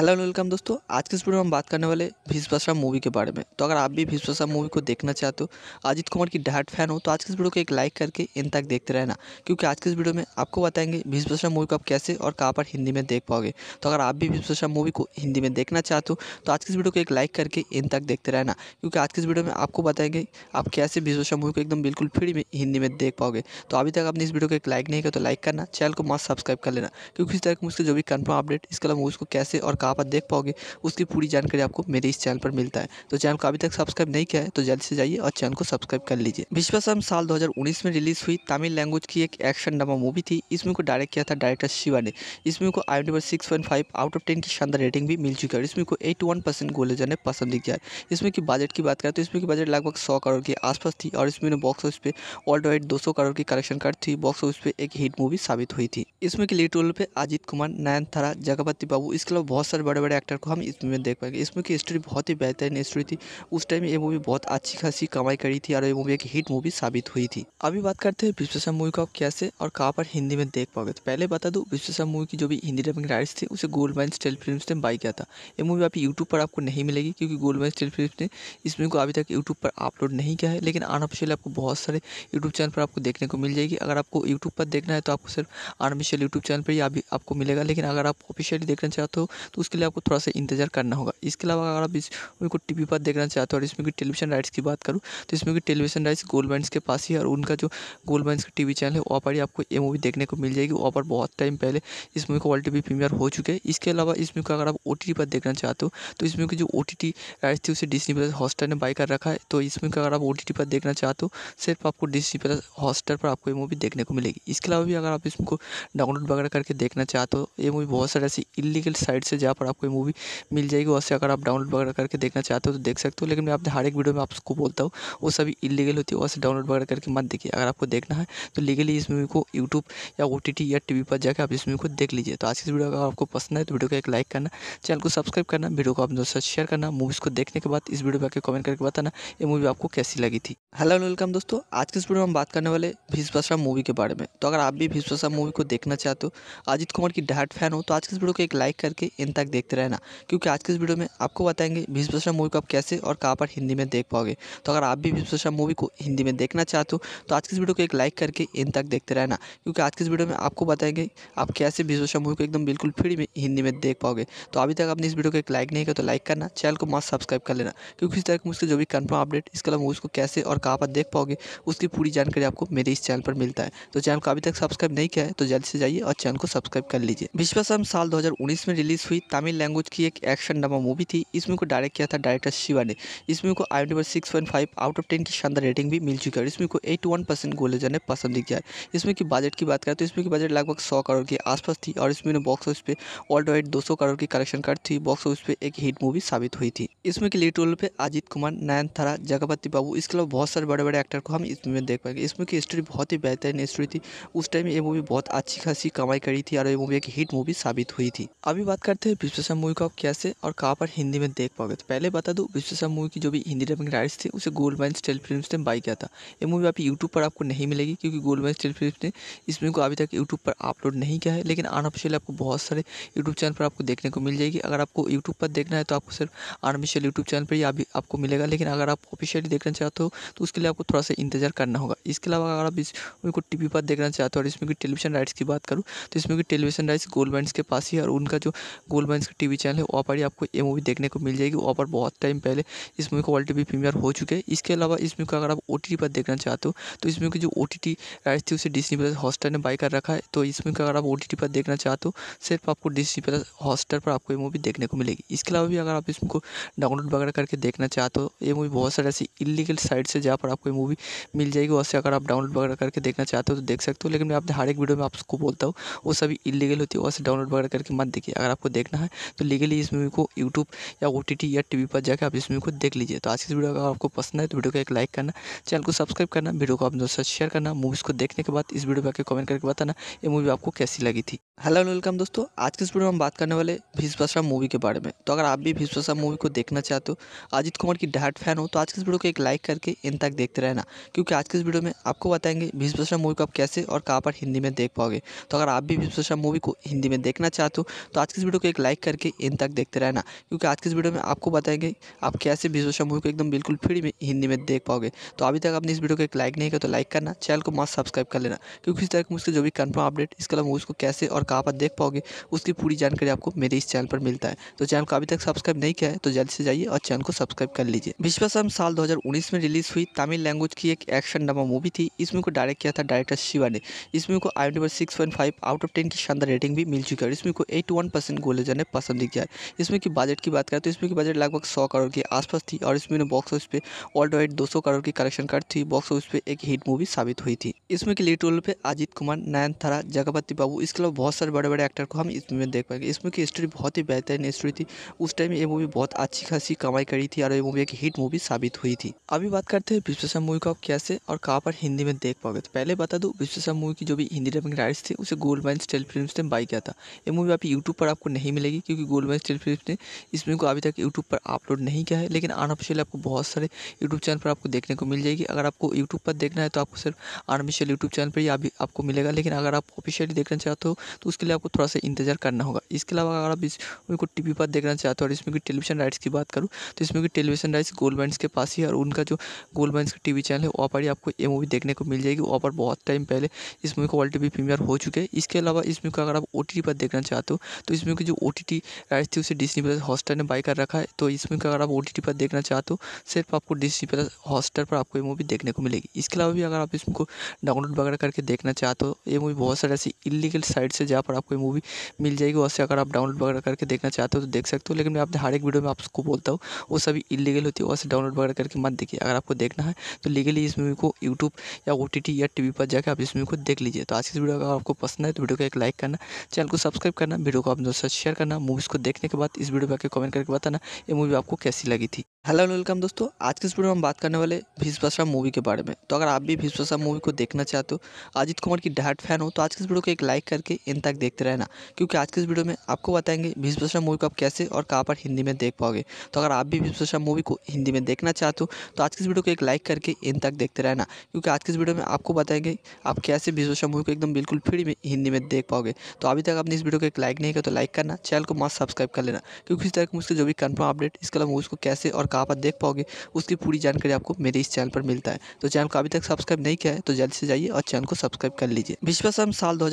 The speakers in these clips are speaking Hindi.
हेलो वेलकम दोस्तों आज के इस वीडियो में हम बात करने वाले भीष्म मूवी के बारे में तो अगर आप भी भीष्म मूवी को देखना चाहते हो तो अजित कुमार की डायट फैन हो तो आज के इस वीडियो को एक लाइक करके इन तक देखते रहना क्योंकि आज के इस वीडियो में आपको बताएंगे भीष्म मूवी को आप कैसे और कहाँ पर हिंदी में देख पाओगे तो अगर आप भी भीष्म मूवी को हिंदी में देखना चाहते हो तो, तो आज के इस वीडियो को एक लाइक करके इन तक देखते रहना क्योंकि आज के इस वीडियो में आपको बताएंगे आप कैसे भीष्म मूवी को एकदम बिल्कुल फ्री में हिंदी में देख पाओगे तो अभी तक आपने इस वीडियो को एक लाइक नहीं किया तो लाइक करना चैनल को मस्त सब्सक्राइब कर लेना क्योंकि इस तरह की मुझसे जो भी कन्फर्म अपडेट इसके अलावा मूवीज़ को कैसे और कहाँ आप देख पाओगे उसकी पूरी जानकारी आपको मेरे इस चैनल पर मिलता है तो चैनल को अभी तक सब्सक्राइब नहीं किया है तो जल्दी से जाइए और चैनल को सब्सक्राइब कर लीजिए विश्वासम साल दो में रिलीज हुई तमिल लैंग्वेज की एक एक्शन ड्रामा मूवी थी इसमें को डायरेक्ट किया था डायरेक्टर शिवा ने इसमें को I number six out of ten की शानदार रेटिंग भी मिल चुकी है इसमें को एट वन परसेंट गोलेजर पसंद किया है इसमें की बजट की बात करें तो इसमें की बजट लगभग सौ करोड़ के आसपास थी और इसमें बॉक्स ऑफिस पे ऑल्ड वाइड दो सौ करोड़ की कलेक्शन कर थी बॉक्स ऑफिस पे एक हिट मूवी साबित हुई थी इसमें की लीड रोल पे अजित कुमार नयन थारा जगपति बाबू इसके अलावा बहुत सारे बड़े बड़े एक्टर को हम इस मूवी में देख पाएंगे इस मूवी की स्टोरी बहुत ही बेहतरीन स्टोरी थी उस टाइम ये मूवी बहुत अच्छी खासी कमाई करी थी और ये मूवी एक हिट मूवी साबित हुई थी अभी बात करते हैं विश्वेश्वर मूवी का कैसे और कहाँ पर हिंदी में देख पाओगे तो पहले बता दूँ विश्वेश्वर मूवी की जो भी हिंदी डबिंग राइट्स थी उसे गोल्ड माइन स्टेल फिल्म ने बाई किया था ये मूवी आप यूट्यूब पर आपको नहीं मिलेगी क्योंकि गोल्ड माइन स्टेल फिल्म ने इस मूवी को अभी तक यूट्यूब पर अपलोड नहीं किया है लेकिन अनऑफिशियल आपको बहुत सारे यूट्यूब चैनल पर आपको देखने को मिल जाएगी अगर आपको यूट्यूब पर देखना है तो आपको सिर्फ अनऑफिशियल यूट्यूब चैनल पर ही अभी आपको मिलेगा लेकिन अगर आप ऑफिशियली देखना चाहते हो तो उसके लिए आपको थोड़ा सा इंतजार करना होगा इसके अलावा अगर आप इसको टी वी पर देखना चाहते हो और इसमें की टेलीविजन राइट्स की बात करूँ तो इसमें की टेलीविजन राइट्स गोल्ड बैंड के पास ही और उनका जो गोल्ड माइंस का टी चैनल है वहाँ पर ही आपको ये मूवी देखने को मिल जाएगी वहाँ पर बहुत टाइम पहले इस मूवी को ऑलरेडी प्रीमियर हो चुके हैं इसके अलावा इस मूवी को अगर आप ओ पर देखना चाहते हो तो इस मूवी की जो ओ टी राइट्स थी उसे डिस्नी प्लस हॉस्टल ने बाई कर रखा है तो इस मूवी को अगर आप ओ पर देखना चाहते हो सिर्फ आपको डिस्नी प्लस हॉस्टल पर आपको ये मूवी देखने को मिलेगी इसके अलावा भी अगर आप इसमें डाउनलोड वगैरह करके देखना चाहते हो ये मूवी बहुत सारे ऐसी इलीगल साइट से जा जहाँ पर आपको मूवी मिल जाएगी वैसे अगर आप डाउनलोड वगैरह करके देखना चाहते हो तो देख सकते हो लेकिन मैं अपने हर एक वीडियो में आपको बोलता हूँ वो सभी इलीगल होती है वैसे डाउनलोड वगैरह करके मत देखिए अगर आपको देखना है तो लीगली इस मूवी को यूट्यूब या ओ या टी पर जाकर आप इस मूवी को देख लीजिए तो आज इस वीडियो अगर आपको पसंद है तो वीडियो को एक लाइक करना चैनल को सब्सक्राइब करना वीडियो को आप दोस्तों शेयर करना मूवीज़ को देखने के बाद इस वीडियो पर आकर कमेंट करके बताना ये मूवी आपको कैसी लगी थी हेलो वेलकम दोस्तों आज के इस वीडियो में हम बात करने वाले भीष्म मूवी के बारे में तो अगर आप भी भीष्म मूवी को देखना चाहते हो अजित कुमार की डहाट फैन हो तो आज के इस वीडियो को एक लाइक करके इन तक देखते रहना क्योंकि आज के इस वीडियो में आपको बताएंगे भीष्म मूवी को आप कैसे और कहाँ पर हिंदी में देख पाओगे तो अगर आप भी भीष्म मूवी को हिंदी में देखना चाहते हो तो आज के इस वीडियो को एक लाइक करके इन तक देखते रहना क्योंकि आज के इस वीडियो में आपको बताएंगे आप कैसे भीष्म मूवी को एकदम बिल्कुल फ्री में हिंदी में देख पाओगे तो अभी तक आपने इस वीडियो को एक लाइक नहीं किया तो लाइक करना चैनल को मस्त सब्सक्राइब कर लेना क्योंकि इस तरह मुझसे जो भी कन्फर्म अपडेट इसके अलावा मूवीज़ को कैसे और कहाँ पर देख पाओगे उसकी पूरी जानकारी आपको मेरे इस चैनल पर मिलता है तो चैनल को अभी तक सब्सक्राइब नहीं किया है तो जल्दी से जाइए और चैनल को सब्सक्राइब कर लीजिए विश्वासम साल 2019 में रिलीज़ हुई तमिल लैंग्वेज की एक एक्शन ड्रामा मूवी थी इस मूवी को डायरेक्ट किया था डायरेक्टर शिवा ने इस मूवी को I M six point five out of ten की शानदार रेटिंग भी मिल चुकी है और इसमें को एट वन परसेंट गोलेजर जाने पसंद किया है इसमें की बजट की बात करें तो इसमें की बजट लगभग सौ करोड़ के आसपास थी और इसमें बॉक्स ऑफिस पे ऑल वाइड दो सौ करोड़ की कलेक्शन कर थी बॉक्स ऑफिस पे एक हिट मूवी साबित हुई थी इसमें की लीड रोल पे अजित कुमार नयन थारा जगपति बाबू इसके अलावा बहुत सारे बड़े बड़े एक्टर को हम इसमें देख पाएंगे इसमें की स्टोरी बहुत ही बेहतरीन स्टोरी थी उस टाइम ये मूवी बहुत अच्छी खासी कमाई करी थी और ये मूवी एक हिट मूवी साबित हुई थी अभी बात करते हैं विश्वेश्वर मूवी को आप कैसे और कहाँ पर हिंदी में देख पाओगे तो पहले बता दूँ विश्वेश्वर मूवी की जो भी हिंदी डबिंग राइट्स थी उसे गोल्ड माइन स्टेल फिल्म ने बाई किया था ये मूवी आप यूट्यूब पर आपको नहीं मिलेगी क्योंकि गोल्ड माइन स्टेल फिल्म ने इस मूवी को अभी तक यूट्यूब पर अपलोड नहीं किया है लेकिन अनऑफिशियल आपको बहुत सारे यूट्यूब चैनल पर आपको देखने को मिल जाएगी अगर आपको यूट्यूब पर देखना है तो आपको सिर्फ अनऑफिशियल यूट्यूब चैनल पर ही अभी आपको मिलेगा लेकिन अगर आप ऑफिशियली देखना चाहते हो तो उसके लिए आपको थोड़ा सा इंतजार करना होगा इसके अलावा अगर आप इस मूवी को टी पर देखना चाहते हो और इसमें की टेलीविजन राइट्स की बात करूँ तो इसमें की टेलीविजन राइट्स गोल्ड माइंड के पास ही और उनका जो गोल्ड वंश का टीवी चैनल है वहाँ पर ही आपको ये मूवी देखने को मिल जाएगी वहाँ पर बहुत टाइम पहले इस मूवी को ऑलरेडी भी प्रीमियर हो चुके हैं इसके अलावा इस मूवी का अगर आप ओ पर देखना चाहते हो तो इस मूवी की जो ओ टी राइट्स थी उसे डिस्नी प्लस हॉस्टर ने बाई कर रखा है तो इस मूवी को अगर आप ओ पर देखना चाहते हो सिर्फ आपको डिस्नी प्लस हॉस्टर पर आपको ये मूवी देखने को मिलेगी इसके अलावा भी अगर आप इसमें को डाउनलोड वगैरह करके देखना चाहते हो ये मूवी बहुत सारे ऐसी इलीगल साइट से जहाँ पर आपको ये मूवी मिल जाएगी वैसे अगर आप डाउनलोड वगैरह करके देखना चाहते हो तो देख सकते हो लेकिन मैं आपने हर एक वीडियो में आपको बोलता हूँ वो सभी इलीगल होती है वैसे डाउनलोड वगैरह करके मत देखिए अगर आपको देखना है तो लीगली इस मूवी को यूट्यूब या ओ या टी पर जाकर आप इस मूवी को देख लीजिए तो आज की वीडियो अगर आपको पसंद है तो वीडियो को एक लाइक करना चैनल को सब्सक्राइब करना वीडियो को अपने दोस्तों शेयर करना मूवीज़ को देखने के बाद इस वीडियो पर आकर कमेंट करके बताना ये मूवी आपको कैसी लगी थी हेलो वेलकम दोस्तों आज की इस वीडियो में हम बात करने वाले भीष्म मूवी के बारे में तो अगर आप भी भीष्म मूवी को देखना चाहते हो अजित कुमार की डहाट फैन हो तो आज के इस वीडियो को एक लाइक करके इन तक देखते रहना क्योंकि आज के इस वीडियो में आपको बताएंगे भीष्म मूवी को आप कैसे और कहाँ पर हिंदी में देख पाओगे तो अगर आप भी भीष्म मूवी को हिंदी में देखना चाहते हो तो आज के इस वीडियो को एक लाइक लाइक करके इन तक देखते रहना क्योंकि आज की इस वीडियो में आपको बताएंगे आप कैसे विश्व समूह को एकदम बिल्कुल फ्री में हिंदी में देख पाओगे तो अभी तक आपने इस वीडियो को एक लाइक नहीं किया तो लाइक करना चैनल को मस्त सब्सक्राइब कर लेना क्योंकि इस तरह की मुझसे जो भी कन्फर्म अपडेट इसके अलावा उसको कैसे और कहाँ पर देख पाओगे उसकी पूरी जानकारी आपको मेरे इस चैनल पर मिलता है तो चैनल को अभी तक सब्सक्राइब नहीं किया है तो जल्द से जाइए और चैनल को सब्सक्राइब कर लीजिए विश्वसम साल दो में रिलीज हुई तमिल लैंग्वेज की एक एक्शन ड्रामा मूवी थी इसमें को डायरेक्ट किया था डायरेक्टर शिवा ने इसमें को I number six point five out of ten की शानदार रेटिंग भी मिल चुकी है इसमें को एट वन परसेंट गोले मैनेजर ने पसंद किया है इसमें की बजट की बात करें तो इसमें की बजट लगभग सौ करोड़ के आसपास थी और इसमें बॉक्स ऑफिस पे ऑल राइट दो सौ करोड़ की कलेक्शन कर थी बॉक्स ऑफिस पे एक हिट मूवी साबित हुई थी इसमें की लीड रोल पे अजित कुमार नयन थारा जगपति बाबू इसके अलावा बहुत सारे बड़े बड़े एक्टर को हम इसमें देख पाएंगे इसमें की स्टोरी बहुत ही बेहतरीन स्टोरी थी उस टाइम ये मूवी बहुत अच्छी खासी कमाई करी थी और ये मूवी एक हिट मूवी साबित हुई थी अभी बात करते हैं विश्वेश्वर मूवी का कैसे और कहाँ पर हिंदी में देख पाओगे तो पहले बता दू विश्वेश्वर मूवी की जो भी हिंदी डबिंग राइट्स थी उसे गोल्ड माइन स्टेल फिल्म ने बाई किया था ये मूवी आप यूट्यूब पर आपको नहीं मिलेगी क्योंकि गोल्ड मैन स्टील फिल्म ने इसमें को अभी तक यूट्यूब पर अपलोड नहीं किया है लेकिन अनऑफिशियल आपको बहुत सारे यूट्यूब चैनल पर आपको देखने को मिल जाएगी अगर आपको यूट्यूब पर देखना है तो आपको सिर्फ अनऑफिशियल यूट्यूब चैनल पर ही अभी आपको मिलेगा लेकिन अगर आप ऑफिशियली देखना चाहते हो तो उसके लिए आपको थोड़ा सा इंतजार करना होगा इसके अलावा अगर आप इस उनको टी वी पर देखना चाहते हो और इसमें की टेलीविजन राइट्स की बात करूँ तो इसमें की टेलीविजन राइट्स गोल्ड मैंस के पास ही और उनका जो गोल्ड मैंस का टी चैनल है वहाँ पर ही आपको ये मूवी देखने को मिल जाएगी वहाँ पर बहुत टाइम पहले इस मूवी को ऑल टी प्रीमियर हो चुके हैं इसके अलावा इस मूवी को अगर आप ओ पर देखना चाहते हो तो इस मूवी की जो ओ ओ टी टी थी उसे डिस्नी प्लस हॉस्टर ने बाई कर रखा है तो इसमें अगर आप ओ टी टी पर देखना चाहते हो तो सिर्फ आपको डिस्नी प्लस हॉस्टर पर आपको ये मूवी देखने को मिलेगी इसके अलावा भी अगर आप इसको डाउनलोड वगैरह करके देखना चाहते हो तो ये मूवी बहुत सारे ऐसी इलीगल साइट से जहाँ पर आपको ये मूवी मिल जाएगी वैसे अगर आप डाउनलोड वगैरह करके देखना चाहते हो तो देख सकते हो लेकिन मैं आप हर एक वीडियो में आपको बोलता हूँ वो सभी इलीगल होती है वैसे डाउनलोड वगैरह करके मत देखिए अगर आपको देखना है तो लीगली इस मूवी को यूट्यूब या ओ या टी पर जाकर आप इस मूवी को देख लीजिए तो आज की वीडियो अगर आपको पसंद है तो वीडियो को एक लाइक करना चैनल को सब्सक्राइब करना वीडियो को आप दोस्तों शेयर करना मूवीज़ को देखने के बाद इस वीडियो पर आके कमेंट करके बताना ये मूवी आपको कैसी लगी थी हेलो वेलकम दोस्तों आज के इस वीडियो में हम बात करने वाले भीष्म पिसारा मूवी के बारे में तो अगर आप भी भीष्म मूवी को देखना चाहते हो अजित कुमार की डहाट फैन हो तो आज के इस वीडियो को एक लाइक करके इन तक देखते रहना क्योंकि आज के इस वीडियो में आपको बताएंगे भीष्म मूवी को आप कैसे और कहाँ पर हिंदी में देख पाओगे तो अगर आप भी भीष्म मूवी को हिंदी में देखना चाहते हो तो आज के इस वीडियो को एक लाइक करके इन तक देखते रहना क्योंकि आज के इस वीडियो में आपको बताएंगे आप कैसे भीष्म मूवी को एकदम बिल्कुल फ्री में हिंदी में देख पाओगे तो अभी तक आपने इस वीडियो को एक लाइक नहीं किया तो लाइक करना चैनल को मस्त सब्सक्राइब कर लेना क्योंकि इस तरह की मुझसे जो भी कन्फर्म अपडेट इसके अलावा मूवीज़ को कैसे और कहाँ पर देख पाओगे उसकी पूरी जानकारी आपको मेरे इस चैनल पर मिलता है तो चैनल को अभी तक सब्सक्राइब नहीं किया है तो जल्द से जाइए और चैनल को सब्सक्राइब कर लीजिए विश्वासम साल दो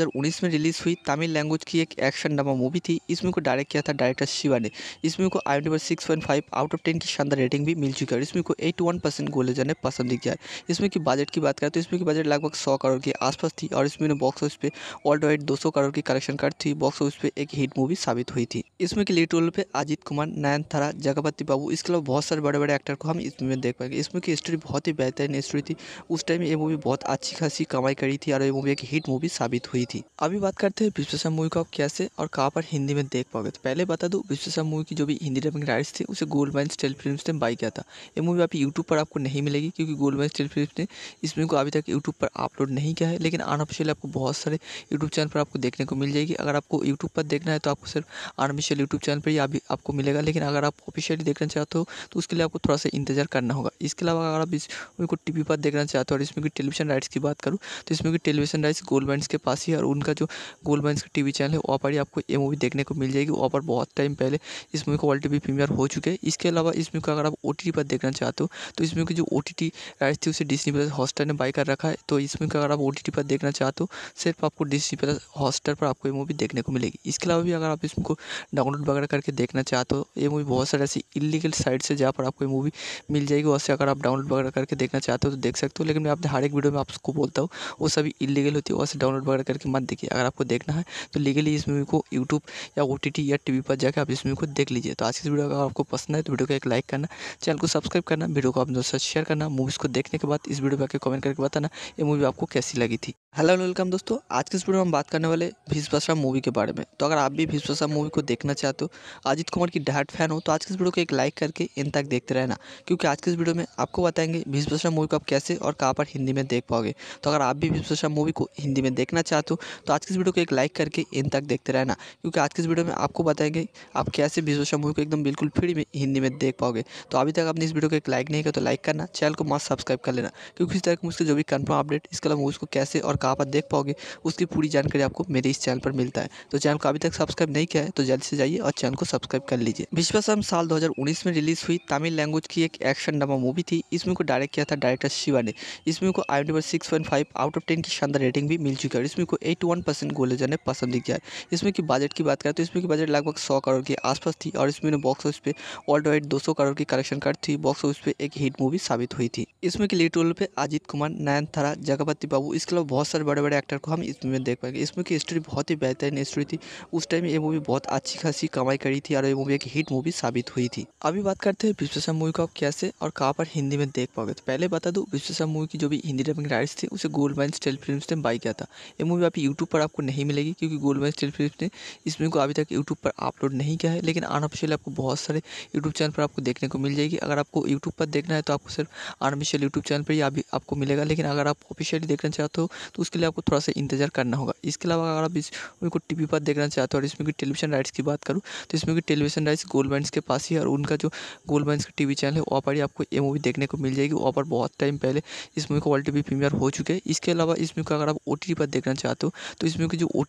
में रिलीज़ हुई तमिल लैंग्वेज की एक एक्शन ड्रामा मूवी थी इसमें को डायरेक्ट किया था डायरेक्टर शिवा ने इसमें को I number six point five out of ten की शानदार रेटिंग भी मिल चुकी है इसमें को एट वन परसेंट गोलेजर ने पसंद किया है इसमें की बजट की बात करें तो इसमें की बजट लगभग सौ करोड़ के आसपास थी और इसमें बॉक्स ऑफिस पे ऑल्ड वाइड दो सौ करोड़ की कलेक्शन कर थी बॉक्स ऑफिस पे एक हिट मूवी साबित प्रदर्शित हुई थी इसमें के लीड रोल पे अजित कुमार नयनतारा जगपति बाबू इसके अलावा बहुत सारे बड़े बड़े एक्टर को हम इसमें देख पाएंगे इसमें की स्टोरी बहुत ही बेहतरीन स्टोरी थी उस टाइम ये मूवी बहुत अच्छी खासी कमाई करी थी और ये मूवी एक हिट मूवी साबित हुई थी अभी बात करते हैं विश्वेश्वर मूवी को आप कैसे और कहाँ पर हिंदी में देख पाओगे तो पहले बता दो विश्वेश्वर मूवी की जो भी हिंदी डबिंग राइट्स थी उसे गोल्ड माइन स्टेल फिल्म ने बाई किया था ये मूवी आप यूट्यूब पर आपको नहीं मिलेगी क्योंकि गोल्ड माइन स्टेल फिल्म ने इस मूवी को अभी तक यूट्यूब पर अपलोड नहीं किया है लेकिन अनऑफिशियल आपको बहुत सारे यूट्यूब चैनल पर आपको देखने को मिल जाएगी अगर आपको यूट्यूब पर देखना है तो आपको सिर्फ आर्मिशियल यूट्यूब चैनल पर ही आप आपको मिलेगा लेकिन अगर आप ऑफिशियली देखना चाहते हो तो उसके लिए आपको थोड़ा सा इंतजार करना होगा इसके अलावा अगर आप इस को टी वी पर देखना चाहते हो और इसमें की टेलीविजन राइट्स की बात करूँ तो इसमें की टेलीविजन राइट्स गोल्डमैंस के पास ही और उनका जो गोल्डमैंस का टी वी चैनल है वहाँ पर ही आपको ये मूवी देखने को मिल जाएगी वहाँ पर बहुत टाइम पहले इस मूवी को ऑल टी वी प्रीमियर हो चुके हैं इसके अलावा इस मूवी को अगर आप ओ टी टी पर देखना चाहते हो तो इसमें की जो ओ टी टी राइट्स थी उसे डिस्नी प्लस हॉस्टल ने बाई कर रखा है तो इसमें अगर आप ओ टी टी पर देखना चाहते हो सिर्फ आपको डिस्नी प्लस हॉस्टल पर आपको ये मूवी देखने को मिलेगी इसके अलावा भी अगर आप इसमें को डाउनलोड वगैरह करके देखना चाहते हो ये मूवी बहुत सारे ऐसी इलीगल साइट से जहाँ पर आपको ये मूवी मिल जाएगी वैसे से अगर आप डाउनलोड वगैरह करके देखना चाहते हो तो देख सकते हो लेकिन मैं आप हर एक वीडियो में आपको बोलता हूँ वो सभी इलीगल होती है वैसे डाउनलोड वगैरह करके मत देखिए अगर आपको देखना है तो लीगली इस मूवी को यूट्यूब या ओ या टी पर जाकर आप इस मूवी को देख लीजिए तो आज की वीडियो अगर आपको पसंद है तो वीडियो को एक लाइक करना चैनल को सब्सक्राइब करना वीडियो को अपने दोस्तों साथ शेयर करना मूवीज़ को देखने के बाद इस वीडियो पर कमेंट करके बताना ये मूवी आपको कैसी लगी थी हेलो वेलकम दोस्तों आज के इस वीडियो में हम बात करने वाले भीष मूवी के बारे में तो अगर आप भी भीष सा मूवी को देखना चाहते हो अजित कुमार की डहाट फैन हो तो आज के इस वीडियो को एक लाइक करके इन तक देखते रहना क्योंकि आज के इस वीडियो में आपको बताएंगे भीष्म मूवी को आप कैसे और कहाँ पर हिंदी में देख पाओगे तो अगर आप भी भीष्म मूवी को हिंदी में देखना चाहते हो तो आज के इस वीडियो को एक लाइक करके इन तक देखते रहना क्योंकि आज के इस वीडियो में आपको बताएंगे आप कैसे भीष्म मूवी को एकदम बिल्कुल फ्री में हिंदी में देख पाओगे तो अभी तक आपने इस वीडियो को एक लाइक नहीं किया तो लाइक करना चैनल को मस्त सब्सक्राइब कर लेना क्योंकि इस तरह मुझसे जो भी कन्फर्म अपडेट इसके अलावा मूवीज़ को कैसे और कहाँ पर देख पाओगे उसकी पूरी जानकारी आपको मेरे इस चैनल पर मिलता है तो चैनल को अभी तक सब्सक्राइब नहीं किया किया है तो जल्दी से जाइए और चैनल को सब्सक्राइब कर लीजिए विश्वासम साल 2019 में रिलीज हुई तमिल लैंग्वेज की एक एक्शन ड्रामा मूवी थी इसमें को डायरेक्ट किया था डायरेक्टर शिवा ने इसमें को I number six out of ten की शानदार रेटिंग भी मिल चुकी है और इसमें को एट वन परसेंट गोलेजा ने पसंद किया है इसमें की बजट की बात करें तो इसमें की बजट लगभग सौ करोड़ के आसपास थी और इसमें बॉक्स ऑफिस पे ऑल वाइड दो करोड़ की कलेक्शन कर थी बॉक्स ऑफिस पे एक हिट मूवी साबित हुई थी इसमें की लीड रोल पे अजित कुमार नयनथारा जगपति बाबू इसके अलावा बहुत सारे बड़े बड़े एक्टर को हम इसमें देख पाएंगे इसमें की स्टोरी बहुत ही बेहतरीन स्टोरी थी उस टाइम ये मूवी बहुत अच्छी खासी कमाई करी थी और ये मूवी एक हिट मूवी साबित हुई थी अभी बात करते हैं विश्वेश्वर मूवी को आप कैसे और कहाँ पर हिंदी में देख पाओगे तो पहले बता दूँ विश्वेश्वर मूवी की जो भी हिंदी डबिंग राइट्स थी उसे गोल्ड माइन स्टेल फिल्म ने बाई किया था ये मूवी आप यूट्यूब पर आपको नहीं मिलेगी क्योंकि गोल्ड माइन स्टेल फिल्म ने इस मूवी को अभी तक यूट्यूब पर अपलोड नहीं किया है लेकिन अनऑफिशियल आपको बहुत सारे यूट्यूब चैनल पर आपको देखने को मिल जाएगी अगर आपको यूट्यूब पर देखना है तो आपको सिर्फ अनऑफिशियल यूट्यूब चैनल पर ही अभी आपको मिलेगा लेकिन अगर आप ऑफिशियली देखना चाहते हो तो उसके लिए आपको थोड़ा सा इंतजार करना होगा इसके अलावा अगर आप इस मूवी को टी पर देखना चाहते हो और इसमें टेलीविजन राइट्स की बात करूँ तो इसमें भी टेलीविजन राइट्स गोल्ड बैंड के पास ही है और उनका जो गोल्ड माइंस का टी चैनल है वहाँ पर ही आपको ये मूवी देखने को मिल जाएगी वहाँ पर बहुत टाइम पहले इस मूवी को वर्ल्ड प्रीमियर हो चुके हैं इसके अलावा इस मूवी को अगर आप ओ पर देखना चाहते हो तो इस मूवी की जो ओ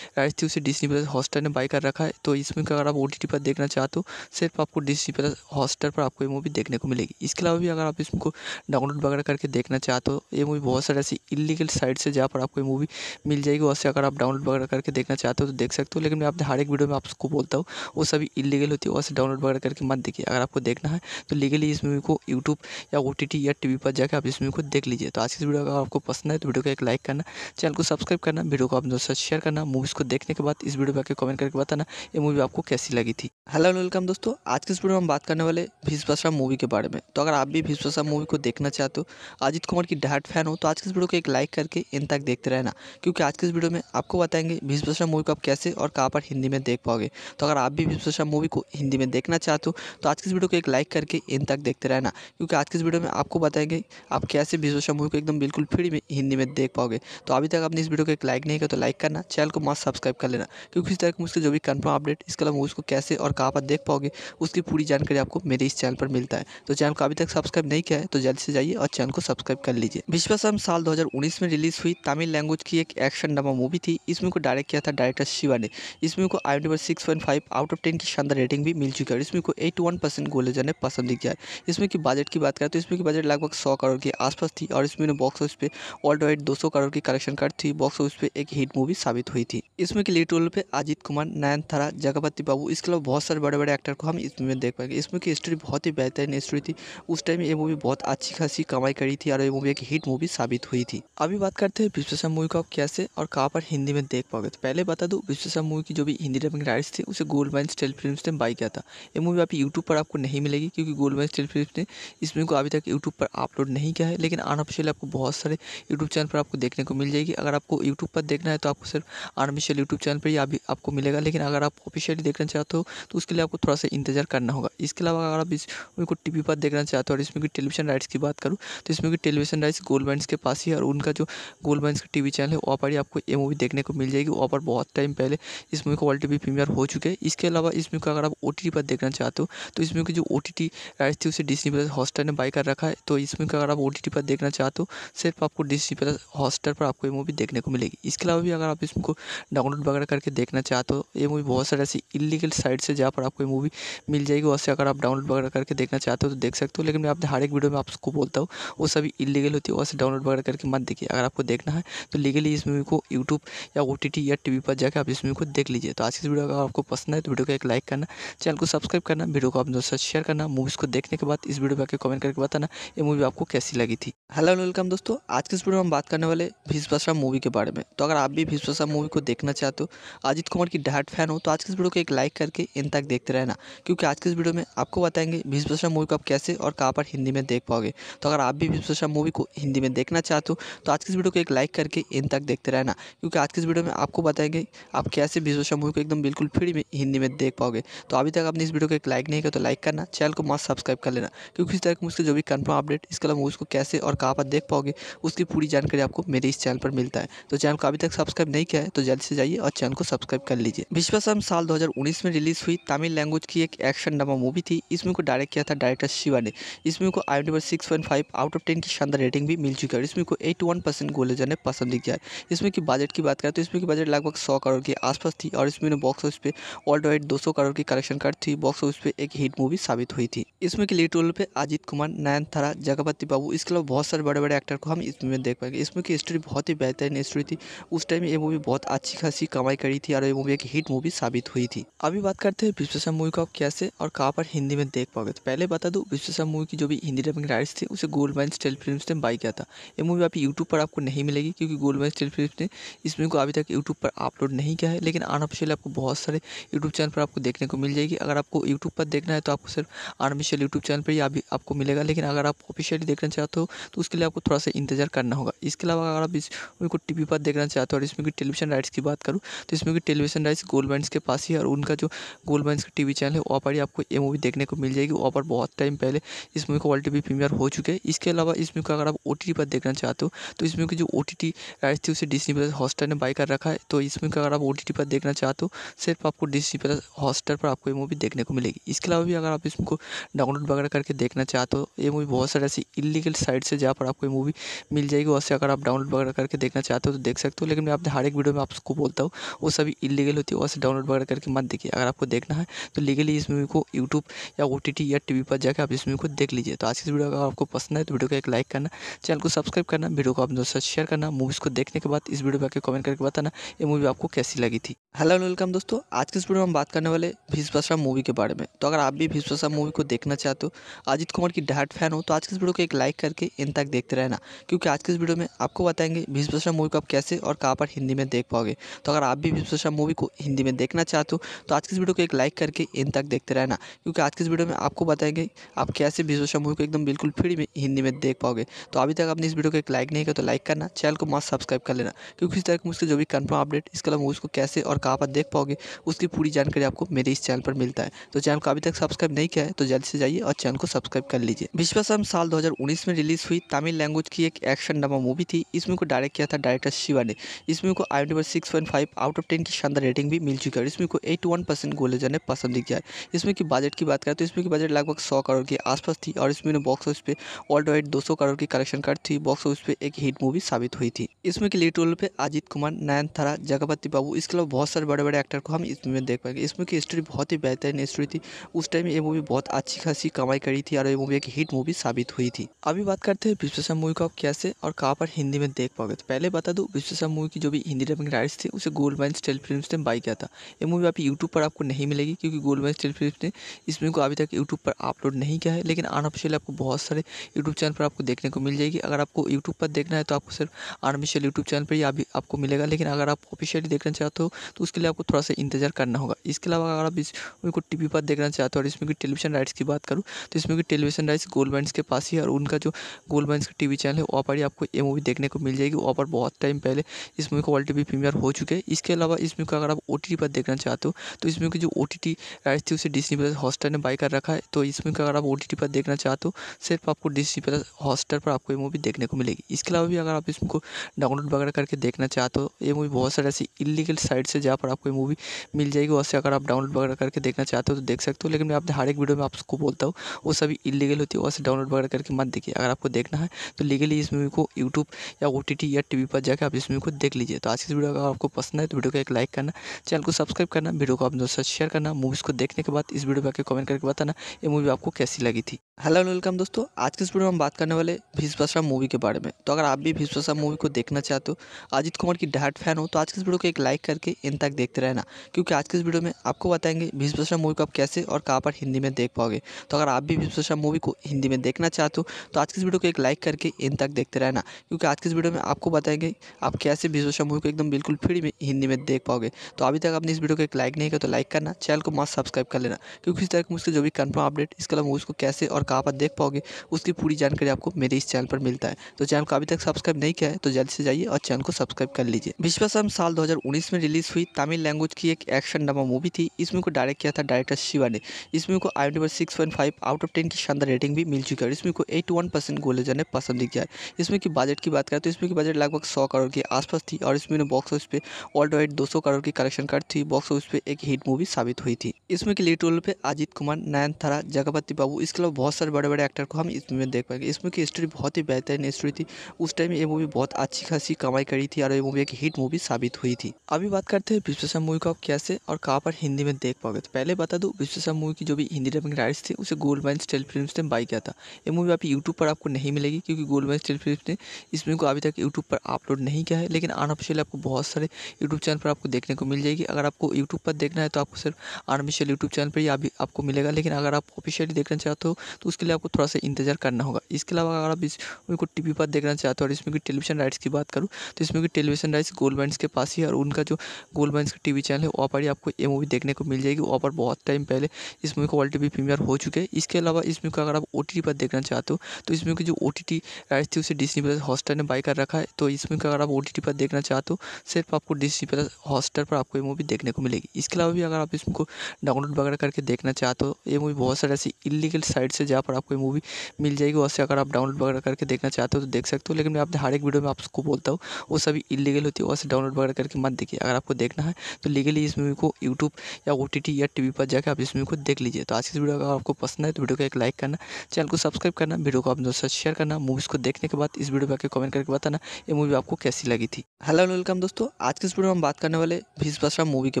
राइट्स थी उसे डिस्नी प्लस हॉस्टल ने बाई कर रखा है तो इस मूवी को अगर आप ओ पर देखना चाहते हो सिर्फ आपको डिस्नी प्लस हॉस्टल पर आपको ये मूवी देखने को मिलेगी इसके अलावा भी अगर आप इसमें डाउनलोड वगैरह करके देखना चाहते हो ये मूवी बहुत सारे ऐसी इलीगल साइट से जहाँ पर आपको ये मूवी मिल जाएगी वैसे से अगर आप डाउनलोड वगैरह करके देखना चाहते हो तो देख सकते हो लेकिन मैं आपने हर एक वीडियो में आपको बोलता हूँ वो सभी इलीगल होती है वैसे डाउनलोड वगैरह करके मत देखिए अगर आपको देखना है तो लीगली इस मूवी को यूट्यूब या ओ या टी पर जाकर आप इस मूवी को देख लीजिए तो आज की वीडियो अगर आपको पसंद है तो वीडियो को एक लाइक करना चैनल को सब्सक्राइब करना वीडियो को अपने दोस्तों शेयर करना मूवीज़ को देखने के बाद इस वीडियो में आकर कमेंट करके बताना ये मूवी आपको कैसी लगी थी हेलो वेलकम दोस्तों आज के इस वीडियो में हम बात करने वाले भीष भाषा मूवी के बारे में तो अगर आप भी भीष मूवी को देखना चाहते हो अजित कुमार की डाट फैन हो तो आज के इस वीडियो को एक लाइक करके इन तक देखते रहना क्योंकि आज के इस वीडियो में आपको बताएंगे भीष भाषा मूवी को आप कैसे और कहाँ पर हिंदी में देख पाओगे तो अगर आप भी विश्वशा मूवी को हिंदी में देखना चाहते हो तो आज की इस वीडियो को एक लाइक करके इन तक देखते रहना क्योंकि आज की इस वीडियो में आपको बताएंगे आप कैसे विश्वशा मूवी को एकदम बिल्कुल फ्री में हिंदी में देख पाओगे तो अभी तक आपने इस वीडियो को एक लाइक नहीं किया तो लाइक करना चैनल को मस्त सब्सक्राइब कर लेना क्योंकि इस तरह की मुझसे जो भी कन्फर्म अपडेट इसके अलावा को कैसे और कहाँ पर देख पाओगे उसकी पूरी जानकारी आपको मेरे इस चैनल पर मिलता है तो चैनल को अभी तक सब्सक्राइब नहीं किया है तो जल्द से जाइए और चैनल को सब्सक्राइब कर लीजिए विश्वसम साल 2019 में रिलीज हुई तमिल लैंग्वेज की एक एक्शन ड्रामा मूवी थी इसमें को डायरेक्ट किया था डायरेक्टर शिवा ने इसमें को आई गाड़ी पर six point five out of ten की शानदार रेटिंग भी मिल चुकी है और इसमें को एट्टी वन परसेंट गोले जाने पसंद दिख जाए इसमें की बजट की बात करें तो इसमें की बजट लगभग सौ करोड़ के आसपास थी और इसमें बॉक्स ऑफिस पे ऑल्ड वाइड दो सौ करोड़ की कलेक्शन कर थी बॉक्स ऑफिस पे एक हिट मूवी साबित हुई थी इसमें की लीड रोल पे अजित कुमार नयन थारा जगपति बाबू इसके अलावा बहुत सारे बड़े बड़े एक्टर को हम इसमें देख पाएंगे इसमें की स्टोरी बहुत ही बेहतरीन स्टोरी थी उस टाइम ये मूवी बहुत अच्छी खासी कमाई करी थी और ये मूवी एक हिट मूवी साबित हुई थी अभी बात करते हैं विश्वेश्वर मूवी को कैसे और कहाँ पर हिंदी में देख पाओगे तो पहले बता दूँ विश्वेश्वर मूवी की जो भी हिंदी अपनी राइट्स थी उसे गोल्ड माइन स्टेल फिल्म ने बाई किया था ये मूवी आप यूट्यूब पर आपको नहीं मिलेगी क्योंकि गोल्ड माइन स्टेल फिल्म ने इस मूवी को अभी तक यूट्यूब पर अपलोड नहीं किया है लेकिन अनऑफिशियल आपको बहुत सारे यूट्यूब चैनल पर आपको देखने को मिल जाएगी अगर आपको यूट्यूब पर देखना है तो आपको सिर्फ अनऑफिशियल यूट्यूब चैनल पर ही अभी आपको मिलेगा लेकिन अगर आप ऑफिशियली देखना चाहते हो तो उसके लिए आपको थोड़ा सा इंतजार करना होगा इसके अलावा अगर आप इस मूवी को टी पर देखना चाहते हो और इसमें की टेलीविजन राइट्स की बात करूँ तो इसमें की टेलीविजन राइट्स गोल्ड माइंस के पास ही और उनका जो गोल्ड माइंस का टी चैनल है वहाँ पर ही आपको ये मूवी देखने को मिल जाएगी वहाँ पर बहुत टाइम पहले इस मूवी को ऑल्टी सभी प्रीमियर हो चुके हैं इसके अलावा इस मूवी को अगर आप ओ पर देखना चाहते हो तो इस मूवी की जो ओ टी राइट्स थी उसे डिस्नी प्लस हॉस्टर ने बाई कर रखा है तो इस मूवी को अगर आप ओ पर देखना चाहते हो सिर्फ आपको डिस्नी प्लस हॉस्टर पर आपको ये मूवी देखने को मिलेगी इसके अलावा भी अगर आप इस मूवी को डाउनलोड वगैरह करके देखना चाहते हो ये मूवी बहुत सारे ऐसी इलीगल साइट्स है जहाँ पर आपको ये मूवी मिल जाएगी वैसे अगर आप डाउनलोड वगैरह करके देखना चाहते हो तो देख सकते हो लेकिन मैं आपने हर एक वीडियो में आपको बोलता हूँ वो सभी इलीगल होती है वैसे डाउनलोड वगैरह करके मत देखिए अगर आपको देखना है तो लीगली इस मूवी को यूट्यूब या ओ या टी पर जाकर आप इस मूवी को देख लीजिए तो आज इस वीडियो अगर आपको पसंद है तो वीडियो को एक लाइक करना चैनल को सब्सक्राइब करना वीडियो को आप दोस्तों से शेयर करना मूवीज़ को देखने के बाद इस वीडियो पर कमेंट करके बताना ये मूवी आपको कैसी लगी थी हेलो वेलकम दोस्तों आज के इस वीडियो में हम बात करने वाले भीष्म मूवी के बारे में तो अगर आप भी भीष्म मूवी को देखना चाहते हो अजित कुमार की डायट फैन हो तो आज के इस वीडियो को एक लाइक करके इन तक देखते रहना क्योंकि आज के इस वीडियो में आपको बताएंगे भीष्म मूवी को आप कैसे और कहाँ पर हिंदी में देख पाओगे तो अगर आप भी भीष्म मूवी को हिंदी में देखना चाहते हो तो आज के इस वीडियो को एक लाइक करके इन तक देखते रहना क्योंकि आज के इस वीडियो में आपको बताएंगे आप कैसे भीष्म मूवी को एकदम बिल्कुल फ्री में हिंदी में देख पाओगे तो अभी तक आपने इस वीडियो को एक लाइक नहीं किया तो लाइक करना चैनल को मस्त सब्सक्राइब कर लेना क्योंकि इस तरह की मुझसे जो भी कन्फर्म अपडेट इसके अलावा उसको कैसे और कहाँ पर देख पाओगे उसकी पूरी जानकारी आपको मेरे इस चैनल पर मिलता है तो चैनल को अभी तक सब्सक्राइब नहीं किया है तो जल्दी से जाइए और चैनल को सब्सक्राइब कर लीजिए विश्वासम साल दो में रिलीज हुई तमिल लैंग्वेज की एक एक्शन ड्रामा मूवी थी इसमें को डायरेक्ट किया था डायरेक्टर शिवा ने इसमें को I number six five out of ten की शानदार रेटिंग भी मिल चुकी है इसमें को एटी वन परसेंट गोले जाने पसंद किया है इसमें की बजट की बात करें तो इसमें की बजट लगभग सौ करोड़ के आसपास थी और इसमें बॉक्स ऑफिस पे वाइड दो सौ करोड़ की कलेक्शन कर थी बॉक्स ऑफिस पे एक हिट मूवी साबित हुई थी इसमें के लीड रोल पे अजित कुमार नयन थारा जगपति बाबू इसके अलावा बहुत सारे बड़े बड़े एक्टर को हम इसमें देख पाएंगे इसमें की स्टोरी बहुत ही बेहतरीन स्टोरी थी उस टाइम ये मूवी बहुत अच्छी खासी कमाई करी थी और ये मूवी एक हिट मूवी साबित हुई थी अभी बात करते हैं विश्वेश्वर मूवी का कैसे और कहाँ पर हिंदी में देख पाओगे तो पहले बता दू विश्वेश्वर मूवी की जो भी हिंदी डबिंग राइट्स थी उसे गोल्ड माइन स्टेल फिल्म ने बाई किया था ये मूवी आप यूट्यूब पर आपको नहीं मिलेगी क्योंकि गोल्ड माइन स्टेल फिल्म ने इस मूवी को अभी तक यूट्यूब पर अपलोड नहीं किया है लेकिन अनऑफिशियल आपको बहुत सारे यूट्यूब चैनल पर आपको देखने को मिल जाएगी अगर आपको यूट्यूब पर देखना है तो आपको सिर्फ आर्मिशियल यूट्यूब चैनल पर ही अभी आपको मिलेगा लेकिन अगर आप ऑफिशियली देखना चाहते हो तो उसके लिए आपको थोड़ा सा इंतजार करना होगा इसके अलावा अगर आप इस टी टी पर देखना चाहते हो और इसमें की टेलीविजन राइट्स की बात करूँ तो इसमें की टेलीविजन राइट्स गोल्ड के पास ही और उनका जो गोल्ड का टी चैनल है वहाँ पर ही आपको ये मूवी देखने को मिल जाएगी वहाँ पर बहुत टाइम पहले इस मूवी को ऑल टी प्रीमियर हो चुके हैं इसके अलावा इस मूवी को अगर आप ओ पर देखना चाहते हो तो इस मूवी की जो ओ टी राइट्स थी उसे डिस्नी प्लस हॉस्टल ने बाई कर रखा है तो इस मूवी को अगर आप ओ पर देखना चाहते हो सिर्फ आपको डिश प्लस हॉटस्टार पर आपको ये मूवी देखने को मिलेगी इसके अलावा भी अगर आप इसको डाउनलोड वगैरह करके देखना चाहते हो ये मूवी बहुत सारे ऐसी इलीगल साइट से जहाँ पर आपको ये मूवी मिल जाएगी वहाँ से अगर आप डाउनलोड वगैरह करके देखना चाहते हो तो देख सकते हो लेकिन मैं आपने हर एक वीडियो में आपको बोलता हूँ वो सभी इलीगल होती है वहाँ से डाउनलोड वगैरह करके मत देखिए अगर आपको देखना है तो लीगली इस मूवी को यूट्यूब या ओ या टी पर जाकर आप इस मूवी को देख लीजिए तो आज की वीडियो अगर आपको पसंद है तो वीडियो को एक लाइक करना चैनल को सब्सक्राइब करना वीडियो को आप दोस्तों शेयर करना मूवीज़ को देखने के बाद इस वीडियो पर कमेंट करके बताना ये मूवी आपको कैसी लगी थी हेलो वेलकम नमस्कार दोस्तों आज के इस वीडियो में हम बात करने वाले भीष भाषा मूवी के बारे में तो अगर आप भी भीष बसरा मूवी को देखना चाहते हो अजित कुमार की डायट फैन हो तो आज के इस वीडियो को एक लाइक करके इन तक देखते रहना क्योंकि आज के इस वीडियो में आपको बताएंगे भीष बसरा मूवी को आप कैसे और कहाँ पर हिंदी में देख पाओगे तो अगर आप भी भीष भाषा मूवी को हिंदी में देखना चाहते हो तो आज के इस वीडियो को एक लाइक करके इन तक देखते रहना क्योंकि आज के इस वीडियो में आपको बताएंगे आप कैसे भीष मूवी को एकदम बिल्कुल फ्री में हिंदी में देख पाओगे तो अभी तक आपने इस वीडियो को एक लाइक नहीं किया तो लाइक करना चैनल को मस्त सब्सक्राइब कर लेना क्योंकि इस तरह की मुझसे जो भी कन्फर्म अपडेट इसके अलावा मूवीज़ को कैसे और कहाँ पर देख पाओ पाओगे उसकी पूरी जानकारी आपको मेरे इस चैनल पर मिलता है तो चैनल को अभी तक सब्सक्राइब नहीं किया है तो जल्दी से जाइए और चैनल को सब्सक्राइब कर लीजिए विश्वासम साल 2019 में रिलीज़ हुई तमिल लैंग्वेज की एक एक्शन ड्रामा मूवी थी इस मूवी को डायरेक्ट किया था डायरेक्टर शिवा ने इस मूवी को I M six point five out of ten की शानदार रेटिंग भी मिल चुकी है और इसमें को एट्टी वन परसेंट गोलेजर ने पसंद किया है इसमें की बजट की बात करें तो इसमें की बजट लगभग सौ करोड़ के आसपास थी और इसमें बॉक्स ऑफिस पे ऑल वाइड दो सौ करोड़ की कलेक्शन कार्ड थी बॉक्स ऑफिस पे एक हिट मूवी साबित हुई थी इसमें की लीड रोल पे अजित कुमार नयन थारा जगपति बाबू इसके अलावा बहुत सारे बड़े बड़े कैरेक्टर को हम इस में देख पाएंगे इस मूवी की स्टोरी बहुत ही बेहतरीन स्टोरी थी उस टाइम ये मूवी बहुत अच्छी खासी कमाई करी थी और ये मूवी एक हिट मूवी साबित हुई थी अभी बात करते हैं विश्वेश्वर मूवी को आप कैसे और कहाँ पर हिंदी में देख पाओगे तो पहले बता दो विश्वेश्वर मूवी की जो भी हिंदी डबिंग राइट्स थी उसे गोल्ड माइन स्टेल फिल्म ने बाई किया था ये मूवी आप यूट्यूब पर आपको नहीं मिलेगी क्योंकि गोल्ड माइन स्टेल फिल्म ने इस मूवी को अभी तक यूट्यूब पर अपलोड नहीं किया है लेकिन अनऑफिशियल आपको बहुत सारे यूट्यूब चैनल पर आपको देखने को मिल जाएगी अगर आपको यूट्यूब पर देखना है तो आपको सिर्फ अनऑफिशियल यूट्यूब चैनल पर ही अभी आपको मिलेगा लेकिन अगर आप ऑफिशियली देखना चाहते हो तो उसके लिए आपको थोड़ा सा इंतजार करना होगा इसके अलावा अगर आप इस मूवी को टी वी पर देखना चाहते हो और इसमें की टेलीविजन राइट्स की बात करूँ तो इसमें की टेलीविजन राइट्स गोल्ड माइंस के पास ही है और उनका जो गोल्ड बैंड का टी वी चैनल है वहाँ पर ही आपको ये मूवी देखने को मिल जाएगी वहाँ पर बहुत टाइम पहले इस मूवी को ऑल टी प्रीमियर हो चुके हैं इसके अलावा इसमें को अगर आप ओ टी टी पर देखना चाहते हो तो इसमें की जो ओ टी टी राइट्स थी उसे डिस्नी प्लस हॉस्टल ने बाई कर रखा है तो इसमें अगर आप ओ टी टी पर देखना चाहते हो सिर्फ आपको डिस्नी प्लस हॉस्टल पर आपको ये मूवी देखने को मिलेगी इसके अलावा भी अगर आप इसमें को डाउनलोड वगैरह करके देखना चाहते हो ये मूवी बहुत सारे ऐसी इलीगल साइट से जहाँ पर आपको मूवी मिल जाएगी वैसे से अगर आप डाउनलोड वगैरह करके देखना चाहते हो तो देख सकते हो लेकिन मैं आप हर एक वीडियो में आपको बोलता हूँ वो सभी इलीगल होती है वैसे से डाउनलोड वगैरह करके मत देखिए अगर आपको देखना है तो लीगली इस मूवी को यूट्यूब या ओ या टी पर जाकर आप इस मूवी को देख लीजिए तो आज की वीडियो अगर आपको पसंद है तो वीडियो को एक लाइक करना चैनल को सब्सक्राइब करना वीडियो को अपने दोस्तों शेयर करना मूवीज़ को देखने के बाद इस वीडियो पर आकर कमेंट करके बताना ये मूवी आपको कैसी लगी थी हेलो वेलकम दोस्तों आज के इस वीडियो में हम बात करने वाले भीष्म मूवी के बारे में तो अगर आप भी भीष्म मूवी को देखना चाहते हो अजित कुमार की डायरेक्ट फैन हो तो आज के इस वीडियो को एक लाइक करके इन तक देखते रहे रहना क्योंकि आज के इस वीडियो में आपको बताएंगे भीष्म मूवी को आप कैसे और कहाँ पर हिंदी में देख पाओगे तो अगर आप भी भीष्म मूवी को हिंदी में देखना चाहते हो तो आज के इस वीडियो को एक लाइक करके इन तक देखते रहना क्योंकि आज के इस वीडियो में आपको बताएंगे आप कैसे भीष्म मूवी को एकदम बिल्कुल फ्री में हिंदी में देख पाओगे तो अभी तक आपने इस वीडियो को एक लाइक नहीं किया तो लाइक करना चैनल को मस्त सब्सक्राइब कर लेना क्योंकि इस तरह की मुझसे जो भी कन्फर्म अपडेट इसके अलावा मूवीज़ को कैसे और कहाँ पर देख पाओगे उसकी पूरी जानकारी आपको मेरे इस चैनल पर मिलता है तो चैनल को अभी तक सब्सक्राइब नहीं किया है तो जल्दी से जाइए और चैनल को सब्सक्राइब कर लीजिए विश्वसम साल 2019 में रिलीज़ हुई तमिल लैंग्वेज लैंग्वेज की एक एक्शन ड्रामा मूवी थी इस मूवी को डायरेक्ट किया था डायरेक्टर शिवा ने इस मूवी को I number six point five out of ten की शानदार रेटिंग भी मिल चुकी है और इसमें को एट वन परसेंट गोले जाने पसंद दिख है इसमें की बजट की बात करें तो इसमें की बजट लगभग सौ करोड़ के आसपास थी और इसमें बॉक्स ऑफिस पे ऑल वाइड दो करोड़ की कलेक्शन कर थी बॉक्स ऑफिस पे एक हिट मूवी साबित हुई थी इसमें की लीड रोल पे अजित कुमार नयन थारा जगपति बाबू इसके अलावा बहुत सारे बड़े बड़े एक्टर को हम इसमें देख पाएंगे इसमें की स्टोरी बहुत ही बेहतरीन स्टोरी थी उस टाइम ये मूवी बहुत अच्छी खासी कमाई करी थी और ये मूवी एक हिट मूवी साबित हुई थी अभी बात करते हैं विश्वेश्वर मूवी को आप कैसे और कहाँ पर हिंदी में देख पाओगे तो पहले बता दूँ विश्वसा मूवी की जो भी हिंदी डबिंग राइट्स थी उसे गोल्ड माइन स्टेल फिल्म ने बाई किया था ये मूवी आप यूट्यूब पर आपको नहीं मिलेगी क्योंकि गोल्ड माइन स्टेल फिल्म ने इस मूवी को अभी तक यूट्यूब पर अपलोड नहीं किया है लेकिन अनऑफिशियल आपको बहुत सारे यूट्यूब चैनल पर आपको देखने को मिल जाएगी अगर आपको यूट्यूब पर देखना है तो आपको सिर्फ अनऑफिशियल यूट्यूब चैनल पर ही अभी आपको मिलेगा लेकिन अगर आप ऑफिशियली देखना चाहते हो तो उसके लिए आपको थोड़ा सा इंतजार करना होगा इसके अलावा अगर आप इस मूवी को टी पर देखना चाहते हो और इसमें की टेलीविजन राइट्स की बात करूँ तो इसमें की टेलीविजन राइट्स गोल्ड माइंस के पास ही और उनका जो गोल्ड माइंस की टी मूवी चैनल है वहाँ पर ही आपको ये मूवी देखने को मिल जाएगी वहाँ पर बहुत टाइम पहले इस मूवी को ऑल टी प्रीमियर हो चुके हैं इसके अलावा इस मूवी को अगर आप ओ पर देखना चाहते हो तो इस मूवी की जो ओ टी राइट थी उसे डिस्नी प्लस हॉस्टर ने बाई कर रखा है तो इस मूवी को अगर आप ओ पर देखना चाहते हो सिर्फ आपको डिस्नी प्लस हॉस्टर पर आपको ये मूवी देखने को मिलेगी इसके अलावा भी अगर आप इस मूवी को डाउनलोड वगैरह करके देखना चाहते हो ये मूवी बहुत सारे ऐसी इलीगल साइट से जहाँ पर आपको ये मूवी मिल जाएगी वैसे से अगर आप डाउनलोड वगैरह करके देखना चाहते हो तो देख सकते हो लेकिन मैं आपने हर एक वीडियो में आपको बोलता हूँ वो सभी इलीगल होती है वैसे से डाउनलोड वगैरह करके मत देखिए अगर आपको देखना है तो तो लीगली इस मूवी को यूट्यूब या ओ या टी पर जाकर आप इस मूवी को देख लीजिए तो आज इस वीडियो अगर आपको पसंद है तो वीडियो को एक लाइक करना चैनल को सब्सक्राइब करना वीडियो को आप दोस्तों शेयर करना मूवीज़ को देखने के बाद इस वीडियो पर कमेंट करके बताना ये मूवी आपको कैसी लगी थी हेलो वेलकम दोस्तों आज की इस वीडियो में हम बात करने वाले भीष्म मूवी के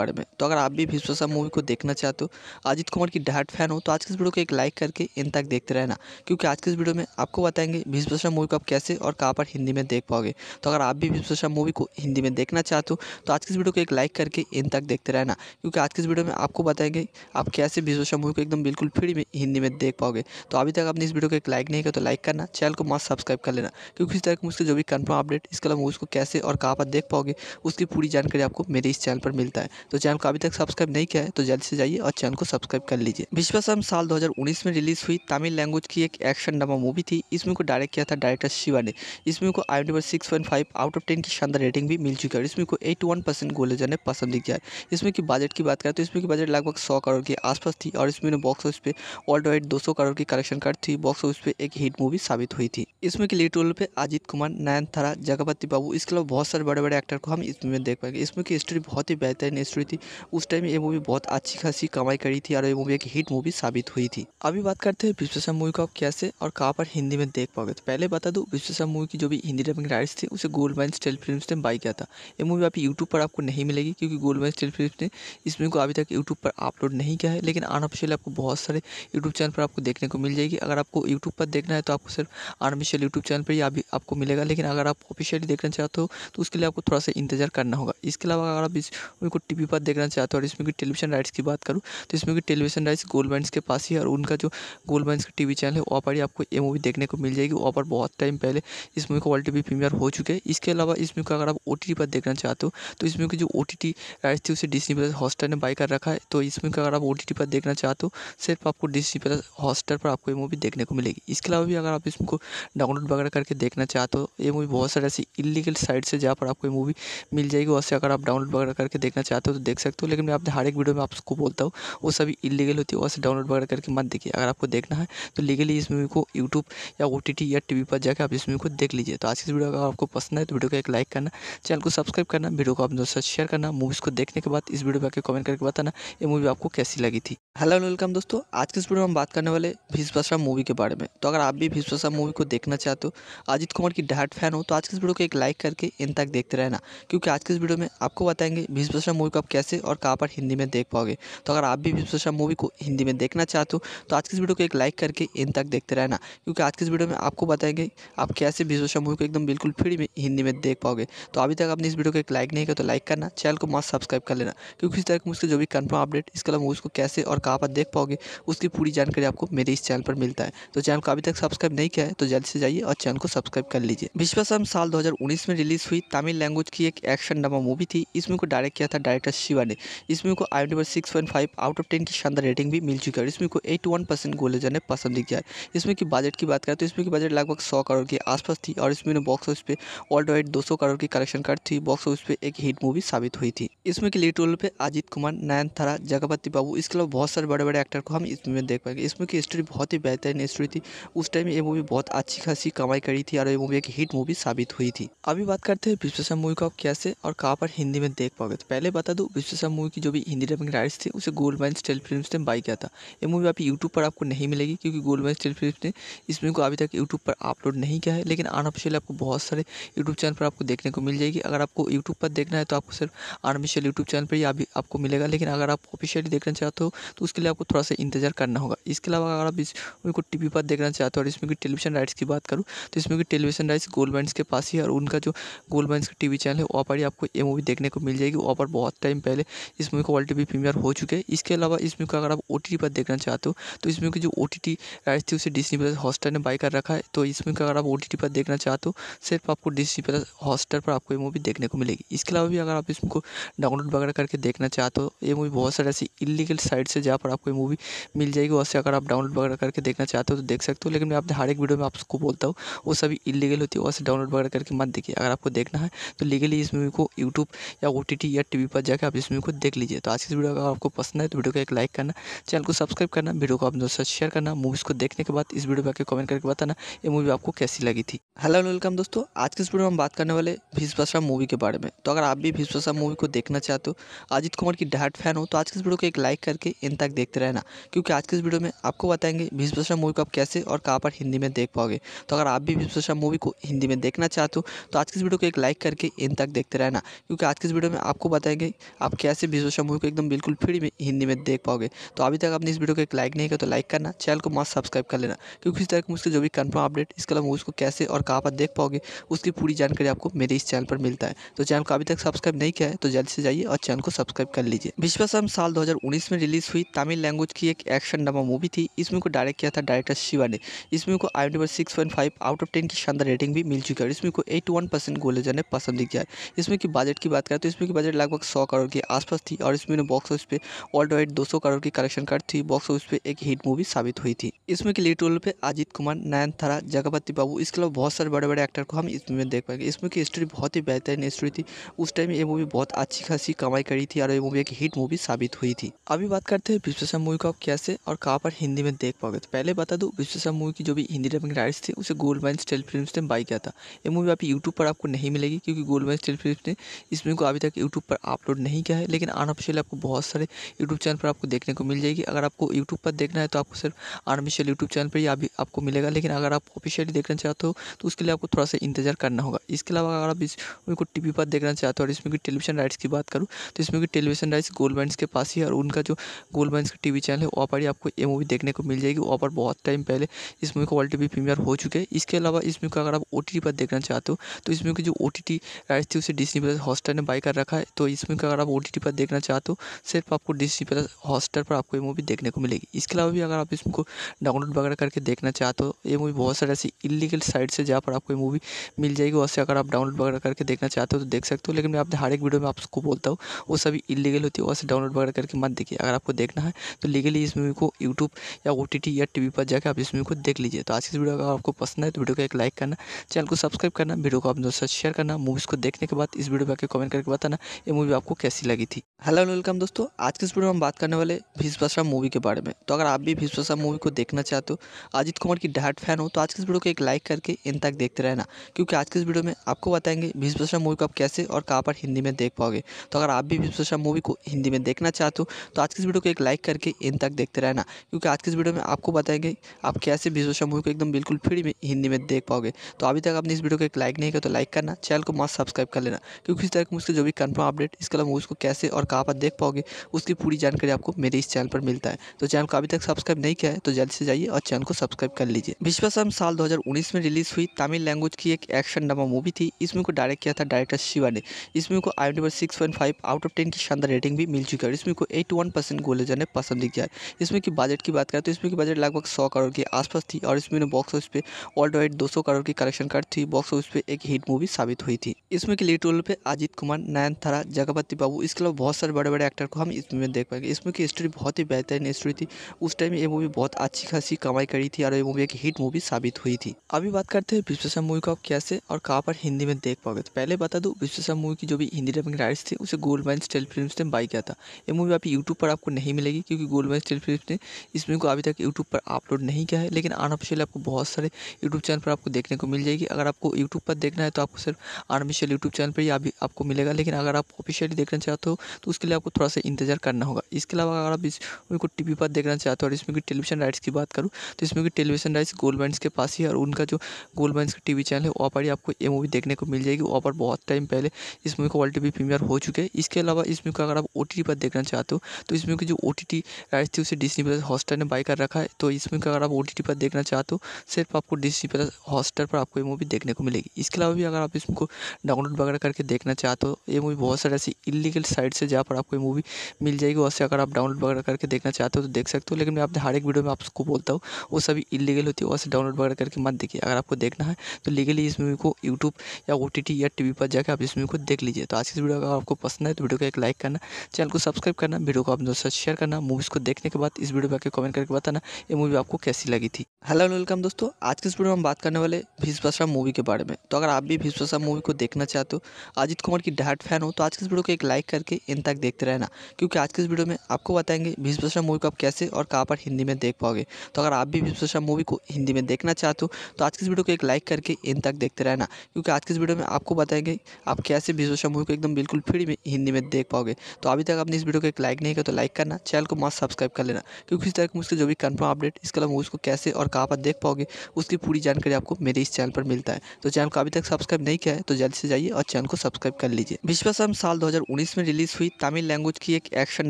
बारे में तो अगर आप भी भीष्म मूवी को देखना चाहते हो अजित कुमार की डायट फैन हो तो आज के इस वीडियो को एक लाइक करके इन तक देखते रहना क्योंकि आज के इस वीडियो में आपको बताएंगे भीष्म मूवी को आप कैसे और कहाँ पर हिंदी में देख पाओगे तो अगर आप भी भीष्म मूवी को हिंदी में देखना चाहते हो तो आज के इस वीडियो को एक लाइक करके इन तक देखते रहना क्योंकि आज की इस वीडियो में आपको बताएंगे आप कैसे विश्व मूवी को एकदम बिल्कुल फ्री में हिंदी में देख पाओगे तो अभी तक आपने इस वीडियो को एक लाइक नहीं किया तो लाइक करना चैनल को मस्त सब्सक्राइब कर लेना क्योंकि इस तरह की मुझसे जो भी कन्फर्म अपडेट इसके अलावा को कैसे और कहाँ पर देख पाओगे उसकी पूरी जानकारी आपको मेरे इस चैनल पर मिलता है तो चैनल को अभी तक सब्सक्राइब नहीं किया है तो जल्द से जाइए और चैनल को सब्सक्राइब कर लीजिए विश्वासम साल दो में रिलीज हुई तमिल लैंग्वेज की एक एक्शन ड्रामा मूवी थी इसमें को डायरेक्ट किया था डायरेक्टर शिवा ने इसमें को I M six point five out of ten की शानदार रेटिंग भी मिल चुकी है और इसमें को एटी वन परसेंट गोले जाने पसंद दिख जाए इसमें कि बजट की बात करें तो इसमें कि बजट लगभग सौ करोड़ के आसपास थी और इसमें बॉक्स ऑफिस पे वर्ल्ड वाइड दो करोड़ की कलेक्शन कर थी बॉक्स ऑफिस पे एक हिट मूवी साबित हुई थी इसमें कि लीड रोल पे अजित कुमार नयन थारा जगपति बाबू इसके अलावा बहुत सारे बड़े बड़े एक्टर को हम इसमें देख पाएंगे इसमें की स्टोरी बहुत ही बेहतरीन स्टोरी थी उस टाइम ये मूवी बहुत अच्छी खासी कमाई करी थी और ये मूवी एक हिट मूवी साबित हुई थी अभी बात करते हैं विश्वेश्वर मूवी को कैसे और कहाँ पर हिंदी में देख पाओगे तो पहले बता दू विश्वेश्वर मूवी की जो भी हिंदी डबिंग राइट्स थी उसे गोल्ड माइन स्टेल फिल्म ने बाई किया था ये मूवी आप यूट्यूब पर आपको नहीं मिलेगी क्योंकि गोल्ड में स्टेट फिलिप्स ने इस मूवी को अभी तक यूट्यूब पर अपलोड नहीं किया है लेकिन अनऑफिशियल आपको बहुत सारे यूट्यूब चैनल पर आपको देखने को मिल जाएगी अगर आपको यूट्यूब पर देखना है तो आपको सिर्फ अनऑफिशियल यूट्यूब चैनल पर ही अभी आपको मिलेगा लेकिन अगर आप ऑफिशियली देखना चाहते हो तो उसके लिए आपको थोड़ा सा इंतजार करना होगा इसके अलावा अगर आप इस को टी पर देखना चाहते हो और इसमें की टेलीविजन राइट्स की बात करूँ तो इसमें की टेलीविजन राइट्स गोल्ड माइंस के पास ही और उनका जो गोल्ड माइंस का टी चैनल है वहाँ पर ही आपको ये मूवी देखने को मिल जाएगी वहाँ पर बहुत टाइम पहले इस मूवी को ऑल भी प्रीमियर हो चुके हैं इसके अलावा इस को अगर आप ओ पर देखना चाहते हो तो इसमें की जो ओ टी टी राइट थी उसे डिजनी प्लस हॉस्टर ने बाई कर रखा है तो इसमें अगर आप ओ टी टी पर देखना चाहते हो सिर्फ आपको डिजनी प्लस हॉस्टर पर आपको ये मूवी देखने को मिलेगी इसके अलावा भी अगर आप इसको डाउनलोड वगैरह करके देखना चाहते हो ये मूवी बहुत सारे ऐसी इलीगल साइट से जहाँ पर आपको ये मूवी मिल जाएगी वैसे अगर आप डाउनलोड वगैरह करके देखना चाहते हो तो देख सकते हो लेकिन मैं आपने हर एक वीडियो में आपको बोलता हूँ वो सभी इलीगल होती है वैसे डाउनलोड वगैरह करके मत देखिए अगर आपको देखना है तो लीगली इस मूवी को यूट्यूब या ओ या टी पर जाकर आप इस मूवी को देख लीजिए तो आज की वीडियो अगर आपको पसंद है तो वीडियो को एक लाइक करना चैनल को सब्सक्राइब करना वीडियो को आप दोस्तों शेयर करना मूवीज़ को देखने के बाद इस वीडियो पर आके कमेंट करके बताना ये मूवी आपको कैसी लगी थी हेलो वेलकम दोस्तों आज के इस वीडियो में हम बात करने वाले भीष्म मूवी के बारे में तो अगर आप भी भीष्म मूवी को देखना चाहते हो अजित कुमार की डहाट फैन हो तो आज के इस वीडियो को एक लाइक करके इन तक देखते रहना क्योंकि आज के इस वीडियो में आपको बताएंगे भीष्म मूवी को आप कैसे और कहाँ पर हिंदी में देख पाओगे तो अगर आप भी भीष्म मूवी को हिंदी में देखना चाहते हो तो आज के इस वीडियो को एक लाइक करके इन तक देखते रहना क्योंकि आज के इस वीडियो में आपको बताएंगे आप कैसे भीष्म मूवी को एकदम बिल्कुल फ्री में हिंदी में देख पाओगे तो अभी तक आपने इस वीडियो को एक लाइक नहीं किया तो लाइक करना चैनल को मस्त सब्सक्राइब कर लेना क्योंकि इस तरह मुझसे जो भी कन्फर्म अपडेट इसके अलावा को कैसे और कहाँ पर देख पाओगे उसकी पूरी जानकारी आपको मेरे इस चैनल पर मिलता है तो चैनल को अभी तक सब्सक्राइब नहीं किया है तो जल्दी से जाइए और चैनल को सब्सक्राइब कर लीजिए विश्वासम साल दो में रिलीज हुई तमिल लैंग्वेज की एक एक्शन ड्रामा मूवी थी इसमें को डायरेक्ट किया था डायरेक्टर शिवा ने इसमें को I number six point five out of ten की शानदार रेटिंग भी मिल चुकी है और इसमें को एट वन परसेंट गोलेजा ने पसंद किया है इसमें की बजट की बात करें तो इसमें की बजट लगभग सौ करोड़ के आसपास थी और इसमें बॉक्स ऑफिस पे ऑल्ड वाइड दो करोड़ की कलेक्शन कर थी बॉक्स ऑफिस पे एक हिट मूवी साबित हुई थी इसमें के लीड रोल पे अजीत कुमार नयनतारा जगपति बाबू इसके अलावा बहुत सारे बड़े बड़े एक्टर को हम इस मूवी में देख पाएंगे इसमें की स्टोरी बहुत ही बेहतरीन स्टोरी थी उस टाइम ये मूवी बहुत अच्छी खासी कमाई करी थी और ये मूवी एक हिट मूवी साबित हुई थी अभी बात करते हैं विश्वेश्वर मूवी को आप कैसे और कहाँ पर हिंदी में देख पाओगे तो पहले बता दो विश्वेश्वर मूवी की जो भी हिंदी डबिंग राइट्स थी उसे गोल्ड माइन स्टेल फिल्म ने बाई किया था ये मूवी आप यूट्यूब पर आपको नहीं मिलेगी क्योंकि गोल्ड माइन स्टेल फिल्म ने इस मूवी को अभी तक यूट्यूब पर अपलोड नहीं किया है लेकिन अनऑफिशियल आपको बहुत सारे यूट्यूब चैनल पर आपको देखने को मिल जाएगी अगर आपको यूट्यूब पर देखना है तो आपको सिर्फ अनऑफिशियल ऑफिशियल यूट्यूब चैनल पर ही अभी आपको मिलेगा लेकिन अगर आप ऑफिशियली देखना चाहते हो तो उसके लिए आपको थोड़ा सा इंतजार करना होगा इसके अलावा अगर आप इस मूवी को टी पर देखना चाहते हो और इसमें की टेलीविजन राइट्स की बात करूँ तो इसमें की टेलीविजन राइट्स गोल्ड बैंड के पास ही है और उनका जो गोल्ड बैंड्स का टी चैनल है वहाँ पर ही आपको ये मूवी देखने को मिल जाएगी वहाँ पर बहुत टाइम पहले इस मूवी को ऑलरेडी प्रीमियर हो चुके हैं इसके अलावा इस मूवी को अगर आप ओ पर देखना चाहते हो तो इस मूवी की जो ओ टी राइट्स थी उसे डिस्नी प्लस हॉस्टर ने बाई कर रखा है तो इस मूवी को अगर आप ओ पर देखना चाहते हो सिर्फ आपको डिस्नी प्लस हॉस्टर पर आपको ये मूवी देखने को मिलेगी इसके अलावा भी अगर आप इसमें को डाउनलोड वगैरह करके देखना चाहते हो ये मूवी बहुत सारे ऐसी इलीगल साइट से जहाँ पर आपको ये मूवी मिल जाएगी वैसे अगर आप डाउनलोड वगैरह करके देखना चाहते हो तो देख सकते हो लेकिन मैं आपने हर एक वीडियो में आपको बोलता हूँ वो सभी इलीगल होती है वैसे डाउनलोड वगैरह करके मत देखिए अगर आपको देखना है तो लीगली इस मूवी को यूट्यूब या ओ या टी पर जाकर आप इस मूवी को देख लीजिए तो आज की वीडियो अगर आपको पसंद है तो वीडियो को एक लाइक करना चैनल को सब्सक्राइब करना वीडियो को आप दोस्तों शेयर करना मूवीज़ को देखने के बाद इस वीडियो पर आकर कमेंट करके बताना ये मूवी आपको कैसी लगी थी हेलो वेलकम दोस्तों आज की इस वीडियो में हम बात करने वाले भीष मूवी के बारे में तो अगर आप भी भीष मूवी को देख देखना चाहते हो अजित कुमार की डाट फैन हो तो आज के इस वीडियो को एक लाइक करके इन तक देखते रहना क्योंकि आज के इस वीडियो में आपको बताएंगे भीष मूवी को आप कैसे और कहाँ पर हिंदी में देख पाओगे तो अगर आप भी भीष मूवी को हिंदी में देखना चाहते हो तो आज के इस वीडियो को एक लाइक करके इन तक देखते रहना क्योंकि आज के इस वीडियो में आपको बताएंगे आप कैसे भीष मूवी को एकदम बिल्कुल फ्री में हिंदी में देख पाओगे तो अभी तक आपने इस वीडियो को एक लाइक नहीं किया तो लाइक करना चैनल को मस्त सब्सक्राइब कर लेना क्योंकि इस तरह की मुझसे जो भी कन्फर्म अपडेट इसके अलावा मूवीज़ को कैसे और कहाँ पर देख पाओगे उसकी पूरी जानकारी आपको मेरे इस चैनल पर मिलता है तो चैनल को अभी तक सब्सक्राइब नहीं किया है तो जल्द से से जाइए और चैनल को सब्सक्राइब कर लीजिए विश्वासम साल 2019 में रिलीज हुई तमिल लैंग्वेज की एक एक्शन ड्रामा मूवी थी इसमें को डायरेक्ट किया था डायरेक्टर शिवा ने इसमें को I number six point five out of ten की शानदार रेटिंग भी मिल चुकी है इसमें को एट वन परसेंट ने पसंद दिख है इसमें की बजट की बात करें तो इसमें की बजट लगभग सौ करोड़ के आसपास थी और इसमें बॉक्स ऑफिस पे वर्ल्ड वाइड दो करोड़ की कलेक्शन कर थी बॉक्स ऑफिस पे एक हिट मूवी साबित हुई थी इसमें की लीड रोल पे अजित कुमार नयन थारा जगपति बाबू इसके अलावा बहुत सारे बड़े बड़े एक्टर को हम इसमें देख पाएंगे इसमें की स्टोरी बहुत ही बेहतरीन स्टोरी थी उस टाइम ये मूवी बहुत अच्छी बहुत हंसी कमाई करी थी और ये मूवी एक हिट मूवी साबित हुई थी अभी बात करते हैं विश्वेश्वर मूवी को आप कैसे और कहाँ पर हिंदी में देख पाओगे तो पहले बता दूँ विश्वेश्वर मूवी की जो भी हिंदी डबिंग राइट्स थी उसे गोल्ड मैन स्टेल फिल्म ने बाई किया था ये मूवी आप यूट्यूब पर आपको नहीं मिलेगी क्योंकि गोल्ड मैन स्टेल फिल्म ने इस मूवी को अभी तक यूट्यूब पर अपलोड नहीं किया है लेकिन अनऑफिशियल आपको बहुत सारे यूट्यूब चैनल पर आपको देखने को मिल जाएगी अगर आपको यूट्यूब पर देखना है तो आपको सिर्फ अनऑफिशियल यूट्यूब चैनल पर ही अभी आपको मिलेगा लेकिन अगर आप ऑफिशियली देखना चाहते हो तो उसके लिए आपको थोड़ा सा इंतजार करना होगा इसके अलावा अगर आप इस मूवी को टी पर देखना चाहते हो और इसमें टेलीविजन राइट्स की बात बात करूँ तो इसमें भी टेलीविजन राइस गोल्ड बैंड के पास ही है और उनका जो गोल्ड बैंड टीवी चैनल है वहाँ पर ही आपको ये मूवी देखने को मिल जाएगी वहाँ पर बहुत टाइम पहले इस मूवी को ऑल टी प्रीमियर हो चुके हैं इसके अलावा इस मूवी को अगर आप ओ टी पर देखना चाहते हो तो इसमें की जो ओ टी टी राइट्स थी उसे डिस्नी प्लस हॉस्टर ने बाई कर रखा है तो इसमें को अगर आप ओ टी टी पर देखना चाहते हो सिर्फ आपको डिस्नी प्लस हॉस्टर पर आपको ये मूवी देखने को मिलेगी इसके अलावा भी अगर आप इसमें को डाउनलोड वगैरह करके देखना चाहते हो ये मूवी बहुत सारे ऐसी इलीगल साइट्स है जहाँ पर आपको ये मूवी मिल जाएगी वैसे से अगर आप डाउनलोड वगैरह करके देखना चाहते हो तो देख सकते हो लेकिन मैं आपने हर एक वीडियो में आपको बोलता हूँ वो सभी इलीगल होती है वहाँ से डाउनलोड वगैरह करके मत देखिए अगर आपको देखना है तो लीगली इस मूवी को यूट्यूब या ओ या टी पर जाकर आप इस मूवी को देख लीजिए तो आज की वीडियो अगर आपको पसंद है तो वीडियो को एक लाइक करना चैनल को सब्सक्राइब करना वीडियो को आप दोस्तों शेयर करना मूवीज़ को देखने के बाद इस वीडियो पर आकर कमेंट करके बताना ये मूवी आपको कैसी लगी थी हेलो वेलकम दोस्तों आज की इस वीडियो में हम बात करने वाले भीष्म मूवी के बारे में तो अगर आप भी भीष्म मूवी को देखना चाहते हो अजित कुमार की डाट फैन हो तो आज की इस वीडियो को एक लाइक करके इन तक देखते रहना क्योंकि आज की इस वीडियो में आपको बताएंगे भीष्म मूवी को आप कैसे और कहाँ पर हिंदी में देख पाओगे तो अगर आप भी विश्वेश्वर मूवी को हिंदी में देखना चाहते हो तो आज की इस वीडियो को एक लाइक करके इन तक देखते रहना क्योंकि आज की इस वीडियो में आपको बताएंगे आप कैसे विश्वेश्वर मूवी को एकदम बिल्कुल फ्री में हिंदी में देख पाओगे तो अभी तक आपने इस वीडियो को एक लाइक नहीं किया तो लाइक करना चैनल को मस्त सब्सक्राइब कर लेना क्योंकि इस तरह की मुझसे जो भी कन्फर्म अपडेट इसके अलावा मूवीज़ को कैसे और कहाँ पर देख पाओगे उसकी पूरी जानकारी आपको मेरे इस चैनल पर मिलता है तो चैनल को अभी तक सब्सक्राइब नहीं किया है तो जल्द से जाइए और चैनल को सब्सक्राइब कर लीजिए विश्वासम साल उन्नीस में रिलीज़ हुई तमिल लैंग्वेज की एक एक्शन ड्रामा मूवी थी इसमें को डायरेक्ट किया था डायरेक्टर शिवा ने इसमें को I six point five out of ten की शानदार रेटिंग भी मिल चुकी है और इसमें को एट्टी वन परसेंट गोले जाने पसंद दिख जाए इसमें की बजट की बात करें तो इसमें की बजट लगभग सौ करोड़ के आसपास थी और इसमें बॉक्स ऑफिस पे ऑल्ड वाइड दो सौ करोड़ की कलेक्शन कर थी बॉक्स ऑफिस पे एक हिट मूवी साबित हुई थी इसमें की लीड रोल पे अजित कुमार नयन थारा जगपति बाबू इसके अलावा बहुत सारे बड़े बड़े एक्टर को हम इसमें देख पाएंगे इसमें की स्टोरी बहुत ही बेहतरीन स्टोरी थी उस टाइम ये मूवी बहुत अच्छी खासी कमाई करी थी और ये मूवी एक हिट मूवी साबित हुई थी अभी बात करते हैं विश्वेश्वर मूवी का कैसे और कहाँ पर हिंदी में देख पाओगे तो पहले बता दूँ विश्वेश्वर मूवी की जो भी हिंदी डबिंग राइट्स थी उसे माइन स्टेल फिल्म ने बाई किया था ये मूवी आप यूट्यूब पर आपको नहीं मिलेगी क्योंकि माइन स्टेल फिल्म ने इस मूवी को अभी तक यूट्यूब पर अपलोड नहीं किया है लेकिन अनऑफिशियल आपको बहुत सारे यूट्यूब चैनल पर आपको देखने को मिल जाएगी अगर आपको यूट्यूब पर देखना है तो आपको सिर्फ अनऑफिशियल यूट्यूब चैनल पर ही अभी आपको मिलेगा लेकिन अगर आप ऑफिशियली देखना चाहते हो तो उसके लिए आपको थोड़ा सा इंतजार करना होगा इसके अलावा अगर आप इस मूवी को टी पर देखना चाहते हो और इसमें की टेलीविजन राइट्स की बात करूँ तो इसमें की टेलीविजन राइट्स गोल्डमैन के पास ही और उनका जो गोल्ड गोल्डमैन का टी चैनल है वहाँ पर ही आपको ये मूवी देखने को मिल जाएगी वहाँ पर बहुत टाइम पहले इस मूवी को वर्ल्ड टी प्रीमियर हो चुके हैं इसके अलावा इस मूवी को अगर आप ओ टी टी पर देखना चाहते हो तो इस मूवी की जो ओ टी टी राइट थी उसे डिस्नी प्लस हॉटस्टार ने बाई कर रखा है तो इस मूवी को अगर आप ओ टी टी पर देखना चाहते हो सिर्फ आपको डिस्नी प्लस हॉटस्टार पर आपको ये मूवी देखने को मिलेगी इसके अलावा भी अगर आप को डाउनलोड वगैरह करके देखना चाहते हो ये मूवी बहुत सारे ऐसी इलीगल साइट से जहाँ पर आपको ये मूवी मिल जाएगी वहाँ से अगर आप डाउनलोड वगैरह करके देखना चाहते हो तो देख सकते हो लेकिन मैं आपने हर एक वीडियो में आपको बोलता हूँ वो सभी इलीगल होती है वहाँ से डाउनलोड वगैरह करके मत देखिए अगर आपको देखना है तो लीगली इस मूवी को यूट्यूब या ओ या टी या टी पर जाकर आप इस मूवी को देख लीजिए तो आज की वीडियो का आपको आपको पसंद है तो वीडियो को एक लाइक करना चैनल को सब्सक्राइब करना वीडियो को आप दोस्तों शेयर करना मूवीज़ को देखने के बाद इस वीडियो पर आके कमेंट करके बताना ये मूवी आपको कैसी लगी थी हेलो वेलकम दोस्तों आज के इस वीडियो में हम बात करने वाले भाषा मूवी के बारे में तो अगर आप भी भीष्म मूवी को देखना चाहते हो अजित कुमार की डायट फैन हो तो आज के इस वीडियो को एक लाइक करके इन तक देखते रहना क्योंकि आज के इस वीडियो में आपको बताएंगे भीष्म मूवी को आप कैसे और कहाँ पर हिंदी में देख पाओगे तो अगर आप भी भीष्म मूवी को हिंदी में देखना चाहते हो तो आज के इस वीडियो को एक लाइक करके इन तक देखते रहना क्योंकि आज के इस वीडियो में आपको बताएंगे आप कैसे भीष्म मूवी को एकदम बिल्कुल फिर भी हिंदी में देख पाओगे तो अभी तक आपने इस वीडियो को एक लाइक नहीं किया तो लाइक करना चैनल को मस्त सब्सक्राइब कर लेना क्योंकि इस तरह मुझसे जो भी कन्फर्म अपडेट इसके अलावा उसको कैसे और कहाँ पर देख पाओगे उसकी पूरी जानकारी आपको मेरे इस चैनल पर मिलता है तो चैनल को अभी तक सब्सक्राइब नहीं किया है तो जल्द से जाइए और चैनल को सब्सक्राइब कर लीजिए विश्वासम साल दो में रिलीज हुई तमिल लैंग्वेज की एक एक्शन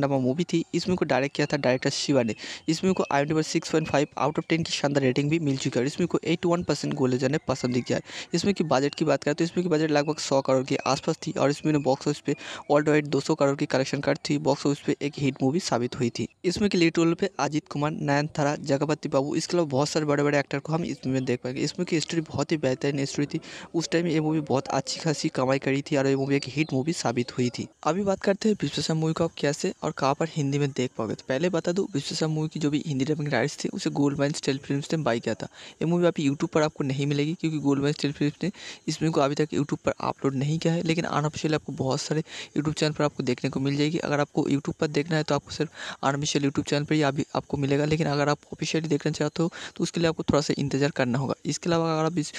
ड्रामा मूवी थी इसमें को डायरेक्ट किया था डायरेक्टर शिवा ने इसमें को I number six out of ten की शानदार रेटिंग भी मिल चुकी है और इसमें को एट वन परसेंट गोलेजर ने पसंद किया है इसमें की बजट की बात करें तो इसमें की बजट लगभग सौ करोड़ के आसपास थी और इसमें बॉक्स ऑफिस पे वर्ल्ड दो सौ करोड़ की कलेक्शन कर थी बॉक्स ऑफिस पे एक हिट मूवी साबित हुई थी इसमें की लीड रोल पे अजित कुमार थारा जगपति बाबू इसके अलावा बहुत सारे बड़े बड़े एक्टर को हम इसमें देख पाएंगे इसमें की स्टोरी बहुत ही बेहतरीन स्टोरी थी उस टाइम ये मूवी बहुत अच्छी खासी कमाई करी थी और ये मूवी एक हिट मूवी साबित हुई थी अभी बात करते हैं विश्वेश्वर मूवी को आप कैसे और कहाँ पर हिंदी में देख पाओगे तो पहले बता दो विश्वेश्वर मूवी की जो भी हिंदी डबिंग राइट्स थी उसे गोल्ड माइन स्टेल फिल्म ने बाई किया था ये मूवी आप यूट्यूब पर आपको नहीं मिलेगी क्योंकि गोल्ड माइन स्टेल फिल्म ने इस मूवी को अभी तक यूट्यूब पर अपलोड नहीं किया है लेकिन अनऑफिशियल आपको बहुत सारे यूट्यूब चैनल पर आपको देखने को मिल जाएगी अगर आपको यूट्यूब पर देखना है तो आपको सिर्फ आर्मिशियल यूट्यूब चैनल पर ही अभी आपको मिलेगा लेकिन अगर आप ऑफिशियली देखना चाहते हो तो उसके लिए आपको थोड़ा सा इंतजार करना होगा इसके अलावा अगर आप इस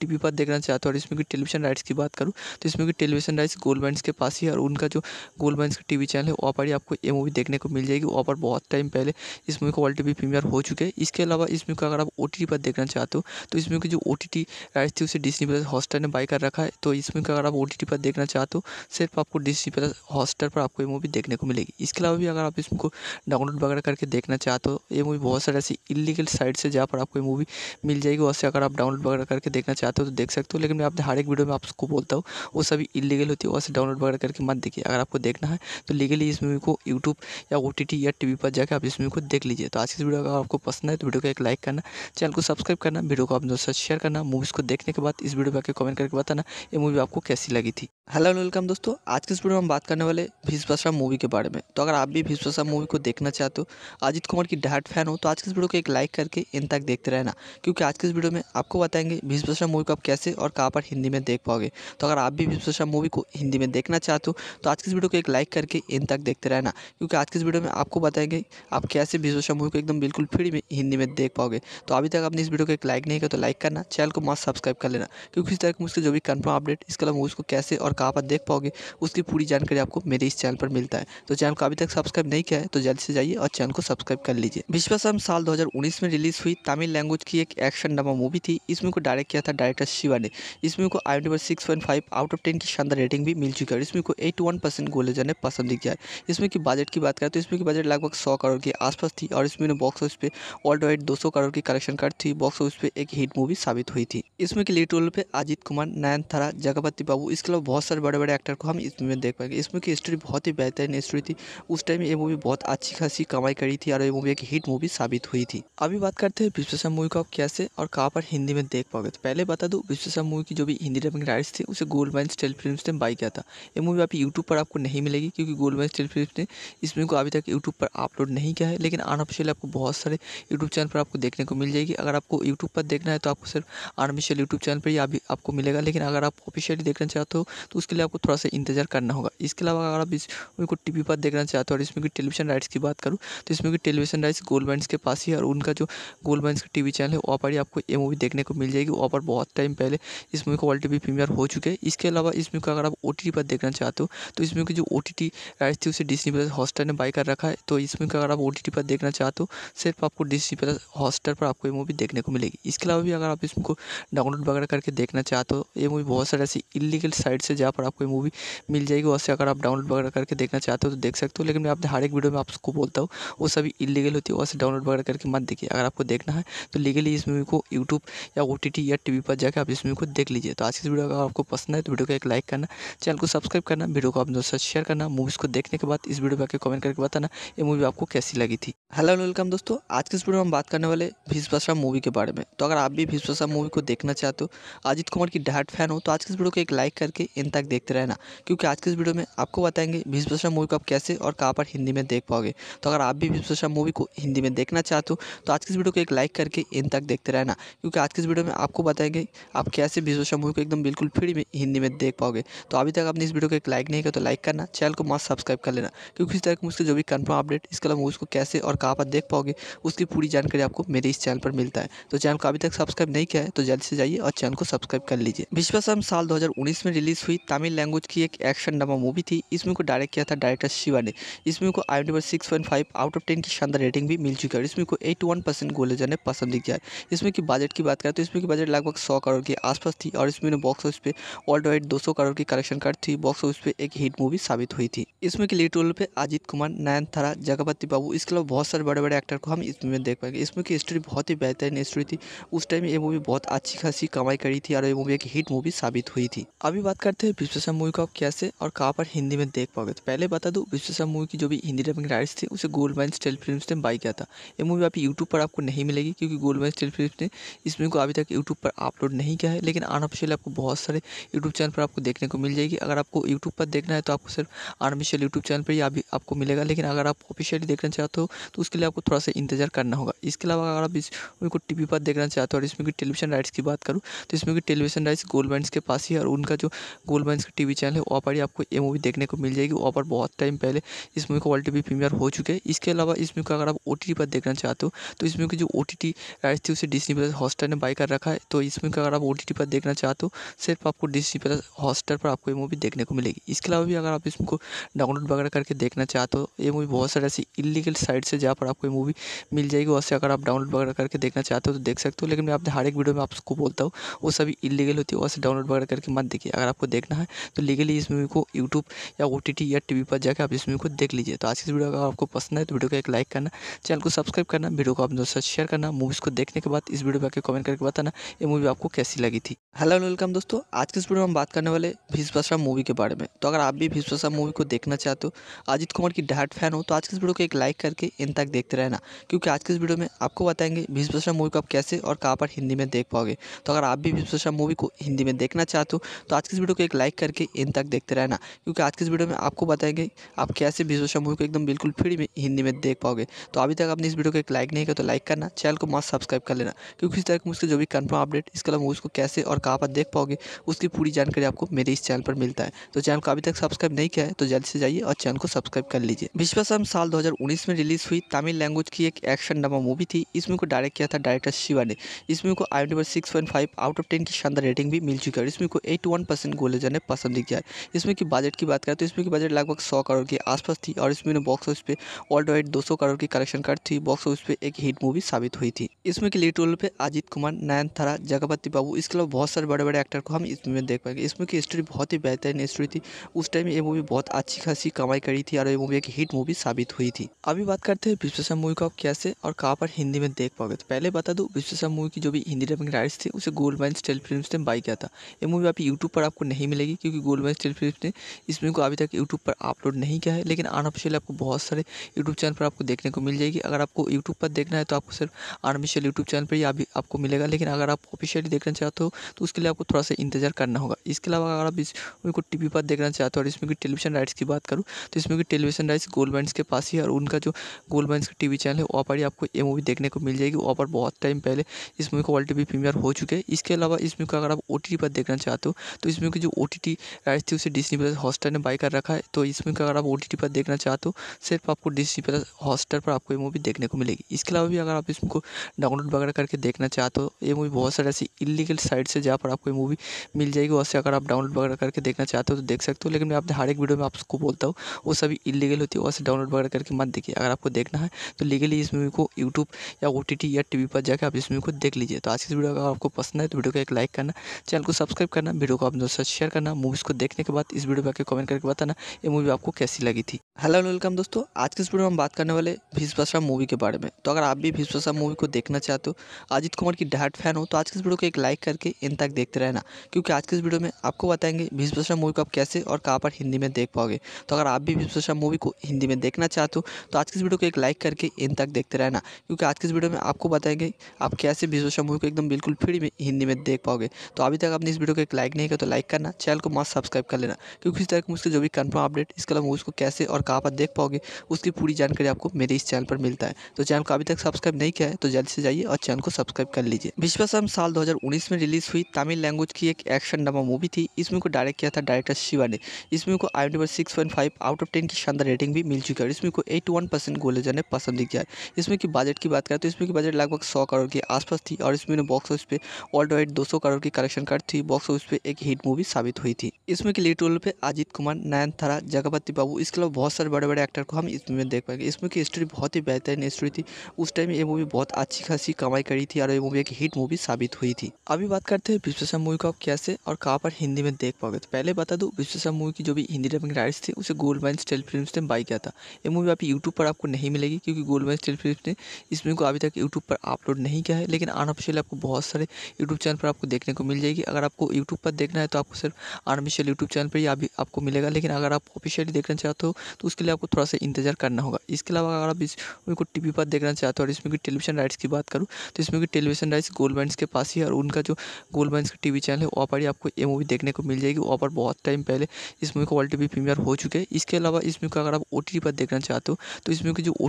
टी टी पर देखना चाहते हो और इसमें की टेलीविजन राइट्स की बात करूँ तो इसमें की टेलीविजन राइट्स गोल्ड बैंड्स के पास ही और उनका जो गोल्ड बैंड्स का टी चैनल है वहाँ पर ही आपको ये मूवी देखने को मिल जाएगी वहाँ पर बहुत टाइम पहले इस मूवी को वर्ल्ड टी प्रीमियर हो चुके हैं इसके अलावा इसमें को अगर आप ओ पर देखना चाहते हो तो इसमें की जो ओ टी राइट्स थी उसे डिस्नी प्लस हॉस्टर ने बाई कर रखा है तो इसमें अगर आप ओ पर देखना चाहते हो सिर्फ आप आपको डीसी प्लस हॉटस्टार पर आपको ये मूवी देखने को मिलेगी इसके अलावा भी अगर आप इस मूवी को डाउनलोड वगैरह करके देखना चाहते हो ये मूवी बहुत सारे ऐसी इलीगल साइट से जहाँ पर आपको ये मूवी मिल जाएगी वैसे से अगर आप डाउनलोड वगैरह करके देखना चाहते हो तो देख सकते हो लेकिन मैं आपने हर एक वीडियो में आपको बोलता हूँ वो सभी इलीगल होती है वैसे से डाउनलोड वगैरह करके मत देखिए अगर आपको देखना है तो लीगली इस मूवी को यूट्यूब या ओ या टी पर जाकर आप इस मूवी को देख लीजिए तो आज की वीडियो अगर आपको पसंद है तो वीडियो को एक लाइक करना चैनल को सब्सक्राइब करना वीडियो को अपने दोस्तों शेयर करना मूवीज़ को देखने के बाद इस वीडियो पर कमेंट करके बताना ये मूवी आपको कैसी लगी थी हेलो वेलकम दोस्तों आज के इस वीडियो में हम बात करने वाले भीषभाषा मूवी के बारे में तो अगर आप भी भीषभाषा मूवी को देखना चाहते हो तो अजित कुमार की डाट फैन हो तो आज के इस वीडियो को एक लाइक करके इन तक देखते रहना क्योंकि आज के इस वीडियो में आपको बताएंगे भीषभाषा मूवी को आप कैसे और कहाँ पर हिंदी में देख पाओगे तो अगर आप भी भीषभाषा मूवी को हिंदी में देखना चाहते हो तो, तो आज के इस वीडियो को एक लाइक करके इन तक देखते रहना क्योंकि आज के इस वीडियो में आपको बताएंगे आप कैसे भीषभाषा मूवी को एकदम बिल्कुल फ्री में हिंदी में देख पाओगे तो अभी तक आपने इस वीडियो को एक लाइक नहीं किया तो लाइक करना चैनल को मस्त सब्सक्राइब कर लेना क्योंकि इस तरह की मुझसे जो भी कन्फर्म अपडेट इसके अलावा मूवीज़ को कैसे और कहाँ पर देख पाओगे उसकी पूरी जानकारी आपको मेरे इस चैनल पर मिलता है तो चैनल को अभी तक सब्सक्राइब नहीं किया है तो जल्द से जाइए और चैनल को सब्सक्राइब कर लीजिए विश्वासम साल दो में रिलीज़ हुई तमिल लैंग्वेज की एक एक्शन ड्रामा मूवी थी इस मूवी को डायरेक्ट किया था डायरेक्टर शिवा ने इस मूवी को I number six point five out of ten की शानदार रेटिंग भी मिल चुकी है इसमें को एट वन परसेंट गोलेजर ने पसंद किया है इसमें की बजट की बात करें तो इसमें की बजट लगभग सौ करोड़ के आसपास थी और इसमें बॉक्स ऑफिस पे ऑल्ड वाइड दो सौ करोड़ की कलेक्शन कर थी बॉक्स ऑफिस पे एक हिट मूवी साबित हुई थी इसमें की लीड रोल पे अजित कुमार नयन थारा जगपति बाबू इसके अलावा बहुत सारे बड़े बड़े एक्टर को हम इसमें देख पाएंगे इस मूवी की स्टोरी बहुत ही बेहतरीन स्टोरी थी उस टाइम ये मूवी बहुत अच्छी खासी कमाई करी थी और ये मूवी एक हिट मूवी साबित हुई थी अभी बात करते हैं विश्वेश्वर मूवी को आप कैसे और कहाँ पर हिंदी में देख पाओगे तो पहले बता दूँ विश्वेश्वर मूवी की जो भी हिंदी डबिंग राइट्स थी उसे गोल्ड माइन स्टेल फिल्म ने बाई किया था ये मूवी आप यूट्यूब पर आपको नहीं मिलेगी क्योंकि गोल्ड माइन स्टेल फिल्म ने इस मूवी को अभी तक यूट्यूब पर अपलोड नहीं किया है लेकिन अनऑफिशियल आपको बहुत सारे यूट्यूब चैनल पर आपको देखने को मिल जाएगी अगर आपको यूट्यूब पर देखना है तो आपको सिर्फ अनऑफिशियल यूट्यूब चैनल पर ही अभी आपको मिलेगा लेकिन अगर आप ऑफिशियली देखना चाहते हो तो उसके लिए आपको थोड़ा सा इंतजार मेजर करना होगा इसके अलावा अगर आप इसको टी वी पर देखना चाहते हो और इसमें की टेलीविजन राइट्स की बात करूँ तो इसमें की टेलीविजन राइट्स गोल्ड माइंस के पास ही है और उनका जो गोल्ड माइंस की टी चैनल है वहाँ पर ही आपको ये मूवी देखने को मिल जाएगी वहाँ पर बहुत टाइम पहले इस मूवी को ऑल टी प्रीमियर हो चुके हैं इसके अलावा इस मूवी को अगर आप ओ पर देखना चाहते हो तो इसमें की जो ओ राइट्स थी उसे डिस्नी प्लस हॉस्टर ने बाई कर रखा है तो इसमें को अगर आप ओ पर देखना चाहते हो सिर्फ आपको डिस्नी प्लस हॉस्टर पर आपको ये मूवी देखने को मिलेगी इसके अलावा भी अगर आप इसमें डाउनलोड वगैरह करके देखना चाहते हो ये मूवी बहुत सारे ऐसी इलीगल साइट्स है जहाँ पर आपको ये मूवी मिल जाएगी वैसे अगर आप डाउनलोड वगैरह करके देखना चाहते हो तो देख सकते हो लेकिन मैं आप हर एक वीडियो में आपको बोलता हूँ वो सभी इलीगल होती है वैसे डाउनलोड वगैरह करके मत देखिए अगर आपको देखना है तो लीगली इस मूवी को यूट्यूब या ओ या टी पर जाकर आप इस मूवी को देख लीजिए तो आज की वीडियो अगर आपको पसंद है तो वीडियो को एक लाइक करना चैनल को सब्सक्राइब करना वीडियो को आप दोस्तों शेयर करना मूवीज़ को देखने के बाद इस वीडियो पर कमेंट करके बताना ये मूवी आपको कैसी लगी थी हेलो वेलकम दोस्तों आज की इस वीडियो में हम बात करने वाले भाषा मूवी के बारे में तो अगर आप भी भीष्म मूवी को देखना चाहते हो अजित कुमार की डायरेक्ट फैन हो तो आज की इस वीडियो को एक लाइक करके इन तक देखते रहना क्योंकि क्योंकि आज के इस वीडियो में आपको बताएंगे भीष्म मूवी को आप कैसे और कहाँ पर हिंदी में देख पाओगे तो अगर आप भी भीष्म मूवी को हिंदी में देखना चाहते हो तो आज की इस वीडियो को एक लाइक करके इन तक देखते रहना क्योंकि आज की इस वीडियो में आपको बताएंगे आप कैसे भीष्म मूवी को एकदम बिल्कुल फ्री में हिंदी में देख पाओगे तो अभी तक आपने इस वीडियो को एक लाइक नहीं किया तो लाइक करना चैनल को मस्त सब्सक्राइब कर लेना क्योंकि इस तरह की मुझसे जो भी कन्फर्म अपडेट इसके अलावा मूवीज़ को कैसे और कहाँ पर देख पाओगे उसकी पूरी जानकारी आपको मेरे इस चैनल पर मिलता है तो चैनल को अभी तक सब्सक्राइब नहीं किया है तो जल्दी से जाइए और चैनल को सब्सक्राइब कर लीजिए विश्वासम साल 2019 में रिलीज़ हुई तमिल लैंग्वेज की एक एक्शन नामा मूवी थी इस मूवी को डायरेक्ट किया था डायरेक्टर शिवा ने इस मूवी को I number six point five out of ten की शानदार रेटिंग भी मिल चुकी है और इसमें को एट वन परसेंट गोले जाने पसंद किया है इसमें की बजट की बात करें तो इसमें की बजट लगभग सौ करोड़ के आसपास थी और इसमें बॉक्स ऑफिस पे ऑल्ड वाइड दो सौ करोड़ की कलेक्शन कर थी बॉक्स ऑफिस पे एक हिट मूवी साबित हुई थी इसमें की लीड रोल पे अजित कुमार थारा जगपति बाबू इसके अलावा बहुत सारे बड़े बड़े एक्टर को हम इसमें देख पाएंगे इसमें की स्टोरी बहुत ही बेहतरीन स्टोरी थी उस टाइम ये मूवी बहुत अच्छी खासी कमाई करी थी और ये मूवी एक हिट मूवी साबित हुई थी अभी बात करते हैं विश्वेशा मूवी का कैसे से और कहाँ पर हिंदी में देख पाओगे तो पहले बता दूँ विश्वसा मूवी की जो भी हिंदी डबिंग राइट्स थी उसे गोल्ड माइन स्टेल फिल्म ने बाई किया था ये मूवी आप यूट्यूब पर आपको नहीं मिलेगी क्योंकि गोल्ड माइन स्टेल फिल्म ने इस मूवी को अभी तक यूट्यूब पर अपलोड नहीं किया है लेकिन अनऑफिशियल आपको बहुत सारे यूट्यूब चैनल पर आपको देखने को मिल जाएगी अगर आपको यूट्यूब पर देखना है तो आपको सिर्फ अनऑफिशियल यूट्यूब चैनल पर ही अभी आपको मिलेगा लेकिन अगर आप ऑफिशियली देखना चाहते हो तो उसके लिए आपको थोड़ा सा इंतजार करना होगा इसके अलावा अगर आप इस मूवी को टी पर देखना चाहते हो और इसमें की टेलीविजन राइट्स की बात करूँ तो इसमें की टेलीविजन राइट्स गोल्ड माइंस के पास ही और उनका जो गोल्ड माइंस का टी चैनल है वो ऑफर ही आपको ये मूवी देखने को मिल जाएगी ऑफर बहुत टाइम पहले इस मूवी को ऑलरेडी भी प्रीमियर हो चुके हैं इसके अलावा इस मूवी को अगर आप ओ पर देखना चाहते हो तो इस मूवी की जो ओ टी राइट थी उसे डिस्नी प्लस हॉस्टर ने बाई कर रखा है तो इस मूवी का अगर आप ओ पर देखना चाहते हो सिर्फ आपको डिस्नी प्लस हॉस्टर पर आपको ये मूवी देखने को मिलेगी इसके अलावा भी अगर आप इसमें को डाउनलोड वगैरह करके देखना चाहते हो ये मूवी बहुत सारे ऐसी इलीगल साइट से जहाँ पर आपको ये मूवी मिल जाएगी वैसे अगर आप डाउनलोड वगैरह करके देखना चाहते हो तो देख सकते हो लेकिन मैं आपने हर एक वीडियो में आपको बोलता हूँ वो सभी इलीगल होती है वैसे डाउनलोड वगैरह करके मत देखिए अगर आपको देखना है तो लीगली इस मूवी को यूट्यूब या ओ या टी पर जाकर आप इस मूवी को देख लीजिए तो आज इस वीडियो अगर आपको पसंद है तो वीडियो को एक लाइक करना चैनल को सब्सक्राइब करना वीडियो को आप दोस्तों शेयर करना मूवीज़ को देखने के बाद इस वीडियो पर आकर कमेंट करके बताना ये मूवी आपको कैसी लगी थी हेलो वेलकम दोस्तों आज के इस वीडियो में हम बात करने वाले भीष्म मूवी के बारे में तो अगर आप भी भीष्म मूवी को देखना चाहते हो अजित कुमार की डायट फैन हो तो आज के इस वीडियो को एक लाइक करके इन तक देखते रहना क्योंकि आज के इस वीडियो में आपको बताएंगे भीष्म मूवी को आप कैसे और कहाँ पर हिंदी में देख पाओगे तो अगर आप भी भीष्म मूवी को हिंदी में देखना चाहते हो तो आज के इस वीडियो को एक लाइक करके इन तक देख देखते रहना क्योंकि आज के इस वीडियो में आपको बताएंगे आप कैसे विश्वशा मूवी को एकदम बिल्कुल फ्री में हिंदी में देख पाओगे तो अभी तक आपने इस वीडियो को एक लाइक नहीं किया तो लाइक करना चैनल को मस्त सब्सक्राइब कर लेना क्योंकि इस तरह की जो भी कन्फर्म अपडेट इसके अलावा मूवीज़ को कैसे और कहाँ पर देख पाओगे उसकी पूरी जानकारी आपको मेरे इस चैनल पर मिलता है तो चैनल को अभी तक सब्सक्राइब नहीं किया है तो जल्दी से जाइए और चैनल को सब्सक्राइब कर लीजिए विश्वासम साल दो में रिलीज हुई तमिल लैंग्वेज की एक एक्शन ड्रामा मूवी थी इस मूवी को डायरेक्ट किया था डायरेक्टर शिवा ने इस मूवी को I number six point five out of ten की शानदार रेटिंग भी मिल चुकी है और इसमें को एट वन परसेंट गोले जाने पसंद किया है इसमें कि बजट की बात करें तो इसमें की बजट लगभग सौ करोड़ के आसपास थी और इसमें बॉक्स ऑफिस पे वर्ल्ड वाइड दो करोड़ की कलेक्शन कर थी बॉक्स ऑफिस पे एक हिट मूवी साबित हुई थी इसमें की लीड रोल पे अजित कुमार नयन थारा जगपति बाबू इसके अलावा बहुत सारे बड़े बड़े एक्टर को हम इसमें देख पाएंगे इसमें की स्टोरी बहुत ही बेहतरीन स्टोरी थी उस टाइम ये मूवी बहुत अच्छी खासी कमाई करी थी और ये मूवी एक हिट मूवी साबित हुई थी अभी बात करते हैं विश्वेश्वर मूवी को आप कैसे और कहाँ पर हिंदी में देख पाओगे तो पहले बता दू विश्वेश्वर मूवी की जो भी हिंदी डबिंग राइट्स थी उसे गोल्ड माइन स्टेल फिल्म ने बाई किया था ये मूवी आप यूट्यूब पर आपको नहीं मिलेगी क्योंकि गोल्ड माइन स्टेल फ्लिप्स ने इस मूवी को अभी तक यूट्यूब पर अपलोड नहीं किया है लेकिन अनऑफिशियल आपको बहुत सारे यूट्यूब चैनल पर आपको देखने को मिल जाएगी अगर आपको यूट्यूब पर देखना है तो आपको सिर्फ अनऑफिशियल यूट्यूब चैनल पर ही अभी आपको मिलेगा लेकिन अगर आप ऑफिशियली देखना चाहते हो तो उसके लिए आपको थोड़ा सा इंतजार करना होगा इसके अलावा अगर आप इस मूवी को टी पर देखना चाहते हो और इसमें की टेलीविजन राइट्स की बात करूँ तो इसमें की टेलीविजन राइट्स गोल्ड बैंड्स के पास ही और उनका जो गोल्ड बैंड्स का टी चैनल है वहाँ पर ही आपको ये मूवी देखने को मिल जाएगी वहाँ पर बहुत टाइम पहले इस मूवी को वर्ल्ड टी प्रीमियर हो चुके हैं इसके अलावा इस मूवी को अगर आप ओ पर देखना चाहते हो तो इस मूवी की जो ओ टी राइट्स थी उसे से डिस्नी प्लस हॉस्टार ने बाई कर रखा है तो इसमें अगर आप ओ पर देखना चाहते हो सिर्फ आपको डिस्नी प्लस हॉस्टर पर आपको ये मूवी देखने को मिलेगी इसके अलावा भी अगर आप इसको डाउनलोड वगैरह करके देखना चाहते हो ये मूवी बहुत सारे ऐसी इलीगल साइट से जहाँ पर आपको ये मूवी मिल जाएगी वैसे अगर आप डाउनलोड वगैरह करके देखना चाहते हो तो देख सकते हो लेकिन मैं आपने हर एक वीडियो में आपको बोलता हूँ वो सभी इलीगल होती है वैसे डाउनलोड वगैरह करके मत देखिए अगर आपको देखना है तो लीगली इस मूवी को यूट्यूब या ओ या टी पर जाकर आप इस मूवी को देख लीजिए तो आज की वीडियो अगर आपको पसंद है तो वीडियो को एक लाइक करना चैनल को सब्सक्राइब करना वीडियो को अपने दोस्तों शेयर करना मूवीज़ को देखने के बाद बाद इस वीडियो पर आके कमेंट करके बताना ये मूवी आपको कैसी लगी थी हेलो वेलकम दोस्तों आज के इस वीडियो में हम बात करने वाले भीष्म मूवी के बारे में तो अगर आप भी भीष्म मूवी को देखना चाहते हो अजित कुमार की डाट फैन हो तो आज के इस वीडियो को एक लाइक करके इन तक देखते रहना क्योंकि आज के इस वीडियो में आपको बताएंगे भीष्म मूवी को आप कैसे और कहाँ पर हिंदी में देख पाओगे तो अगर आप भी भीष्म मूवी को हिंदी में देखना चाहते हो तो आज की इस वीडियो को एक लाइक करके इन तक देखते रहना क्योंकि आज के इस वीडियो में आपको बताएंगे आप कैसे भीष्म मूवी को एकदम बिल्कुल फ्री में हिंदी में देख पाओगे तो अभी तक आपने इस वीडियो को एक लाइक नहीं किया तो लाइक करना चैनल को मस्त सब्सक्राइब कर लेना लेना क्योंकि इस तरह का मुझसे जो भी कन्फर्म अपडेट इसके अलावा मूवीज़ को कैसे और कहाँ पर देख पाओगे उसकी पूरी जानकारी आपको मेरे इस चैनल पर मिलता है तो चैनल को अभी तक सब्सक्राइब नहीं किया है तो जल्द से जाइए और चैनल को सब्सक्राइब कर लीजिए विश्वासम साल दो में रिलीज हुई तमिल लैंग्वेज की एक एक्शन ड्रामा मूवी थी इसमें को डायरेक्ट किया था डायरेक्टर शिवा ने इसमें को I number six out of ten की शानदार रेटिंग भी मिल चुकी है और इसमें को एट वन परसेंट गोलेजर ने पसंद दिख जाए इसमें की बजट की बात करें तो इसमें की बजट लगभग सौ करोड़ के आसपास थी और इसमें बॉक्स ऑफिस पे ऑल्ड वाइड दो करोड़ की कलेक्शन कर थी बॉक्स ऑफिस पे एक हिट मूवी साबित हुई थी इसमें की लीड ट्वेल्व पे अजित कुमार थारा जगपति बाबू इसके अलावा बहुत सारे बड़े बड़े एक्टर को हम इस मूवी में देख पाएंगे इस मूवी की स्टोरी बहुत ही बेहतरीन स्टोरी थी उस टाइम ये मूवी बहुत अच्छी खासी कमाई करी थी और ये मूवी एक हिट मूवी साबित हुई थी अभी बात करते हैं विश्वेश्वर मूवी को आप कैसे और कहाँ पर हिंदी में देख पाओगे तो पहले बता दो विश्वेश्वर मूवी की जो भी हिंदी डबिंग राइट्स थी उसे गोल्ड माइन स्टेल फिल्म ने बाई किया था ये मूवी आप यूट्यूब पर आपको नहीं मिलेगी क्योंकि गोल्ड माइन स्टेल फिल्म ने इस मूवी को अभी तक यूट्यूब पर अपलोड नहीं किया है लेकिन अनऑफिशियल आपको बहुत सारे यूट्यूब चैनल पर आपको देखने को मिल जाएगी अगर आपको यूट्यूब पर देखना है तो आपको सिर्फ अनऑफिशियल यूट्यूब चैनल चैनल पर ही आप आपको मिलेगा लेकिन अगर आप ऑफिशियली देखना चाहते हो तो उसके लिए आपको थोड़ा सा इंतजार करना होगा इसके अलावा अगर आप इस को टी पर देखना चाहते हो और इसमें की टेलीविजन राइट्स की बात करूँ तो इसमें की टेलीविजन राइट्स गोल्ड के पास ही और उनका जो गोल्ड बैंड का टी चैनल है वहाँ पर ही आपको ये मूवी देखने को मिल जाएगी वहाँ पर बहुत टाइम पहले इस मूवी को ऑल टी प्रीमियर हो चुके हैं इसके अलावा इस मूवी को अगर आप ओ पर देखना चाहते हो तो इस मूवी की जो ओ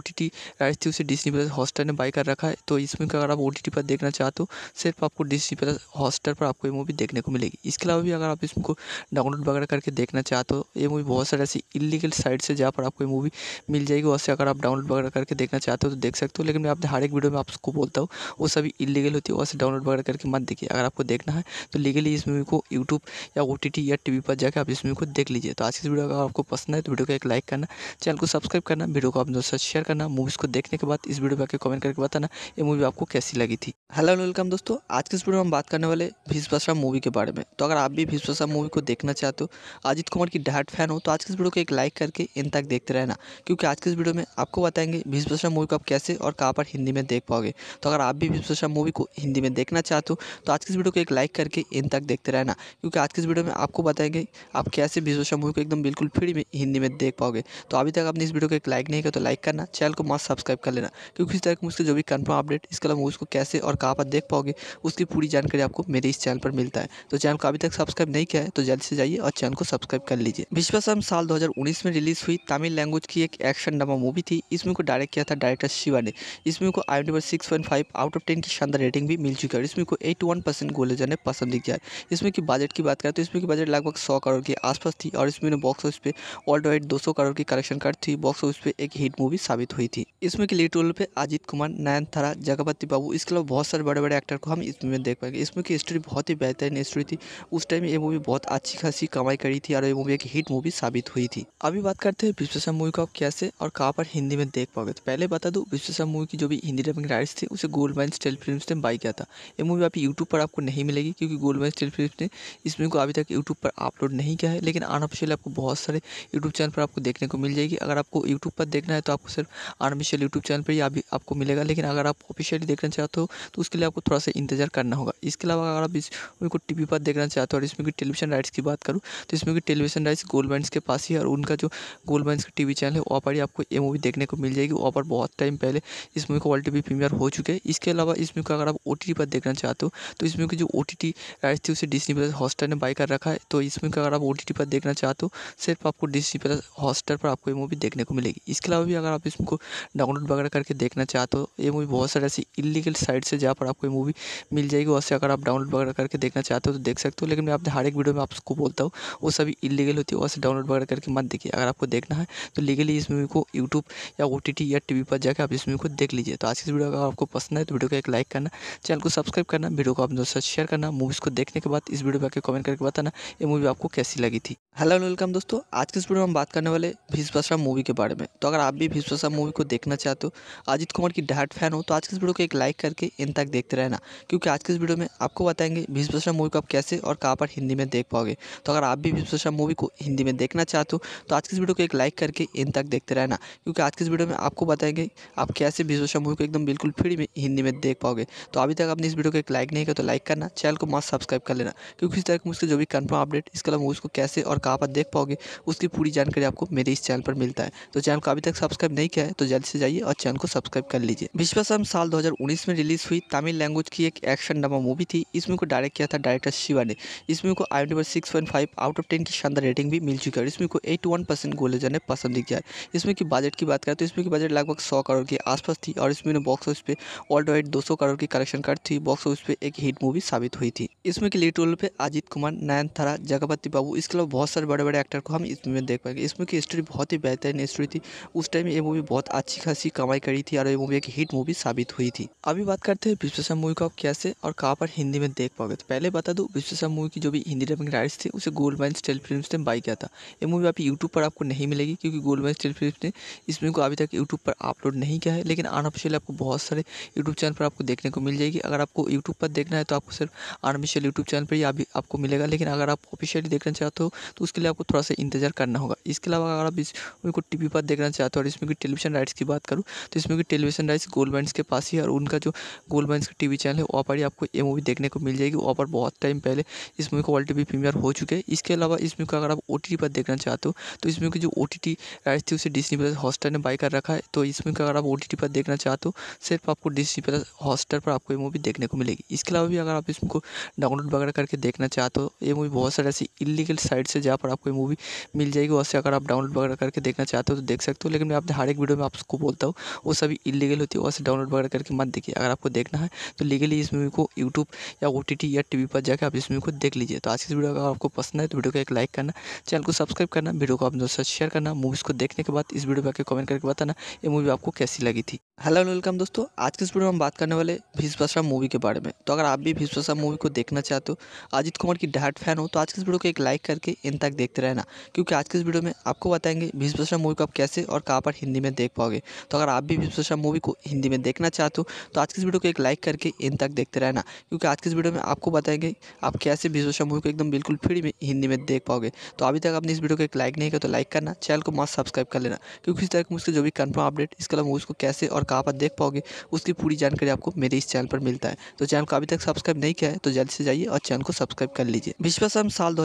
राइट्स थी उसे डिस्नी प्लस हॉस्टर ने बाई कर रखा है तो इस मूवी को अगर आप ओ पर देखना चाहते हो सिर्फ आपको डिस्नी प्लस हॉस्टर पर आपको ये मूवी देखने को मिलेगी इसके अलावा भी अगर आप इसमें डाउनलोड वगैरह वगैरह करके देखना चाहते हो तो ये मूवी बहुत सारे ऐसी इलीगल साइट से जहाँ पर आपको ये मूवी मिल जाएगी वैसे से अगर आप डाउनलोड वगैरह करके देखना चाहते हो तो देख सकते हो लेकिन मैं आपने हर एक वीडियो में आपको बोलता हूँ वो सभी इलीगल होती है वैसे डाउनलोड वगैरह करके मत देखिए अगर आपको देखना है तो लीगली इस मूवी को यूट्यूब या ओ या टी पर जाकर आप इस मूवी को देख लीजिए तो आज इस वीडियो अगर आपको पसंद है तो वीडियो को एक लाइक करना चैनल को सब्सक्राइब करना वीडियो को आप दोस्तों शेयर करना मूवीज़ को देखने के बाद इस वीडियो पर आकर कमेंट करके बताना ये मूवी आपको कैसी लगी थी हेलो वेलकम दोस्तों आज के इस वीडियो में हम बात करने वाले भीष्म मूवी के बारे में तो अगर आप भी भाषा मूवी को देखना चाहते हो अजित कुमार की डायट फैन हो तो आज के इस वीडियो को एक लाइक करके इन तक देखते रहना क्योंकि आज के इस वीडियो में आपको बताएंगे भीष भीष्म मूवी को आप कैसे और कहाँ पर हिंदी में देख पाओगे तो अगर आप भी भीष भीष्म मूवी को हिंदी में देखना चाहते हो तो आज के इस वीडियो को एक लाइक करके इन तक देखते रहना क्योंकि आज के इस वीडियो में आपको बताएंगे आप कैसे भीष भीष्म मूवी को एकदम बिल्कुल फ्री में हिंदी में देख पाओगे तो अभी तक आपने इस वीडियो को एक लाइक नहीं किया तो लाइक करना चैनल को मस्त सब्सक्राइब कर लेना क्योंकि इस तरह की मुझसे जो भी कन्फर्म अपडेट इसके अलावा मूवीज़ को कैसे और कहाँ पर देख पाओगे उसकी पूरी जानकारी आपको मेरे इस चैनल पर मिलता है तो चैनल को अभी तक सब्सक्राइब नहीं किया है तो जल्दी से जाइए और चैनल को सब्सक्राइब कर लीजिए विश्वासम साल 2019 में रिलीज हुई तमिल लैंग्वेज की एक एक्शन ड्रामा मूवी थी इसमें को डायरेक्ट किया था डायरेक्टर शिवा ने इसमें को I number six point five out of ten की शानदार रेटिंग भी मिल चुकी है और इसमें को एट वन परसेंट गोले जाने पसंद दिख जाए इसमें की बजट की बात करें तो इसमें की बजट लगभग सौ करोड़ के आसपास थी और इसमें बॉक्स ऑफिस पे ऑल्ड वाइड दो सौ करोड़ की कलेक्शन कर थी बॉक्स ऑफिस पे एक हिट मूवी साबित हुई थी इसमें की लीड रोल पे अजित कुमार नयन थारा जगपति बाबू इसके अलावा बहुत सारे बड़े बड़े एक्टर को हम इसमें देख पाएंगे इसमें की स्टोरी बहुत ही बेहतरीन स्टोरी थी उस टाइम ये मूवी बहुत अच्छी खासी कमाई कमाई करी थी और ये मूवी एक हिट मूवी साबित हुई थी अभी बात करते हैं विश्वेश्वर मूवी को आप कैसे और कहाँ पर हिंदी में देख पाओगे तो पहले बता दूँ विश्वेश्वर मूवी की जो भी हिंदी डबिंग राइट्स थी उसे गोल्ड माइन स्टेल फिल्म ने बाई किया था ये मूवी आप यूट्यूब पर आपको नहीं मिलेगी क्योंकि गोल्ड माइन स्टेल फिल्म ने इस मूवी को अभी तक यूट्यूब पर अपलोड नहीं किया है लेकिन अनऑफिशियल आपको बहुत सारे यूट्यूब चैनल पर आपको देखने को मिल जाएगी अगर आपको यूट्यूब पर देखना है तो आपको सिर्फ अनऑफिशियल यूट्यूब चैनल पर ही अभी आपको मिलेगा लेकिन अगर आप ऑफिशियली देखना चाहते हो तो उसके लिए आपको थोड़ा सा इंतजार करना होगा इसके अलावा अगर आप इस मूवी को टीवी पर देखना चाहते हो और इसमें की टेलीविजन राइट्स की बात करूँ तो इसमें भी टेलीविजन राइस गोल बैंड के पास ही है और उनका जो गोल बैंड का टी वी चैनल है वहाँ पर ही आपको ये मूवी देखने को मिल जाएगी वहाँ पर बहुत टाइम पहले इस मूवी को ऑलरेडी प्रीमियर हो चुके हैं इसके अलावा इस मूवी को अगर आप ओ टी टी पर देखना चाहते हो तो इस मूवी की जो ओ टी टी राइट्स थी उसे डिस्नी प्लस हॉस्टर ने बाई कर रखा है तो इस मूवी को अगर आप ओ टी टी पर देखना चाहते हो सिर्फ आपको डिस्नी प्लस हॉस्टर पर आपको ये मूवी देखने को मिलेगी इसके अलावा भी अगर आप को डाउनलोड वगैरह करके देखना चाहते हो ये मूवी बहुत सारे ऐसी इलीगल साइट से जहाँ पर आपको मूवी मिल जाएगी वैसे अगर आप डाउनलोड वगैरह करके देखना चाहते हो तो देख सकते हो लेकिन मैं आपने हर एक वीडियो में आपको बोलता हूँ वो सभी इलीगल होती है वहाँ से डाउनलोड वगैरह करके मत देखिए अगर आपको देखना है तो लीगली इस मूवी को यूट्यूब या ओ या टी पर जाकर आप इस मूवी को देख लीजिए तो आज की वीडियो अगर आपको पसंद है तो वीडियो को एक लाइक करना चैनल को सब्सक्राइब करना वीडियो को आप दोस्तों से शेयर करना मूवीज़ को देखने के बाद इस वीडियो पर आकर कमेंट करके बताना ये मूवी आपको कैसी लगी थी हेलो वेलकम दोस्तों आज के इस वीडियो में हम बात करने वाले भीष्म मूवी के बारे में तो अगर आप भी भीष्म मूवी को देखना चाहते हो अजित कुमार की डायट फैन हो तो आज के इस वीडियो को एक लाइक करके इन तक देखते रहना क्योंकि आज के इस वीडियो में आपको बताएंगे भीष्म मूवी को आप कैसे और कहाँ पर हिंदी में देख पाओगे तो अगर आप भी विश्वेश्वर मूवी को हिंदी में देखना चाहते हो तो आज की इस वीडियो को एक लाइक करके इन तक देखते रहना क्योंकि आज की इस वीडियो में आपको बताएंगे आप कैसे विश्वेश्वर मूवी को एकदम बिल्कुल फ्री में हिंदी में देख पाओगे तो अभी तक आपने इस वीडियो को एक लाइक नहीं किया तो लाइक करना चैनल को मस्त सब्सक्राइब कर लेना क्योंकि इस तरह मुझसे जो भी कन्फर्म अपडेट इसके अलावा को कैसे और कहाँ पर देख पाओगे उसकी पूरी जानकारी आपको मेरे इस चैनल पर मिलता है तो चैनल को अभी तक सब्सक्राइब नहीं किया है तो जल्द से जाइए और चैनल को सब्सक्राइब कर लीजिए विश्वेश्वर साल दो में रिलीज हुई तमिल लैंग्वेज की एक एक्शन ड्रामा मूवी थी इसमें को डायरेक्ट किया था डायरेक्टर शिवा ने इस मूवी को I six point five out of ten की शानदार रेटिंग भी मिल चुकी है और इसमें को एटी वन परसेंट गोले जाने पसंद किया है इसमें की बजट की बात करें तो इसमें की बजट लगभग सौ करोड़ के आसपास थी और इसमें बॉक्स ऑफिस पे ऑल वाइड दो सौ करोड़ की कलेक्शन कर थी बॉक्स ऑफिस पे एक हिट मूवी साबित हुई थी इसमें की लीड रोल पे अजित कुमार नयन थारा जगपति बाबू इसके अलावा बहुत सारे बड़े बड़े एक्टर को हम इसमें देख पाएंगे इसमें की स्टोरी बहुत ही बेहतरीन स्टोरी थी उस टाइम ये मूवी बहुत अच्छी खासी कमाई करी थी और ये मूवी एक हिट मूवी साबित हुई थी अभी बात करते हैं विश्वेश्वर मूवी को आप कैसे और कहाँ पर हिंदी में देख पाओगे तो पहले बता दू विश्वेश्वर मूवी की जो भी हिंदी डबिंग राइट्स थी उसे गोल गोल्ड माइन स्टेल फिल्म ने बाई किया था ये मूवी आपकी यूट्यूब पर आपको नहीं मिलेगी क्योंकि गोल्ड माइन स्टेल फिल्म ने इस मूवी को अभी तक यूट्यूब पर अपलोड नहीं किया है लेकिन अनऑफिशियल आपको बहुत सारे यूट्यूब चैनल पर आपको देखने को मिल जाएगी अगर आपको यूट्यूब पर देखना है तो आपको सिर्फ अनऑफिशियल यूट्यूब चैनल पर ही अभी आपको मिलेगा लेकिन अगर आप ऑफिशियली देखना चाहते हो तो उसके लिए आपको थोड़ा सा इंतजार करना होगा इसके अलावा अगर आप इस मूवी को टी पर देखना चाहते हो और इसमें की टेलीविजन राइट्स की बात करूँ तो इसमें की टेलीविजन राइट्स गोल्ड माइंस के पास ही और उनका जो गोल्ड माइंस का टी चैनल है वहाँ पर ही आपको ये मूवी देखने को मिल जाएगी वहाँ पर बहुत टाइम पहले इस मूवी को वर्ल्ड टी प्रीमियर हो चुके हैं इसके अलावा इस मूवी को अगर आप ओ टी टी पर देखना चाहते हो तो इस मूवी की जो ओ टी टी राइट थी उसे डिस्नी प्लस हॉटस्टार ने बाय कर रखा है तो इस मूवी को अगर आप ओ टी टी पर देखना चाहते हो सिर्फ आपको डिस्नी प्लस हॉटस्टार पर आपको ये मूवी देखने को मिलेगी इसके अलावा भी अगर आप इसमें को डाउनलोड वगैरह करके देखना चाहते हो ये मूवी बहुत सारे ऐसी इलीगल साइट से जहाँ पर आपको ये मूवी मिल जाएगी वैसे अगर आप डाउनलोड वगैरह करके देखना चाहते हो तो देख सकते हो लेकिन मैं आपने हर एक वीडियो में आपको बोलता हूँ वो सभी इलीगल होती है वैसे डाउनलोड वगैरह करके मत देखिए अगर आपको देखना है तो लीगली इस मूवी को यूट्यूब या ओ या टी पर जाकर आप इस मूवी को देख लीजिए तो आज की वीडियो अगर आपको पसंद है तो वीडियो को एक लाइक करना चैनल को सब्सक्राइब करना वीडियो को आप दोस्तों शेयर करना मूवीज़ को देखने के बाद इस वीडियो पर आकर कमेंट करके बताना ये मूवी आपको कैसी लगी थी हेलो एंड वेलकम दोस्तों आज के इस वीडियो में हम बात करने वाले भीष्म मूवी के बारे में तो अगर आप भी भीष्म मूवी को देखना चाहते हो अजित कुमार की डाट फैन हो तो आज के इस वीडियो को एक लाइक करके इन तक देखते रहना क्योंकि आज के इस वीडियो में आपको बताएंगे भीष्म मूवी को आप कैसे और कहाँ पर हिंदी में देख पाओगे तो अगर आप भी भीष्म मूवी को हिंदी में देखना चाहते हो तो आज के इस वीडियो को एक लाइक करके इन तक देखते रहना क्योंकि आज के इस वीडियो में आपको बताएंगे आप कैसे भीष्म मूवी को एकदम बिल्कुल फ्री में हिंदी में देख पाओगे तो अभी तक आपने इस वीडियो को एक लाइक नहीं किया तो लाइक करना चैनल को मस्त सब्सक्राइब कर लेना क्योंकि इस तरह की मुझसे जो भी कन्फर्म अपडेट इसके अलावा मूवीज़ को कैसे और कहाँ पर देख पाओगे उसकी पूरी जानकारी आपको मेरे इस चैनल पर मिलता है तो चैनल को अभी तक सब्सक्राइब नहीं किया है तो जल्दी से जाइए और चैनल को सब्सक्राइब कर लीजिए विश्वासम साल दो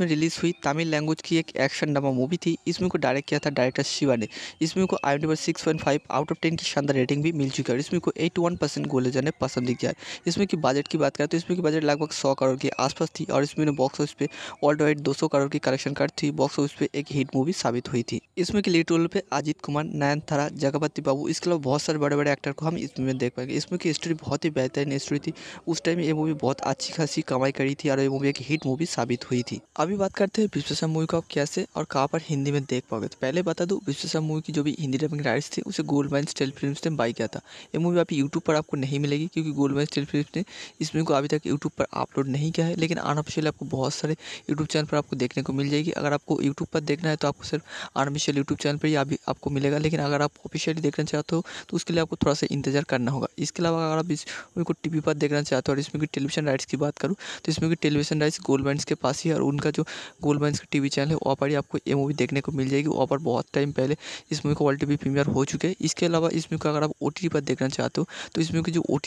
में रिलीज़ हुई तमिल लैंग्वेज की एक एक्शन ड्रामा मूवी थी इसमें को डायरेक्ट किया था डायरेक्टर शिवा ने इसमें को I number six point five out of ten की शानदार रेटिंग भी मिल चुकी है इसमें को एट वन परसेंट गोले पसंद दिख है इसमें की बजट की बात करें तो इसमें की बजट लगभग सौ करोड़ के आसपास थी और इसमें बॉक्स ऑफिस पे ऑल्ड वाइड दो करोड़ की कलेक्शन कर थी बॉक्स ऑफिस पे एक हिट मूवी साबित हुई थी इसमें की लीड रोल पे अजित कुमार नयन थारा जगपति बाबू इसके अलावा बहुत सारे बड़े बड़े एक्टर को हम इसमें देख पाएंगे इस मूवी की स्टोरी बहुत ही बेहतरीन स्टोरी थी उस टाइम ये मूवी बहुत अच्छी खासी कमाई करी थी और ये मूवी एक हिट मूवी साबित हुई थी अभी बात करते हैं विश्वेश्वर मूवी को आप कैसे और कहाँ पर हिंदी में देख पाओगे तो पहले बता दूँ विश्वेश्वर मूवी की जो भी हिंदी डबिंग राइट्स थी उसे गोल्ड माइन स्टेल फिल्म ने बाई किया था ये मूवी आप यूट्यूब पर आपको नहीं मिलेगी क्योंकि गोल्ड माइन स्टेल फिल्म ने इस मूवी को अभी तक यूट्यूब पर अपलोड नहीं किया है लेकिन अनऑफिशियल आपको बहुत सारे यूट्यूब चैनल पर आपको देखने को मिल जाएगी अगर आपको यूट्यूब पर देखना है तो आपको सिर्फ अनऑफिशियल यूट्यूब चैनल पर ही अभी आपको मिलेगा लेकिन अगर आप ऑफिशियली देखना चाहते हो तो उसके लिए आपको थोड़ा सा इंतजार करना होगा इसके अलावा अगर आप इसको टी वी पर देखना चाहते हो और इसमें की टेलीविजन राइट्स की बात करूँ तो इसमें की टेलीविजन राइट्स गोल्ड बैंड के पास ही और उनका जो गोल्ड माइंस का टी चैनल है वहाँ पर ही आपको ये मूवी देखने को मिल जाएगी वहाँ पर बहुत टाइम पहले इस मूवी को वर्ल्ड टी प्रीमियर हो चुके हैं इसके अलावा इस मूवी को अगर आप ओ पर देखना चाहते हो तो इसमें की जो ओ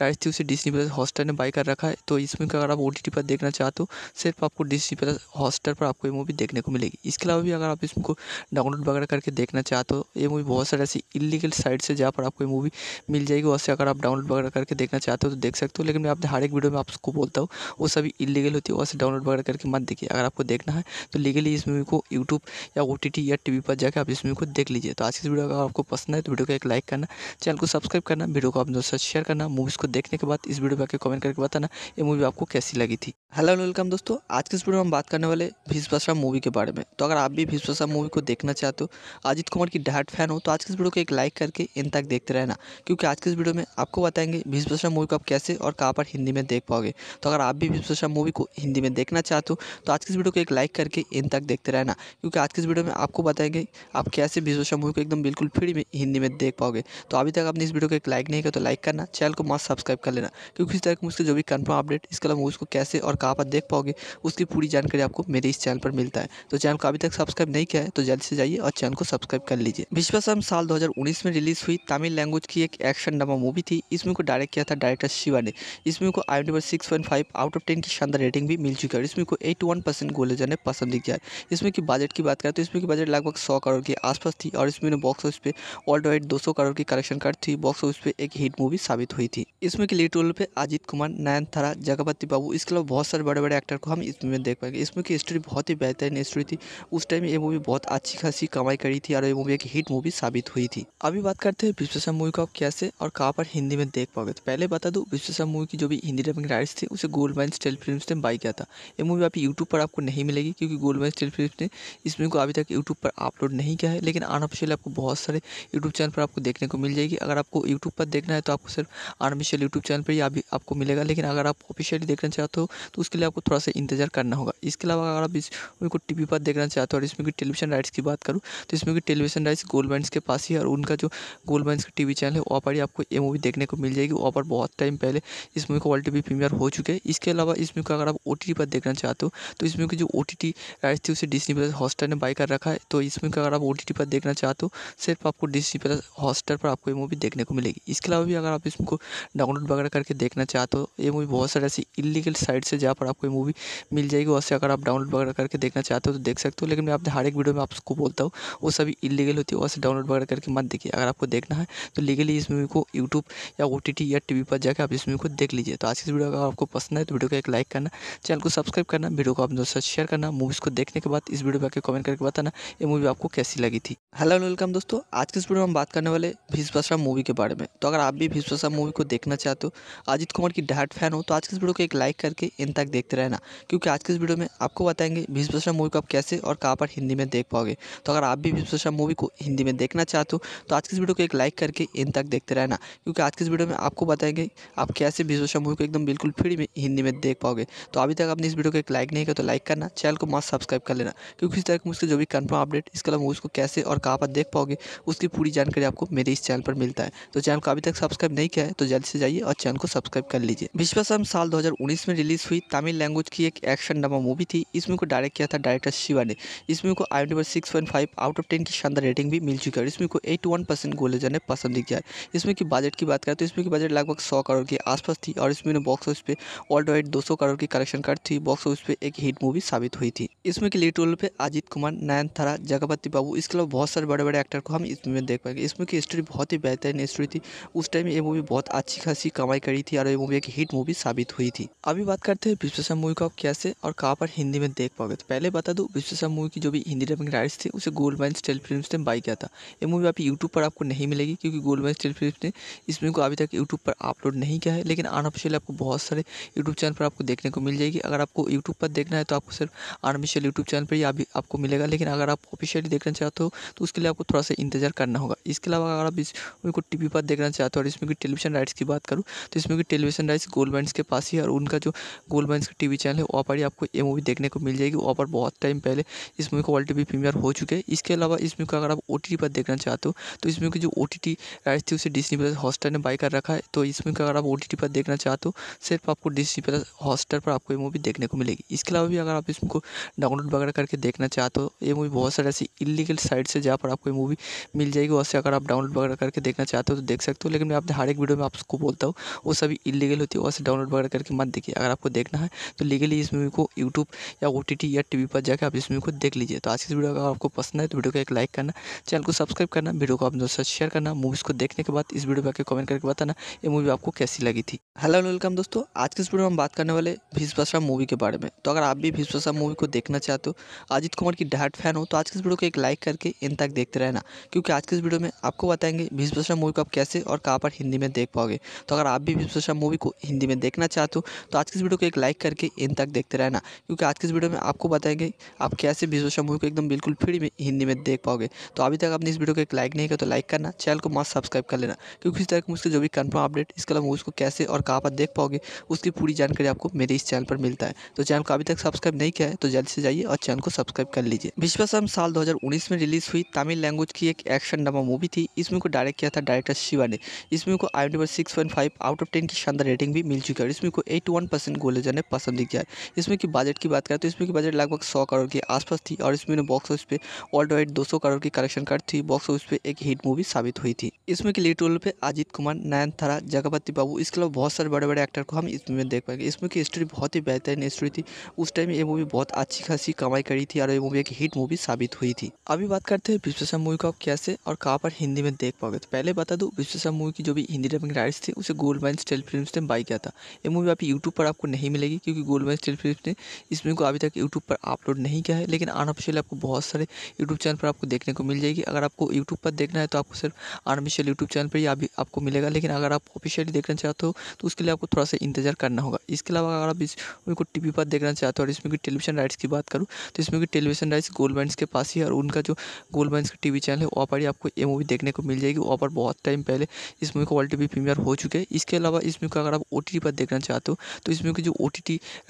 राइट्स थी उसे डिस्नी प्लस हॉस्टर ने बाई कर रखा है तो इसमें को अगर आप ओ पर देखना चाहते हो सिर्फ आपको डिस्नी प्लस हॉस्टर पर आपको ये मूवी देखने को मिलेगी इसके अलावा भी अगर आप इसमें डाउनलोड वगैरह करके देखना चाहते हो ये मूवी बहुत सारे ऐसी इलीगल साइट से जहाँ पर आपको मूवी मिल जाएगी वहाँ से अगर आप डाउनलोड वगैरह करके देखना चाहते हो तो देख सकते हो लेकिन मैं आप हर एक वीडियो में आपको बोलता हूँ वो सभी इलीगल होती है वहाँ से डाउनलोड वगैरह करके मत देखिए अगर आपको देखना है तो लीगली इस मूवी को यूट्यूब या ओ या टी पर जाकर आप इस मूवी को देख लीजिए तो आज इस वीडियो अगर आपको पसंद है तो वीडियो को एक लाइक करना चैनल को सब्सक्राइब करना वीडियो को आप दोस्तों शेयर करना मूवीज़ को देखने के बाद इस वीडियो में कमेंट करके बताना ये मूवी आपको कैसी लगी थी हेलो वेलकम दोस्तों आज के इस वीडियो में हम बात करने वाले भीष्म मूवी के बारे में तो अगर आप भी भीष्म मूवी को देखना चाहते हो अजित कुमार की डायट फैन हो तो आज के इस वीडियो को एक लाइक करके इन एंड तक देखते रहना क्योंकि आज के इस वीडियो में आपको बताएंगे भीष्म मूवी को आप कैसे और कहाँ पर हिंदी में देख पाओगे तो अगर आप भी भीष्म मूवी को हिंदी में देखना चाहते हो तो आज की इस वीडियो को एक लाइक करके एंड तक देखते रहना क्योंकि आज के इस वीडियो में आपको बताएंगे आप कैसे भीष्म मूवी को एकदम बिल्कुल फ्री में हिंदी में देख पाओगे तो अभी तक आपने इस वीडियो को एक लाइक नहीं किया तो लाइक करना चैनल को मस्त सब्सक्राइब कर लेना क्योंकि इस तरह की मुझसे जो भी कन्फर्म अपडेट इसके अलावा मूवी को कैसे और कहाँ पर देख पाओगे उसकी पूरी जानकारी आपको मेरे इस चैनल पर मिलता है तो चैनल को अभी तक सब्सक्राइब नहीं किया है तो जल्दी से जाइए और चैनल को सब्सक्राइब कर लीजिए विश्वासम साल 2019 में रिलीज़ हुई तमिल लैंग्वेज की एक एक्शन ड्रामा मूवी थी इसमें को डायरेक्ट किया था डायरेक्टर शिवा ने इसमें को I number six point five out of ten की शानदार रेटिंग भी मिल चुकी है और इसमें को एट वन परसेंट गोले जाने पसंद किया है इसमें की बजट की बात करें तो इसमें की बजट लगभग सौ करोड़ के आसपास थी और इसमें बॉक्स ऑफिस पे ऑल्ड वाइड दो सौ करोड़ की कलेक्शन कर थी बॉक्स ऑफिस पे एक हिट मूवी साबित हुई थी इसमें की लीड रोल पे अजित कुमार नयन थारा जगपति बाबू इसके अलावा बहुत सारे बड़े बड़े एक्टर को हम इसमें देख पाएंगे इसमें की स्टोरी बहुत ही बेहतरीन स्टोरी थी उस टाइम ये मूवी बहुत अच्छी खासी कमाई करी थी और ये मूवी एक हिट मूवी साबित हुई थी अभी बात करते हैं है विश्वेश्वर मूवी को आप कैसे और कहाँ पर हिंदी में देख पाओगे तो पहले बता दूँ विश्वेश्वर मूवी की जो भी हिंदी डबिंग राइट्स थी उसे गोल्ड माइन स्टेल फिल्म ने बाई किया था ये मूवी आप यूट्यूब पर आपको नहीं मिलेगी क्योंकि गोल्ड माइन स्टेल फिल्म ने इस मूवी को अभी तक यूट्यूब पर अपलोड नहीं किया है लेकिन अनऑफिशियल आपको बहुत सारे यूट्यूब चैनल पर आपको देखने को मिल जाएगी अगर आपको यूट्यूब पर देखना है तो आपको सिर्फ अनऑफिशियल यूट्यूब चैनल पर ही अभी आपको मिलेगा लेकिन अगर आप ऑफिशियली देखना चाहते हो तो उसके लिए आपको थोड़ा सा इंतजार करना होगा इसके अलावा अगर आप इस मूवी को टी पर देखना चाहते हो और इसमें की टेलीविजन राइट्स की बात करूँ तो इसमें की टेलीविजन राइट्स गोल्ड माइंड के पास ही और उनका जो गोल्ड गोल बंस का टीवी चैनल है वहाँ पर ही आपको ये मूवी देखने को मिल जाएगी वहाँ पर बहुत टाइम पहले इस मूवी को वर्ल्ड टी प्रीमियर हो चुके हैं इसके अलावा इस मूवी को अगर आप ओ पर देखना चाहते हो तो इस मूवी की जो ओ टी राइट्स थी उसे डिस्नी प्लस हॉस्टर ने बाई कर रखा है तो इस मूवी को अगर आप ओ पर देखना चाहते हो सिर्फ आपको डिस्नी प्लस हॉस्टर पर आपको ये मूवी देखने को मिलेगी इसके अलावा भी अगर आप को डाउनलोड वगैरह करके देखना चाहते हो ये मूवी बहुत सारे ऐसी इलीगल साइट से जहाँ पर आपको ये मूवी मिल जाएगी वहाँ से अगर आप डाउनलोड वगैरह करके देखना चाहते हो तो देख सकते हो लेकिन मैं आपने हर एक वीडियो में आपको बोलता हूँ वो सभी इलीगल होती है वहाँ से डाउनलोड वगैरह करके मत देखिए अगर आपको देखना देखना है तो लीगली इस मूवी को यूट्यूब या ओ या टी पर जाकर आप इस मूवी को देख लीजिए तो आज इस वीडियो अगर आपको पसंद है तो वीडियो को एक लाइक करना चैनल को सब्सक्राइब करना वीडियो को आप दोस्तों साथ शेयर करना मूवीज़ को देखने के बाद इस वीडियो पर आकर कमेंट करके बताना ये मूवी आपको कैसी लगी थी हेलो वेलकम दोस्तों आज की इस वीडियो में हम बात करने वाले भीष्म मूवी के बारे में तो अगर आप भी भीष्म मूवी को देखना चाहते हो अजित कुमार की डायट फैन हो तो आज की इस वीडियो को एक लाइक करके इन तक देखते रहना क्योंकि आज की इस वीडियो में आपको बताएंगे भीष्म मूवी को आप कैसे और कहाँ पर हिंदी में देख पाओगे तो अगर आप भी भीष्म मूवी को हिंदी में देखना चाहते हो तो आज की इस वीडियो को एक लाइक करके इन तक देखते रहना क्योंकि आज के इस वीडियो में आपको बताएंगे आप कैसे विश्वशा मूवी को एकदम बिल्कुल फ्री में हिंदी में देख पाओगे तो अभी तक आपने इस वीडियो को एक लाइक नहीं किया तो लाइक करना चैनल को मस्त सब्सक्राइब कर लेना क्योंकि इस तरह मुझसे जो भी कन्फर्म अपडेट इसके अलावा मूवीज़ को कैसे और कहाँ पर देख पाओगे उसकी पूरी जानकारी आपको मेरे इस चैनल पर मिलता है तो चैनल को अभी तक सब्सक्राइब नहीं किया है तो जल्द से जाइए और चैनल को सब्सक्राइब कर लीजिए विश्वासम साल दो में रिलीज हुई तमिल लैंग्वेज की एक एक्शन ड्रामा मूवी थी इस मूवी को डायरेक्ट किया था डायरेक्टर शिवा ने इस मूवी को I number six point five out of ten की शानदार रेटिंग भी मिल चुकी है और इसमें को eight one percent Google user ने पसंद ही किया है इसमें की बजट की बात करें तो इसमें की बजट लगभग सौ करोड़ के आसपास थी और इसमें बॉक्स ऑफिस पे ऑल वाइड दो करोड़ की कलेक्शन कार्ड थी बॉक्स ऑफिस पे एक हिट मूवी साबित हुई थी इसमें की लीड रोल पे अजित कुमार नयन थारा जगपति बाबू इसके अलावा बहुत सारे बड़े बड़े एक्टर को हम इसमें देख पाएंगे इसमें की स्टोरी बहुत ही बेहतरीन स्टोरी थी उस टाइम ये मूवी बहुत अच्छी खासी कमाई करी थी और ये मूवी एक हिट मूवी साबित हुई थी अभी बात करते हैं विश्वेश्वर मूवी को आप कैसे और कहाँ पर हिंदी में देख पाओगे तो पहले बता दूँ विश्वेश्वर मूवी की जो भी हिंदी डबिंग राइट्स थी उसे गोल्ड माइन स्टेल फिल्म ने बाई किया था ये मूवी आप यूट्यूब पर आपको नहीं मिलेगी क्योंकि गोल्ड मैच टेलीफ्लिप्स ने इस मूवी को अभी तक यूट्यूब पर अपलोड नहीं किया है लेकिन अनऑफिशियल आपको बहुत सारे यूट्यूब चैनल पर आपको देखने को मिल जाएगी अगर आपको यूट्यूब पर देखना है तो आपको सिर्फ अनऑफिशियल यूट्यूब चैनल पर ही अभी आपको मिलेगा लेकिन अगर आप ऑफिशियली देखना चाहते हो तो उसके लिए आपको थोड़ा सा इंतजार करना होगा इसके अलावा अगर आप इस मूवी को टी पर देखना चाहते हो और इसमें की टेलीविजन राइट्स की बात करूँ तो इसमें की टेलीविजन राइट्स गोल्ड बैंड्स के पास ही और उनका जो गोल्ड बैंड्स का टी चैनल है वहाँ पर ही आपको ये मूवी देखने को मिल जाएगी वहाँ पर बहुत टाइम पहले इस मूवी को ऑल टी प्रीमियर हो चुके हैं इसके अलावा इस मूवी को अगर आप ओ पर देखना चाहते हो तो इसमें की जो ओ टी टी राइट थी उसे डिस्नी प्लस हॉस्टर ने बाई कर रखा है तो इसमें अगर आप ओ टी टी पर देखना चाहते हो सिर्फ आपको डिस्नी प्लस हॉस्टर पर आपको ये मूवी देखने को मिलेगी इसके अलावा भी अगर आप इसको डाउनलोड वगैरह करके देखना चाहते हो ये मूवी बहुत सारे ऐसी इलीगल साइट से जहाँ पर आपको ये मूवी मिल जाएगी वैसे से अगर आप डाउनलोड वगैरह करके देखना चाहते हो तो देख सकते हो लेकिन मैं आपने हर एक वीडियो में आपको बोलता हूँ वो सभी इलीगल होती है वैसे डाउनलोड वगैरह करके मत देखिए अगर आपको देखना है तो लीगली इस मूवी को यूट्यूब या ओ या टी पर जाकर आप इस मूवी को देख लीजिए तो आज की वीडियो अगर आपको पसंद है तो वीडियो को एक लाइक करना चैनल को सब्सक्राइब करना वीडियो को आप दोस्तों शेयर करना मूवीज़ को देखने के बाद इस वीडियो पर कमेंट करके बताना ये मूवी आपको कैसी लगी थी हेलो वेलकम दोस्तों आज के इस वीडियो में हम बात करने वाले भीष भाषा मूवी के बारे में तो अगर आप भी भीष्म मूवी को देखना चाहते हो अजित कुमार की डाट फैन हो तो आज के इस वीडियो को एक लाइक करके इन तक देखते रहना क्योंकि आज के इस वीडियो में आपको बताएंगे भीष्म मूवी को आप कैसे और कहाँ पर हिंदी में देख पाओगे तो अगर आप भी भीष्म मूवी को हिंदी में देखना चाहते हो तो आज के इस वीडियो को एक लाइक करके इन तक देखते रहना क्योंकि आज के इस वीडियो में आपको बताएंगे आप कैसे भीष्म मूवी को एकदम बिल्कुल फ्री में हिंदी में देख पाओगे तो अभी तक आपने इस वीडियो को एक लाइक नहीं किया तो लाइक करना चैनल को मस्त सब्सक्राइब कर लेना क्योंकि इस तरह की मुझसे जो भी कन्फर्म अपडेट इसके अलावा मूवीज़ को कैसे और कहाँ पर देख पाओगे उसकी पूरी जानकारी आपको मेरे इस चैनल पर मिलता है तो चैनल को अभी तक सब्सक्राइब नहीं किया है तो जल्द से जाइए और चैनल को सब्सक्राइब कर लीजिए विश्वासम साल दो में रिलीज हुई तमिल लैंग्वेज की एक एक्शन ड्रामा मूवी थी इसमें को डायरेक्ट किया था डायरेक्टर शिवा ने इसमें को I number six point five out of ten की शानदार रेटिंग भी मिल चुकी है और इसमें को एट वन परसेंट गोलेजर ने पसंद दिख है इसमें की बजट की बात करें तो इसमें की बजट लगभग सौ करोड़ के आसपास थी और इसमें बॉक्स ऑफिस पे ऑल्ड वाइड दो करोड़ की कलेक्शन कर थी बॉक्स ऑफिस पे एक हिट मूवी साबित साबित हुई थी इसमें के लीड रोल पे अजित कुमार नयन थारा जगपति बाबू इसके अलावा बहुत सारे बड़े बड़े एक्टर को हम इसमें देख पाएंगे इसमें की स्टोरी बहुत ही बेहतरीन स्टोरी थी उस टाइम ये मूवी बहुत अच्छी खासी कमाई करी थी और ये मूवी एक हिट मूवी साबित हुई थी अभी बात करते हैं विश्वेश्वर मूवी को कैसे और कहाँ पर हिंदी में देख पाओगे तो पहले बता दू विश्वेश्वर मूवी की जो भी हिंदी डबिंग राइट्स थी उसे गोल्ड माइन स्टेल फिल्म ने बाई किया था ये मूवी आप यूट्यूब पर आपको नहीं मिलेगी क्योंकि गोल्ड माइन स्टेल फिल्म ने इस मूवी को अभी तक यूट्यूब पर अपलोड नहीं किया है लेकिन अनऑफिशियल आपको बहुत सारे यूट्यूब चैनल पर आपको देखने को मिल जाएगी अगर आपको यूट्यूब पर देखना है तो आपको सिर्फ आर्मिशियल यूट्यूब चैनल पर ही आप आपको मिलेगा लेकिन अगर आप ऑफिशियली देखना चाहते हो तो उसके लिए आपको थोड़ा सा इंतजार करना होगा इसके अलावा अगर आप इस मूवी को टी पर देखना चाहते हो और इसमें की टेलीविजन राइट्स की बात करूँ तो इसमें की टेलीविजन राइट्स गोल्ड माइंस के पास ही है और उनका जो गोल्ड बैंड का टी चैनल है वहाँ पर ही आपको ये मूवी देखने को मिल जाएगी वहाँ पर बहुत टाइम पहले इस मूवी को ऑल टी प्रीमियर हो चुके हैं इसके अलावा इस मूवी को अगर आप ओ पर देखना चाहते हो तो इसमें की जो ओ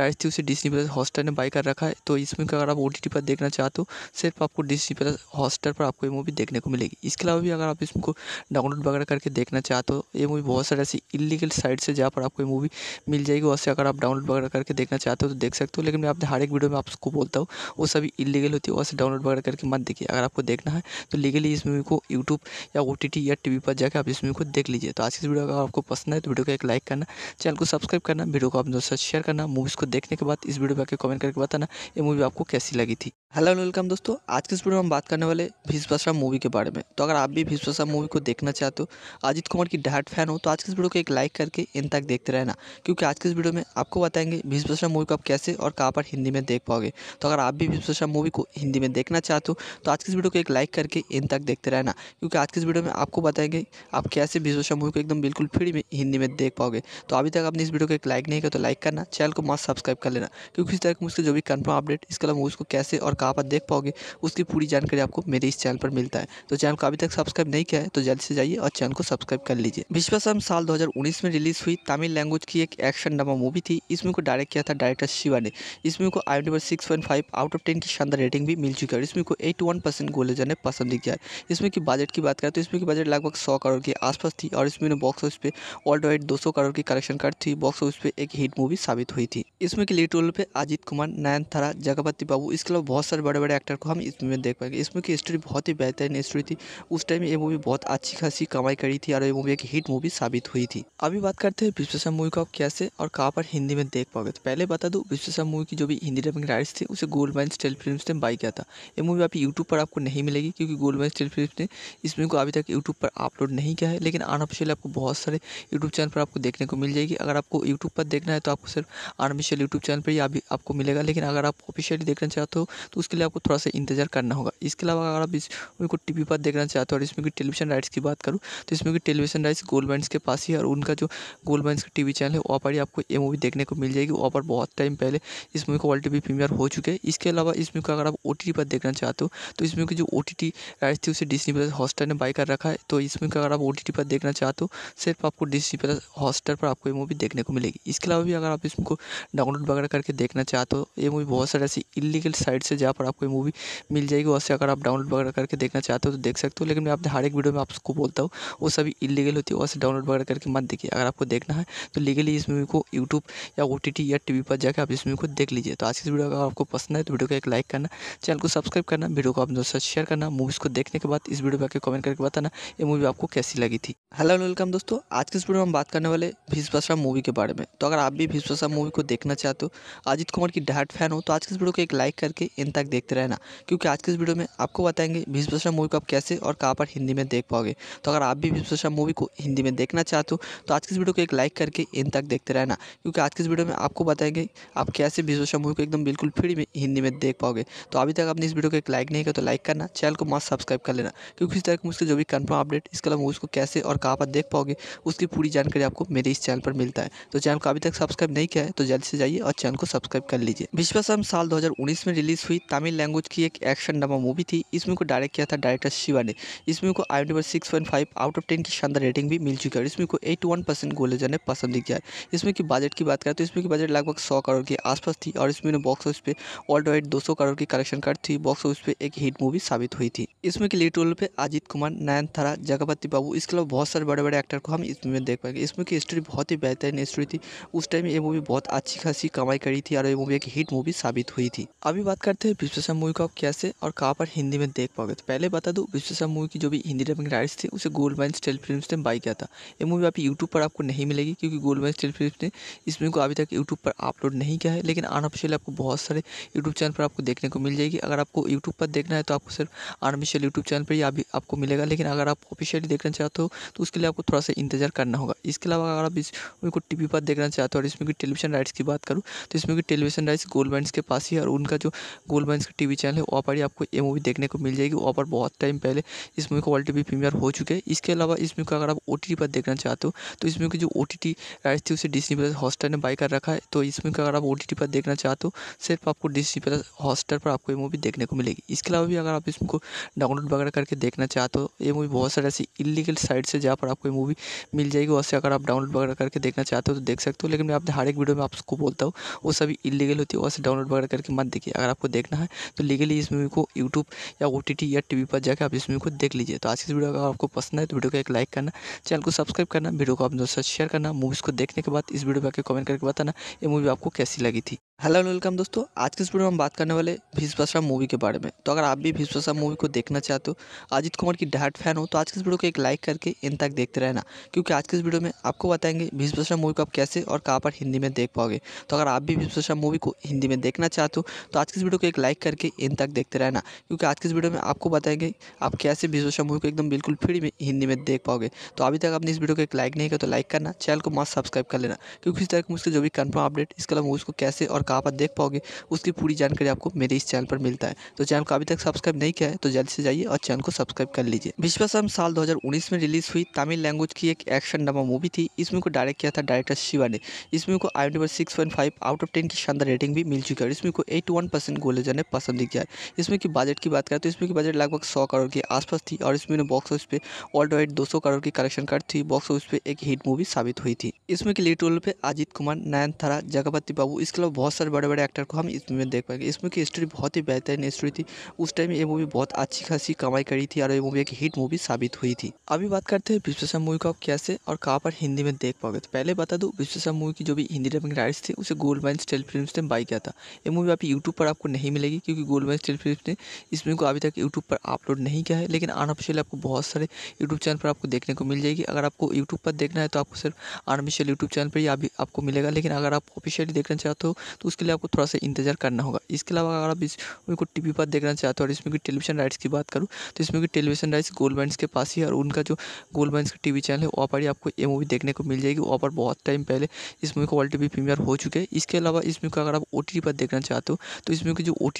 राइट्स थी उसे डिस्नी प्लस हॉस्टर ने बाई कर रखा है तो इसमें का अगर आप ओ पर देखना चाहते हो सिर्फ आपको डिस्नी प्लस हॉस्टर पर आपको ये मूवी देखने को मिलेगी इसके अलावा भी अगर आप इस आपको डाउनलोड वगैरह करके देखना चाहते हो तो ये मूवी बहुत सारे ऐसी इलीगल साइट से जहाँ पर आपको ये मूवी मिल जाएगी वैसे अगर आप डाउनलोड वगैरह करके देखना चाहते हो तो देख सकते हो लेकिन मैं आपने हर एक वीडियो में आपको बोलता हूँ वो सभी इलीगल होती है वैसे डाउनलोड वगैरह करके मत देखिए अगर आपको देखना है तो लीगली इस मूवी को यूट्यूब या ओ या टी पर जाकर आप इस मूवी को देख लीजिए तो आज इस वीडियो अगर आपको पसंद है तो वीडियो को एक लाइक करना चैनल को सब्सक्राइब करना वीडियो को आप दोस्तों शेयर करना मूवीज़ को देखने के बाद इस वीडियो में आकर कमेंट करके बताना ये मूवी आपको कैसी लगी थी हेलो वेलकम दोस्तों आज के इस वीडियो में हम बात करने वाले भीष्म मूवी के बारे में तो अगर आप भी भीष मूवी को देखना चाहते हो तो अजित कुमार की डाट फैन हो तो आज के इस वीडियो को एक लाइक करके इन तक देखते रहना क्योंकि आज के इस वीडियो में आपको बताएंगे भीष मूवी को आप कैसे और कहाँ पर हिंदी में देख पाओगे तो अगर आप भी भीष मूवी को हिंदी में देखना चाहते हो तो, तो आज के इस वीडियो को एक लाइक करके इन तक देखते रहना क्योंकि आज के इस वीडियो में आपको बताएंगे आप कैसे भीष मूवी को एकदम बिल्कुल फ्री में हिंदी में देख पाओगे तो अभी तक आपने इस वीडियो को एक लाइक नहीं किया तो लाइक करना चैनल को मस्त सब्सक्राइब कर लेना क्योंकि इस तरह की मुझसे जो भी कन्फर्म अपडेट इसके अलावा मूवीज़ को कैसे और कहाँ पर देख पाओगे उसकी पूरी जानकारी आपको मेरे इस चैनल पर मिलता है तो चैनल को अभी तक सब्सक्राइब नहीं किया है तो जल्दी से जाइए और चैनल को सब्सक्राइब कर लीजिए विश्वासम साल 2019 में रिलीज हुई तमिल लैंग्वेज की एक एक्शन ड्रामा मूवी थी इसमें को डायरेक्ट किया था डायरेक्टर शिवा ने इसमें को I number six point five out of ten की शानदार रेटिंग भी मिल चुकी है इसमें को एट वन परसेंट गोले पसंद किया है इसमें की बजट की बात करें तो इसमें बजट लगभग सौ करोड़ के आसपास थी और इसमें बॉक्स ऑफिस पे ऑल्ड वाइड दो सौ करोड़ की कलेक्शन कर थी बॉक्स ऑफिस पे एक हिट मूवी साबित हुई थी इसमें की लीड रोल पे अजित कुमार नयन थारा जगपति बाबू इसके अलावा बहुत सारे बड़े बड़े एक्टर को हम इसमें देख पाएंगे इसमें की स्टोरी बहुत ही बेहतरीन स्टोरी थी उस टाइम ये मूवी बहुत अच्छी खासी कमाई करी थी और ये मूवी एक हिट मूवी साबित हुई थी अभी बात करते हैं विश्वेश्वर मूवी को कैसे और कहाँ पर हिंदी में देख पाओगे तो पहले बता दूँ विश्वेश्वर मूवी की जो भी हिंदी डबिंग राइट्स थी उसे गोल्ड माइन स्टेल फिल्म ने बाई किया था ये मूवी आप यूट्यूब पर आपको नहीं मिलेगी क्योंकि गोल्ड माइन स्टेल फिल्म ने इस मूवी को अभी तक यूट्यूब पर अपलोड नहीं किया है लेकिन अनऑफिशियल आपको बहुत सारे यूट्यूब चैनल पर आपको देखने को मिल जाएगी अगर आपको यूट्यूब पर देखना है तो आपको सिर्फ अनऑफिशियल यूट्यूब चैनल पर ही अभी आपको मिलेगा लेकिन अगर आप ऑफिशियली देखना चाहते हो तो उसके लिए आपको थोड़ा सा इंतजार करना होगा इसके अलावा अगर आप इस मूवी को टी पर देखना चाहते हो और इसमें टेलीविजन राइट्स की बात करूँ तो इसमें भी टेलीविजन राइट्स गोल्ड बैंड के पास ही है और उनका जो गोल्ड बैंड का टीवी चैनल है वहाँ पर ही आपको ये मूवी देखने को मिल जाएगी वहाँ पर बहुत टाइम पहले इस मूवी को ऑल टी प्रीमियर हो चुके हैं इसके अलावा इस मूवी को अगर आप ओ पर देखना चाहते हो तो इसमें की जो ओ टी राइट्स थी उसे डिस्नी प्लस हॉस्टर ने बाई कर रखा है तो इसमें अगर आप ओ पर देखना चाहते हो सिर्फ आपको डिस्नी प्लस हॉस्टर पर आपको ये मूवी देखने को मिलेगी इसके अलावा भी अगर आप को डाउनलोड वगैरह करके देखना चाहते हो ये मूवी बहुत सारे ऐसी इलीगल साइट्स है जहाँ पर आपको ये मूवी मिल जाएगी वैसे अगर आप डाउनलोड वगैरह करके देखना चाहते हो तो देख सकते हो लेकिन मैं आपने हर एक वीडियो में आपको बोलता हूँ वो सभी इलीगल होती है वैसे डाउनलोड वगैरह करके मत देखिए अगर आपको देखना है तो लीगली इस मूवी को यूट्यूब या ओ या टी पर जाकर आप इस मूवी को देख लीजिए तो आज की वीडियो अगर आपको पसंद है तो वीडियो को एक लाइक करना चैनल को सब्सक्राइब करना वीडियो को आप दोस्तों से शेयर करना मूवीज़ को देखने के बाद इस वीडियो पर आकर कमेंट करके बताना ये मूवी आपको कैसी लगी थी हेलो वेलकम दोस्तों आज के इस वीडियो में हम बात करने वाले भाषा मूवी के बारे में तो अगर आप भी भाषा मूवी को देखना चाहते हो अजित कुमार की डहाट फैन हो तो आज के इस वीडियो को एक लाइक करके इन तक देखते रहना क्योंकि आज के इस वीडियो में आपको बताएंगे भाषा मूवी को आप कैसे और कहाँ पर हिंदी में देख पाओगे तो अगर आप भी विश्वशा मूवी को हिंदी में देखना चाहते हो तो आज की इस वीडियो को एक लाइक करके इन तक देखते रहना क्योंकि आज की इस वीडियो में आपको बताएंगे आप कैसे विश्वशा मूवी को एकदम बिल्कुल फ्री में हिंदी में देख पाओगे तो अभी तक आपने इस वीडियो को एक लाइक नहीं किया तो लाइक करना चैनल को मस्त सब्सक्राइब कर लेना क्योंकि इस तरह मुझसे जो भी कन्फर्म अपडेट इसके अलावा को कैसे और कहाँ पर देख पाओगे उसकी पूरी जानकारी आपको मेरे इस चैनल पर मिलता है तो चैनल को अभी तक सब्सक्राइब नहीं किया है तो जल्द से जाइए और चैनल को सब्सक्राइब कर लीजिए विश्वासम साल दो में रिलीज हुई तमिल लैंग्वेज की एक एक्शन ड्रामा मूवी थी इसमें को डायरेक्ट किया था डायरेक्टर शिवा ने इसमें को I M six point five out of ten की शानदार रेटिंग भी मिल चुकी है और इसमें को एट्टी वन परसेंट गोले जाने पसंद दिख जाए इसमें की बजट की बात करें तो इसमें की बजट लगभग सौ करोड़ के आसपास थी और इसमें बॉक्स ऑफिस पे ऑल राइट दो सौ करोड़ की कलेक्शन कर थी बॉक्स ऑफिस पे एक हिट मूवी साबित हुई थी इसमें की लीड रोल पे अजित कुमार नयन थारा जगपति बाबू इसके अलावा बहुत सारे बड़े बड़े एक्टर को हम इसमें देख पाएंगे इसमें की स्टोरी बहुत ही बेहतरीन स्टोरी थी उस टाइम ये मूवी बहुत अच्छी खासी कमाई करी थी और ये मूवी एक हिट मूवी साबित हुई थी अभी बात करते हैं विश्वेश्वर मूवी को आप कैसे और कहाँ पर हिंदी में देख पाओगे तो पहले बता दूँ विश्वेश्वर मूवी की जो भी हिंदी डेवन राइट्स थी उसे गोल्ड माइन स्टेल फिल्म ने बाई किया था ये मूवी आपकी यूट्यूब पर आपको नहीं मिलेगी क्योंकि गोल्ड माइन स्टेल फिल्म ने इस मूवी को अभी तक यूट्यूब पर अपलोड नहीं किया है लेकिन अनऑफिशियल आपको बहुत सारे यूट्यूब चैनल पर आपको देखने को मिल जाएगी अगर आपको यूट्यूब पर देखना है तो आपको सिर्फ अनऑफिशियल यूट्यूब चैनल पर ही अभी आपको मिलेगा लेकिन अगर आप ऑफिशियली देखना चाहते हो तो उसके लिए आपको थोड़ा सा इंतजार करना होगा इसके अलावा अगर आप इस मूवी को टी पर देखना चाहते हो और इसमें की टेलीविजन राइट्स की बात करूँ तो इसमें की टेलीविजन राइट्स गोल्ड माइंस के पास ही और उनका जो गोल्ड माइंस का टी चैनल है वहाँ पर ही आपको ये मूवी देखने को मिल जाएगी वहाँ पर बहुत टाइम पहले इस मूवी को वर्ल्ड टी भी प्रीमियर हो चुके हैं इसके अलावा इस मूवी को अगर आप ओ पर देखना चाहते हो तो इस मूवी की जो ओ टी टी राइट्स थी उसे डिस्नी प्लस हॉटस्टार ने बाय कर रखा है तो इस मूवी को अगर आप ओ पर देखना चाहते हो सिर्फ आपको डिस्नी प्लस हॉटस्टार पर आपको ये मूवी देखने को मिलेगी इसके अलावा भी अगर आप इसमें डाउनलोड वगैरह करके देखना चाहते हो ये मूवी बहुत सारे ऐसी इलीगल साइट से जहाँ पर आपको ये मूवी मिल जाएगी वैसे से अगर आप डाउनलोड वगैरह करके देखना चाहते हो तो देख सकते हो लेकिन मैं आपने हर एक वीडियो में आपको बोलता हूँ वो सभी इलीगल होती है वैसे से डाउनलोड वगैरह करके मत देखिए अगर आपको देखना है तो लीगली इस मूवी को यूट्यूब या ओ या टी पर जाकर आप इस मूवी को देख लीजिए तो आज इस वीडियो का आपको पसंद है तो वीडियो को एक लाइक करना चैनल को सब्सक्राइब करना वीडियो को आप दोस्तों शेयर करना मूवीज़ को देखने के बाद इस वीडियो पर कमेंट करके बताना ये मूवी आपको कैसी लगी थी हेलो एंड वेलकम दोस्तों आज के इस वीडियो में हम बात करने वाले भीष बसरा मूवी के बारे में तो अगर आप भी भीष बसरा मूवी को देखना चाहते हो अजित कुमार की डाट फैन हो तो आज के इस वीडियो को एक लाइक करके इन तक देखते रहना क्योंकि आज के इस वीडियो में आपको बताएंगे भीष बसरा मूवी को आप कैसे और कहाँ पर हिंदी में देख पाओगे तो अगर आप भी भीष बसरा मूवी को हिंदी में देखना चाहते हो तो आज के इस वीडियो को एक लाइक करके इन तक देखते रहना क्योंकि आज के इस वीडियो में आपको बताएंगे आप कैसे भीष बसरा मूवी को एकदम बिल्कुल फ्री में हिंदी में देख पाओगे तो अभी तक आपने इस वीडियो को एक लाइक नहीं किया तो लाइक करना चैनल को मस्त सब्सक्राइब कर लेना क्योंकि इस तरह मुझसे जो भी कन्फर्म अपडेट इसके अलावा मूवीज़ को कैसे और कहाँ पर देख पाओगे उसकी पूरी जानकारी आपको मेरे इस चैनल पर मिलता है तो चैनल को अभी तक सब्सक्राइब नहीं किया है तो जल्दी से जाइए और चैनल को सब्सक्राइब कर लीजिए विश्वासम साल दो में रिलीज़ हुई तमिल लैंग्वेज की एक एक्शन ड्रामा मूवी थी इसमें को डायरेक्ट किया था डायरेक्टर शिवा ने इसमें को I number six out of ten की शानदार रेटिंग भी मिल चुकी है इसमें को एट वन परसेंट गोलेजर ने पसंद दिख है इसमें की बजट की बात करें तो इसमें की बजट लगभग सौ करोड़ के आसपास थी और इसमें बॉक्स ऑफिस पे ऑल्ड वाइड दो करोड़ की कलेक्शन कर थी बॉक्स ऑफिस पे एक हिट मूवी साबित हुई थी इसमें की लीड रोल पे अजित कुमार नयन थारा जगपति बाबू इसके अलावा बहुत सारे बड़े बड़े एक्टर को हम इसमें देख पाएंगे इस मूवी की स्टोरी बहुत ही बेहतरीन स्टोरी थी उस टाइम ये मूवी बहुत अच्छी खासी कमाई करी थी और ये मूवी एक हिट मूवी साबित हुई थी अभी बात करते हैं विश्वेश्वर मूवी को कैसे और कहाँ पर हिंदी में देख पाओगे तो पहले बता दूँ विश्वेश्वर मूवी की जो भी हिंदी डबिंग राइट्स थी उसे गोल्ड माइन स्टेल फिल्म ने बाई किया था ये मूवी आप यूट्यूब पर आपको नहीं मिलेगी क्योंकि गोल्ड माइन स्टेल फिल्म ने इस मूवी को अभी तक यूट्यूब पर अपलोड नहीं किया है लेकिन अनऑफिशियल आपको बहुत सारे यूट्यूब चैनल पर आपको देखने को मिल जाएगी अगर आपको यूट्यूब पर देखना है तो आपको सिर्फ अनऑफिशियल यूट्यूब चैनल पर ही अभी आपको मिलेगा लेकिन अगर आप ऑफिशियली देखना चाहते हो तो उसके लिए आपको थोड़ा सा इंतजार करना होगा इसके अलावा अगर आप इसको टी वी टी पर देखना चाहते हो और इसमें की टेलीविजन राइट्स की बात करूँ तो इसमें की टेलीविजन राइट्स गोल्ड बैंड के पास ही और उनका जो गोल्ड माइंस का टी चैनल है वहाँ पर ही आपको ये मूवी देखने को मिल जाएगी वहाँ पर बहुत टाइम पहले इस मूवी को ऑल टी प्रीमियर हो चुके हैं इसके अलावा इस मूवी अगर आप ओ पर देखना चाहते हो तो इसमें की जो ओ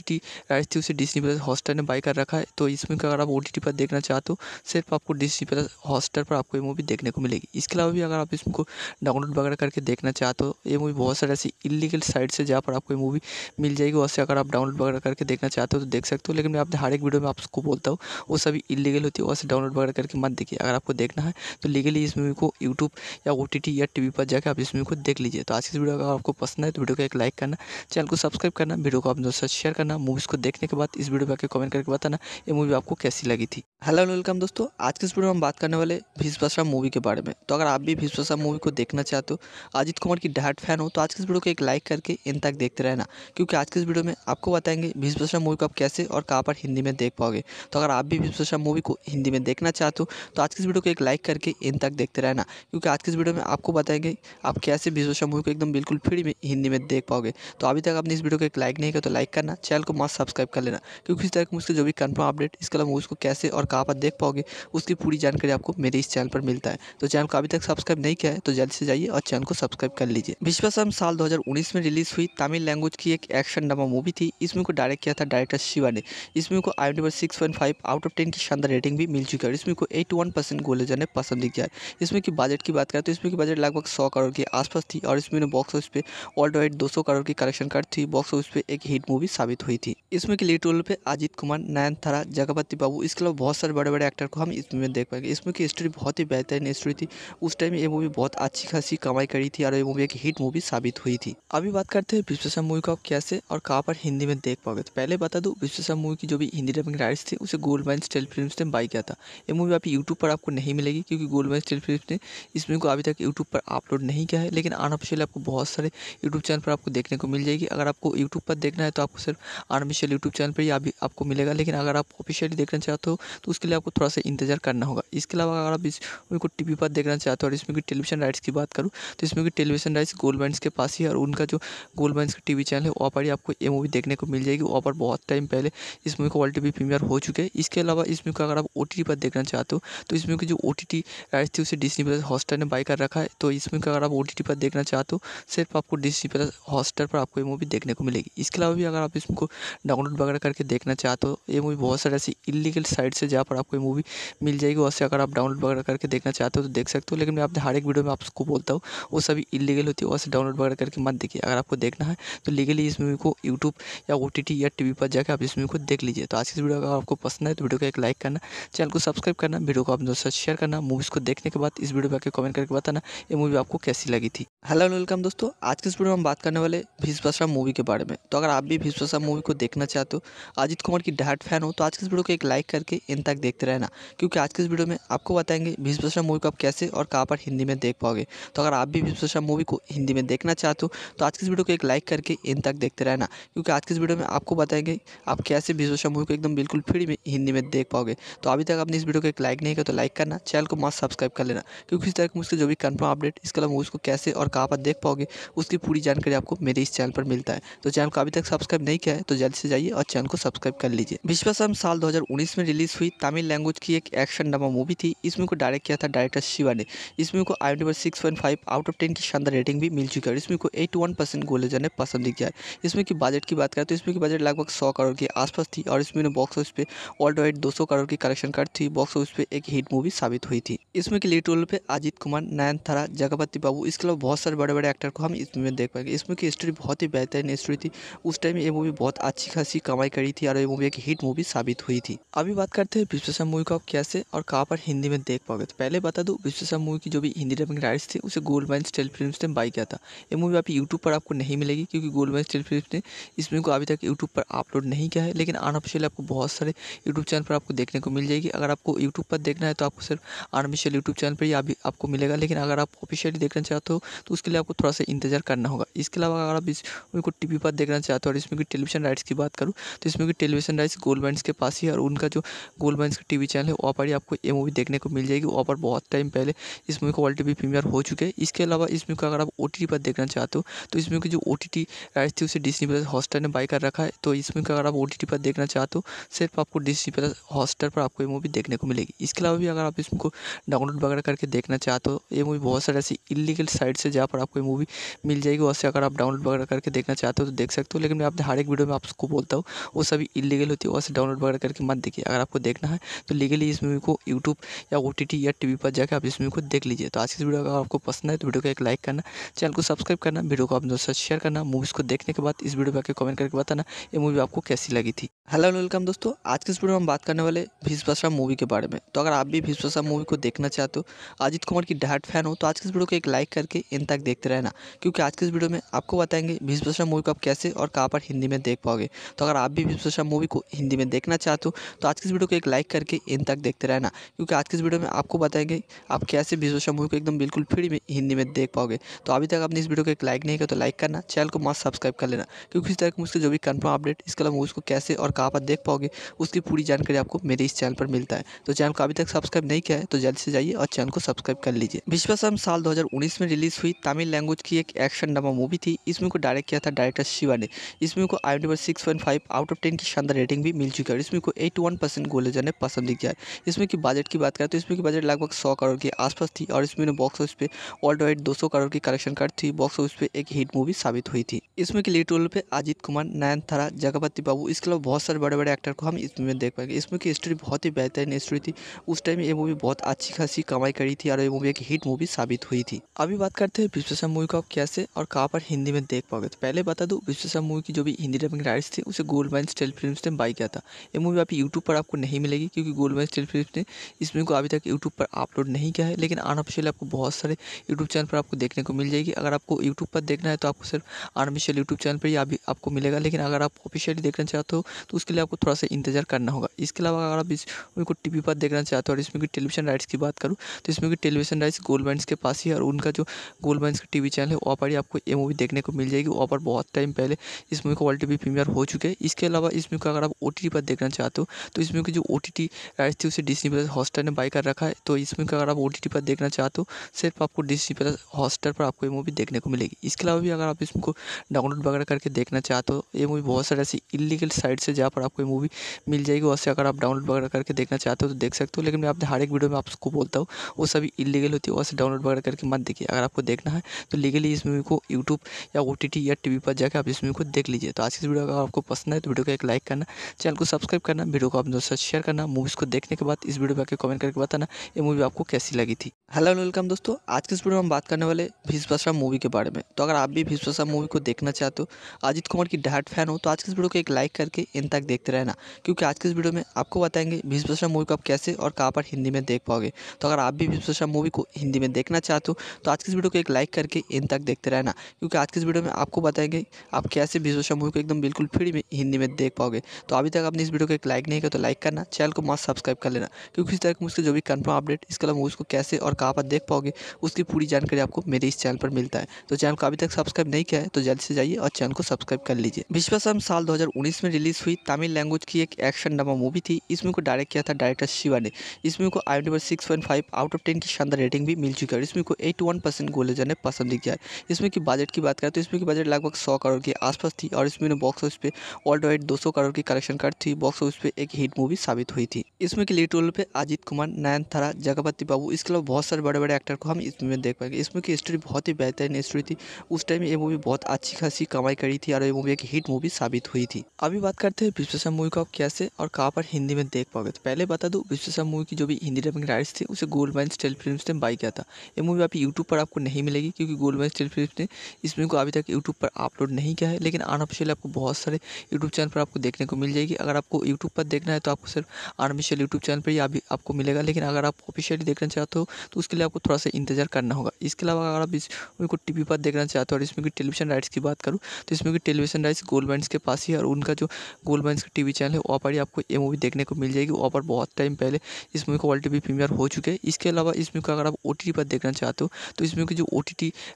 राइट्स थी उसे डिस्नी प्लस हॉस्टर ने बाई कर रखा है तो इसमें का अगर आप ओ पर देखना चाहते हो सिर्फ आपको डिस्नी प्लस हॉस्टर पर आपको ये मूवी देखने को मिलेगी इसके अलावा भी अगर आप को डाउनलोड वगैरह करके देखना चाहते हो ये मूवी बहुत सारे ऐसी इलीगल साइट से जा यहाँ पर आपको मूवी मिल जाएगी वैसे से अगर आप डाउनलोड वगैरह करके देखना चाहते हो तो देख सकते हो लेकिन मैं आप हर एक वीडियो में आपको बोलता हूँ वो सभी इलीगल होती है और से डाउनलोड वगैरह करके मत देखिए अगर आपको देखना है तो लीगली इस मूवी को यूट्यूब या ओ या टी पर जाकर आप इस मूवी को देख लीजिए तो आज इस वीडियो अगर आपको पसंद है तो वीडियो को एक लाइक करना चैनल को सब्सक्राइब करना वीडियो को आप दोस्तों शेयर करना मूवीज़ को देखने के बाद इस वीडियो पर कमेंट करके बताना ये मूवी आपको कैसी लगी थी हेलो वेलकम दोस्तों आज के इस वीडियो में हम बात करने वाले भीष्म मूवी के बारे में तो अगर आप भी भीष्म मूवी को देखना चाहते हो अजित कुमार की डायट फैन हो तो आज के इस वीडियो को एक लाइक करके इन एंड तक देखते रहना क्योंकि आज के इस वीडियो में आपको बताएंगे भीष्म मूवी को आप कैसे और कहाँ पर हिंदी में देख पाओगे तो अगर आप भी भीष्म मूवी को हिंदी में देखना चाहते हो तो आज की इस वीडियो को एक लाइक करके एंड तक देखते रहना क्योंकि आज की इस वीडियो में आपको बताएंगे आप कैसे भीष्म मूवी को एकदम बिल्कुल फ्री में हिंदी में देख पाओगे तो अभी तक आपने इस वीडियो को एक लाइक नहीं किया तो लाइक करना चैनल को मस्त सब्सक्राइब कर लेना क्योंकि इस तरह की मुझसे जो भी कन्फर्म अपडेट इसके अलावा उसको कैसे और कहाँ पर देख पाओगे उसकी पूरी जानकारी आपको मेरे इस चैनल पर मिलता है तो चैनल को अभी तक सब्सक्राइब नहीं किया है तो जल्दी से जाइए और चैनल को सब्सक्राइब कर लीजिए विश्वासम साल 2019 में रिलीज़ हुई तमिल लैंग्वेज की एक एक्शन ड्रामा मूवी थी इस मूवी को डायरेक्ट किया था डायरेक्टर शिवा ने इस मूवी को I D six point five out of ten की शानदार रेटिंग भी मिल चुकी है और को एटी वन परसेंट गोले जाने पसंद किया है इसमें की बजट की बात करें तो इसमें की बजट लगभग सौ करोड़ के आसपास थी और इसमें बॉक्स ऑफिस पे ऑल्ड वाइड दो सौ करोड़ की कलेक्शन कर थी बॉक्स ऑफिस पे एक हिट मूवी साबित हुई थी इसमें की लीड रोल पे अजित कुमार नयन थारा जगपति बाबू इसके अलावा बहुत सारे बड़े बड़े एक्टर को हम इसमें देख पाएंगे इसमें की स्टोरी बहुत ही बेहतरीन स्टोरी थी उस टाइम ये मूवी बहुत अच्छी खासी कमाई करी थी और ये मूवी एक हिट मूवी साबित हुई थी अभी बात करते हैं पहले विश्वेश्वर मूवी को आप कैसे और कहाँ पर हिंदी में देख पाओगे तो पहले बता दूँ विश्वेश्वर मूवी की जो भी हिंदी डबिंग राइट्स थी उसे गोल्ड माइन स्टेल फिल्म ने बाई किया था ये मूवी आप यूट्यूब पर आपको नहीं मिलेगी क्योंकि गोल्ड माइन स्टेल फिल्म ने इस मूवी को अभी तक यूट्यूब पर अपलोड नहीं किया है लेकिन अनऑफिशियल आपको बहुत सारे यूट्यूब चैनल पर आपको देखने को मिल जाएगी अगर आपको यूट्यूब पर देखना है तो आपको सिर्फ अनऑफिशियल यूट्यूब चैनल पर ही अभी आपको मिलेगा लेकिन अगर आप ऑफिशियली देखना चाहते हो तो उसके लिए आपको थोड़ा सा इंतजार करना होगा इसके अलावा अगर आप इस मूवी को टी पर देखना चाहते हो और इसमें की टेलीविजन राइट्स की बात करूँ तो इसमें की टेलीविजन राइट्स गोल्ड माइंड के पास ही और उनका जो गोल्ड गोल बंस का टीवी चैनल है वहाँ पर ही आपको ये मूवी देखने को मिल जाएगी वहाँ पर बहुत टाइम पहले इस मूवी को ऑलरेडी प्रीमियर हो चुके हैं इसके अलावा इस मूवी को अगर आप ओ पर देखना चाहते हो तो इस मूवी की जो ओ टी राइट्स थी उसे डिस्नी प्लस हॉस्टर ने बाई कर रखा है तो इस मूवी को अगर आप ओ पर देखना चाहते हो सिर्फ आपको डिस्नी प्लस हॉस्टर पर आपको ये मूवी देखने को मिलेगी इसके अलावा भी अगर आप को डाउनलोड वगैरह करके देखना चाहते हो ये मूवी बहुत सारे ऐसी इलीगल साइट से जहाँ पर आपको ये मूवी मिल जाएगी वहाँ से अगर आप डाउनलोड वगैरह करके देखना चाहते हो तो देख सकते हो लेकिन मैं आपने हर एक वीडियो में आपको बोलता हूँ वो सभी इलीगल होती है वहाँ से डाउनलोड वगैरह करके मत देखिए अगर आपको देखना देखना है तो लीगली इस मूवी को यूट्यूब या ओ या टी पर जाकर आप इस मूवी को देख लीजिए तो आज इस वीडियो अगर आपको पसंद है तो वीडियो को एक लाइक करना चैनल को सब्सक्राइब करना वीडियो को आप दोस्तों शेयर करना मूवीज़ को देखने के बाद इस वीडियो पर आकर कमेंट करके बताना ये मूवी आपको कैसी लगी थी हेलो वेलकम दोस्तों आज के इस वीडियो में हम बात करने वाले भीष बसरा मूवी के बारे में तो अगर आप भी भीष बसरा मूवी को देखना चाहते हो अजित कुमार की डायट फैन हो तो आज के इस वीडियो को एक लाइक करके इन तक देखते रहना क्योंकि आज के इस वीडियो में आपको बताएंगे भीष बसरा मूवी को आप कैसे और कहाँ पर हिंदी में देख पाओगे तो अगर आप भी भीष बसरा मूवी को हिंदी में देखना चाहते हो तो आज के इस वीडियो को एक लाइक करके इन तक देखते रहना क्योंकि आज के इस वीडियो में आपको बताएंगे आप कैसे विश्वशा मूवी को एकदम बिल्कुल फ्री में हिंदी में देख पाओगे तो अभी तक आपने इस वीडियो को एक लाइक नहीं किया तो लाइक करना चैनल को मस्त सब्सक्राइब कर लेना क्योंकि इस तरह मुझसे जो भी कन्फर्म अपडेट इसके अलावा को कैसे और कहाँ पर देख पाओगे उसकी पूरी जानकारी आपको मेरे इस चैनल पर मिलता है तो चैनल को अभी तक सब्सक्राइब नहीं किया है तो जल्दी से जाइए और चैनल को सब्सक्राइब कर लीजिए विश्वासम साल दो में रिलीज हुई तमिल लैंग्वेज की एक एक्शन ड्रामा मूवी थी इस मूवी को डायरेक्ट किया था डायरेक्टर शिवा ने इस मूवी को I number six point five out of ten की शानदार रेटिंग भी मिल चुकी है और इसमें को एट वन परसेंट गोले करने पसंद ही किया है इसमें की बजट की बात करें तो इसमें की बजट लगभग सौ करोड़ के आसपास थी और इसमें बॉक्स ऑफिस पे ऑल वाइड दो करोड़ की कलेक्शन कर थी बॉक्स ऑफिस पे एक हिट मूवी साबित हुई थी इसमें की लीड रोल पे अजित कुमार नयन थारा जगपति बाबू इसके अलावा बहुत सारे बड़े बड़े एक्टर को हम इसमें देख पाएंगे इसमें की स्टोरी बहुत ही बेहतरीन स्टोरी थी उस टाइम ये मूवी बहुत अच्छी खासी कमाई करी थी और ये मूवी एक हिट मूवी साबित हुई थी अभी बात करते हैं विश्वेश्वर मूवी को आप कैसे और कहाँ पर हिंदी में देख पाओगे तो पहले बता दू विश्वेश्वर मूवी की जो भी हिंदी डबिंग राइट्स थी उसे गोल्ड माइन स्टेल फिल्म ने बाई किया था ये मूवी आप यूट्यूब पर आपको नहीं मिलेगी क्योंकि गोल्ड मैच टेलीफिल्म ने इस मूवी को अभी तक यूट्यूब पर अपलोड नहीं किया है लेकिन अनऑफिशियल आपको बहुत सारे यूट्यूब चैनल पर आपको देखने को मिल जाएगी अगर आपको यूट्यूब पर देखना है तो आपको सिर्फ अनऑफिशियल यूट्यूब चैनल पर ही अभी आपको मिलेगा लेकिन अगर आप ऑफिशियली देखना चाहते हो तो उसके लिए आपको थोड़ा सा इंतजार करना होगा इसके अलावा अगर आप इस मूवी को टी पर देखना चाहते हो और इसमें की टेलीविजन राइट्स की बात करूँ तो इसमें की टेलीविजन राइट्स गोल्ड बैंड्स के पास ही और उनका जो गोल्ड बैंड्स का टी चैनल है वहाँ पर ही आपको ये मूवी देखने को मिल जाएगी वहाँ पर बहुत टाइम पहले इस मूवी को ऑल टी प्रीमियर हो चुके हैं इसके अलावा इस मूवी को अगर आप ओ पर देखना चाहते हो तो इसमें की जो ओ टी टी राइट्स थी उसे डिजनी प्लस हॉस्टर ने बाई कर रखा है तो इसमें अगर आप ओ टी टी पर देखना चाहते हो तो सिर्फ आपको डिजनी प्लस हॉस्टर पर आपको ये मूवी देखने को मिलेगी इसके अलावा भी अगर आप इसको डाउनलोड वगैरह करके देखना चाहते हो तो ये मूवी बहुत सारे ऐसी इलीगल साइट से जहाँ पर आपको ये मूवी मिल जाएगी वैसे से अगर आप डाउनलोड वगैरह करके देखना चाहते हो तो देख सकते हो लेकिन मैं आपने हर एक वीडियो में आपको बोलता हूँ वो सभी इलीगल होती है वैसे डाउनलोड वगैरह करके मत देखिए अगर आपको देखना है तो लीगली इस मूवी को यूट्यूब या ओ या टी पर जाकर आप इस मूवी को देख लीजिए तो आज की वीडियो अगर आपको पसंद है तो वीडियो को एक लाइक करना चैनल को सब्सक्राइब करना वीडियो को आप दोस्तों शेयर करना मूवीज़ को देखने के बाद इस वीडियो पर कमेंट करके बताना ये मूवी आपको कैसी लगी थी हेलो वेलकम दोस्तों आज के इस वीडियो में हम बात करने वाले भीष्म मूवी के बारे में तो अगर आप भी भीष्म मूवी को देखना चाहते हो अजित कुमार की डाट फैन हो तो आज के इस वीडियो को एक लाइक करके इन तक देखते रहना क्योंकि आज के इस वीडियो में आपको बताएंगे भीष्म मूवी को आप कैसे और कहाँ पर हिंदी में देख पाओगे तो अगर आप भी भीष्म मूवी को हिंदी में देखना चाहते हो तो आज के इस वीडियो को एक लाइक करके इन तक देखते रहना क्योंकि आज के इस वीडियो में आपको बताएंगे आप कैसे भीष्म मूवी को एकदम बिल्कुल फ्री में हिंदी में देख पाओगे तो अभी तक आपने इस वीडियो को एक लाइक नहीं किया तो लाइक करना चैनल को मस्त सब्सक्राइब कर लेना क्योंकि इस तरह की मुझसे जो भी कन्फर्म अपडेट इसके अलावा मूवीज़ को कैसे और कहाँ पर देख पाओगे उसकी पूरी जानकारी आपको मेरे इस चैनल पर मिलता है तो चैनल को अभी तक सब्सक्राइब नहीं किया है तो जल्द से जाइए और चैनल को सब्सक्राइब कर लीजिए विश्वासम साल दो में रिलीज हुई तमिल लैंग्वेज की एक एक्शन ड्रामा मूवी थी इसमें को डायरेक्ट किया था डायरेक्टर शिवा ने इसमें को I number six point five out of ten की शानदार रेटिंग भी मिल चुकी है इसमें को एट वन परसेंट गोलेजर ने पसंद किया है इसमें की बजट की बात करें तो इसमें की बजट लगभग सौ करोड़ के आसपास थी और इसमें बॉक्स ऑफिस पे ऑल्ड वाइड दो करोड़ की कलेक्शन कर थी बॉक्स ऑफिस पे एक हिट मूवी साबित साबित हुई थी इसमें के लीड रोल पे अजित कुमार नयन थारा जगपति बाबू इसके अलावा बहुत सारे बड़े बड़े एक्टर को हम इसमें देख पाएंगे इसमें की स्टोरी बहुत ही बेहतरीन स्टोरी थी उस टाइम ये मूवी बहुत अच्छी खासी कमाई करी थी और ये मूवी एक हिट मूवी साबित हुई थी अभी बात करते हैं विश्वेश्वर मूवी को आप कैसे और कहाँ पर हिंदी में देख पाओगे तो पहले बता दू विश्वेश्वर मूवी की जो भी हिंदी डबिंग राइट्स थी उसे गोल्ड माइन स्टेल फिल्म ने बाई किया था ये मूवी आप यूट्यूब पर आपको नहीं मिलेगी क्योंकि गोल्ड माइन स्टेल फिल्म ने इस मूवी को अभी तक यूट्यूब पर अपलोड नहीं किया है लेकिन अनऑफिशियल आपको बहुत सारे यूट्यूब चैनल पर आपको देखने को मिल जाएगी अगर आपको यूट्यूब पर देखना है तो आपको सिर्फ आर्मी यूट्यूब चैनल पर ही आप आपको मिलेगा लेकिन अगर आप ऑफिशियली देखना चाहते हो तो उसके लिए आपको थोड़ा सा इंतजार करना होगा इसके अलावा अगर आप इस मूवी को टी पर देखना चाहते हो और इसमें की टेलीविजन राइट्स की बात करूँ तो इसमें की टेलीविजन राइट्स गोल्ड बैंड के पास ही और उनका जो गोल्ड बैंड का टी चैनल है वहाँ पर ही आपको ये मूवी देखने को मिल जाएगी वहाँ पर बहुत टाइम पहले इस मूवी को ऑल टी प्रीमियर हो चुके हैं इसके अलावा इस मूवी को अगर आप ओ पर देखना चाहते हो तो इस मूवी की जो ओ राइट्स थी उसे डिस्नी प्लस हॉस्टर ने बाई कर रखा है तो इस मूवी को अगर आप ओ पर देखना चाहते हो सिर्फ आपको डिस्नी प्लस हॉस्टर पर आपको ये मूवी देखने को मिलेगी इसके अलावा भी अगर आप इस आपको डाउनलोड वगैरह करके देखना चाहते हो तो ये मूवी बहुत सारे ऐसी इलीगल साइट से जहाँ पर आपको ये मूवी मिल जाएगी वैसे अगर आप डाउनलोड वगैरह करके देखना चाहते हो तो देख सकते हो लेकिन मैं आप हर एक वीडियो में आपको बोलता हूँ वो सभी इलीगल होती है वैसे डाउनलोड वगैरह करके मत देखिए अगर आपको देखना है तो लीगली इस मूवी को यूट्यूब या ओ या टी पर जाकर आप इस मूवी को देख लीजिए तो आज की वीडियो अगर आपको पसंद है तो वीडियो को एक लाइक करना चैनल को सब्सक्राइब करना वीडियो को आप दोस्तों शेयर करना मूवीज़ को देखने के बाद इस वीडियो पर आकर कमेंट करके बताना ये मूवी आपको कैसी लगी थी हेलो वेलकम दोस्तों आज के इस वीडियो में हम बात करने वाले भीष मूवी के बारे में तो अगर आप भी भीष मूवी को देखना चाहते हो तो अजित कुमार की डाट फैन हो तो आज के इस वीडियो को एक लाइक करके इन तक देखते रहना क्योंकि आज के इस वीडियो में आपको बताएंगे भीष मूवी को आप कैसे और कहाँ पर हिंदी में देख पाओगे तो अगर आप भी भीष मूवी को हिंदी में देखना चाहते हो तो, तो आज के इस वीडियो को एक लाइक करके इन तक देखते रहना क्योंकि आज के इस वीडियो में आपको बताएंगे आप कैसे भीष मूवी को एकदम बिल्कुल फ्री में हिंदी में देख पाओगे तो अभी तक आपने इस वीडियो को एक लाइक नहीं किया तो लाइक करना चैनल को मस्त सब्सक्राइब कर लेना क्योंकि इस तरह की मुझसे जो भी कन्फर्म अपडेट इसके अलावा मूवीज़ को कैसे और कहाँ पर देख पाओगे उसकी पूरी जानकारी आपको मेरे इस चैनल पर मिलता है तो चैनल को अभी तक सब्सक्राइब नहीं किया है तो जल्दी से जाइए और चैनल को सब्सक्राइब कर लीजिए विश्वासम साल 2019 में रिलीज हुई तमिल लैंग्वेज की एक एक्शन ड्रामा मूवी थी इसमें को डायरेक्ट किया था डायरेक्टर शिवा ने इसमें को I number six point five out of ten की शानदार रेटिंग भी मिल चुकी है इसमें को एट वन परसेंट गोले ने पसंद दिख जाए इसमें की बजट की बात करें तो इसमें की बजट लगभग सौ करोड़ के आसपास थी और इसमें बॉक्स ऑफिस पे ऑल्ड वाइड दो करोड़ की कलेक्शन कर थी बॉक्स ऑफिस पे एक हिट मूवी साबित हुई थी इसमें की लीड रोल पे अजित कुमार नयन थारा जगपति बाबू इसके अलावा बहुत सारे बड़े बड़े एक्टर को हम इसमें देख पाएंगे इसमें की स्टोरी बहुत ही बेहतरीन स्टोरी थी उस टाइम ये मूवी बहुत अच्छी खासी कमाई करी थी और ये मूवी एक हिट मूवी साबित हुई थी अभी बात करते हैं विश्वेश्वर मूवी आप कैसे और कहाँ पर हिंदी में देख पाओगे तो पहले बता दूँ विश्वेश्वर मूवी की जो भी हिंदी डबिंग राइट्स थी उसे गोल्ड माइन स्टेल फिल्म ने बाई किया था ये मूवी आप यूट्यूब पर आपको नहीं मिलेगी क्योंकि गोल्ड माइन स्टेल फिल्म ने इस मूवी को अभी तक यूट्यूब पर अपलोड नहीं किया है लेकिन अनऑफिशियल आपको बहुत सारे यूट्यूब चैनल पर आपको देखने को मिल जाएगी अगर आपको यूट्यूब पर देखना है तो आपको सिर्फ अनऑफिशियल यूट्यूब चैनल पर ही अभी आपको मिलेगा लेकिन अगर आप ऑफिशियली देखना चाहते हो तो उसके लिए आपको थोड़ा सा इंतजार करना होगा इसके अलावा अगर आप इस मूवी को टी पर देखना चाहते हो और इसमें की टेलीविजन राइट्स की बात करूँ तो इसमें भी टेलीविजन राइट्स गोल्ड के पास ही है और उनका जो गोल्ड बैंड का टीवी चैनल है वहाँ पर ही आपको ये मूवी देखने को मिल जाएगी वहाँ पर बहुत टाइम पहले इस मूवी को वर्ल्ड टी प्रीमियर हो चुके हैं इसके अलावा इस मूवी को अगर आप ओ पर देखना चाहते हो तो इसमें जो की जो ओ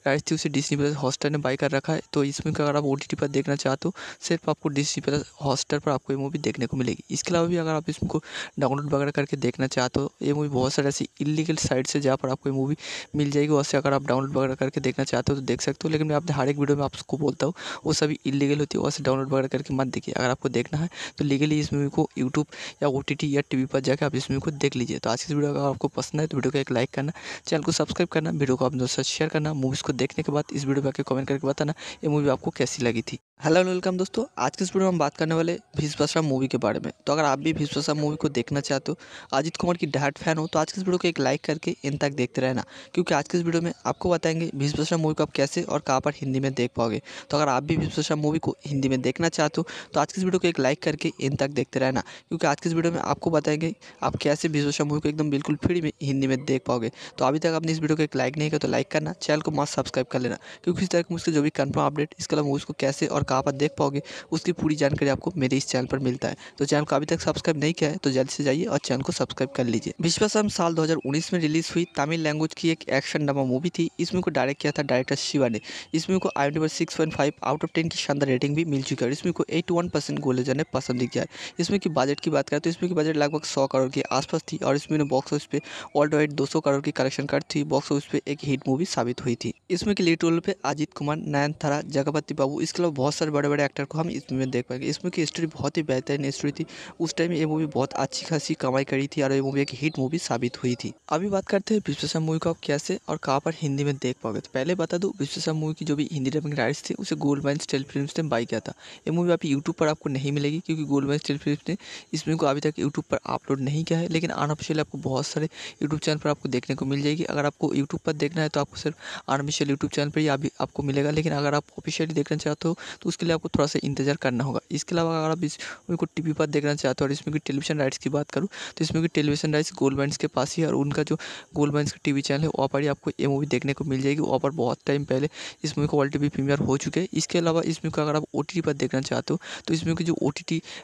राइट्स थी उसे डिस्नी प्लस हॉस्टर ने बाई कर रखा है तो इस अगर आप ओ पर देखना चाहते हो सिर्फ आपको डिस्नी प्लस हॉस्टर पर आपको ये मूवी देखने को मिलेगी इसके अलावा भी अगर आप को डाउनलोड वगैरह करके देखना चाहते हो ये मूवी बहुत सारे ऐसी इलीगल साइट्स है जहाँ पर आपको ये मूवी मिल जाएगी वैसे अगर आप डाउनलोड वगैरह करके देखना चाहते हो तो देख सकते हो लेकिन मैं आपने हर एक वीडियो में आपको बोलता हूँ वो सभी इलीगल होती है वैसे डाउनलोड वगैरह करके मत देखिए अगर आपको देखना है तो लीगली इस मूवी को यूट्यूब या ओ या टी पर जाकर आप इस मूवी को देख लीजिए तो आज की वीडियो अगर आपको पसंद है तो वीडियो को एक लाइक करना चैनल को सब्सक्राइब करना वीडियो को अपने दोस्तों शेयर करना मूवीज़ को देखने के बाद इस वीडियो पर आकर कमेंट करके बताना ये मूवी आपको कैसी लगी थी हेलो एंड वेलकम दोस्तों आज के इस वीडियो में हम बात करने वाले भीष्म मूवी के बारे में तो अगर आप भी भीष्म मूवी को देखना चाहते हो अजित कुमार की डहाट फैन हो तो आज के इस वीडियो को एक लाइक करके इन तक देखते रहना क्योंकि आज के इस वीडियो में आपको बताएंगे भीष्म मूवी को आप कैसे और कहाँ पर हिंदी में देख पाओगे तो अगर आप भी भीष्म मूवी को हिंदी में देखना चाहते हो तो आज के इस वीडियो को एक लाइक करके इन तक देखते रहना क्योंकि आज के इस वीडियो में आपको बताएंगे आप कैसे भीष्म मूवी को एकदम बिल्कुल फ्री में हिंदी में देख पाओगे तो अभी तक आपने इस वीडियो को एक लाइक नहीं किया तो लाइक करना चैनल को मस्त सब्सक्राइब कर लेना क्योंकि इस तरह की मुझसे जो भी कन्फर्म अपडेट इसके अलावा मूवीज़ को कैसे और कहाँ आप देख पाओगे उसकी पूरी जानकारी आपको मेरे इस चैनल पर मिलता है तो चैनल को अभी तक सब्सक्राइब नहीं किया है तो जल्दी से जाइए और चैनल को सब्सक्राइब कर लीजिए विश्वासम साल दो में रिलीज हुई तमिल लैंग्वेज की एक एक्शन ड्रामा मूवी थी इसमें को डायरेक्ट किया था डायरेक्टर शिवा ने इसमें को I number six out of ten की शानदार रेटिंग भी मिल चुकी है और इसमें को एट वन परसेंट ने पसंद किया है इसमें की बजट की बात करें तो इसमें की बजट लगभग सौ करोड़ के आसपास थी और इसमें बॉक्स ऑफिस पे ऑल्ड वाइड दो करोड़ की कलेक्शन कर थी बॉक्स ऑफिस पे एक हिट मूवी साबित हुई थी इसमें की लीड रोल पे अजित कुमार नयन थारा जगपति बाबू इसके अलावा बहुत बहुत सारे बड़े बड़े एक्टर को हम इस मूवी में देख पाएंगे इस मूवी की स्टोरी बहुत ही बेहतरीन स्टोरी थी उस टाइम ये मूवी बहुत अच्छी खासी कमाई करी थी और ये मूवी एक हिट मूवी साबित हुई थी अभी बात करते हैं विश्वेश्वर मूवी को आप कैसे और कहाँ पर हिंदी में देख पाओगे तो पहले बता दूँ विश्वेश्वर मूवी की जो भी हिंदी डबिंग राइट्स थी उसे गोल्ड माइन स्टेल फिल्म ने बाई किया था ये मूवी आप यूट्यूब पर आपको नहीं मिलेगी क्योंकि गोल्ड माइन स्टेल फिल्म ने इस मूवी को अभी तक यूट्यूब पर अपलोड नहीं किया है लेकिन अनऑफिशियल आपको बहुत सारे यूट्यूब चैनल पर आपको देखने को मिल जाएगी अगर आपको यूट्यूब पर देखना है तो आपको सिर्फ अनऑफिशियल यूट्यूब चैनल पर ही अभी आपको मिलेगा लेकिन अगर आप ऑफिशियली देखना चाहते हो तो उसके लिए आपको थोड़ा सा इंतजार करना होगा इसके अलावा अगर आप इस मूवी को टी पर देखना चाहते हो और इसमें की टेलीविजन राइट्स की बात करूँ तो इसमें की टेलीविजन राइट्स गोल्ड बैंड के पास ही है और उनका जो गोल्ड बैंड्स का टी चैनल है वहाँ पर ही आपको ये मूवी देखने को मिल जाएगी वहाँ पर बहुत टाइम पहले इस मूवी को वर्ल्ड टी प्रीमियर हो चुके हैं इसके अलावा इस मूवी को अगर आप ओ पर देखना चाहते हो तो इस मूवी की जो ओ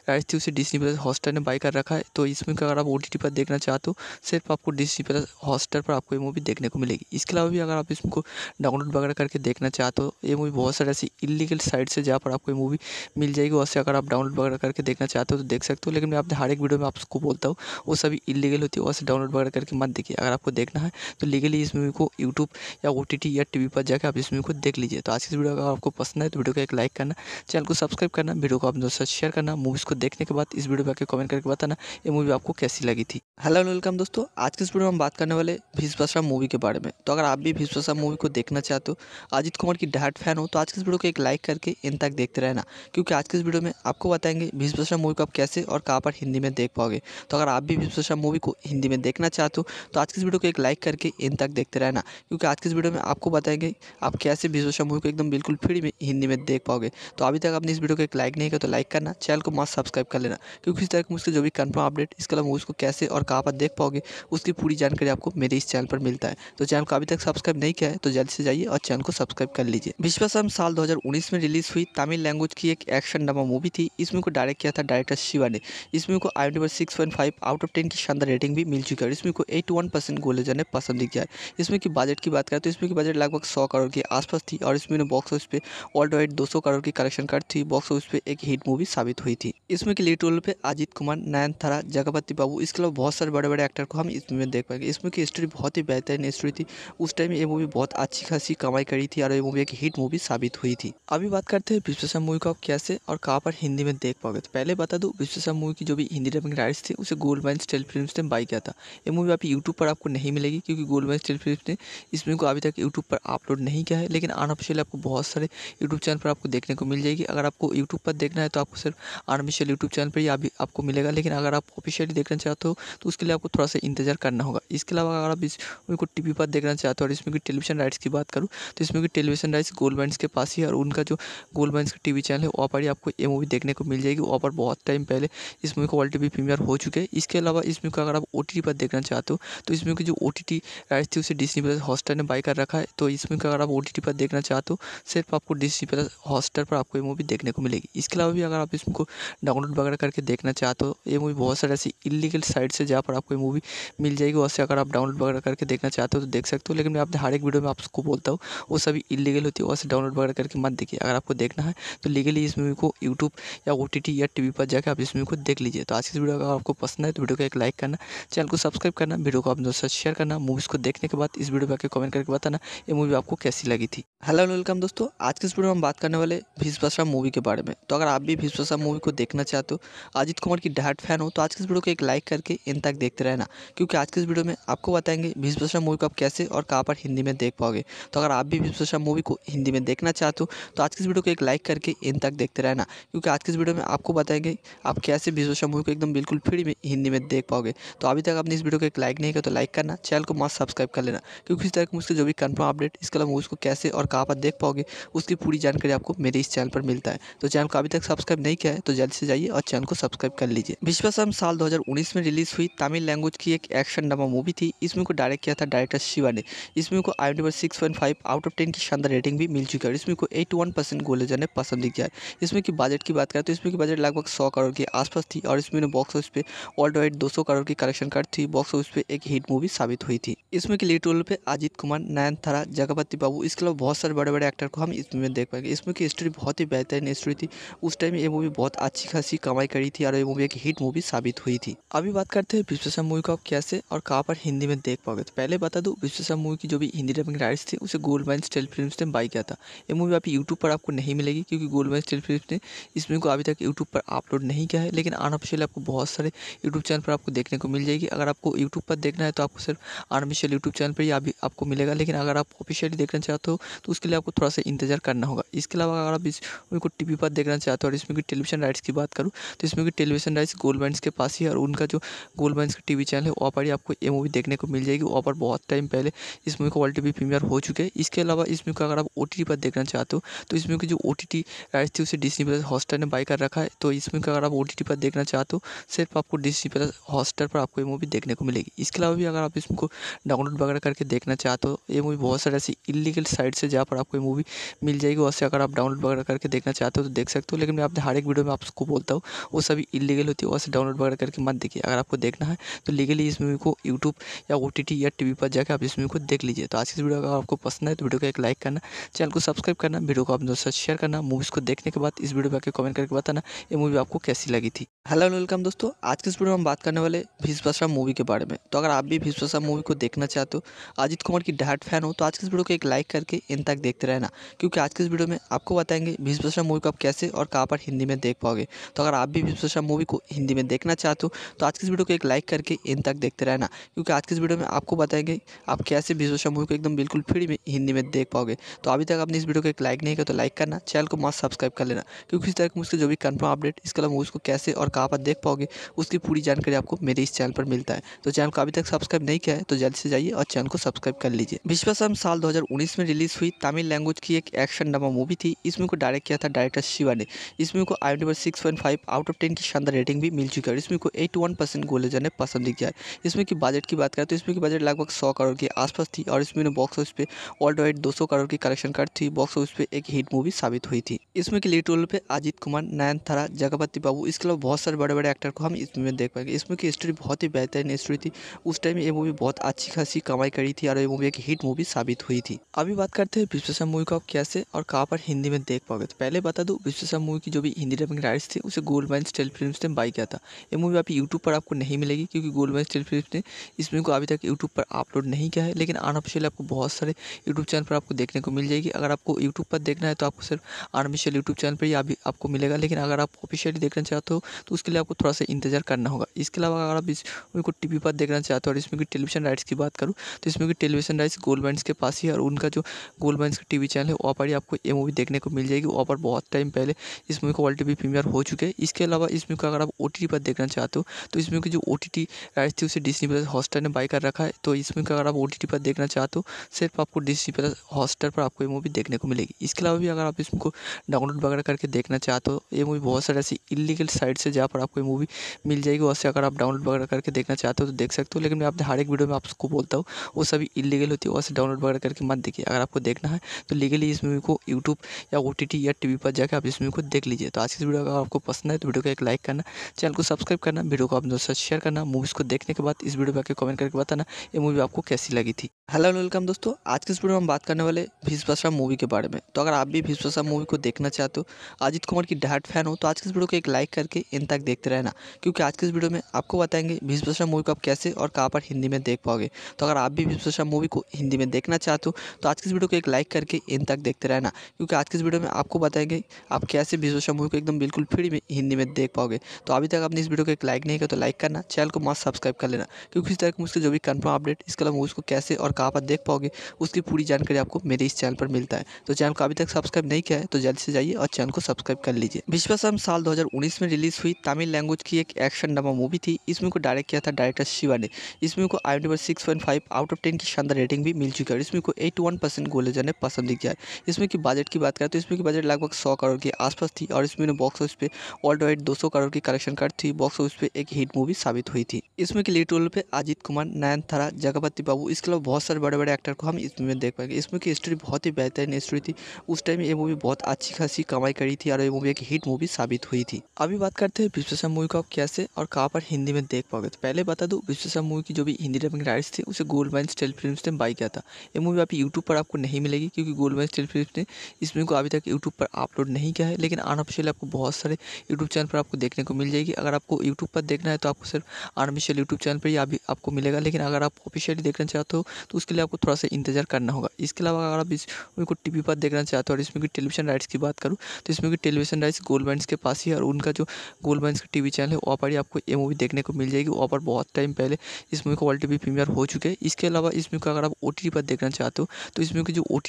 राइट्स थी उसे डिस्नी प्लस हॉस्टर ने बाई कर रखा है तो इस मूवी को अगर आप ओ पर देखना चाहते हो सिर्फ आपको डिस्नी प्लस हॉस्टर पर आपको ये मूवी देखने को मिलेगी इसके अलावा भी अगर आप इसमें को डाउनलोड वगैरह करके देखना चाहते हो ये मूवी बहुत सारे ऐसी इलीगल साइट से जहाँ पर आपको मूवी मिल जाएगी वहाँ से अगर आप डाउनलोड वगैरह करके देखना चाहते हो तो देख सकते हो लेकिन मैं आपने हर एक वीडियो में आपको बोलता हूँ वो सभी इलीगल होती है वहाँ से डाउनलोड वगैरह करके मत देखिए अगर आपको देखना है तो लीगली इस मूवी को यूट्यूब या ओ या टी पर जाकर आप इस मूवी को देख लीजिए तो आज की वीडियो अगर आपको पसंद है तो वीडियो को एक लाइक करना चैनल को सब्सक्राइब करना वीडियो को आप दोस्तों शेयर करना मूवीज़ को देखने के बाद इस वीडियो में आकर कमेंट करके बताना ये मूवी आपको कैसी लगी थी हेलो वेलकम दोस्तों आज के इस वीडियो में हम बात करने वाले भीष मूवी के बारे में तो अगर आप भी भीष मूवी को देखना चाहते हो अजित कुमार की डहाट फैन हो तो आज के इस वीडियो को एक लाइक करके इन तक देखते रहना क्योंकि आज के इस वीडियो में आपको बताएंगे भीष्म मूवी को आप कैसे और कहाँ पर हिंदी में देख पाओगे तो अगर आप भी भीष्म मूवी को हिंदी में देखना चाहते हो तो आज के इस वीडियो को एक लाइक करके इन तक देखते रहना क्योंकि आज के इस वीडियो में आपको बताएंगे आप कैसे भीष्म मूवी को एकदम बिल्कुल फ्री में हिंदी में देख पाओगे तो अभी तक आपने इस वीडियो को एक लाइक नहीं किया तो लाइक करना चैनल को मस्त सब्सक्राइब कर लेना क्योंकि इस तरह की मुझसे जो भी कन्फर्म अपडेट इसके अलावा मूवीज़ को कैसे और कहाँ पर देख पाओगे उसकी पूरी जानकारी आपको मेरे इस चैनल पर मिलता है तो चैनल को अभी तक सब्सक्राइब नहीं किया है तो जल्दी से जाइए और चैनल को सब्सक्राइब कर लीजिए विश्वासम साल 2019 में रिलीज़ हुई तमिल लैंग्वेज की एक एक्शन ड्रामा मूवी थी इस मूवी को डायरेक्ट किया था डायरेक्टर शिवा ने इस मूवी को I M six point five out of ten की शानदार रेटिंग भी मिल चुकी है और इसमें को एट वन परसेंट गोले ने पसंद किया है इसमें की बजट की बात करें तो इसमें की बजट लगभग सौ करोड़ के आसपास थी और इसमें बॉक्स ऑफिस पे वर्ल्ड वाइड दो सौ करोड़ की कलेक्शन कर थी बॉक्स ऑफिस पे एक हिट मूवी साबित हुई थी इसमें की लीड रोल पे अजित कुमार नयन थारा जगपति बाबू इसके अलावा बहुत सारे बड़े बड़े एक्टर को हम इसमें देख पाएंगे इसमें की स्टोरी बहुत ही बेहतरीन स्टोरी थी उस टाइम ये मूवी बहुत अच्छी खासी कमाई करी थी और ये मूवी एक हिट मूवी साबित हुई थी अभी बात करते हैं विश्वासा मूवी को आप कैसे और कहाँ पर हिंदी में देख पाओगे तो पहले बता दूँ विश्वासा मूवी की जो भी हिंदी डबिंग राइट्स थी उसे गोल्ड माइन स्टेल फिल्म ने बाई किया था ये मूवी आप यूट्यूब पर आपको नहीं मिलेगी क्योंकि गोल्ड माइन स्टेल फिल्म ने इस मूवी को अभी तक यूट्यूब पर अपलोड नहीं किया है लेकिन अनऑफिशियल आपको बहुत सारे यूट्यूब चैनल पर आपको देखने को मिल जाएगी अगर आपको यूट्यूब पर देखना है तो आपको सिर्फ अनऑफिशियल यूट्यूब चैनल पर ही अभी आपको मिलेगा लेकिन अगर आप ऑफिशियली देखना चाहते हो तो उसके लिए आपको थोड़ा सा इंतजार करना होगा इसके अलावा अगर आप इस मूवी को टी पर देखना चाहते हो और इसमें की टेलीविजन राइट्स की बात करूँ तो इसमें की टेलीविजन राइट्स गोल्ड माइन्स के पास ही और उनका जो गोल्ड बंस का टीवी चैनल है वहाँ पर ही आपको ये मूवी देखने को मिल जाएगी वहाँ पर बहुत टाइम पहले इस मूवी को वर्ल्ड टीवी प्रीमियर हो चुके हैं इसके अलावा इस मूवी को अगर आप ओ पर देखना चाहते हो तो इस मूवी की जो ओ टी राइट्स थी उसे डिस्नी प्लस हॉस्टर ने बाई कर रखा है तो इस मूवी को अगर आप ओ पर देखना चाहते हो सिर्फ आपको डिस्नी प्लस हॉस्टर पर आपको ये मूवी देखने को मिलेगी इसके अलावा भी अगर आप इस मूवी को डाउनलोड वगैरह करके देखना चाहते हो ये मूवी बहुत सारे ऐसी इलीगल साइट्स है जहाँ पर आपको ये मूवी मिल जाएगी वैसे से अगर आप डाउनलोड वगैरह करके देखना चाहते हो तो देख सकते हो लेकिन मैं आपने हर एक वीडियो में आपको बोलता हूँ वो सभी इलीगल होती है वैसे से डाउनलोड वगैरह करके मत देखिए अगर आपको देखना देखना है तो लीगली इस मूवी को यूट्यूब या ओ या टी पर जाकर आप इस मूवी को देख लीजिए तो आज की वीडियो अगर आपको पसंद है तो वीडियो को एक लाइक करना चैनल को सब्सक्राइब करना वीडियो को आप दोस्तों से शेयर करना मूवीज़ को देखने के बाद इस वीडियो पर आकर कमेंट करके बताना ये मूवी आपको कैसी लगी थी हेलो वेलकम दोस्तों आज की इस वीडियो में हम बात करने वाले भीष्म मूवी के बारे में तो अगर आप भी भीष्म मूवी को देखना चाहते हो अजित कुमार की डहाट फैन हो तो आज की इस वीडियो को एक लाइक करके इन तक देखते रहना क्योंकि आज की इस वीडियो में आपको बताएंगे भीष्म मूवी को आप कैसे और कहाँ पर हिंदी में देख पाओगे तो अगर आप भी भीष्म मूवी को हिंदी में देखना चाहते हो तो आज की इस वीडियो को एक लाइक करके इन तक देखते रहना क्योंकि आज की इस वीडियो में आपको बताएंगे आप कैसे विश्व मूवी को एकदम बिल्कुल फ्री में हिंदी में देख पाओगे तो अभी तक आपने इस वीडियो को एक लाइक नहीं किया तो लाइक करना चैनल को मस्त सब्सक्राइब कर लेना क्योंकि इस तरह की मुझसे जो भी कन्फर्म अपडेट इसके अलावा मूवी उसको कैसे और कहाँ पर देख पाओगे उसकी पूरी जानकारी आपको मेरे इस चैनल पर मिलता है तो चैनल को अभी तक सब्सक्राइब नहीं किया है तो जल्दी से जाइए और चैनल को सब्सक्राइब कर लीजिए विश्वसम साल दो में रिलीज हुई तमिल लैंग्वेज की एक एक्शन ड्रामा मूवी थी इसमें को डायरेक्ट किया था डायरेक्टर शिवा ने इसमें को I D six point five out of ten की शानदार रेटिंग भी मिल चुकी है और इसमें को eighty one percent Google user ने पसंद किया है इसमें कि बजट की बात करें तो इसमें की बजट लगभग सौ करोड़ के आसपास थी और इसमें बॉक्स ऑफिस पे ऑल्ड वाइड दो करोड़ की कलेक्शन कर थी बॉक्स ऑफिस पे एक हिट मूवी साबित हुई थी इसमें की लीड रोल पे अजित कुमार नयन थारा जगपति बाबू इसके अलावा बहुत सारे बड़े बड़े एक्टर को हम इसमें देख पाएंगे इसमें की स्टोरी बहुत ही बेहतरीन स्टोरी थी उस टाइम ये मूवी बहुत अच्छी खासी कमाई करी थी और ये मूवी एक हिट मूवी साबित हुई थी अभी बात करते हैं विश्वेश्वर मूवी को कैसे और कहाँ पर हिंदी में देख पाओगे तो पहले बता दू विश्वेश्वर मूवी की जो भी हिंदी डबिंग राइट्स थी उसे गोल्ड माइन स्टेल फिल्म ने बाई किया था ये मूवी आप यूट्यूब पर आपको नहीं मिलेगी क्योंकि गोल्ड मैन स्टिल फिल्म ने इस मूवी को अभी तक यूट्यूब पर अपलोड नहीं किया है लेकिन अनऑफिशियल आपको बहुत सारे यूट्यूब चैनल पर आपको देखने को मिल जाएगी अगर आपको यूट्यूब पर देखना है तो आपको सिर्फ अनऑफिशियल यूट्यूब चैनल पर ही अभी आपको मिलेगा लेकिन अगर आप ऑफिशियली देखना चाहते हो तो उसके लिए आपको थोड़ा सा इंतजार करना होगा इसके अलावा अगर आप इस को टी पर देखना चाहते हो और इसमें की टेलीविजन राइट्स की बात करूँ तो इसमें की टेलीविजन राइट्स गोल्ड के पास ही और उनका जो गोल्ड का टी चैनल है वहाँ पर ही आपको ये मूवी देखने को मिल जाएगी वहाँ पर बहुत टाइम पहले इस मूवी को ऑल टी प्रीमियर हो चुके हैं इसके अलावा इस मूवी को अगर आप ओ पर देखना चाहते हो तो इस मूवी की जो O O T T right थी उसे डिस्नी प्लस हॉस्टर ने बाई कर रखा है तो इसमें अगर आप ओ टी टी पर देखना चाहते हो तो सिर्फ आपको डिस्नी प्लस हॉस्टर पर आपको ये मूवी देखने को मिलेगी इसके अलावा भी अगर आप इसको डाउनलोड वगैरह करके देखना चाहते हो तो ये मूवी बहुत सारे ऐसी इलीगल साइट से जहाँ पर आपको ये मूवी मिल जाएगी वैसे अगर आप डाउनलोड वगैरह करके देखना चाहते हो तो देख सकते हो लेकिन मैं आपने हर एक वीडियो में आपको बोलता हूँ वो सभी इलीगल होती है वैसे डाउनलोड वगैरह करके मत देखिए अगर आपको देखना है तो लीगली इस मूवी को यूट्यूब या ओ या टी पर जाकर आप इस मूवी को देख लीजिए तो आज की वीडियो अगर आपको पसंद है तो वीडियो को एक लाइक करना चैनल को सब्सक्राइब करना वीडियो को आप दोस्तों शेयर करना मूवीज़ को देखने के बाद इस वीडियो पर कमेंट करके बताना ये मूवी आपको कैसी लगी थी हेलो वेलकम दोस्तों आज के इस वीडियो में हम बात करने वाले भीष्म मूवी के बारे में तो अगर आप भी भीष्म मूवी को देखना चाहते हो अजित कुमार की डहाट फैन हो तो आज के इस वीडियो को एक लाइक करके इन तक देखते रहना क्योंकि आज के इस वीडियो में आपको बताएंगे भीष्म मूवी को आप कैसे और कहाँ पर हिंदी में देख पाओगे तो अगर आप भी भीष्म मूवी को हिंदी में देखना चाहते हो तो आज के इस वीडियो को एक लाइक करके इन तक देखते रहना क्योंकि आज के इस वीडियो में आपको बताएंगे आप कैसे भीष्म मूवी को एकदम बिल्कुल फ्री में हिंदी में देख पाओगे तो अभी तक आपने इस वीडियो को एक लाइक नहीं किया तो लाइक करना चैनल को मस्त सब्सक्राइब कर लेना क्योंकि इस तरह की मुझसे जो भी कन्फर्म अपडेट इस अलावा मूवीज़ को कैसे और कहाँ पर देख पाओगे उसकी पूरी जानकारी आपको मेरे इस चैनल पर मिलता है तो चैनल को अभी तक सब्सक्राइब नहीं किया है तो जल्दी से जाइए और चैनल को सब्सक्राइब कर लीजिए विश्वासम साल दो में रिलीज़ हुई तमिल लैंग्वेज की एक एक्शन ड्रामा मूवी थी इसमें को डायरेक्ट किया था डायरेक्टर शिवा ने इसमें को I number six point five out of ten की शानदार रेटिंग भी मिल चुकी है और इसमें को एट वन परसेंट गोलेजर ने पसंद किया है इसमें की बजट की बात करें तो इसमें की बजट लगभग सौ करोड़ के आसपास थी और इसमें बॉक्स ऑफिस पे ऑल्ड वाइड दो सौ करोड़ की कलेक्शन कर थी बॉक्स ऑफिस पे एक हिट मूवी साबित प्रभावित हुई थी इसमें के लीड रोल पे अजित कुमार नयन थारा जगपति बाबू इसके अलावा बहुत सारे बड़े बड़े एक्टर को हम इसमें में देख पाएंगे इसमें की स्टोरी बहुत ही बेहतरीन स्टोरी थी उस टाइम ये मूवी बहुत अच्छी खासी कमाई करी थी और ये मूवी एक हिट मूवी साबित हुई थी अभी बात करते हैं विश्वेश्वर मूवी को आप कैसे और कहाँ पर हिंदी में देख पाओगे तो पहले बता दू विश्वेश्वर मूवी की जो भी हिंदी डबिंग राइट्स थी उसे गोल्ड माइन स्टेल फिल्म ने बाई किया था ये मूवी आप यूट्यूब पर आपको नहीं मिलेगी क्योंकि गोल्ड माइन स्टेल फिल्म ने इस मूवी को अभी तक यूट्यूब पर अपलोड नहीं किया है लेकिन अनऑफिशियल आपको बहुत सारे यूट्यूब चैनल पर आपको देखने को मिल जाएगी अगर आपको यूट्यूब पर देखना है तो आपको सिर्फ आर्मिशियल यूट्यूब चैनल पर ही आप आपको मिलेगा लेकिन अगर आप ऑफिशियली देखना चाहते हो तो उसके लिए आपको थोड़ा सा इंतजार करना होगा इसके अलावा अगर आप इस मूवी को टी पर देखना चाहते हो और इसमें की टेलीविजन राइट्स की बात करूँ तो इसमें की टेलीविजन राइट्स गोल्ड बैंड्स के पास ही और उनका जो गोल्ड बैंड का टी चैनल है वहाँ पर ही आपको ये मूवी देखने को मिल जाएगी वहाँ पर बहुत टाइम पहले इस मूवी को ऑलरेडी प्रीमियर हो चुके हैं इसके अलावा इसमें को अगर आप ओ पर देखना चाहते हो तो इसमें की जो ओ टी राइट्स थी उसे डिस्नी प्लस हॉस्टार ने बाई कर रखा है तो इसमें अगर आप ओ पर देखना चाहते हो सिर्फ आपको डिस्नी प्लस हॉस्टर पर आपको ये मूवी देखने को मिलेगी इसके अलावा भी अगर आप इस को डाउनलोड वगैरह करके देखना चाहते हो ये मूवी बहुत सारे ऐसी इलीगल साइट से जहाँ पर आपको ये मूवी मिल जाएगी वैसे अगर आप डाउनलोड वगैरह करके देखना चाहते हो तो देख सकते हो लेकिन मैं आपने हर एक वीडियो में आपको बोलता हूँ वो सभी इलीगल होती है वैसे डाउनलोड वगैरह करके मत देखिए अगर आपको देखना है तो लीगली इस मूवी को यूट्यूब या ओ या टी पर जाकर आप इस मूवी को देख लीजिए तो आज की वीडियो अगर आपको पसंद है तो वीडियो को एक लाइक करना चैनल को सब्सक्राइब करना वीडियो को अपने दोस्तों शेयर करना मूवीज़ को देखने के बाद इस वीडियो पर आकर कमेंट करके बताना ये मूवी आपको कैसी लगी थी हेलो वेलकम दोस्तों आज के इस वीडियो में हम बात करने वाले भीष्म मूवी के बारे में तो अगर आप भी भीष्म सब मूवी को देखना चाहते हो अजित कुमार की डहाट फैन हो तो आज के इस वीडियो को एक लाइक करके इन तक देखते रहना क्योंकि आज के इस वीडियो में आपको बताएंगे भीष मूवी को आप कैसे और कहाँ पर हिंदी में देख पाओगे तो अगर आप भी भीष मूवी को हिंदी में देखना चाहते हो तो आज के इस वीडियो को एक लाइक करके इन तक देखते रहना क्योंकि आज के इस वीडियो में आपको बताएंगे आप कैसे भीष मूवी को एकदम बिल्कुल फ्री में हिंदी में देख पाओगे तो अभी तक आपने इस वीडियो को एक लाइक नहीं किया तो लाइक करना चैनल को मस्त सब्सक्राइब कर लेना क्योंकि इस तरह की मुझसे जो भी कन्फर्म अपडेट इसके अलावा मूवीज़ को कैसे और कहाँ पर देख पाओगे उसकी पूरी जानकारी आपको मेरे इस चैनल पर मिलता है तो चैनल को अभी तक सब्सक्राइब नहीं किया है तो जल्दी से जाइए और चैनल को सब्सक्राइब कर लीजिए विश्वासम साल 2019 में रिलीज हुई तमिल लैंग्वेज की एक एक्शन ड्रामा मूवी थी इसमें को डायरेक्ट किया था डायरेक्टर शिवा ने इसमें को I number six out of ten की शानदार रेटिंग भी मिल चुकी है इसमें को एट वन परसेंट गोलेजर ने पसंद दिख जाए इसमें की बजट की बात करें तो इसमें की बजट लगभग सौ करोड़ के आसपास थी और इसमें बॉक्स ऑफिस पे वर्ल्ड वाइड दो करोड़ की कलेक्शन कार्ड थी बॉक्स ऑफिस पे एक हिट मूवी साबित हुई थी इसमें की लीड रोल पे अजित कुमार नयनथारा जगपति बाबू इसके अलावा बहुत सारे बड़े बड़े एक्टर को हम इसमें देख पाएंगे इसमें की स्टोरी बहुत ही बेहतरीन स्टोरी थी उस टाइम ये मूवी बहुत अच्छी खासी कमाई करी थी और ये मूवी एक हिट मूवी साबित हुई थी अभी बात करते हैं विश्वेश्वर मूवी को आप कैसे और कहाँ पर हिंदी में देख पाओगे तो पहले बता दूँ विश्वेश्वर मूवी की जो भी हिंदी डबिंग राइट्स थी उसे गोल्ड मैन स्टेल फिल्म ने बाई किया था ये मूवी आप यूट्यूब पर आपको नहीं मिलेगी क्योंकि गोल्ड मैन स्टेल फिल्म ने इस मूवी को अभी तक यूट्यूब पर अपलोड नहीं किया है लेकिन अनऑफिशियल आपको बहुत सारे यूट्यूब चैनल पर आपको देखने को मिल जाएगी अगर आपको यूट्यूब पर देखना है तो आपको सिर्फ अनऑफिशियल यूट्यूब चैनल पर ही अभी आपको मिलेगा लेकिन अगर आप ऑफिशियली देखना चाहते हो तो उसके लिए आपको थोड़ा सा इंतजार करना होगा इसके अलावा अगर आप इस मूवी को टी पर देखना चाहते हो और इसमें डिस्ट्रीब्यूशन राइट्स की बात करूँ तो इसमें भी टेलीविजन राइट्स गोल्ड माइंस के पास ही है और उनका जो गोल्ड माइंस का टी चैनल है वहाँ पर ही आपको ये मूवी देखने को मिल जाएगी वहाँ पर बहुत टाइम पहले इस मूवी को ऑल टी प्रीमियर हो चुके हैं इसके अलावा इस मूवी को अगर आप ओ पर देखना चाहते हो तो इस मूवी की जो ओ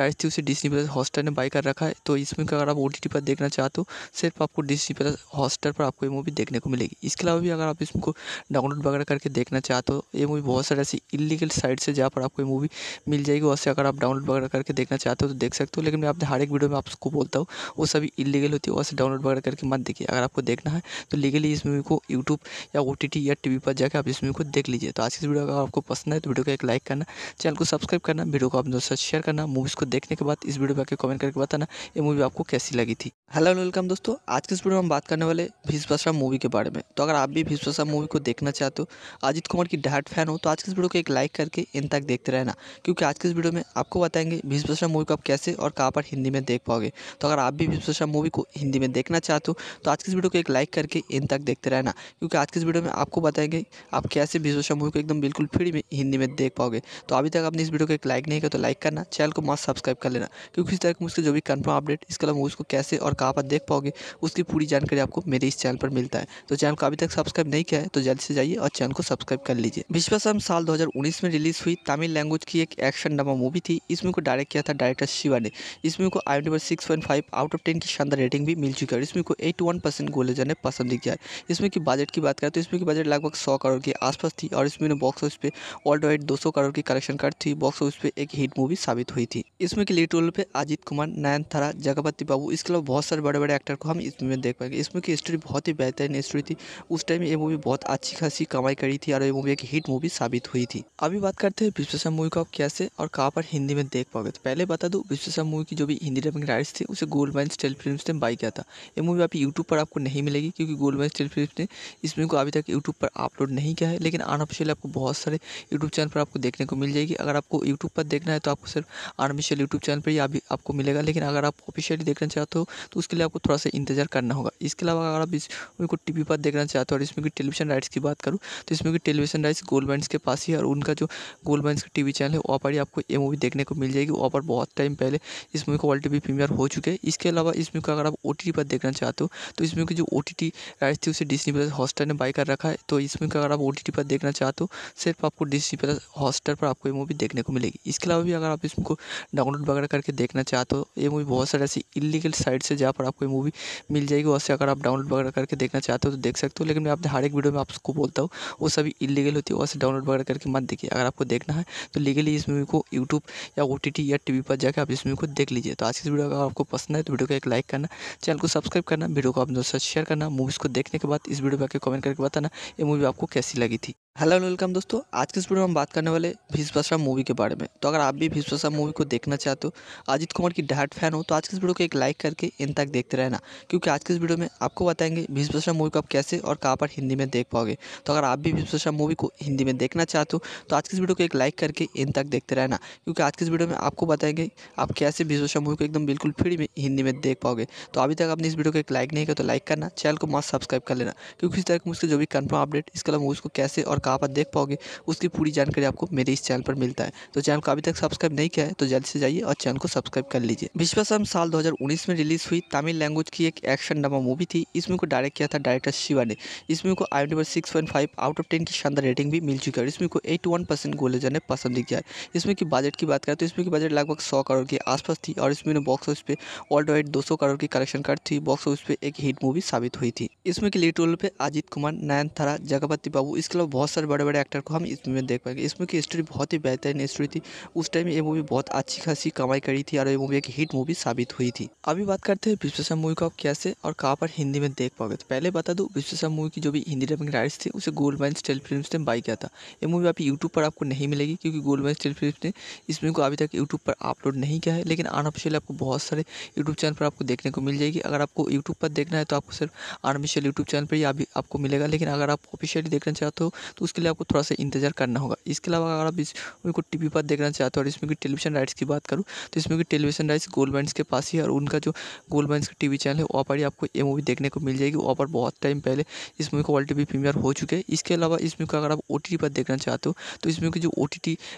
राइट्स थी उसे डिस्नी प्लस हॉस्टर ने बाई कर रखा है तो इस मूवी को अगर आप ओ पर देखना चाहते हो सिर्फ आपको डिस्नी प्लस हॉस्टल पर आपको ये मूवी देखने को मिलेगी इसके अलावा भी अगर आप इस मूवी को डाउनलोड वगैरह करके देखना चाहते हो ये मूवी बहुत सारे ऐसी इलीगल साइट से जहाँ पर आपको ये मूवी मिल जाएगी वैसे से अगर आप डाउनलोड वगैरह करके देखना चाहते हो तो देख सकते हो लेकिन मैं आपने हर एक वीडियो में आप सबको बोलता हूँ वो सभी इलीगल होती है वहाँ से डाउनलोड वगैरह करके मत देखिए अगर आपको देखना है तो लीगली इस मूवी को यूट्यूब या ओ या टी पर जाकर आप इस मूवी को देख लीजिए तो आज की वीडियो अगर आपको पसंद है तो वीडियो को एक लाइक करना चैनल को सब्सक्राइब करना वीडियो को आप दोस्तों शेयर करना मूवीज़ को देखने के बाद इस वीडियो में आकर कमेंट करके बताना ये मूवी आपको कैसी लगी थी हेलो वेलकम दोस्तों आज के इस वीडियो में हम बात करने वाले भीष्म मूवी के बारे में तो अगर आप भी भीष्म मूवी को देखना चाहते हो अजित कुमार की डाट फैन हो तो आज के इस वीडियो को एक लाइक करके इन तक देखते रहना क्योंकि आज के इस वीडियो में आपको बताएंगे भीष्म मूवी को आप कैसे और कहाँ पर हिंदी में देख पाओगे तो अगर आप भी विश्वशा मूवी को हिंदी में देखना चाहते हो तो आज की इस वीडियो को एक लाइक करके इन तक देखते रहना क्योंकि आज की इस वीडियो में आपको बताएंगे आप कैसे विश्वशा मूवी को एकदम बिल्कुल फ्री में हिंदी में देख पाओगे तो अभी तक आपने इस वीडियो को एक लाइक नहीं किया तो लाइक करना चैनल को मस्त सब्सक्राइब कर लेना क्योंकि इस तरह की मुझसे जो भी कन्फर्म अपडेट इसके अलावा को कैसे और कहाँ पर देख पाओगे उसकी पूरी जानकारी आपको मेरे इस चैनल पर मिलता है तो चैनल को अभी तक सब्सक्राइब नहीं किया है तो जल्द से जाइए और चैनल को सब्सक्राइब कर लीजिए विश्वसम साल 2019 में रिलीज हुई तमिल लैंग्वेज की एक एक्शन ड्रामा मूवी थी इसमें को डायरेक्ट किया था डायरेक्टर शिवा ने इसमें को आई फाइव पर six point five out of ten की शानदार रेटिंग भी मिल चुकी है इसमें को एट्टी वन परसेंट गोले जाने पसंद दिख जाए इसमें की बजट की बात करें तो इसमें की बजट लगभग सौ करोड़ के आसपास थी और इसमें बॉक्स ऑफिस पे ऑल वाइड दो सौ करोड़ की कलेक्शन कर थी बॉक्स ऑफिस पे एक हिट मूवी साबित हुई थी इसमें की लीड रोल पे अजित कुमार नयन थारा जगपति बाबू इसके अलावा बहुत सारे बड़े बड़े एक्टर को हम इसमें देख पाएंगे इसमें की स्टोरी बहुत ही बेहतरीन स्टोरी थी उस टाइम ये मूवी बहुत अच्छी खासी कमाई करी थी और ये मूवी एक हिट मूवी साबित हुई थी अभी बात करते हैं विश्वेश्वर मूवी को कैसे और कहाँ पर हिंदी में देख पाओगे तो पहले बता दूँ विश्वेश्वर मूवी की जो भी हिंदी सेवन राइट्स थे उसे गोल्डमैन स्टेल फिल्म ने बाई किया था ये मूवी आप यूट्यूब पर आपको नहीं मिलेगी क्योंकि गोल्डमैन स्टेल फिल्म ने इस मूवी को अभी तक यूट्यूब पर अपलोड नहीं किया है लेकिन अनऑफिशियल आपको बहुत सारे यूट्यूब चैनल पर आपको देखने को मिल जाएगी अगर आपको यूट्यूब पर देखना है तो आपको सिर्फ ऑफिशियल यूट्यूब चैनल पर ही अभी आपको मिलेगा लेकिन अगर आप ऑफिशियली देखना चाहते हो तो उसके लिए आपको थोड़ा सा इंतजार करना होगा इसके अलावा अगर आप इस मूवी को टी पर देखना चाहते हो और इसमें की टेलीविजन राइट्स की बात करूँ तो इसमें की टेलीविजन राइट्स गोल्डमैन के पास ही और उनका जो गोल्डमैन का टी चैनल है वहाँ पर ही आपको ये मूवी देखने को मिल जाएगी वहाँ पर बहुत टाइम पहले इस मूवी को वर्ल्ड भी प्रीमियर हो चुके हैं इसके अलावा इस मूवी को अगर आप ओ पर देखना चाहते हो तो इस मूवी की जो ओ टी राइट थी उसे डिस्नी प्लस हॉस्टर ने बाई कर रखा है तो इस मूवी को अगर आप ओ पर देखना चाहते हो सिर्फ आपको डिस्नी प्लस हॉस्टर पर आपको ये मूवी देखने को मिलेगी इसके अलावा भी अगर आप इस मूवी को डाउनलोड वगैरह करके देखना चाहते हो ये मूवी बहुत सारे ऐसी इलीगल साइट से जहाँ पर आपको ये मूवी मिल जाएगी वैसे अगर आप डाउनलोड वगैरह करके देखना चाहते हो तो देख सकते हो लेकिन मैं आपने हर एक वीडियो में आपको बोलता हूँ वो सभी इलीगल होती है वैसे डाउनलोड वगैरह करके मत देखिए अगर आपको देखना है तो लीगली इस मूवी को यूट्यूब या ओ या टी पर जाकर आप इस मूवी को देख लीजिए तो आज इस वीडियो अगर आपको पसंद है तो वीडियो को एक लाइक करना चैनल को सब्सक्राइब करना वीडियो को अपने दोस्तों शेयर करना मूवीज़ को देखने के बाद इस वीडियो पर आकर कमेंट करके बताना ये मूवी आपको कैसी लगी थी हेलो एंड वेलकम दोस्तों आज के इस वीडियो में हम बात करने वाले भीष्म मूवी के बारे में तो अगर आप भी भीष्म मूवी को देखना चाहते हो अजित कुमार की डायट फैन हो तो आज के इस वीडियो को एक लाइक करके इन तक देखते रहना क्योंकि आज के इस वीडियो में आपको बताएंगे भीष्म मूवी को आप कैसे और कहाँ पर हिंदी में देख पाओगे तो अगर आप भी भीष्म मूवी को हिंदी में देखना चाहते हो तो आज के इस वीडियो को एक लाइक करके इन तक देखते रहना क्योंकि आज के इस वीडियो में आपको बताएंगे आप कैसे भीष्म मूवी को एकदम बिल्कुल फ्री में हिंदी में देख पाओगे तो अभी तक आपने इस वीडियो को एक लाइक नहीं किया तो लाइक करना चैनल को मस्त सब्सक्राइब कर लेना क्योंकि इस तरह मुझसे जो भी कन्फर्म अपडेट इसके अलावा मूवीज़ को कैसे और कहाँ पर देख पाओगे उसकी पूरी जानकारी आपको मेरे इस चैनल पर मिलता है तो चैनल को अभी तक सब्सक्राइब नहीं किया है तो जल्दी से जाइए और चैनल को सब्सक्राइब कर लीजिए विश्वासम साल उन्नीस में रिलीज हुई तमिल लैंग्वेज की एक एक्शन ड्रामा मूवी थी इस मूवी को डायरेक्ट किया था डायरेक्टर शिवा ने इस मूवी को I number six point five out of ten की शानदार रेटिंग भी मिल चुकी है और इसमें को एट वन परसेंट ने पसंद किया है इसमें की बजट की बात करें तो इसमें की बजट लगभग सौ करोड़ के आसपास थी और इसमें बॉक्स ऑफिस पे ऑल्ड वाइड दो करोड़ की कलेक्शन कर थी बॉक्स ऑफिस पे एक हिट मूवी साबित हुई थी इसमें की लीड रोल पे अजित कुमार नयन थारा जगपति बाबू इसके अलावा बहुत बहुत सारे बड़े बड़े एक्टर को हम इस मूवी में देख पाएंगे इस मूवी की हिस्ट्री बहुत ही बेहतरीन हिस्ट्री थी उस टाइम ये मूवी बहुत अच्छी खासी कमाई करी थी और ये मूवी एक हिट मूवी साबित हुई थी अभी बात करते हैं विश्वेश्वर मूवी को आप कैसे और कहाँ पर हिंदी में देख पाओगे तो पहले बता दूँ विश्वेश्वर मूवी की जो भी हिंदी डबिंग राइट्स थी उसे गोल्ड माइन स्टेल फिल्म ने बाई किया था ये मूवी आप यूट्यूब पर आपको नहीं मिलेगी क्योंकि गोल्ड माइन स्टेल फिल्म ने इस मूवी को अभी तक यूट्यूब पर अपलोड नहीं किया है लेकिन अनऑफिशियल आपको बहुत सारे यूट्यूब चैनल पर आपको देखने को मिल जाएगी अगर आपको यूट्यूब पर देखना है तो आपको सिर्फ अनऑफिशियल यूट्यूब चैनल पर ही अभी आपको मिलेगा लेकिन अगर आप ऑफिशियली देखना चाहते हो तो उसके लिए आपको थोड़ा सा इंतजार करना होगा इसके अलावा अगर आप इस मूवी को टी पर देखना चाहते हो और इसमें की टेलीविजन राइट्स की बात करूँ तो इसमें की टेलीविजन राइट्स गोल्ड बैंड के पास ही है और उनका जो गोल्ड बैंड्स का टी चैनल है वहाँ पर ही आपको ये मूवी देखने को मिल जाएगी वहाँ पर बहुत टाइम पहले इस मूवी को वर्ल्ड टी प्रीमियर हो चुके हैं इसके अलावा इस मूवी को अगर आप ओ पर देखना चाहते हो तो इसमें की जो ओ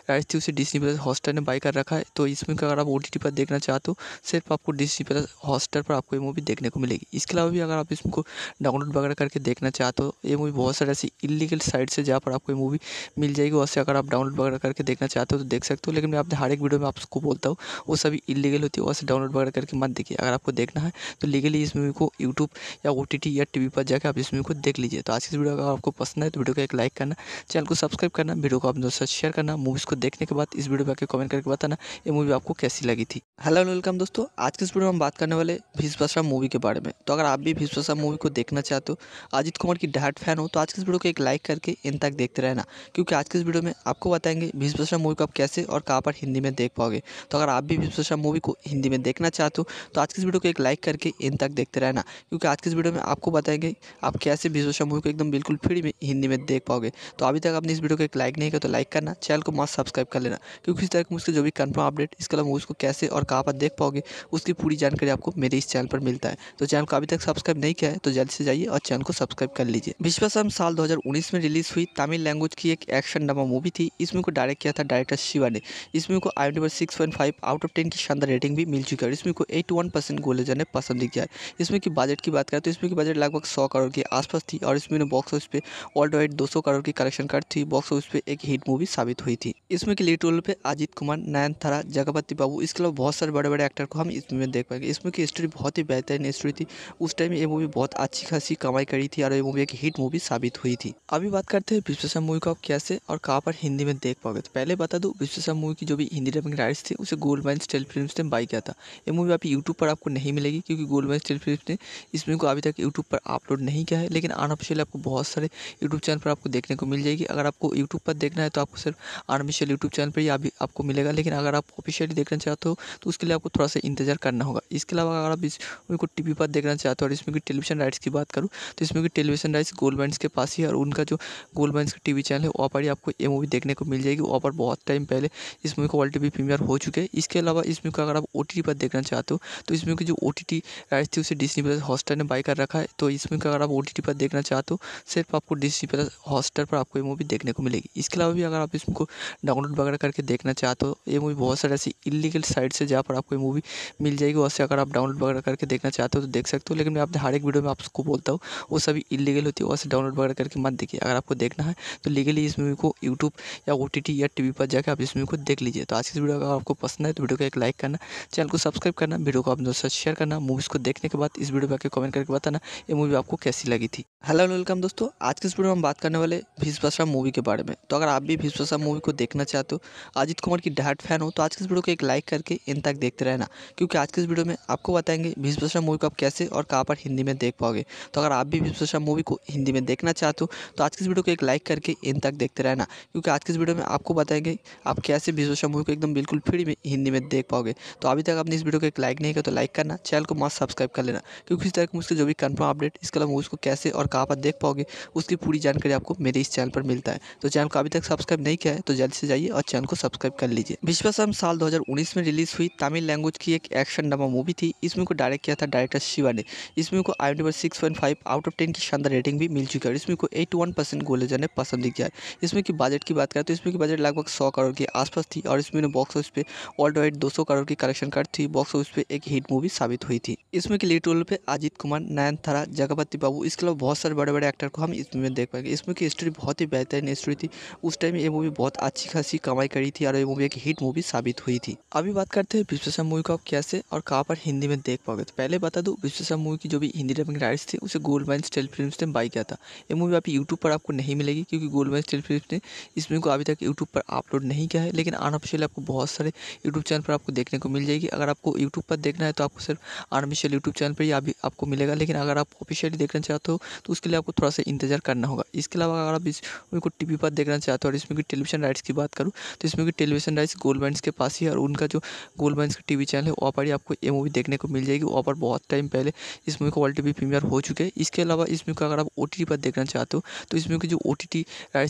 राइट्स थी उसे डिस्नी प्लस हॉस्टर ने बाई कर रखा है तो इसमें अगर आप ओ पर देखना चाहते हो सिर्फ आपको डिस्नी प्लस हॉस्टर पर आपको ये मूवी देखने को मिलेगी इसके अलावा भी अगर आप इसमें डाउनलोड वगैरह करके देखना चाहते हो ये मूवी बहुत सारे ऐसी इलीगल साइट से जहाँ पर आपको मूवी मिल जाएगी वहाँ से अगर आप डाउनलोड वगैरह करके देखना चाहते हो तो देख सकते हो लेकिन मैं आपने हर एक वीडियो में आपको बोलता हूँ वो सभी इलीगल होती है वहाँ से डाउनलोड वगैरह करके मत देखिए अगर आपको देखना है तो लीगली इस मूवी को यूट्यूब या ओ या टी पर जाकर आप इस मूवी को देख लीजिए तो आज की वीडियो अगर आपको पसंद है तो वीडियो को एक लाइक करना चैनल को सब्सक्राइब करना वीडियो को आप दोस्तों शेयर करना मूवीज़ को देखने के बाद इस वीडियो में आकर कमेंट करके बताना ये मूवी आपको कैसी लगी थी हेलो वेलकम दोस्तों आज की इस वीडियो में हम बात करने वाले भीष मूवी के बारे में तो अगर आप भी भीष भाषा मूवी को देखना चाहते हो अजित कुमार की डहाट फैन हो तो आज की इस वीडियो को एक लाइक करके इन तक देखते रहना क्योंकि आज के इस वीडियो में आपको बताएंगे भीष्म मूवी को आप कैसे और कहाँ पर हिंदी में देख पाओगे तो अगर आप भी भीष्म मूवी को हिंदी में देखना चाहते हो तो आज के इस वीडियो को एक लाइक करके इन तक देखते रहना क्योंकि आज के इस वीडियो में आपको बताएंगे आप कैसे भीष्म मूवी को एकदम बिल्कुल फ्री में हिंदी में देख पाओगे तो अभी तक आपने इस वीडियो को एक लाइक नहीं किया तो लाइक करना चैनल को मस्त सब्सक्राइब कर लेना क्योंकि इस तरह की मुझसे जो भी कन्फर्म अपडेट इसके अलावा मूवीज़ को कैसे और कहाँ पर देख पाओगे उसकी पूरी जानकारी आपको मेरे इस चैनल पर मिलता है तो चैनल को अभी तक सब्सक्राइब नहीं किया है तो जल्दी से जाइए और चैनल को सब्सक्राइब कर लीजिए विश्वसम साल 2019 में रिलीज़ हुई तमिल लैंग्वेज की एक एक्शन ड्रामा मूवी थी इसमें को डायरेक्ट किया था डायरेक्टर शिवा ने इसमें को I M six point five out of ten की शानदार रेटिंग भी मिल चुकी है और इसमें को एट वन परसेंट गोले ने पसंद किया है इसमें की बजट की बात करें तो इसमें की बजट लगभग सौ करोड़ के आसपास थी और इसमें बॉक्स ऑफिस पे वर्ल्ड वाइड दो सौ करोड़ की कलेक्शन कर थी बॉक्स ऑफिस पे एक हिट मूवी साबित हुई थी इसमें की लीड रोल पे अजित कुमार नयन थारा जगपति बाबू इसके अलावा बहुत सारे बड़े बड़े एक्टर को हम इसमें देख पाएंगे इसमें की स्टोरी बहुत ही बेहतरीन स्टोरी थी उस टाइम ये मूवी बहुत अच्छी खासी कमाई करी थी और ये मूवी एक हिट मूवी साबित हुई थी अभी बात करते हैं विश्वेश्वर मूवी को आप कैसे और कहाँ पर हिंदी में देख पाओगे तो पहले बता दूँ विश्वेश्वर मूवी की जो भी हिंदी डबिंग राइट्स थी उसे गोल्ड वाइन स्टेल फिल्म ने बाई किया था ये मूवी आप यूट्यूब पर आपको नहीं मिलेगी क्योंकि गोल्ड वाइन स्टेल फिल्म ने इस मूवी को अभी तक यूट्यूब पर अपलोड नहीं किया है लेकिन अनऑफिशियल आपको बहुत सारे यूट्यूब चैनल पर आपको देखने को मिल जाएगी अगर आपको यूट्यूब पर देखना है तो आपको सिर्फ अनऑफिशियल यूट्यूब चैनल पर ही अभी आपको मिलेगा लेकिन अगर आप ऑफिशियली देखना चाहते हो तो उसके लिए आपको थोड़ा सा इंतजार करना होगा इसके अलावा अगर आप इस मूवी को टी पर देखना चाहते हो और इसमें की टेलीविजन राइट्स की बात करूँ तो इसमें की टेलीविजन राइट्स गोल्ड वाइन्स के पास ही और उनका जो गोल्ड बंस का टीवी चैनल है वहाँ पर ही आपको ये मूवी देखने को मिल जाएगी वहाँ पर बहुत टाइम पहले इस मूवी को ऑल टीवी प्रीमियर हो चुके हैं इसके अलावा इस मूवी को अगर आप ओ पर देखना चाहते हो तो इस मूवी की जो ओ टी राइट थी उसे डिस्नी प्लस हॉस्टर ने बाई कर रखा है तो इस मूवी को अगर आप ओ पर देखना चाहते हो सिर्फ आपको डिस्नी प्लस हॉस्टर पर आपको ये मूवी देखने को मिलेगी इसके अलावा भी अगर आप इस मूवी को डाउनलोड वगैरह करके देखना चाहते हो ये मूवी बहुत सारे ऐसी इलीगल साइट से जहाँ पर आपको ये मूवी मिल जाएगी वैसे से अगर आप डाउनलोड वगैरह करके देखना चाहते हो तो देख सकते हो लेकिन मैं आपने हर एक वीडियो में आपको बोलता हूँ वो सभी इलीगल होती है वैसे डाउनलोड वगैरह करके मत देखिए अगर आपको देख देखना है तो लीगली इस मूवी को यूट्यूब या ओ या टी पर जाकर आप इस मूवी को देख लीजिए तो आज की वीडियो अगर आपको पसंद है तो वीडियो को एक लाइक करना चैनल को सब्सक्राइब करना वीडियो को आप दोस्तों शेयर करना मूवीज़ को देखने के बाद इस वीडियो पर आकर कमेंट करके बताना ये मूवी आपको कैसी लगी थी हेलो वेलकम दोस्तों आज की इस वीडियो में हम बात करने वाले भीष्म मूवी के बारे में तो अगर आप भी भीष्म मूवी को देखना चाहते हो अजित कुमार की डायट फैन हो तो आज की इस वीडियो को एक लाइक करके इन तक देखते रहना क्योंकि आज की इस वीडियो में आपको बताएंगे भीष्म मूवी को आप कैसे और कहाँ पर हिंदी में देख पाओगे तो अगर आप भी भीष्म मूवी को हिंदी में देखना चाहते हो तो आज की इस वीडियो को एक लाइक करके इन तक देखते रहना क्योंकि आज की इस वीडियो में आपको बताएंगे आप कैसे विजो मूवी को एकदम बिल्कुल फ्री में हिंदी में देख पाओगे तो अभी तक आपने इस वीडियो को एक लाइक नहीं किया तो लाइक करना चैनल को मस्त सब्सक्राइब कर लेना क्योंकि इस तरह की मुझसे जो भी कन्फर्म अपडेट इसके अलावा को कैसे और कहाँ पर देख पाओगे उसकी पूरी जानकारी आपको मेरे इस चैनल पर मिलता है तो चैनल को अभी तक सब्सक्राइब नहीं किया है तो जल्दी से जाइए और चैनल को सब्सक्राइब कर लीजिए विश्वासम साल उन्नीस में रिलीज हुई तमिल लैंग्वेज की एक एक्शन ड्रामा मूवी थी इसमें को डायरेक्ट किया था डायरेक्टर शिवा ने इसमें को I number six point five out of ten की शानदार रेटिंग भी मिल चुकी है और इसमें को एट्टी वन परसेंट गोले जने पसंद दिख जाए इसमें की बजट की बात करें तो इसमें की बजट लगभग सौ करोड़ के आसपास थी और इसमें बॉक्स ऑफिस पे ऑल्ड वाइड दो करोड़ की कलेक्शन कर थी बॉक्स ऑफिस पे एक हिट मूवी साबित हुई थी इसमें की लीड रोल पे अजित कुमार नयन थारा जगपति बाबू इसके अलावा बहुत सारे बड़े बड़े एक्टर को हम इसमें देख पाएंगे इसमें की स्टोरी बहुत ही बेहतरीन स्टोरी थी उस टाइम ये मूवी बहुत अच्छी खासी कमाई करी थी और ये मूवी एक हिट मूवी साबित हुई थी अभी बात करते हैं विश्वेश्वर मूवी को कैसे और कहाँ पर हिंदी में देख पाओगे तो पहले बता दू विश्वेश्वर मूवी की जो भी हिंदी डबिंग राइट थी उसे गोल्ड माइन स्टेल फिल्म ने बाई किया था ये मूवी आप यूट्यूब पर आपको नहीं मिलेगी क्योंकि गोल्ड वाइज टेलीफिल्म ने इस फिल्म को अभी तक यूट्यूब पर अपलोड नहीं किया है लेकिन अनऑफिशियल आपको बहुत सारे यूट्यूब चैनल पर आपको देखने को मिल जाएगी अगर आपको यूट्यूब पर देखना है तो आपको सिर्फ अनऑफिशियल यूट्यूब चैनल पर ही अभी आपको मिलेगा लेकिन अगर आप ऑफिशियली देखना चाहते हो तो उसके लिए आपको थोड़ा सा इंतजार करना होगा इसके अलावा अगर आप इस को टी पर देखना चाहते हो और इसमें की टेलीविजन राइट्स की बात करूँ तो इसमें की टेलीविजन राइट्स गोल्ड के पास ही और उनका जो गोल्ड का टी चैनल है वहाँ पर ही आपको ये मूवी देखने को मिल जाएगी वहाँ पर बहुत टाइम पहले इस मूवी को वर्ल्ड टी प्रीमियर हो चुके हैं इसके अलावा इस मूवी को अगर आप ओ पर देखना चाहते हो तो इस मूवी की जो ओ ओ टी टी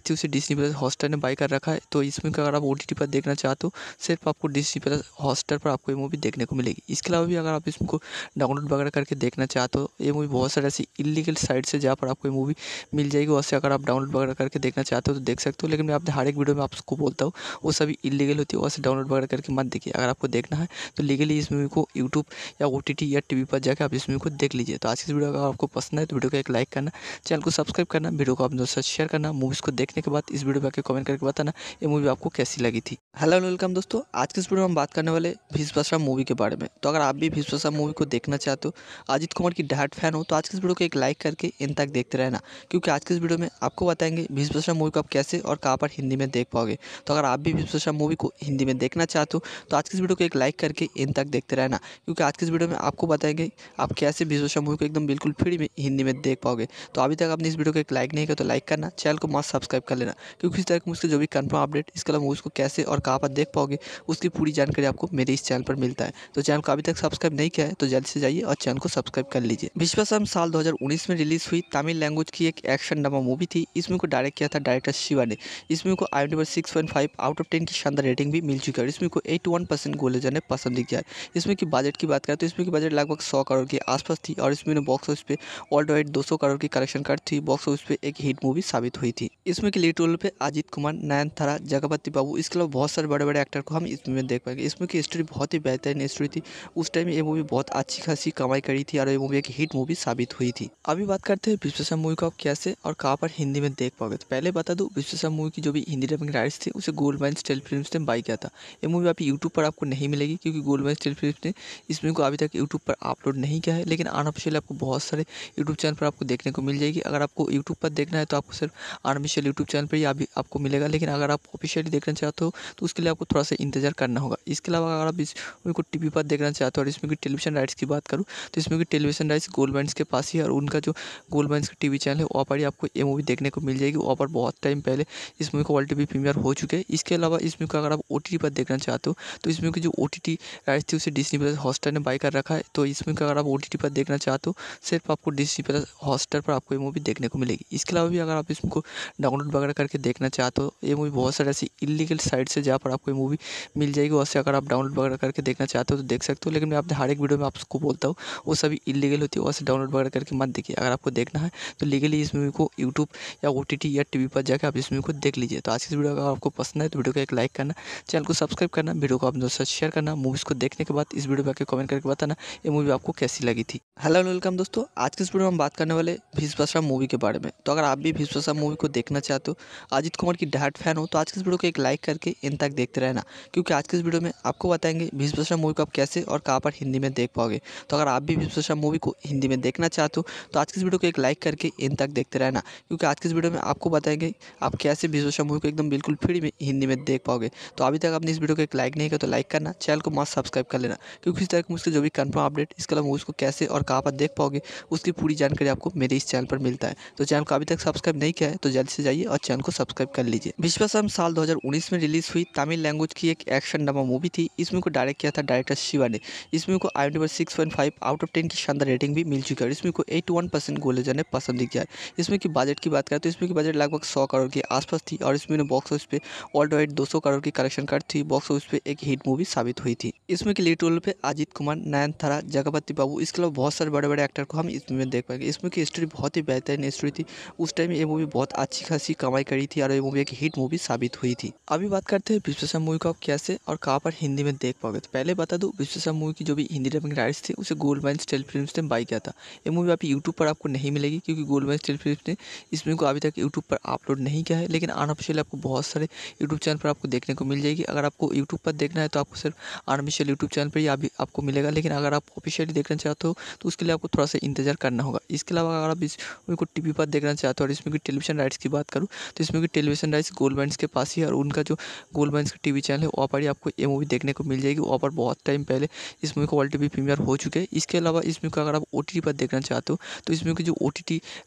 थी उसे डिस्नी प्लस हॉटस्टार ने बाई कर रखा है तो इसमें अगर आप ओ टी टी पर देखना चाहते हो तो सिर्फ आपको डिस्नी प्लस हॉटस्टार पर आपको ये मूवी देखने को मिलेगी इसके अलावा भी अगर आप इसको डाउनलोड वगैरह करके देखना चाहते हो तो ये मूवी बहुत सारे ऐसी इलीगल साइट से जहाँ पर आपको ये मूवी मिल जाएगी वैसे से अगर आप डाउनलोड वगैरह करके देखना चाहते हो तो देख सकते हो लेकिन मैं आपने हर एक वीडियो में आपको बोलता हूँ वो सभी इलीगल होती है वैसे डाउनलोड वगैरह करके मत देखिए अगर आपको देखना है तो लीगली इस मूवी को यूट्यूब या ओ या टी पर जाकर आप इस मूवी को देख लीजिए तो आज की वीडियो अगर आपको पसंद है तो वीडियो को एक लाइक करना चैनल को सब्सक्राइब करना वीडियो को आप दोस्तों शेयर करना मूवीज़ को देखने के बाद इस वीडियो पर कमेंट करके बताना ये मूवी आपको कैसी लगी थी हेलो वेलकम दोस्तों आज के इस वीडियो में हम बात करने वाले भीष्म मूवी के बारे में तो अगर आप भी भीष्म मूवी को देखना चाहते हो अजित कुमार की डहाट फैन हो तो आज के इस वीडियो को एक लाइक करके इन तक देखते रहना क्योंकि आज के इस वीडियो में आपको बताएंगे भीष्म मूवी को आप कैसे और कहाँ पर हिंदी में देख पाओगे तो अगर आप भी भीष्म मूवी को हिंदी में देखना चाहते हो तो आज के इस वीडियो को एक लाइक करके इन तक देखते रहना क्योंकि आज के इस वीडियो में आपको बताएंगे आप कैसे भीष्म मूवी को एकदम बिल्कुल फ्री में हिंदी में देख पाओगे तो अभी तक आपने इस वीडियो को एक लाइक नहीं किया तो लाइक करना चैनल को मस्त सब्सक्राइब कर लेना क्योंकि इस तरह की मुझसे जो भी कन्फर्म अपडेट इसके अलावा उसको कैसे और कहाँ पर देख पाओगे उसकी पूरी जानकारी आपको मेरे इस चैनल पर मिलता है तो चैनल को अभी तक सब्सक्राइब नहीं किया है तो जल्द से जाइए और चैनल को सब्सक्राइब कर लीजिए विश्वासम साल दो में रिलीज हुई तमिल लैंग्वेज की एक एक्शन ड्रामा मूवी थी इसमें को डायरेक्ट किया था डायरेक्टर शिवा ने इसमें को I number six point five out of ten की शानदार रेटिंग भी मिल चुकी है और इसमें को एट वन परसेंट गोलेजर ने पसंद किया है इसमें की बजट की बात करें तो इसमें की बजट लगभग सौ करोड़ के आसपास थी और इसमें बॉक्स ऑफिस पे ऑल्ड वाइड दो सौ करोड़ की कलेक्शन कर थी बॉक्स ऑफिस पे एक हिट मूवी साबित प्रभावित हुई थी इसमें के लीड रोल पे अजित कुमार नयन थारा जगपति बाबू इसके अलावा बहुत सारे बड़े बड़े एक्टर को हम इसमें में देख पाएंगे इसमें की स्टोरी बहुत ही बेहतरीन स्टोरी थी उस टाइम ये मूवी बहुत अच्छी खासी कमाई करी थी और ये मूवी एक हिट मूवी साबित हुई थी अभी बात करते हैं विश्वेश्वर मूवी को आप कैसे और कहाँ पर हिंदी में देख पाओगे तो पहले बता दू विश्वेश्वर मूवी की जो भी हिंदी डबिंग राइट्स थी उसे गोल्ड माइन स्टेल फिल्म ने बाई किया था ये मूवी आप यूट्यूब पर आपको नहीं मिलेगी क्योंकि गोल्ड माइन स्टेल फिल्म ने इस मूवी को अभी तक यूट्यूब पर अपलोड नहीं किया है लेकिन अनऑफिशियल आपको बहुत सारे यूट्यूब चैनल पर आपको देखने को मिल जाएगी अगर आपको यूट्यूब पर देखना है तो आपको सिर्फ आर्मिशियल यूट्यूब चैनल पर ही आप आपको मिलेगा लेकिन अगर आप ऑफिशियली देखना चाहते हो तो उसके लिए आपको थोड़ा सा इंतजार करना होगा इसके अलावा अगर आप इस मूवी को टी पर देखना चाहते हो और इसमें की टेलीविजन राइट्स की बात करूँ तो इसमें की टेलीविजन राइट्स गोल्ड बैंड्स के पास ही और उनका जो गोल्ड बैंड का टी चैनल है वहाँ पर ही आपको ये मूवी देखने को मिल जाएगी वहाँ पर बहुत टाइम पहले इस मूवी को ऑलरेडी प्रीमियर हो चुके हैं इसके अलावा इस मूवी को अगर आप ओ पर देखना चाहते हो तो इस मूवी की जो ओ टी राइट्स थी उसे डिस्नी प्लस हॉस्टर ने बाई कर रखा है तो इस मूवी को अगर आप ओ पर देखना चाहते हो सिर्फ आपको डिस्नी प्लस हॉस्टर पर आपको ये मूवी देखने को मिलेगी इसके अलावा भी अगर आप इस को डाउनलोड वगैरह करके देखना चाहते हो ये मूवी बहुत सारे ऐसी इलीगल साइट से जहाँ पर आपको ये मूवी मिल जाएगी वैसे अगर आप डाउनलोड वगैरह करके देखना चाहते हो तो देख सकते हो लेकिन मैं आप हर एक वीडियो में आपको बोलता हूँ वो सभी इलीगल होती है वैसे डाउनलोड वगैरह करके मत देखिए अगर आपको देखना है तो लीगली इस मूवी को यूट्यूब या ओ या टी पर जाकर आप इस मूवी को देख लीजिए तो आज की वीडियो अगर आपको पसंद है तो वीडियो को एक लाइक करना चैनल को सब्सक्राइब करना वीडियो को अपने दोस्तों शेयर करना मूवीज़ को देखने के बाद इस वीडियो पर आकर कमेंट करके बताना ये मूवी आपको कैसी लगी थी हेलो वेलकम दोस्तों आज के इस वीडियो में हम बात करने वाले भीष मूवी के बारे में तो अगर आप भी भीष ऐसा मूवी को देखना चाहते हो अजित कुमार की डहाट फैन हो तो आज के इस वीडियो को एक लाइक करके इन तक देखते रहना क्योंकि आज के इस वीडियो में आपको बताएंगे भीष मूवी को आप कैसे और कहाँ पर हिंदी में देख पाओगे तो अगर आप भी भीष मूवी को हिंदी में देखना चाहते हो तो आज के इस वीडियो को एक लाइक करके इन तक देखते रहना क्योंकि आज के इस वीडियो में आपको बताएंगे आप कैसे भीष मूवी को एकदम बिल्कुल फ्री में हिंदी में देख पाओगे तो अभी तक आपने इस वीडियो को एक लाइक नहीं किया तो लाइक करना चैनल को मस्त सब्सक्राइब कर लेना क्योंकि इस तरह की मुझके जो भी कन्फर्म अपडेट इसके अलावा मूवीज़ को कैसे और कहाँ पर देख पाओगे उसकी पूरी जानकारी आपको मेरे इस चैनल पर मिलता है तो चैनल को अभी तक सब्सक्राइब नहीं क्या है तो जल्दी से जाइए और चैनल को सब्सक्राइब कर लीजिए विश्वासम साल 2019 में रिलीज हुई तमिल लैंग्वेज की एक एक्शन ड्रामा मूवी थी इसमें को डायरेक्ट किया था डायरेक्टर शिवा ने इसमें को I number six point five out of ten की शानदार रेटिंग भी मिल चुकी है इसमें को एट वन परसेंट गोलेजर ने पसंद दिख जाए इसमें की बजट की बात करें तो इसमें की बजट लगभग सौ करोड़ के आसपास थी और इसमें बॉक्स ऑफिस पे ऑल वाइड दो करोड़ की कलेक्शन कार्ड थी बॉक्स ऑफिस पे एक हिट मूवी साबित हुई थी इसमें की लीड रोल पे अजित कुमार नयन थारा जगपति बाबू इसके अलावा बहुत सारे बड़े बड़े एक्टर को हम इसमें देख पाएंगे इसमें की स्टोरी बहुत ही बेहतरीन स्टोरी थी उस टाइम ये मूवी बहुत अच्छी खासी कमाई करी थी और ये मूवी एक हिट मूवी साबित हुई थी अभी बात करते हैं विश्वेश्वर मूवी को आप कैसे और कहाँ पर हिंदी में देख पाओगे तो पहले बता दो विश्वेश्वर मूवी की जो भी हिंदी डबिंग राइट्स थी उसे गोल्ड माइन स्टेल फिल्म ने बाई किया था ये मूवी आप यूट्यूब पर आपको नहीं मिलेगी क्योंकि गोल्ड माइन स्टेल फिल्म ने इस मूवी को अभी तक यूट्यूब पर अपलोड नहीं किया है लेकिन अनऑफिशियल आपको बहुत सारे यूट्यूब चैनल पर आपको देखने को मिल जाएगी अगर आपको यूट्यूब पर देखना है तो आपको सिर्फ अनऑफिशियल यूट्यूब चैनल पर ही अभी आपको मिलेगा लेकिन अगर आप ऑफिशियली देखना चाहते हो तो उसके लिए आपको थोड़ा सा इंतजार करना होगा इसके अलावा अगर आप इस मूवी को टीवी पर देखना चाहते हो और इसमें डिस्ट्रीब्यूशन राइट्स की बात करूँ तो इसमें भी टेलीविजन राइट्स गोल्ड माइंस के पास ही है और उनका जो गोल्ड माइंस का टी चैनल है वहाँ पर ही आपको ये मूवी देखने को मिल जाएगी वहाँ पर बहुत टाइम पहले इस मूवी को ऑल टीवी प्रीमियर हो चुके हैं इसके अलावा इस मूवी को अगर आप ओ पर देखना चाहते हो तो इस मूवी की जो ओ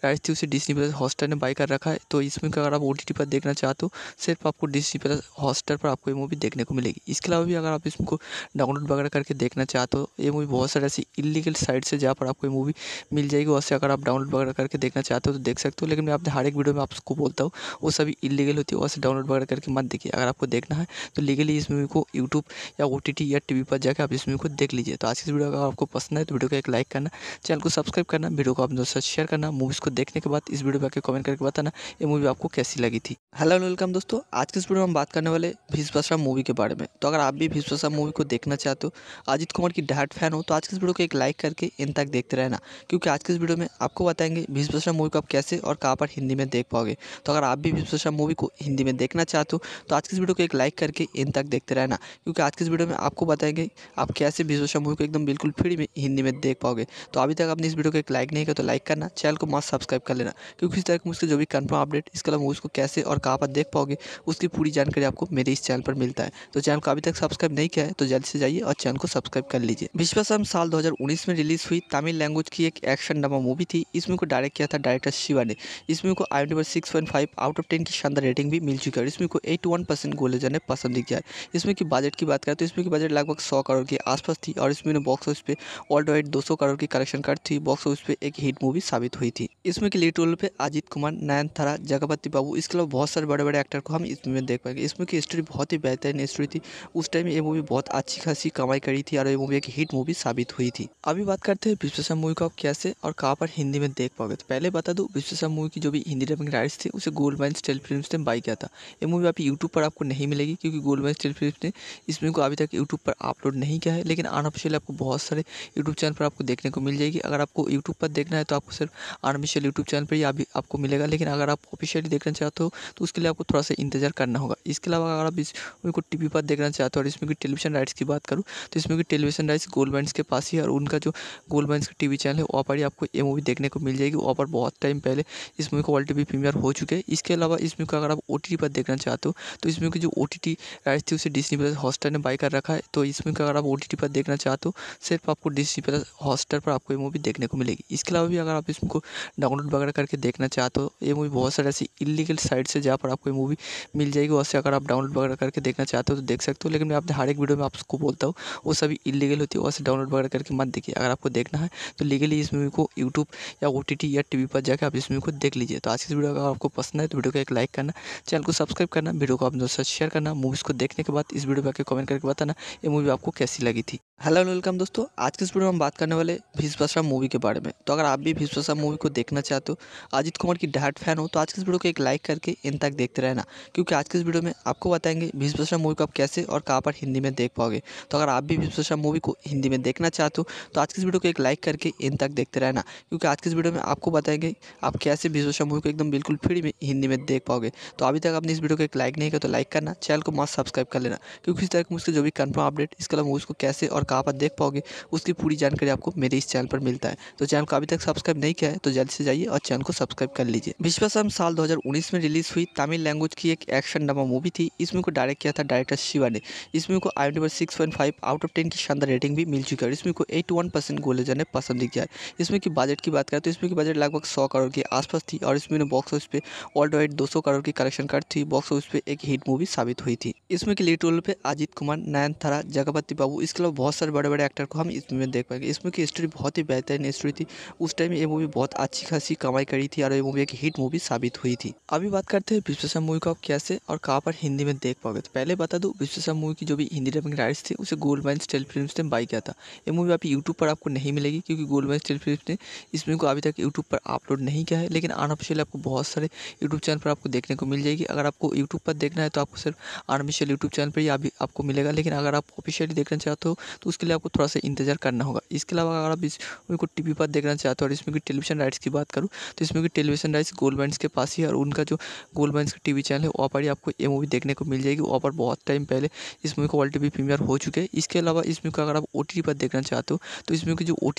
राइट्स थी उसे डिस्नी प्लस हॉस्टर ने बाई कर रखा है तो इस मूवी को अगर आप ओ पर देखना चाहते हो सिर्फ आपको डिस्नी प्लस हॉस्टल पर आपको ये मूवी देखने को मिलेगी इसके अलावा भी अगर आप इस मूवी को डाउनलोड वगैरह करके देखना चाहते हो ये मूवी बहुत सारे ऐसी इलीगल साइट से जहाँ पर आपको ये मूवी मिल जाएगी वैसे से अगर आप डाउनलोड वगैरह करके देखना चाहते हो तो देख सकते हो लेकिन मैं आपने हर एक वीडियो में आपको बोलता हूँ वो सभी इलीगल होती है वहाँ से डाउनलोड वगैरह करके मत देखिए अगर आपको देखना है तो लीगली इस मूवी को यूट्यूब या ओ या टी पर जाकर आप इस मूवी को देख लीजिए तो आज की वीडियो अगर आपको पसंद है तो वीडियो को एक लाइक करना चैनल को सब्सक्राइब करना वीडियो को आप दोस्तों शेयर करना मूवीज़ को देखने के बाद इस वीडियो पर आकर कमेंट करके बताना ये मूवी आपको कैसी लगी थी हेलो वेलकम दोस्तों आज के इस वीडियो में हम बात करने वाले भीष्म मूवी के बारे में तो अगर आप भी भीष्म मूवी को देखना चाहते हो अजित कुमार की डहाट फैन हो तो आज के इस वीडियो को एक लाइक करके इन तक देखते रहना क्योंकि आज के इस वीडियो में आपको बताएंगे भीष्म मूवी को आप कैसे और कहाँ पर हिंदी में देख पाओगे तो अगर आप भी विश्वेश्वर मूवी को हिंदी में देखना चाहते हो तो आज की इस वीडियो को एक लाइक करके इन तक देखते रहना क्योंकि आज की इस वीडियो में आपको बताएंगे आप कैसे विश्वेश्वर मूवी को एकदम बिल्कुल फ्री में हिंदी में देख पाओगे तो अभी तक आपने इस वीडियो को एक लाइक नहीं किया तो लाइक करना चैनल को मस्त सब्सक्राइब कर लेना क्योंकि इस तरह की मुझसे जो भी कन्फर्म अपडेट इसके अलावा को कैसे और कहाँ पर देख पाओगे उसकी पूरी जानकारी आपको मेरे इस चैनल पर मिलता है तो चैनल को अभी तक सब्सक्राइब नहीं किया है तो जल्द से जाइए और चैनल को सब्सक्राइब कर लीजिए विश्वासम साल दो में रिलीज हुई तमिल लैंग्वेज की एक एक्शन ड्रामा मूवी थी इसमें को डायरेक्ट किया था डायरेक्टर शिवा ने इसमें को I six point five out of ten की शानदार रेटिंग भी मिल चुकी है और इसमें को वन परसेंट गोले जाने पसंद दिख जाए इसमें की बजट की बात करें तो इसमें की बजट लगभग सौ करोड़ के आसपास थी और इसमें बॉक्स ऑफिस पे ऑल वाइड दो करोड़ की कलेक्शन कर थी बॉक्स ऑफिस पे एक हिट मूवी साबित हुई थी इसमें की लीड रोल पे अजित कुमार नयन थारा जगपति बाबू इसके अलावा बहुत सारे बड़े बड़े एक्टर को हम इसमें देख पाएंगे इसमें की स्टोरी बहुत ही बेहतरीन स्टोरी थी उस टाइम ये मूवी बहुत अच्छी खासी कमाई करी थी और ये मूवी एक हिट मूवी साबित हुई थी अभी बात करते हैं विश्वेश्वर मूवी को कैसे और कहाँ पर हिंदी में देख पाओगे तो पहले बता दू विश्वेश्वर मूवी की जो भी हिंदी गिरा बंगरा राइट्स थे उसे गोल्ड वाइन स्टेल फिल्म ने बाई किया था ये मूवी आप यूट्यूब पर आपको नहीं मिलेगी क्योंकि गोल्ड वाइन स्टेल फिल्म ने इस मूवी को अभी तक यूट्यूब पर अपलोड नहीं किया है लेकिन अनऑफिशियल आपको बहुत सारे यूट्यूब चैनल पर आपको देखने को मिल जाएगी अगर आपको यूट्यूब पर देखना है तो आपको सिर्फ अनऑफिशियल यूट्यूब चैनल पर ही अभी आपको मिलेगा लेकिन अगर आप ऑफिशियली देखना चाहते हो तो उसके लिए आपको थोड़ा सा इंतजार करना होगा इसके अलावा अगर आप इस मूवी को टी पर देखना चाहते हो और इसमें की टेलीविजन राइट्स की बात करूँ तो इसमें की टेलीविजन राइट्स गोल्ड वाइन्स के पास ही और उनका जो गोल्ड वाइन्स का टी चैनल है वहाँ पर ही आपको ये मूवी देखने को मिल जाएगी वहाँ पर बहुत टाइम पहले इस मूवी को वर्ल्ड भी प्रीमियर हो चुके हैं इसके अलावा इस मूवी को अगर आप ओ पर देखना चाहते हो तो इस मूवी की जो ओ टी राइट थी उसे डिस्नी प्लस हॉस्टर ने बाई कर रखा है तो इस मूवी को अगर आप ओ पर देखना चाहते हो सिर्फ आपको डिस्नी प्लस हॉस्टर पर आपको ये मूवी देखने को मिलेगी इसके अलावा भी अगर आप इस मूवी को डाउनलोड वगैरह करके देखना चाहते हो ये मूवी बहुत सारे ऐसी इलीगल साइट से जहाँ पर आपको ये मूवी मिल जाएगी वैसे अगर आप डाउनलोड वगैरह करके देखना चाहते हो तो देख सकते हो लेकिन मैं आपने हर एक वीडियो में आपको बोलता हूँ वो सभी इलीगल होती है वैसे डाउनलोड वगैरह करके मत देखिए अगर आपको देखना है तो लीगली इस मूवी को यूट्यूब या ओ या टी पर जाकर आप इस मूवी को देख लीजिए तो आज इस वीडियो अगर आपको पसंद है तो वीडियो को एक लाइक करना चैनल को सब्सक्राइब करना वीडियो को आप दोस्तों शेयर करना मूवीज़ को देखने के बाद इस वीडियो पर आकर कमेंट करके बताना ये मूवी आपको कैसी लगी थी हेलो एंड वेलकम दोस्तों आज के इस वीडियो में हम बात करने वाले भीष्म मूवी के बारे में तो अगर आप भी भीष्म मूवी को देखना चाहते हो अजित कुमार की डायट फैन हो तो आज के इस वीडियो को एक लाइक करके इन तक देखते रहना क्योंकि आज के इस वीडियो में आपको बताएंगे भीष्म मूवी को आप कैसे और कहाँ पर हिंदी में देख पाओगे तो अगर आप भी भीष्म मूवी को हिंदी में देखना चाहते हो तो आज के इस वीडियो को एक लाइक करके इन तक देखते रहना क्योंकि आज के इस वीडियो में आपको बताएंगे आप कैसे भीष्म मूवी को एकदम बिल्कुल फ्री में हिंदी में देख पाओगे तो अभी तक आपने इस वीडियो को एक लाइक नहीं किया तो लाइक करना चैनल को मस्त सब्सक्राइब कर लेना क्योंकि इस तरह मुझसे जो भी कन्फर्म अपडेट इसके अलावा मूवीज़ को कैसे और कहाँ पर देख पाओगे उसकी पूरी जानकारी आपको मेरे इस चैनल पर मिलता है तो चैनल को अभी तक सब्सक्राइब नहीं किया है तो जल्दी से जाइए और चैनल को सब्सक्राइब कर लीजिए विश्वासम साल उन्नीस में रिलीज हुई तमिल लैंग्वेज की एक एक्शन ड्रामा मूवी थी इस मूवी को डायरेक्ट किया था डायरेक्टर शिवा ने इस मूवी को I number six point five out of ten की शानदार रेटिंग भी मिल चुकी है और इसमें को एट वन परसेंट ने पसंद किया है इसमें की बजट की बात करें तो इसमें की बजट लगभग सौ करोड़ के आसपास थी और इसमें बॉक्स ऑफिस पे ऑल्ड वाइड दो करोड़ की कलेक्शन कर थी बॉक्स ऑफिस पे एक हिट मूवी साबित हुई थी इसमें की लीड रोल पे अजित कुमार थारा जगपति बाबू इसके अलावा बहुत बहुत सारे बड़े बड़े एक्टर को हम इस मूवी में देख पाएंगे इस मूवी की हिस्ट्री बहुत ही बेहतरीन हिस्ट्री थी उस टाइम ये मूवी बहुत अच्छी खासी कमाई करी थी और ये मूवी एक हिट मूवी साबित हुई थी अभी बात करते हैं विश्वेश्वर मूवी को आप कैसे और कहाँ पर हिंदी में देख पाओगे तो पहले बता दूँ विश्वेश्वर मूवी की जो भी हिंदी डबिंग राइट्स थी उसे गोल्ड माइन स्टेल फिल्म ने बाई किया था ये मूवी आप यूट्यूब पर आपको नहीं मिलेगी क्योंकि गोल्ड माइन स्टेल फिल्म ने इस मूवी को अभी तक यूट्यूब पर अपलोड नहीं किया है लेकिन अनऑफिशियल आपको बहुत सारे यूट्यूब चैनल पर आपको देखने को मिल जाएगी अगर आपको यूट्यूब पर देखना है तो आपको सिर्फ अनऑफिशियल यूट्यूब चैनल पर ही अभी आपको मिलेगा लेकिन अगर आप ऑफिशियली देखना चाहते हो तो उसके लिए आपको थोड़ा सा इंतजार करना होगा इसके अलावा अगर आप इस मूवी को टी पर देखना चाहते हो और इसमें की टेलीविजन राइट्स की बात करूँ तो इसमें की टेलीविजन राइट्स गोल्ड बैंड के पास ही है और उनका जो गोल्ड बैंड्स का टी चैनल है वहाँ पर ही आपको ये मूवी देखने को मिल जाएगी वहाँ पर बहुत टाइम पहले इस मूवी को वर्ल्ड टी प्रीमियर हो चुके हैं इसके अलावा इसमें को अगर आप ओ पर देखना चाहते हो तो इसमें की जो ओ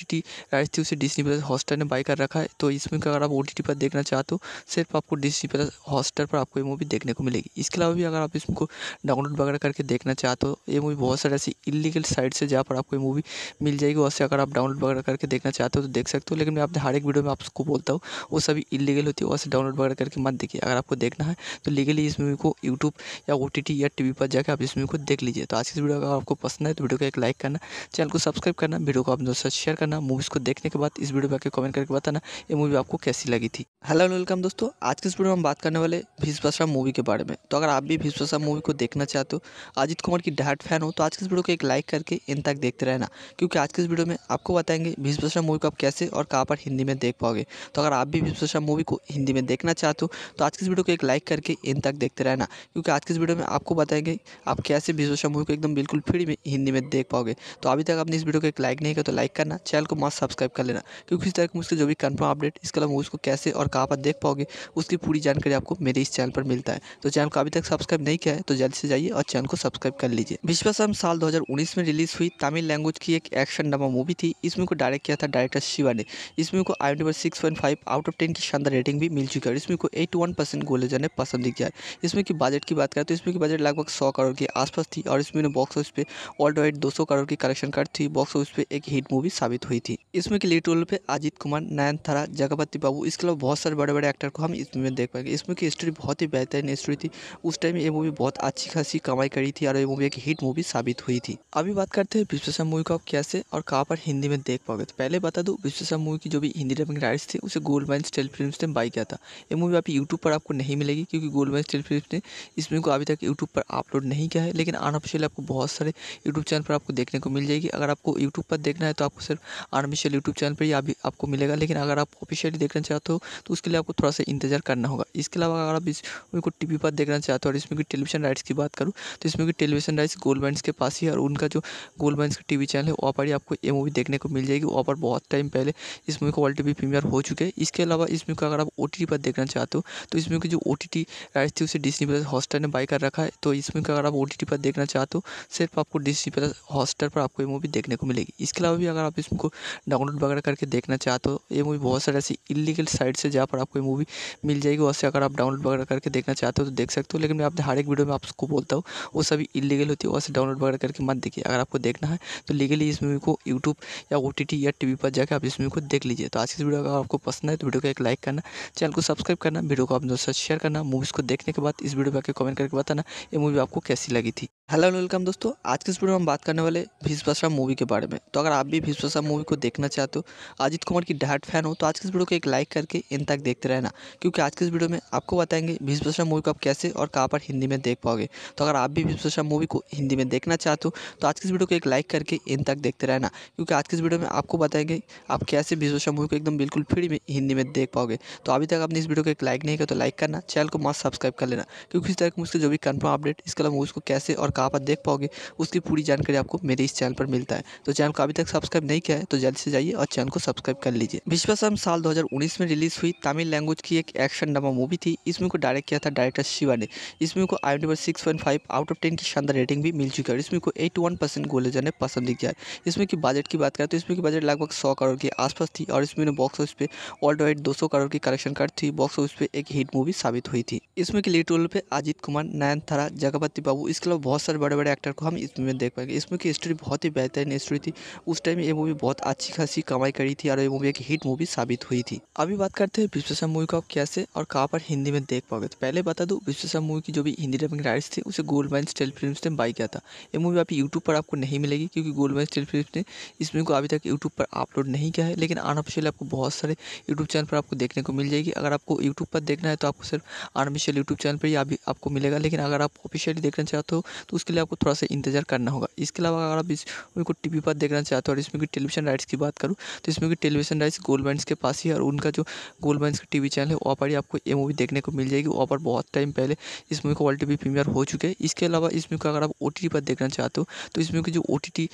राइट्स थी उसे डिस्नी प्लस हॉस्टल ने बाई कर रखा है तो इसमें अगर आप ओ पर देखना चाहते हो सिर्फ आपको डिस्नी प्लस हॉस्टार पर आपको ये मूवी देखने को मिलेगी इसके अलावा भी अगर आप इसमें को डाउनलोड वगैरह करके देखना चाहते हो ये मूवी बहुत सारे ऐसी इलीगल साइट से जहाँ पर आपको मूवी मिल जाएगी वहाँ से अगर आप डाउनलोड वगैरह करके देखना चाहते हो तो देख सकते हो लेकिन मैं आपने हर एक वीडियो में आपको बोलता हूँ वो सभी इलीगल होती है वहाँ से डाउनलोड वगैरह करके मत देखिए अगर आपको देखना है तो लीगली इस मूवी को यूट्यूब या ओ या टी पर जाकर आप इस मूवी को देख लीजिए तो आज की वीडियो अगर आपको पसंद है तो वीडियो को एक लाइक करना चैनल को सब्सक्राइब करना वीडियो को अपने दोस्तों शेयर करना मूवीज़ को देखने के बाद इस वीडियो में आकर कमेंट करके बताना ये मूवी आपको कैसी लगी थी हेलो वेलकम दोस्तों आज की इस वीडियो में हम बात करने वाले भीष मूवी के बारे में तो अगर आप भी भीष मूवी को देखना चाहते हो अजित कुमार की डहाट फैन हो तो आज की इस वीडियो को एक लाइक करके इन तक देखते रहना क्योंकि आज के इस वीडियो में आपको बताएंगे भीष्म मूवी को आप कैसे और कहाँ पर हिंदी में देख पाओगे तो अगर आप भी भीष्म मूवी को हिंदी में देखना चाहते हो तो आज के इस वीडियो को एक लाइक करके इन तक देखते रहना क्योंकि आज के इस वीडियो में आपको बताएंगे आप कैसे भीष्म मूवी को एकदम बिल्कुल फ्री में हिंदी में देख पाओगे तो अभी तक आपने इस वीडियो को एक लाइक नहीं किया तो लाइक करना चैनल को मस्त सब्सक्राइब कर लेना क्योंकि इस तरह की मुझसे जो भी कन्फर्म अपडेट इसके अलावा मूवीज़ को कैसे और कहाँ पर देख पाओगे उसकी पूरी जानकारी आपको मेरे इस चैनल पर मिलता है तो चैनल को अभी तक सब्सक्राइब नहीं किया है तो जल्दी से जाइए और चैनल को सब्सक्राइब कर लीजिए विश्वासम साल 2019 में रिलीज़ हुई तमिल लैंग्वेज की एक एक्शन ड्रामा मूवी थी इसमें को डायरेक्ट किया था डायरेक्टर शिवा ने इसमें को I number six point five out of ten की शानदार रेटिंग भी मिल चुकी है और इसमें को एट वन परसेंट गोले ने पसंद किया है इसमें की बजट की बात करें तो इसमें की बजट लगभग सौ करोड़ के आसपास थी और इसमें बॉक्स ऑफिस पे वर्ल्ड वाइड दो सौ करोड़ की कलेक्शन कर थी बॉक्स ऑफिस पे एक हिट मूवी साबित हुई थी इसमें की लीड रोल पे अजित कुमार नयन थारा जगपति बाबू इसके अलावा बहुत सारे बड़े बड़े एक्टर को हम इसमें देख पाएंगे इसमें की स्टोरी बहुत ही बेहतरीन स्टोरी थी उस टाइम ये मूवी बहुत अच्छी खासी कमाई करी थी और ये मूवी एक हिट मूवी साबित हुई थी अभी बात करते हैं विश्वेश्वर मूवी को आप कैसे और कहाँ पर हिंदी में देख पाओगे तो पहले बता दूँ विश्वेश्वर मूवी की जो भी हिंदी डबिंग राइट्स थी उसे गोल्ड वाइन स्टेल फिल्म ने बाई किया था ये मूवी आप यूट्यूब पर आपको नहीं मिलेगी क्योंकि गोल्ड वाइन स्टेल फिल्म ने इस मूवी को अभी तक यूट्यूब पर अपलोड नहीं किया है लेकिन अनऑफिशियल आपको बहुत सारे यूट्यूब चैनल पर आपको देखने को मिल जाएगी अगर आपको यूट्यूब पर देखना है तो आपको सिर्फ अनऑफिशियल यूट्यूब चैनल पर ही अभी आपको मिलेगा लेकिन अगर आप ऑफिशियली देखना चाहते हो तो उसके लिए आपको थोड़ा सा इंतजार करना होगा इसके अलावा अगर आप इस मूवी को टी पर देखना चाहते हो और इसमें की टेलीविजन राइट्स की बात करूँ तो इसमें की टेलीविजन राइट्स गोल्ड वाइन्स के पास ही और उनका जो गोल्ड बंस का टीवी चैनल है वहाँ पर ही आपको ये मूवी देखने को मिल जाएगी वहाँ पर बहुत टाइम पहले इस मूवी को ऑल टी प्रीमियर हो चुके हैं इसके अलावा इस मूवी को अगर आप ओ पर देखना चाहते हो तो इस मूवी की जो ओ टी राइट थी उसे डिस्नी प्लस हॉस्टर ने बाई कर रखा है तो इस मूवी को अगर आप ओ पर देखना चाहते हो सिर्फ आपको डिस्नी प्लस हॉस्टर पर आपको ये मूवी देखने को मिलेगी इसके अलावा भी अगर आप इस मूवी को डाउनलोड वगैरह करके देखना चाहते हो ये मूवी बहुत सारे ऐसी इलीगल साइट से जहाँ पर आपको ये मूवी मिल जाएगी वैसे अगर आप डाउनलोड वगैरह करके देखना चाहते हो तो देख सकते हो लेकिन मैं आपने हर एक वीडियो में आपको बोलता हूँ वो सभी इलीगल होती है वैसे डाउनलोड वगैरह करके मत देखिए अगर आपको देख देखना है तो लीगली इस मूवी को यूट्यूब या ओ या टी पर जाकर आप इस मूवी को देख लीजिए तो आज की वीडियो अगर आपको पसंद है तो वीडियो को एक लाइक करना चैनल को सब्सक्राइब करना वीडियो को आप दोस्तों शेयर करना मूवीज़ को देखने के बाद इस वीडियो पर आकर कमेंट करके बताना ये मूवी आपको कैसी लगी थी हेलो वेलकम दोस्तों आज के इस वीडियो में हम बात करने वाले भीष्म मूवी के बारे में तो अगर आप भी भीष्म मूवी को देखना चाहते हो अजित कुमार की डायट फैन हो तो आज के इस वीडियो को एक लाइक करके इन तक देखते रहना क्योंकि आज के इस वीडियो में आपको बताएंगे भीष्म मूवी को आप कैसे और कहाँ पर हिंदी में देख पाओगे तो अगर आप भी भीष्म मूवी को हिंदी में देखना चाहते हो तो आज के इस वीडियो को एक लाइक करके इन तक देखते रहना क्योंकि आज की इस वीडियो में आपको बताएंगे आप कैसे विश्व मूवी को एकदम बिल्कुल फ्री में हिंदी में देख पाओगे तो अभी तक आपने इस वीडियो को एक लाइक नहीं किया तो लाइक करना चैनल को मस्त सब्सक्राइब कर लेना क्योंकि इस तरह की मुझसे जो भी कन्फर्म अपडेट इसके अलावा को कैसे और कहाँ पर देख पाओगे उसकी पूरी जानकारी आपको मेरे इस चैनल पर मिलता है तो चैनल को अभी तक सब्सक्राइब नहीं किया है तो जल्द से जाइए और चैनल को सब्सक्राइब कर लीजिए विश्वासम साल दो में रिलीज हुई तमिल लैंग्वेज की एक एक्शन ड्रामा मूवी थी इस मूवी को डायरेक्ट किया था डायरेक्टर शिवा ने इस मूवी को I number six point five out of ten की शानदार रेटिंग भी मिल चुकी है और इस मूवी को एट वन परसेंट गोले जने पसंद दिख जाए इसमें की बजट की बात करें तो इसमें की बजट लगभग सौ करोड़ के आसपास थी और इसमें बॉक्स ऑफिस पे ऑल राइट दो करोड़ की कलेक्शन कर थी बॉक्स ऑफिस पे एक हिट मूवी साबित हुई थी इसमें की लीड रोल पे अजित कुमार नयन थारा जगपति बाबू इसके अलावा बहुत सारे बड़े बड़े एक्टर को हम इसमें देख पाएंगे इसमें की स्टोरी बहुत ही बेहतरीन स्टोरी थी उस टाइम ये मूवी बहुत अच्छी खासी कमाई करी थी और ये मूवी एक हिट मूवी साबित हुई थी अभी बात करते हैं विश्वेश्वर मूवी का कैसे और कहाँ पर हिंदी में देख पाओगे तो पहले बता दूँ विश्वेश्वर मूवी की जो भी हिंदी डबिंग राइट्स थी उसे गोल्ड माइन्स टेल फिल्म ने बाई किया था ये मूवी आप यूट्यूब पर आपको नहीं मिलेगी क्योंकि गोल्ड वाइज टेलीफ्लिप्स ने मूवी को अभी तक यूट्यूब पर अपलोड नहीं किया है लेकिन अनऑफिशियल आपको बहुत सारे यूट्यूब चैनल पर आपको देखने को मिल जाएगी अगर आपको यूट्यूब पर देखना है तो आपको सिर्फ अनऑफिशियल यूट्यूब चैनल पर ही अभी आपको मिलेगा लेकिन अगर आप ऑफिशियली देखना चाहते हो तो उसके लिए आपको थोड़ा सा इंतजार करना होगा इसके अलावा अगर आप इस उनको टी पर देखना चाहते हो और इसमें की टेलीविजन राइट्स की बात करूँ तो इसमें की टेलीविजन राइट्स गोल्ड के पास ही और उनका जो गोल्ड का टी चैनल है वहाँ पर ही आपको ये मूवी देखने को मिल जाएगी वहाँ पर बहुत टाइम पहले इस मूवी को ऑल टी प्रीमियर हो चुके हैं इसके अलावा इस मूवी को अगर आप ओ पर देखना चाहते हो तो इस मूवी की जो ओ ओ टी टी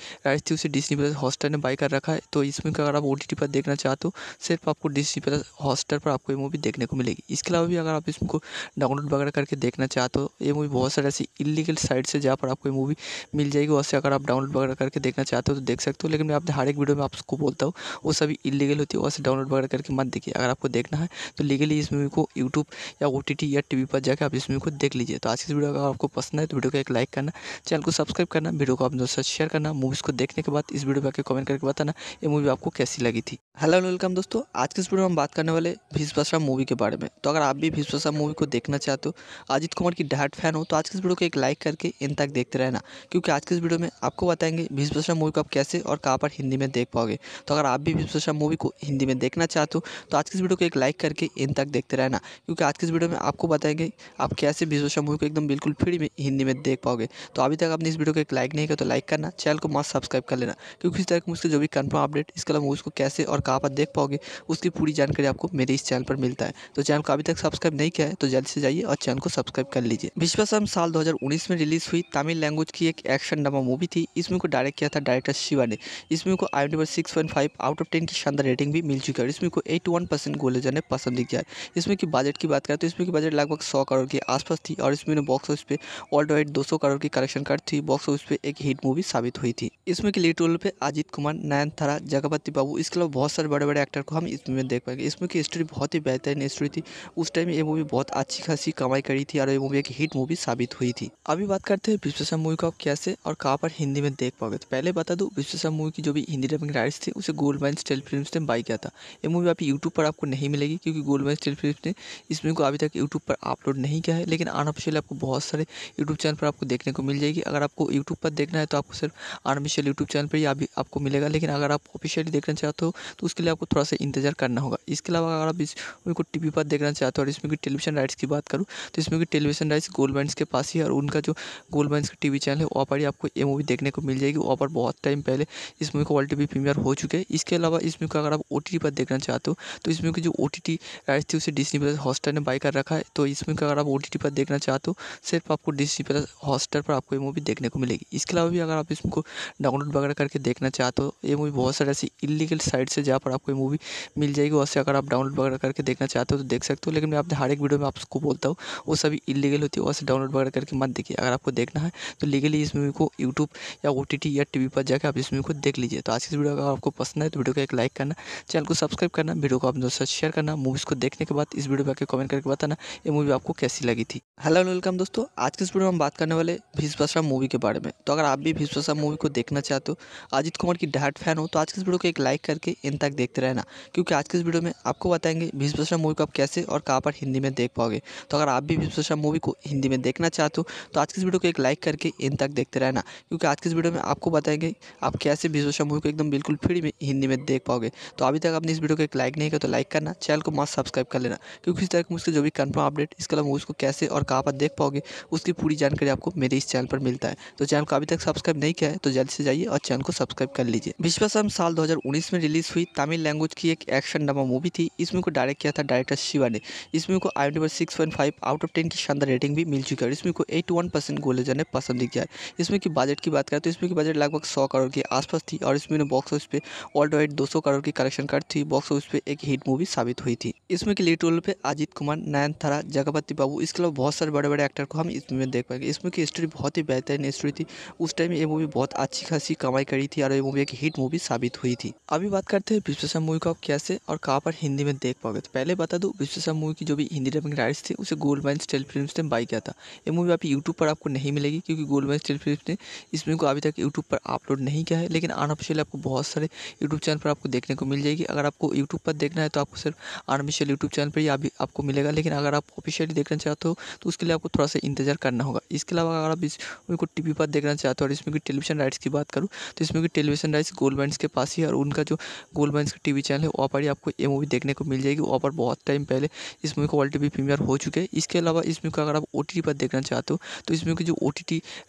थी उसे डिस्नी प्लस हॉटस्टार ने बाई कर रखा है तो इसमें अगर आप ओ टी पर देखना चाहते हो सिर्फ आपको डिस्नी प्लस हॉटस्टार पर आपको ये मूवी देखने को मिलेगी इसके अलावा भी अगर आप इसको डाउनलोड वगैरह करके देखना चाहते हो ये मूवी बहुत सारे ऐसी इलीगल साइट से जहाँ पर आपको ये मूवी मिल जाएगी वैसे अगर आप डाउनलोड वगैरह करके देखना चाहते हो तो देख सकते हो लेकिन मैं आपने हर एक वीडियो में आपको बोलता हूँ वो सभी इलीगल होती है वैसे डाउनलोड वगैरह करके मत देखिए अगर आपको देखना है तो लीगली इस मूवी को यूट्यूब या ओ या टी पर जाकर आप इस मूवी को देख लीजिए तो आज की वीडियो अगर आपको पसंद है तो वीडियो को एक लाइक करना चैनल को सब्सक्राइब करना वीडियो को आप दोस्तों शेयर करना मूवीज़ को देखने के बाद इस वीडियो पर आके कमेंट करके बताना ये मूवी आपको कैसी लगी थी हेलो वेलकम दोस्तों आज के इस वीडियो में हम बात करने वाले भीष्म मूवी के बारे में तो अगर आप भी भीष्म मूवी को देखना चाहते हो अजित कुमार की डायट फैन हो तो आज के इस वीडियो को एक लाइक करके इन तक देखते रहना क्योंकि आज के इस वीडियो में आपको बताएंगे भीष्म मूवी को आप कैसे और कहाँ पर हिंदी में देख पाओगे तो अगर आप भी भीष्म मूवी को हिंदी में देखना चाहते हो तो आज के इस वीडियो को एक लाइक करके इन तक देखते रहना क्योंकि आज के इस वीडियो में आपको बताएंगे आप कैसे भीष्म मूवी को एकदम बिल्कुल फ्री में हिंदी में देख पाओगे तो अभी तक आपने इस वीडियो को एक लाइक नहीं किया तो लाइक करना चैनल को मस्त सब्सक्राइब कर लेना क्योंकि इस तरह की मुझसे जो भी कन्फर्म अपडेट इसके अलावा मूवीज़ को कैसे और कहाँ पर देख पाओगे उसकी पूरी जानकारी आपको मेरे इस चैनल पर मिलता है तो चैनल को अभी तक सब्सक्राइब नहीं किया है तो जल्द से जाइए और चैनल को सब्सक्राइब कर लीजिए विश्वासम साल दो में रिलीज़ हुई तमिल लैंग्वेज की एक एक्शन ड्रामा मूवी थी इसमें को डायरेक्ट किया था डायरेक्टर शिवा ने इसमें को I number six point five out of ten की शानदार रेटिंग भी मिल चुकी है इसमें को एटी वन परसेंट गोलेजर ने पसंद किया है इसमें की बजट की बात करें तो इसमें की बजट लगभग सौ करोड़ के आसपास थी और इसमें बॉक्स ऑफिस पे ऑल डॉइट दो सौ करोड़ की कलेक्शन कर थी बॉक्स ऑफिस पे एक हिट मूवी साबित प्रभावित हुई थी इसमें के लीड रोल पे अजित कुमार नयनतारा जगपति बाबू इसके अलावा बहुत सारे बड़े बड़े एक्टर को हम इस मूवी में देख पाएंगे इस मूवी की स्टोरी बहुत ही बेहतरीन स्टोरी थी उस टाइम ये मूवी बहुत अच्छी खासी कमाई करी थी और ये मूवी एक हिट मूवी साबित हुई थी अभी बात करते हैं विश्वेश्वर मूवी को कैसे और कहाँ पर हिंदी में देख पाओगे तो पहले बता दू विश्वेश्वर मूवी की जो भी हिंदी डबिंग राइट्स थी उसे गोल्ड माइन स्टेल फिल्म ने बाई किया था ये मूवी आप यूट्यूब पर आपको नहीं मिलेगी क्योंकि गोल्ड माइन स्टेल फिल्म ने इस मूवी को अभी तक यूट्यूब पर अपलोड नहीं किया है लेकिन अनऑफिशियल आपको बहुत सारे यूट्यूब चैनल पर आपको देखने को मिल जाएगी अगर आपको यूट्यूब पर देखना है तो आपको सिर्फ आर्मिशियल यूट्यूब चैनल पर ही आप आपको मिलेगा लेकिन अगर आप ऑफिशियली देखना चाहते हो तो उसके लिए आपको थोड़ा सा इंतजार करना होगा इसके अलावा अगर आप इस मूवी को टी पर देखना चाहते हो और इसमें की टेलीविजन राइट्स की बात करूँ तो इसमें की टेलीविजन राइट्स गोल्ड बैंड के पास ही और उनका जो गोल्ड बैंड का टी चैनल है वहाँ पर ही आपको ये मूवी देखने को मिल जाएगी वहाँ पर बहुत टाइम पहले इस मूवी को ऑलरेडी प्रीमियर हो चुके हैं इसके अलावा इस मूवी को अगर आप ओ पर देखना चाहते हो तो इस मूवी की जो ओ टी राइट्स थी उसे डिस्नी प्लस हॉस्टर ने बाई कर रखा है तो इस मूवी को अगर आप ओ पर देखना चाहते हो सिर्फ आपको डिस्नी प्लस हॉस्टर पर आपको ये मूवी देखने को मिलेगी इसके अलावा भी अगर आप इस को डाउनलोड वगैरह करके देखना चाहते हो ये मूवी बहुत सारे ऐसी इलीगल साइट से जहाँ पर आपको ये मूवी मिल जाएगी वैसे अगर आप डाउनलोड वगैरह करके देखना चाहते हो तो देख सकते हो लेकिन मैं आप हर एक वीडियो में आपको बोलता हूँ वो सभी इलीगल होती है वैसे डाउनलोड वगैरह करके मत देखिए अगर आपको देखना है तो लीगली इस मूवी को यूट्यूब या ओ या टी पर जाकर आप इस मूवी को देख लीजिए तो आज की वीडियो अगर आपको पसंद है तो वीडियो को एक लाइक करना चैनल को सब्सक्राइब करना वीडियो को आप दोस्तों शेयर करना मूवीज़ को देखने के बाद इस वीडियो पर कमेंट करके बताना ये मूवी आपको कैसी लगी थी हेलो वेलकम दोस्तों आज के इस वीडियो में हम बात करने वाले भीष मूवी के बारे में तो अगर आप भी भीष सब मूवी को देखना चाहते हो अजित कुमार की डहाट फैन हो तो आज के इस वीडियो को एक लाइक करके इन तक देखते रहना क्योंकि आज के इस वीडियो में आपको बताएंगे भीष भीष्म मूवी को आप कैसे और कहाँ पर हिंदी में देख पाओगे तो अगर आप भी भीष भीष्म मूवी को हिंदी में देखना चाहते हो तो आज के इस वीडियो को एक लाइक करके इन तक देखते रहना क्योंकि आज के इस वीडियो में आपको बताएंगे आप कैसे भीष भीष्म मूवी को एकदम बिल्कुल फ्री में हिंदी में देख पाओगे तो अभी तक आपने इस वीडियो को एक लाइक नहीं किया तो लाइक करना चैनल को मस्त सब्सक्राइब कर लेना क्योंकि इस तरह उसके मुझसे जो भी कन्फर्म अपडेट इसके अलावा मूवीज़ को कैसे और कहाँ पर देख पाओगे उसकी पूरी जानकारी आपको मेरे इस चैनल पर मिलता है तो चैनल को अभी तक सब्सक्राइब नहीं किया है तो जल्दी से जाइए और चैनल को सब्सक्राइब कर लीजिए विश्वासम साल 2019 में रिलीज हुई तमिल लैंग्वेज की एक एक्शन ड्रामा मूवी थी इसमें को डायरेक्ट किया था डायरेक्टर शिवा ने इसमें को I number six point five out of ten की शानदार रेटिंग भी मिल चुकी है इसमें को एट वन परसेंट गोलेजर ने पसंद दिख जाए इसमें की बजट की बात करें तो इसमें की बजट लगभग सौ करोड़ के आसपास थी और इसमें बॉक्स ऑफिस पे ऑल वाइड दो करोड़ की कलेक्शन कर थी बॉक्स ऑफिस पे एक हिट मूवी साबित हुई थी इसमें की लीड रोल पे अजित कुमार नयनतारा जगपति बाबू इसके अलावा बहुत सारे बड़े बड़े एक्टर को हम इसमें देख पाएंगे इसमें की स्टोरी बहुत ही बेहतरीन स्टोरी थी उस टाइम ये मूवी बहुत अच्छी खासी कमाई करी थी और ये मूवी एक हिट मूवी साबित हुई थी अभी बात करते हैं विश्वेश्वर मूवी को आप कैसे और कहाँ पर हिंदी में देख पाओगे तो पहले बता दो विश्वेश्वर मूवी की जो भी हिंदी डबिंग राइट्स थी उसे गोल्ड माइन स्टेल फिल्म ने बाई किया था ये मूवी आप यूट्यूब पर आपको नहीं मिलेगी क्योंकि गोल्ड माइन स्टेल फिल्म ने इस मूवी को अभी तक यूट्यूब पर अपलोड नहीं किया है लेकिन अनऑफिशियल आपको बहुत सारे यूट्यूब चैनल पर आपको देखने को मिल जाएगी अगर आपको यूट्यूब पर देखना है तो आपको सिर्फ अनऑफिशियल यूट्यूब चैनल पर ही अभी आपको मिलेगा लेकिन अगर आप ऑफिशियली देखना चाहते हो तो उसके लिए आपको थोड़ा सा इंतजार करना होगा इसके अलावा अगर आप इस मूवी को टी पर देखना चाहते हो और इसमें टेलीविजन राइट्स की बात करूँ तो इसमें भी टेलीविजन राइट्स गोल्ड माइंस के पास ही है और उनका जो गोल्ड माइंस का टी चैनल है वहाँ पर ही आपको ये मूवी देखने को मिल जाएगी वहाँ पर बहुत टाइम पहले इस मूवी को ऑल प्रीमियर हो चुके हैं इसके अलावा इस मूवी को अगर आप ओ पर देखना चाहते हो तो इस मूवी की जो ओ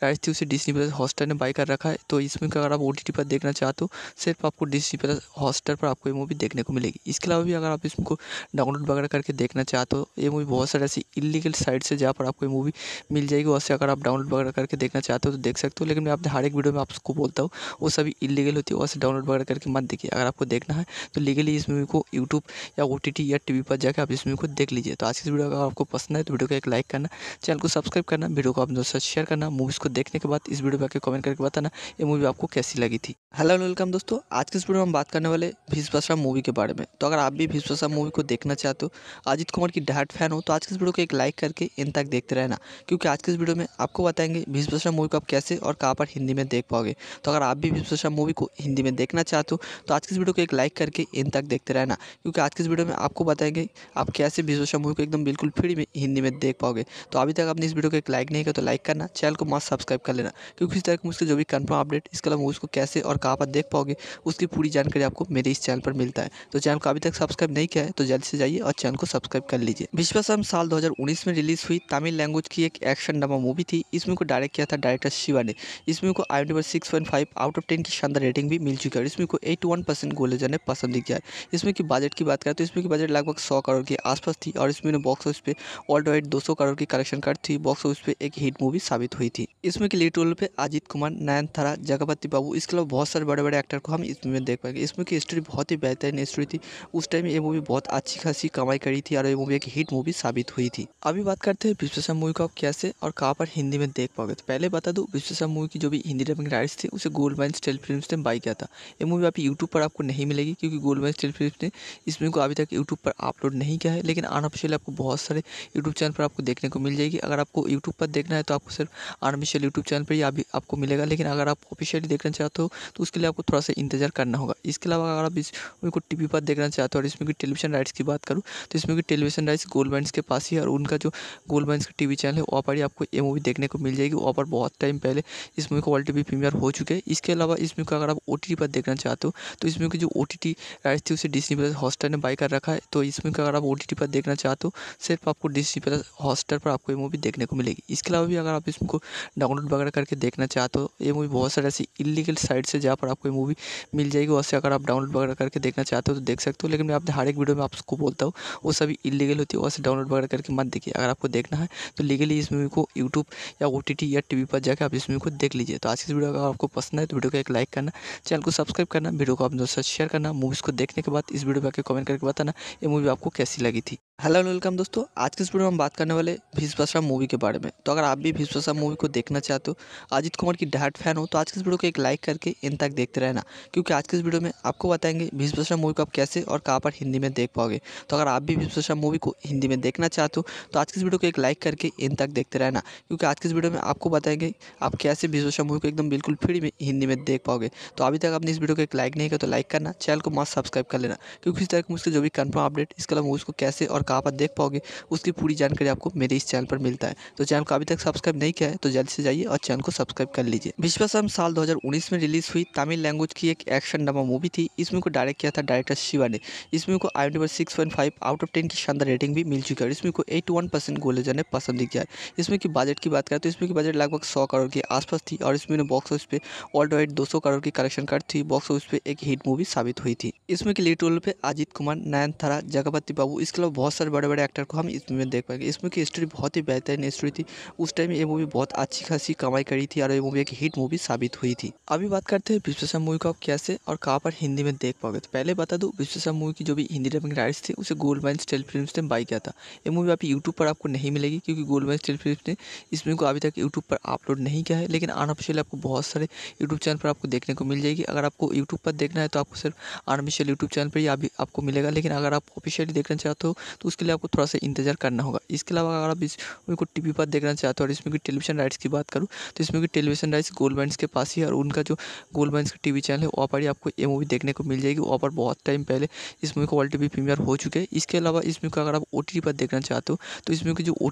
राइट्स थी उसे डिस्नी प्लस हॉस्टर ने बाई कर रखा है तो इस मूवी को अगर आप ओ पर देखना चाहते हो सिर्फ आपको डिस्नी प्लस हॉस्टल पर आपको ये मूवी देखने को मिलेगी इसके अलावा भी अगर आप इसमें डाउनलोड वगैरह करके देखना चाहते हो ये मूवी बहुत सारे ऐसी इलीगल साइट्स है जहाँ पर आपको ये मूवी मिल जाएगी वैसे से अगर आप डाउनलोड वगैरह करके देखना चाहते हो तो देख सकते हो लेकिन मैं आपने हर एक वीडियो में आपको बोलता हूँ वो सभी इलीगल होती है वहाँ से डाउनलोड वगैरह करके मत देखिए अगर आपको देखना है तो लीगली इस मूवी को यूट्यूब या ओ या टी पर जाकर आप इस मूवी को देख लीजिए तो आज की वीडियो अगर आपको पसंद है तो वीडियो को एक लाइक करना चैनल को सब्सक्राइब करना वीडियो को आप दोस्तों शेयर करना मूवीज़ को देखने के बाद इस वीडियो पर आकर कमेंट करके बताना ये मूवी आपको कैसी लगी थी हेलो वेलकम दोस्तों आज की इस वीडियो में हम बात करने वाले भीष्म मूवी के बारे में तो अगर आप भी भीष्म मूवी को देखना चाहते हो अजित कुमार की डाट फैन हो तो आज की इस वीडियो को एक लाइक करके इन तक देखते रहना क्योंकि आज के इस वीडियो में आपको बताएंगे भीष्म मूवी को आप कैसे और कहाँ पर हिंदी में देख पाओगे तो अगर आप भी विश्वशा मूवी को हिंदी में देखना चाहते हो तो आज की इस वीडियो को एक लाइक करके इन तक देखते रहना क्योंकि आज की इस वीडियो में आपको बताएंगे आप कैसे विश्वशा मूवी को एकदम बिल्कुल फ्री में हिंदी में देख पाओगे तो अभी तक आपने इस वीडियो को एक लाइक नहीं किया तो लाइक करना चैनल को मस्त सब्सक्राइब कर लेना क्योंकि इस तरह की मुझसे जो भी कन्फर्म अपडेट इसके अलावा उसको कैसे और कहाँ पर देख पाओगे उसकी पूरी जानकारी आपको मेरे इस चैनल पर मिलता है तो चैनल को अभी तक सब्सक्राइब नहीं किया है तो जल्द से जाइए और चैनल को सब्सक्राइब कर लीजिए विश्वसम साल दो में रिलीज हुई तमिल लैंग्वेज की एक एक्शन ड्रामा मूवी थी इसमें को डायरेक्ट किया था डायरेक्टर शिवा ने इसमें को I M six point five out of ten की शानदार रेटिंग भी मिल चुकी है इसमें को एट वन परसेंट गोले जाने पसंद दिख है इसमें की बजट की बात करें तो इसमें की बजट लगभग सौ करोड़ के आसपास थी और इसमें बॉक्स ऑफिस पे ऑल वाइड दो सौ करोड़ की कलेक्शन कर थी बॉक्स ऑफिस पे एक हिट मूवी साबित हुई थी इसमें की लीड रोल पे अजित कुमार नयन थारा जगपति बाबू इसके अलावा बहुत सारे बड़े बड़े एक्टर को हम इसमें देख पाएंगे इसमें की स्टोरी बहुत ही बेहतरीन स्टोरी थी उस टाइम ये मूवी बहुत अच्छी खासी कमाई करी थी और ये मूवी एक हिट मूवी साबित हुई थी अभी बात करते हैं विश्वेश्वर मूवी को कैसे और कहाँ पर हिंदी में देख पाओगे तो पहले बता दूँ विश्वेश्वर मूवी की जो भी हिंदी गिरा बंगरा राइट्स थी उसे गोल्ड माइन स्टेल फिल्म ने बाई किया था यह मूवी आप यूट्यूब पर आपको नहीं मिलेगी क्योंकि गोल्ड माइन स्टेल फिल्म ने इस मूवी को अभी तक यूट्यूब पर अपलोड नहीं किया है लेकिन अनऑफिशियल आपको बहुत सारे यूट्यूब चैनल पर आपको देखने को मिल जाएगी अगर आपको यूट्यूब पर देखना है तो आपको सिर्फ अनऑफिशियल यूट्यूब चैनल पर ही अभी आपको मिलेगा लेकिन अगर आप ऑफिशियली देखना चाहते हो तो उसके लिए आपको थोड़ा सा इंतजार करना होगा इसके अलावा अगर आप इस मूवी को टी पर देखना चाहते हो और इसमें की टेलीविजन राइट्स की बात करूँ तो इसमें की टेलीविजन राइट्स गोल्ड वाइन्स के पास ही और उनका जो गोल्ड वाइन्स का टी चैनल है वहाँ पर ही आपको ये मूवी देखने को मिल जाएगी वहाँ पर बहुत टाइम पहले इस मूवी को ऑल भी प्रीमियर हो चुके हैं इसके अलावा इस मूवी को अगर आप ओ पर देखना चाहते हो तो इस मूवी की जो ओ टी राइट थी उसे डिस्नी प्लस हॉस्टर ने बाई कर रखा है तो इस मूवी को अगर आप ओ पर देखना चाहते हो सिर्फ आपको डिस्नी प्लस हॉस्टर पर आपको ये मूवी देखने को मिलेगी इसके अलावा भी अगर आप इस मूवी को डाउनलोड वगैरह करके देखना चाहते हो ये मूवी बहुत सारे ऐसी इलीगल साइट से जहाँ पर आपको ये मूवी मिल जाएगी वैसे अगर आप डाउनलोड वगैरह करके देखना चाहते हो तो देख सकते हो लेकिन मैं आपने हर एक वीडियो में आपको बोलता हूँ वो सभी इलीगल होती है वैसे डाउनलोड वगैरह करके मत देखिए अगर आपको देखना है तो लीगली इस मूवी को यूट्यूब या ओ या टी पर जाकर आप इस मूवी को देख लीजिए तो आज इस वीडियो अगर आपको पसंद है तो वीडियो को एक लाइक करना चैनल को सब्सक्राइब करना वीडियो को आप दोस्तों शेयर करना मूवीज़ को देखने के बाद इस वीडियो पर आकर कमेंट करके बताना ये मूवी आपको कैसी लगी थी हेलो एंड वेलकम दोस्तों आज के इस वीडियो में हम बात करने वाले भीषभाषा मूवी के बारे में तो अगर आप भी भीषभाषा मूवी को देखना चाहते हो अजित कुमार की डायट फैन हो तो आज के इस वीडियो को एक लाइक करके इन तक देखते रहना क्योंकि आज के इस वीडियो में आपको बताएंगे भीषभाषा मूवी को आप कैसे और कहाँ पर हिंदी में देख पाओगे तो अगर आप भी भीषभाषा मूवी को हिंदी में देखना चाहते हो तो आज के इस वीडियो को एक लाइक करके इन तक देखते रहना क्योंकि आज के इस वीडियो में आपको बताएंगे आप कैसे भीषभाषा मूवी को एकदम बिल्कुल फ्री में हिंदी में देख पाओगे तो अभी तक आपने इस वीडियो को एक लाइक नहीं किया तो लाइक करना चैनल को मस्त सब्सक्राइब कर लेना क्योंकि इस तरह की जो भी कन्फर्म अपडेट इसके अलावा मूवीज़ को कैसे और कहाँ पर देख पाओगे उसकी पूरी जानकारी आपको मेरे इस चैनल पर मिलता है तो चैनल को अभी तक सब्सक्राइब नहीं किया है तो जल्दी से जाइए और चैनल को सब्सक्राइब कर लीजिए विश्वासम साल उन्नीस में रिलीज हुई तमिल लैंग्वेज की एक एक्शन ड्रामा मूवी थी इस मूवी को डायरेक्ट किया था डायरेक्टर शिवा ने इस मूवी को I number six point five out of ten की शानदार रेटिंग भी मिल चुकी है और इसमें को एट वन परसेंट ने पसंद किया है इसमें की बजट की बात करें तो इसमें की बजट लगभग सौ करोड़ के आसपास थी और इसमें बॉक्स ऑफिस पे ऑल डॉइट दो सौ करोड़ की कलेक्शन कर थी बॉक्स ऑफिस पे एक हिट मूवी साबित हुई थी इसमें की लीड रोल पे अजित कुमार नयन थारा जगपति बाबू इसके अलावा बहुत बहुत सारे बड़े बड़े एक्टर को हम इसमें देख पाएंगे इसमें की स्टोरी बहुत ही बेहतरीन स्टोरी थी उस टाइम ये मूवी बहुत अच्छी खासी कमाई करी थी और ये मूवी एक हिट मूवी साबित हुई थी अभी बात करते हैं विश्वेश्वर मूवी को आप कैसे और कहाँ पर हिंदी में देख पाओगे तो पहले बता दो विश्वेश्वर मूवी की जो भी हिंदी डबिंग राइट्स थी उसे गोल्ड माइन स्टेल फिल्म ने बाई किया था ये मूवी आप यूट्यूब पर आपको नहीं मिलेगी क्योंकि गोल्ड माइन स्टेल फिल्म ने इस मूवी को अभी तक यूट्यूब पर अपलोड नहीं किया है लेकिन अनऑफिशियल आपको बहुत सारे यूट्यूब चैनल पर आपको देखने को मिल जाएगी अगर आपको यूट्यूब पर देखना है तो आपको सिर्फ अनऑफिशियल यूट्यूब चैनल पर ही अभी आपको मिलेगा लेकिन अगर आप ऑफिशियली देखना चाहते हो तो उसके लिए आपको थोड़ा सा इंतजार करना होगा इसके अलावा अगर आप इस मूवी को टी पर देखना चाहते हो और इसमें की टेलीविजन राइट्स की बात करूँ तो इसमें की टेलीविजन राइट्स गोल्ड बैंड के पास ही और उनका जो गोल्ड माइंस का टी चैनल है वहाँ पर ही आपको ये मूवी देखने को मिल जाएगी वहाँ पर बहुत टाइम पहले इस मूवी को वर्ल्ड प्रीमियर हो चुके हैं इसके अलावा इसमें को अगर आप ओ पर देखना चाहते हो तो इसमें की जो ओ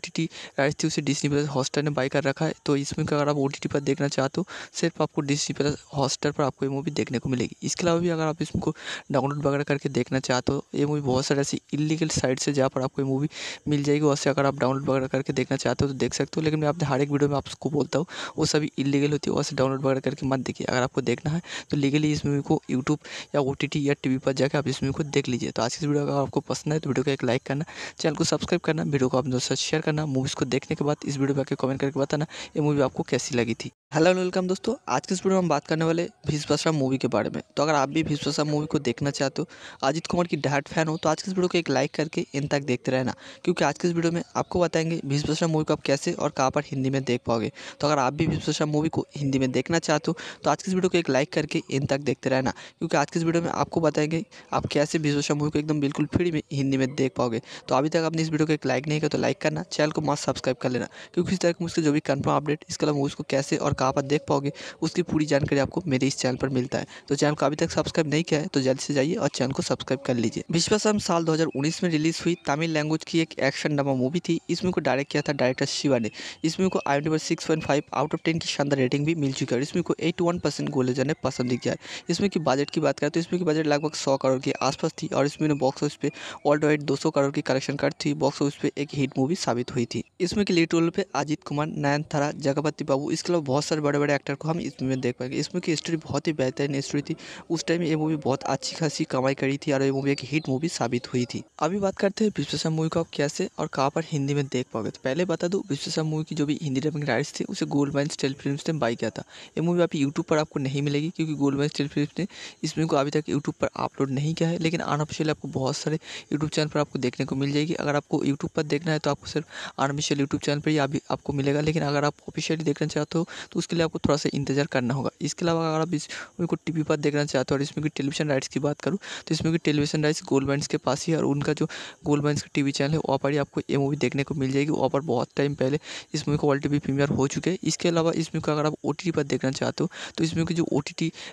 राइट्स थी उसे डिस्नी प्लस हॉस्टल ने बाई कर रखा है तो इसमें अगर आप ओ पर देखना चाहते हो सिर्फ आपको डिस्नी प्लस हॉस्टार पर आपको ये मूवी देखने को मिलेगी इसके अलावा भी अगर आप इसमें को डाउनलोड वगैरह करके देखना चाहते हो ये मूवी बहुत सारे ऐसी इलीगल साइट से जहाँ पर आपको मूवी मिल जाएगी वहाँ से अगर आप डाउनलोड वगैरह करके देखना चाहते हो तो देख सकते हो लेकिन मैं आप हर एक वीडियो में आपको बोलता हूँ वो सभी इलीगल होती है वहाँ से डाउनलोड वगैरह करके मत देखिए अगर आपको देखना है तो लीगली इस मूवी को यूट्यूब या ओ या टी पर जाकर आप इस मूवी को देख लीजिए तो आज की वीडियो अगर आपको पसंद है तो वीडियो को एक लाइक करना चैनल को सब्सक्राइब करना वीडियो को आप दोस्तों शेयर करना मूवीज़ को देखने के बाद इस वीडियो पर आकर कमेंट करके बताना ये मूवी आपको कैसी लगी थी हेलो एंड वेलकम दोस्तों आज के इस वीडियो में हम बात करने वाले भीष मूवी के बारे में तो अगर आप भी भीष भाषा मूवी को देखना चाहते हो अजित कुमार की डहाट फैन हो तो आज के इस वीडियो को एक लाइक करके इन तक देखते रहना क्योंकि आज के इस वीडियो में आपको बताएंगे भीष भाषा मूवी को आप कैसे और कहाँ पर हिंदी में देख पाओगे तो अगर आप भी भीष भाषा मूवी को हिंदी में देखना चाहते हो तो आज के इस वीडियो को एक लाइक करके इन तक देखते रहना क्योंकि आज के इस वीडियो में आपको बताएंगे आप कैसे भीष मूवी को एकदम बिल्कुल फ्री में हिंदी में देख पाओगे तो अभी तक आपने इस वीडियो को एक लाइक नहीं किया तो लाइक करना चैनल को मस्त सब्सक्राइब कर लेना क्योंकि इस तरह की मुझसे जो भी कन्फर्म अपडेट इसके अलावा मूवीज़ को कैसे और कहाँ पर देख पाओगे उसकी पूरी जानकारी आपको मेरे इस चैनल पर मिलता है तो चैनल को अभी तक सब्सक्राइब नहीं किया है तो जल्दी से जाइए और चैनल को सब्सक्राइब कर लीजिए विश्वासम साल 2019 में रिलीज हुई तमिल लैंग्वेज की एक एक्शन ड्रामा मूवी थी इसमें को डायरेक्ट किया था डायरेक्टर शिवा ने इसमें को I number six point five out of ten की शानदार रेटिंग भी मिल चुकी है इसमें को एट वन परसेंट गोलेजर ने पसंद दिख जाए इसमें की बजट की बात करें तो इसमें की बजट लगभग सौ करोड़ के आसपास थी और इसमें बॉक्स ऑफिस पे ऑल्ड वाइड दो करोड़ की कलेक्शन कर थी बॉक्स ऑफिस पे एक हिट मूवी साबित हुई थी इसमें की लीड रोल पे अजित कुमार नयन नयनथारा जगपति बाबू इसके अलावा बहुत सारे बड़े बड़े एक्टर को हम इस मूवी में देख पाएंगे इस मूवी की स्टोरी बहुत ही बेहतरीन स्टोरी थी उस टाइम ये मूवी बहुत अच्छी खासी कमाई करी थी और ये मूवी एक हिट मूवी साबित हुई थी अभी बात करते हैं विश्वेश्वर मूवी को आप कैसे और कहाँ पर हिंदी में देख पाओगे तो पहले बता दो विश्वेश्वर मूवी की जो भी हिंदी डबिंग राइट्स थी उसे गोल्ड माइन स्टेल फिल्म ने बाई किया था ये मूवी आप यूट्यूब पर आपको नहीं मिलेगी क्योंकि गोल्ड माइन स्टेल फिल्म ने इस मूवी को अभी तक यूट्यूब पर अपलोड नहीं किया है लेकिन अनऑफिशियल आपको बहुत सारे यूट्यूब चैनल पर आपको देखने को मिल जाएगी अगर आपको यूट्यूब पर देखना है तो आपको सिर्फ अनऑफिशियल यूट्यूब चैनल पर ही अभी आपको मिलेगा लेकिन अगर आप ऑफिशियली देखना चाहते हो तो उसके लिए आपको थोड़ा सा इंतजार करना होगा इसके अलावा अगर आप इसको टी वी पर देखना चाहते हो और इसमें की टेलीविजन राइट्स की बात करूँ तो इसमें की टेलीविजन राइट्स गोल्ड बैंड के पास ही है और उनका जो गोल्ड माइंस का टी चैनल है वहाँ पर ही आपको ये मूवी देखने को मिल जाएगी वहाँ पर बहुत टाइम पहले इस मूवी को वर्ल्ड टी प्रीमियर हो चुके हैं इसके अलावा इस मूवी को अगर आप ओ पर देखना चाहते हो तो इसमें की जो ओ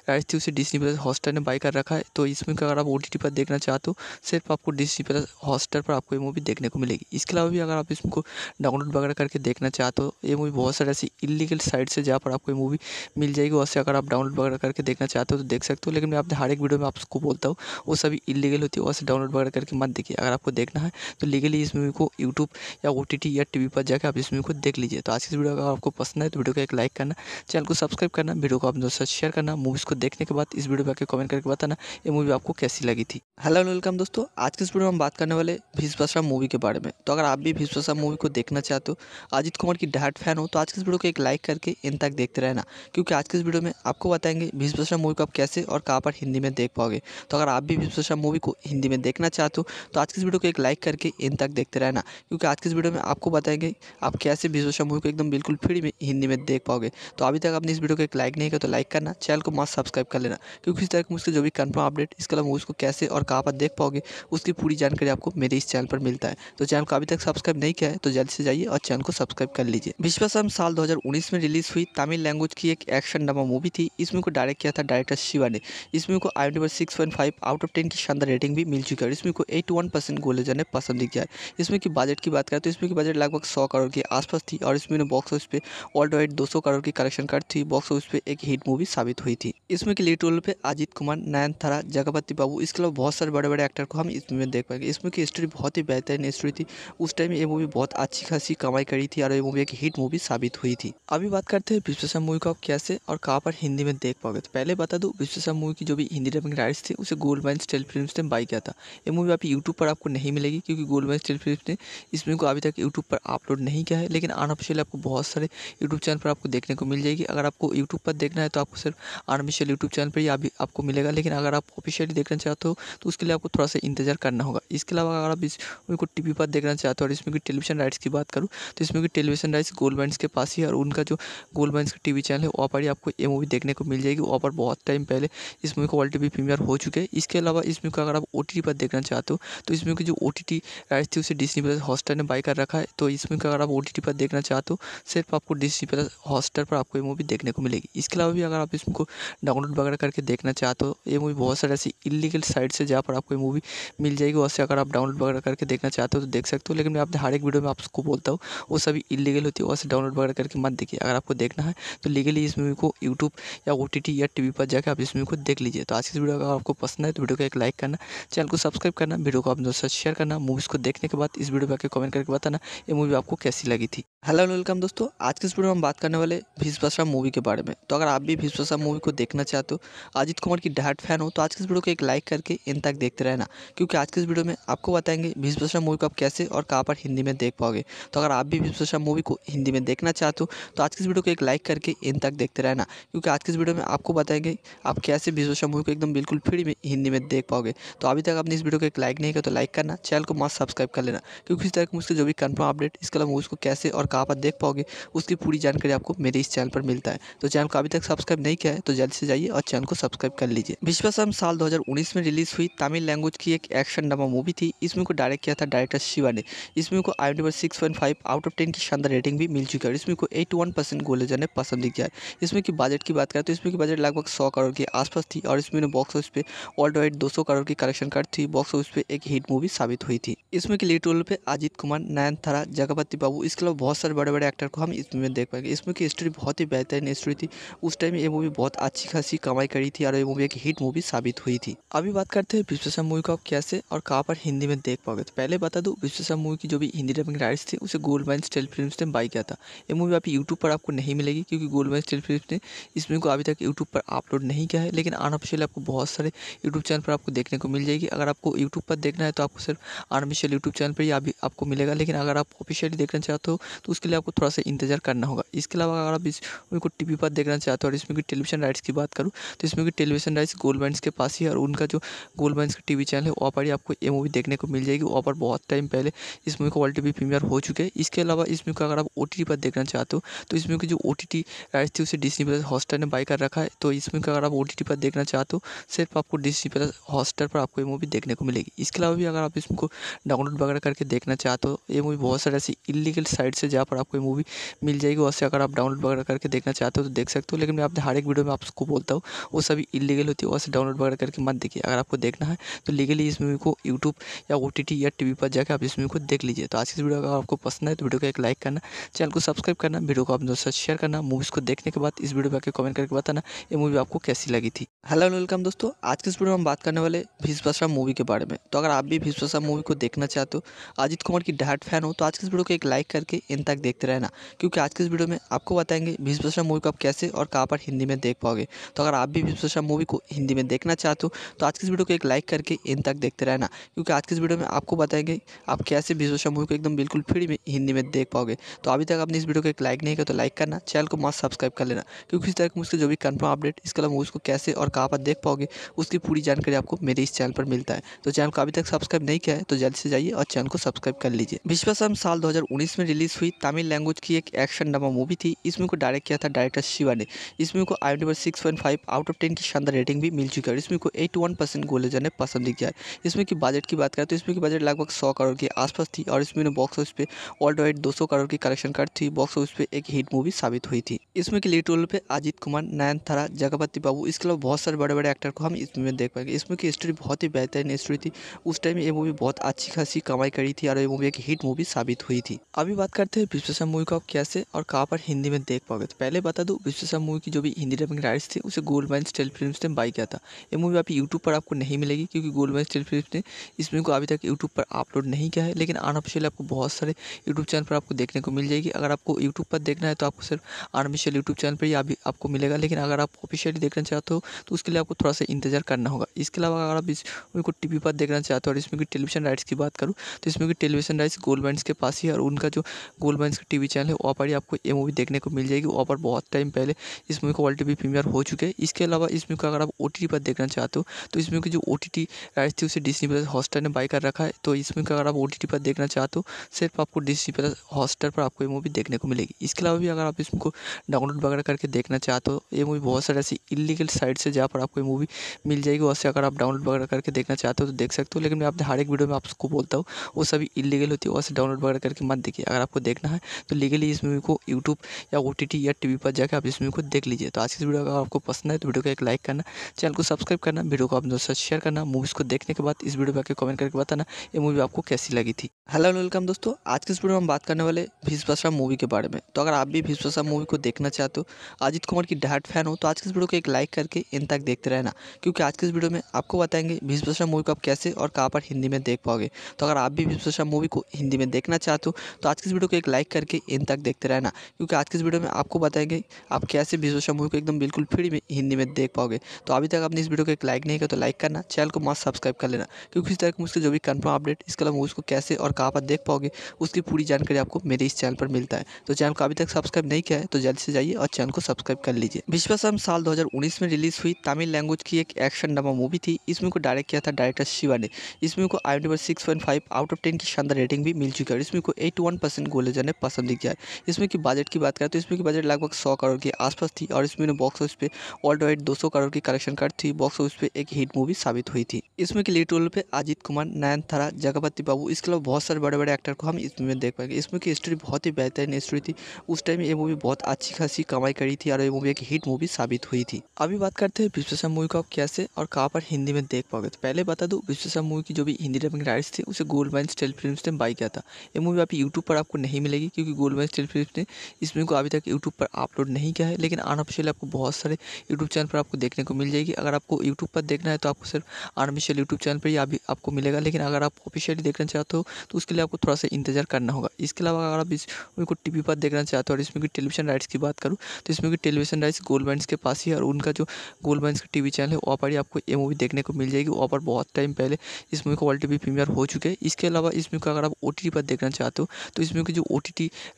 राइट्स थी उसे डिस्नी प्लस हॉस्टर ने बाई कर रखा है तो इसमें का अगर आप ओ पर देखना चाहते हो सिर्फ आपको डिस्नी प्लस हॉस्टर पर आपको ये मूवी देखने को मिलेगी इसके अलावा भी अगर आप को डाउनलोड वगैरह करके देखना चाहते हो ये मूवी बहुत सारे ऐसी इलीगल साइट से जा जगह पर आपको मूवी मिल जाएगी वैसे से अगर आप डाउनलोड वगैरह करके देखना चाहते हो तो देख सकते हो लेकिन मैं आप हर एक वीडियो में आपको बोलता हूँ वो सभी इलीगल होती है वैसे डाउनलोड वगैरह करके मत देखिए अगर आपको देखना है तो लीगली इस मूवी को यूट्यूब या ओ या टी पर जाकर आप इस मूवी को देख लीजिए तो आज इस वीडियो अगर आपको पसंद है तो वीडियो को एक लाइक करना चैनल को सब्सक्राइब करना वीडियो को आप दोस्तों शेयर करना मूवीज़ को देखने के बाद इस वीडियो में आकर कमेंट करके बताना ये मूवी आपको कैसी लगी थी हेलो वेलकम दोस्तों आज के इस वीडियो में हम बात करने वाले भीष्म मूवी के बारे में तो अगर आप भी भीष्म मूवी को देखना चाहते हो अजित कुमार की डायट फैन हो तो आज के इस वीडियो को एक लाइक करके इन एंड तक देखते रहना क्योंकि आज के इस वीडियो में आपको बताएंगे भीष्म मूवी को आप कैसे और कहाँ पर हिंदी में देख पाओगे तो अगर आप भी भीष्म मूवी को हिंदी में देखना चाहते हो तो आज की इस वीडियो को एक लाइक करके एंड तक देखते रहना क्योंकि आज के इस वीडियो में आपको बताएंगे आप कैसे भीष्म मूवी को एकदम बिल्कुल फ्री में हिंदी में देख पाओगे तो अभी तक आपने इस वीडियो को एक लाइक नहीं किया तो लाइक करना चैनल को मस्त सब्सक्राइब कर लेना क्योंकि इस तरह की मुझसे जो भी कन्फर्म अपडेट इसके अलावा मूवीज़ को कैसे और कहाँ पर देख पाओगे उसकी पूरी जानकारी आपको मेरे इस चैनल पर मिलता है तो चैनल को अभी तक सब्सक्राइब नहीं किया है तो जल्दी से जाइए और चैनल को सब्सक्राइब कर लीजिए विश्वासम साल 2019 में रिलीज़ हुई तमिल लैंग्वेज की एक एक्शन ड्रामा मूवी थी इस मूवी को डायरेक्ट किया था डायरेक्टर शिवा ने इस मूवी को आई पर six point five out of ten की शानदार रेटिंग भी मिल चुकी है और इसमें को एट वन परसेंट गोले जाने पसंद किया है इसमें की बजट की बात करें तो इसमें की बजट लगभग सौ करोड़ के आसपास थी और इसमें बॉक्स ऑफिस पे ऑल्ड वाइड दो सौ करोड़ की कलेक्शन कर थी बॉक्स ऑफिस पे एक हिट मूवी साबित हुई थी इसमें की लीड रोल पे अजित कुमार थारा जगपति बाबू इसके अलावा बहुत सारे बड़े बड़े एक्टर को हम इसमें देख पाएंगे इसमें की स्टोरी बहुत ही बेहतरीन स्टोरी थी उस टाइम ये मूवी बहुत अच्छी खासी कमाई करी थी और ये मूवी एक हिट मूवी साबित हुई थी अभी बात करते हैं विश्वेश्वर मूवी को आप कैसे और कहाँ पर हिंदी में देख पाओगे तो पहले बता दूँ विश्वेश्वर मूवी की जो भी हिंदी डबिंग राइट्स थी उसे गोल्ड माइन स्टेल फिल्म ने बाई किया था ये मूवी आप यूट्यूब पर आपको नहीं मिलेगी क्योंकि गोल्ड माइन स्टेल फिल्म ने इस मूवी को अभी तक यूट्यूब पर अपलोड नहीं किया है लेकिन अनऑफिशियल आपको बहुत सारे यूट्यूब चैनल पर आपको देखने को मिल जाएगी अगर आपको यूट्यूब पर देखना है तो आपको सिर्फ अनऑफिशियल यूट्यूब चैनल पर ही अभी आपको मिलेगा लेकिन अगर आप ऑफिशियली देखना चाहते हो तो उसके लिए आपको थोड़ा सा इंतजार करना होगा इसके अलावा अगर आप इस मूवी को टी पर देखना चाहते हो और इसमें की टेलीविजन राइट्स की बात करूँ तो इसमें की टेलीविजन राइट्स गोल्ड माइंड के पास ही और उनका जो गोल्ड गोकुल वंश का टीवी चैनल है वहाँ पर ही आपको ये मूवी देखने को मिल जाएगी वहाँ पर बहुत टाइम पहले इस मूवी को वर्ल्ड टीवी प्रीमियर हो चुके हैं इसके अलावा इस मूवी को अगर आप ओ पर देखना चाहते हो तो इस मूवी की जो ओ टी राइट थी उसे डिस्नी प्लस हॉस्टर ने बाई कर रखा है तो इस मूवी को अगर आप ओ पर देखना चाहते हो सिर्फ आपको डिस्नी प्लस हॉस्टर पर आपको ये मूवी देखने को मिलेगी इसके अलावा भी अगर आप को डाउनलोड वगैरह करके देखना चाहते हो ये मूवी बहुत सारे ऐसी इलीगल साइट से जहाँ पर आपको ये मूवी मिल जाएगी वैसे अगर आप डाउनलोड वगैरह करके देखना चाहते हो तो देख सकते हो लेकिन मैं आपने हर एक वीडियो में आपको बोलता हूँ वो सभी इलीगल होती है वैसे से डाउनलोड वगैरह करके मत देखिए अगर आपको देखना देखना है तो लीगली इस मूवी को यूट्यूब या ओ या टी पर जाकर आप इस मूवी को देख लीजिए तो आज की वीडियो अगर आपको पसंद है तो वीडियो को एक लाइक करना चैनल को सब्सक्राइब करना वीडियो को आप दोस्तों से शेयर करना मूवीज़ को देखने के बाद इस वीडियो पर आकर कमेंट करके बताना ये मूवी आपको कैसी लगी थी हेलो वेलकम दोस्तों आज की इस वीडियो में हम बात करने वाले भीष्म मूवी के बारे में तो अगर आप भी भीष्म मूवी को देखना चाहते हो अजित कुमार की डायट फैन हो तो आज की इस वीडियो को एक लाइक करके इन तक देखते रहना क्योंकि आज की इस वीडियो में आपको बताएंगे भीष्म मूवी को आप कैसे और कहाँ पर हिंदी में देख पाओगे तो अगर आप भी भीष्म मूवी को हिंदी में देखना चाहते हो तो आज की इस वीडियो को एक लाइक करके इन तक देखते रहना क्योंकि आज के इस वीडियो में आपको बताएंगे आप कैसे विशोषा मूवी को एकदम बिल्कुल फ्री में हिंदी में देख पाओगे तो अभी तक आपने इस वीडियो को एक लाइक नहीं किया तो लाइक करना चैनल को मस्त सब्सक्राइब कर लेना क्योंकि इस तरह मुझसे जो भी कन्फर्म अपडेट इसके अलावा को कैसे और कहाँ पर देख पाओगे उसकी पूरी जानकारी आपको मेरे इस चैनल पर मिलता है तो चैनल को अभी तक सब्सक्राइब नहीं किया है तो जल्द से जाइए और चैनल को सब्सक्राइब कर लीजिए विश्वासम साल दो में रिलीज हुई तमिल लैंग्वेज की एक एक्शन ड्रामा मूवी थी इस मूवी को डायरेक्ट किया था डायरेक्टर शिवा ने इस मूवी को I D six point five out of ten की शानदार रेटिंग भी मिल चुकी है और इसमें को एटी वन परसेंट गोले ने पसंद किया है इसमें की बजट की बात करें तो इसमें की बजट लगभग सौ करोड़ के आसपास थी और इसमें बॉक्स ऑफिस पे ऑल वाइड दो करोड़ की कलेक्शन कर थी बॉक्स ऑफिस पे एक हिट मूवी साबित हुई थी इसमें की लीड रोल पे अजित कुमार नयन थारा जगपति बाबू इसके अलावा बहुत सारे बड़े बड़े एक्टर को हम इसमें देख पाएंगे इसमें की स्टोरी बहुत ही बेहतरीन स्टोरी थी उस टाइम ये मूवी बहुत अच्छी खासी कमाई करी थी और ये मूवी एक हिट मूवी साबित हुई थी अभी बात करते हैं विश्वेश्वर मूवी को कैसे और कहाँ पर हिंदी में देख पाओगे तो पहले बता दू विश्वेश्वर मूवी की जो भी हिंदी डबिंग राइट थी उसे गोल्ड माइन स्टेल फिल्म ने बाई किया था ये मूवी आप यूट्यूब पर आपको नहीं मिलेगी क्योंकि गोल्ड मैच टेन फिलिप्स ने इस मूवी को अभी तक यूट्यूब पर अपलोड नहीं किया है लेकिन अनऑफिशियल आपको बहुत सारे यूट्यूब चैनल पर आपको देखने को मिल जाएगी अगर आपको यूट्यूब पर देखना है तो आपको सिर्फ अनऑफिशियल यूट्यूब चैनल पर ही अभी आपको मिलेगा लेकिन अगर आप ऑफिशियली देखना चाहते हो तो उसके लिए आपको थोड़ा सा इंतजार करना होगा इसके अलावा अगर आप इस मूवी को टी पर देखना चाहते हो और इसमें की टेलीविजन राइट्स की बात करूँ तो इसमें की टेलीविजन राइट्स गोल बैंड्स के पास ही और उनका जो गोल बैंड्स का टी चैनल है वहाँ पर ही आपको ये मूवी देखने को मिल जाएगी वहाँ पर बहुत टाइम पहले इस मूवी को ऑलरेडी प्रीमियर हो चुके हैं इसके अलावा इस मूवी को अगर आप ओ पर देखना चाहते हो तो इस मूवी की जो ओ टी टी राइट थी उसे डिस्नी प्लस हॉटस्टार ने बाय कर रखा है तो इसमें अगर आप ओ टी टी पर देखना चाहते हो तो सिर्फ आपको डिस्नी प्लस हॉटस्टार पर आपको ये मूवी देखने को मिलेगी इसके अलावा भी अगर आप इसको डाउनलोड वगैरह करके देखना चाहते हो तो ये मूवी बहुत सारे ऐसी इलीगल साइट से जहाँ पर आपको ये मूवी मिल जाएगी वैसे से अगर आप डाउनलोड वगैरह करके देखना चाहते हो तो देख सकते हो लेकिन मैं आपने हर एक वीडियो में आपको बोलता हूँ वो सभी इलीगल होती है वैसे से डाउनलोड वगैरह करके मत देखिए अगर आपको देखना है तो लीगली इस मूवी को यूट्यूब या ओ या टी पर जाकर आप इस मूवी को देख लीजिए तो आज की वीडियो अगर आपको पसंद है तो वीडियो को एक लाइक करना चैनल को सब्सक्राइब करना वीडियो को आप दोस्तों शेयर करना मूवीज़ को देखने के बाद इस वीडियो पर आके कमेंट करके बताना ये मूवी आपको कैसी लगी थी हेलो वेलकम दोस्तों आज के इस वीडियो में हम बात करने वाले भीष्म मूवी के बारे में तो अगर आप भी भीष्म मूवी को देखना चाहते हो अजित कुमार की डहाट फैन हो तो आज के इस वीडियो को एक लाइक करके इन तक देखते रहना क्योंकि आज के इस वीडियो में आपको बताएंगे भीष्म मूवी को आप कैसे और कहाँ पर हिंदी में देख पाओगे तो अगर आप भी भीष्म मूवी को हिंदी में देखना चाहते हो तो आज के इस वीडियो को एक लाइक करके इन तक देखते रहना क्योंकि आज के इस वीडियो में आपको बताएंगे आप कैसे भीष्म मूवी को एकदम बिल्कुल फ्री में हिंदी में देख पाओगे तो अभी तक आपने इस वीडियो को एक लाइक नहीं किया तो लाइक करना चैनल को मस्त सब्सक्राइब कर लेना क्योंकि इस तरह की मुझसे जो भी कन्फर्म अपडेट इसके अलावा मूवीज़ को कैसे और कहाँ पर देख पाओगे उसकी पूरी जानकारी आपको मेरे इस चैनल पर मिलता है तो चैनल को अभी तक सब्सक्राइब नहीं किया है तो जल्द से जाइए और चैनल को सब्सक्राइब कर लीजिए विश्वासम साल दो में रिलीज हुई तमिल लैंग्वेज की एक एक्शन ड्रामा मूवी थी इसमें को डायरेक्ट किया था डायरेक्टर शिवा ने इसमें को I number six point five out of ten की शानदार रेटिंग भी मिल चुकी है और इसमें को एट वन परसेंट गोलेजर ने पसंद किया इसमें की बजट की बात करें तो इसमें की बजट लगभग सौ करोड़ के आसपास थी और इसमें बॉक्स ऑफिस पे ऑल्ड वाइड दो करोड़ की कलेक्शन कर थी बॉक्स ऑफिस पे एक हिट मूवी साबित साबित हुई थी इसमें के लीड रोल पे अजित कुमार थारा जगपति बाबू इसके अलावा बहुत सारे बड़े बड़े एक्टर को हम इसमें देख पाएंगे इसमें की स्टोरी बहुत ही बेहतरीन स्टोरी थी उस टाइम ये मूवी बहुत अच्छी खासी कमाई करी थी और ये मूवी एक हिट मूवी साबित हुई थी अभी बात करते हैं विश्वेश्वर मूवी को आप कैसे और कहाँ पर हिंदी में देख पाओगे तो पहले बता दू विश्वेश्वर मूवी की जो भी हिंदी डबिंग राइट्स थी उसे गोल्ड माइन स्टेल फिल्म ने बाई किया था ये मूवी आप यूट्यूब पर आपको नहीं मिलेगी क्योंकि गोल्ड माइन स्टेल फिल्म ने इस मूवी को अभी तक यूट्यूब पर अपलोड नहीं किया है लेकिन अनऑफिशियल आपको बहुत सारे यूट्यूब चैनल पर आपको देखने को मिल जाएगी अगर आपको यूट्यूब पर देखना है तो आपको सिर्फ आर्मिशियल यूट्यूब चैनल पर ही आप आपको मिलेगा लेकिन अगर आप ऑफिशियली देखना चाहते हो तो उसके लिए आपको थोड़ा सा इंतजार करना होगा इसके अलावा अगर आप इस को टी वी पर देखना चाहते हो और इसमें की टेलीविजन राइट्स की बात करूँ तो इसमें की टेलीविजन राइट्स गोल्ड बैंड के पास ही और उनका जो गोल्ड बैंड का टी चैनल है वहाँ पर ही आपको ये मूवी देखने को मिल जाएगी वहाँ पर बहुत टाइम पहले इस मूवी को वर्ल्ड टी प्रीमियर हो चुके हैं इसके अलावा इस मूवी को अगर आप ओ टी पर देखना चाहते हो तो इस मूवी की जो ओ टी टी राइट्स थी उसे डिस्नी प्लस हॉस्टर ने बाई कर रखा है तो इस मूवी को अगर आप ओ टी टी पर देखना चाहते हो सिर्फ आपको डिस्नी प्लस हॉस्टर पर आपको ये मूवी देखने को मिलेगी इसके अलावा भी अगर आप इस आपको डाउनलोड वगैरह करके देखना चाहते हो तो ये मूवी बहुत सारे ऐसी इलीगल साइट से जहाँ पर आपको ये मूवी मिल जाएगी वैसे अगर आप डाउनलोड वगैरह करके देखना चाहते हो तो देख सकते हो लेकिन मैं आपने हर एक वीडियो में आपको बोलता हूँ वो सभी इलीगल होती है वैसे डाउनलोड वगैरह करके मत देखिए अगर आपको देखना है तो लीगली इस मूवी को यूट्यूब या ओ या टी पर जाकर आप इस मूवी को देख लीजिए तो आज की वीडियो अगर आपको पसंद है तो वीडियो को एक लाइक करना चैनल को सब्सक्राइब करना वीडियो को आप दोस्तों शेयर करना मूवीज़ को देखने के बाद इस वीडियो पर आकर कमेंट करके बताना ये मूवी आपको कैसी लगी थी हेलो वेलकम दोस्तों आज की इस वीडियो में हम बात करने वाले भीष मूवी के बारे में तो अगर आप भी भीष मूवी को देखना चाहते हो अजित कुमार की डहाट फैन हो तो आज के इस वीडियो को एक लाइक करके इन तक देखते रहना क्योंकि आज के इस वीडियो में आपको बताएंगे भीष मूवी को आप कैसे और कहाँ पर हिंदी में देख पाओगे तो अगर आप भी भीष मूवी को हिंदी में देखना चाहते हो तो आज के इस वीडियो को एक लाइक करके इन तक देखते रहना क्योंकि आज के इस वीडियो में आपको बताएंगे आप कैसे भीष मूवी को एकदम बिल्कुल फ्री में हिंदी में देख पाओगे तो अभी तक आपने इस वीडियो को एक लाइक नहीं किया तो लाइक करना चैनल को मस्त सब्सक्राइब कर लेना क्योंकि इस तरह की मुझसे जो भी कन्फर्म अपडेट इसके अलावा मूवीज़ को कैसे और कहाँ पर देख पाओगे उसकी पूरी जानकारी आपको मेरे इस चैनल पर मिलता है तो चैनल को अभी तक सब्सक्राइब नहीं किया है तो जल्दी से जाइए और चैनल को सब्सक्राइब कर लीजिए विश्वासम साल 2019 में रिलीज हुई तमिल लैंग्वेज की एक एक्शन ड्रामा मूवी थी इसमें को डायरेक्ट किया था डायरेक्टर शिवा ने इसमें को I number six out of ten की शानदार रेटिंग भी मिल चुकी है इसमें को एट वन परसेंट गोलेजर ने पसंद दिख जाए इसमें की बजट की बात करें तो इसमें की बजट लगभग सौ करोड़ के आसपास थी और इसमें बॉक्स ऑफिस पे ऑल्ड वाइड दो करोड़ की कलेक्शन कर थी बॉक्स ऑफिस पे एक हिट मूवी साबित हुई थी इसमें की लीड रोल पे अजित कुमार नयन थारा जगपति बाबू इसके अलावा बहुत सारे बड़े बड़े एक्टर को हम इसमें देख पाएंगे इसमें की स्टोरी बहुत ही बेहतरीन स्टोरी थी उस टाइम ये मूवी बहुत अच्छी खासी कमाई करी थी और ये मूवी एक हिट मूवी साबित हुई थी अभी बात करते हैं विश्वेश्वर मूवी को आप कैसे और कहाँ पर हिंदी में देख पाओगे तो पहले बता दूँ विश्वेश्वर मूवी की जो भी हिंदी डबिंग राइट्स थी उसे गोल्ड माइन स्टेल फिल्म ने बाई किया था ये मूवी आप यूट्यूब पर आपको नहीं मिलेगी क्योंकि गोल्ड माइन स्टेल फिल्म ने इस मूवी को अभी तक यूट्यूब पर अपलोड नहीं किया है लेकिन अनऑफिशियल आपको बहुत सारे यूट्यूब चैनल पर आपको देखने को मिल जाएगी अगर आपको यूट्यूब पर देखना है तो आपको सिर्फ अनऑफिशियल यूट्यूब चैनल पर ही अभी आपको मिलेगा लेकिन अगर आप ऑफिशियली देखना चाहते हो तो उसके लिए आपको थोड़ा सा इंतजार करना होगा इसके अलावा अगर आप इस मूवी को टी पर देखना चाहते हो और इसमें टेलीविजन राइट्स की बात करूँ तो इसमें भी टेलीविजन राइट्स गोल्ड के पास ही है और उनका जो गोल्ड माइंस की टीवी चैनल है वहाँ पर ही आपको ये मूवी देखने को मिल जाएगी वहाँ पर बहुत टाइम पहले इस मूवी को ऑल टी प्रीमियर हो चुके हैं इसके अलावा इस मूवी को अगर आप ओ पर देखना चाहते हो तो इसमें की जो ओ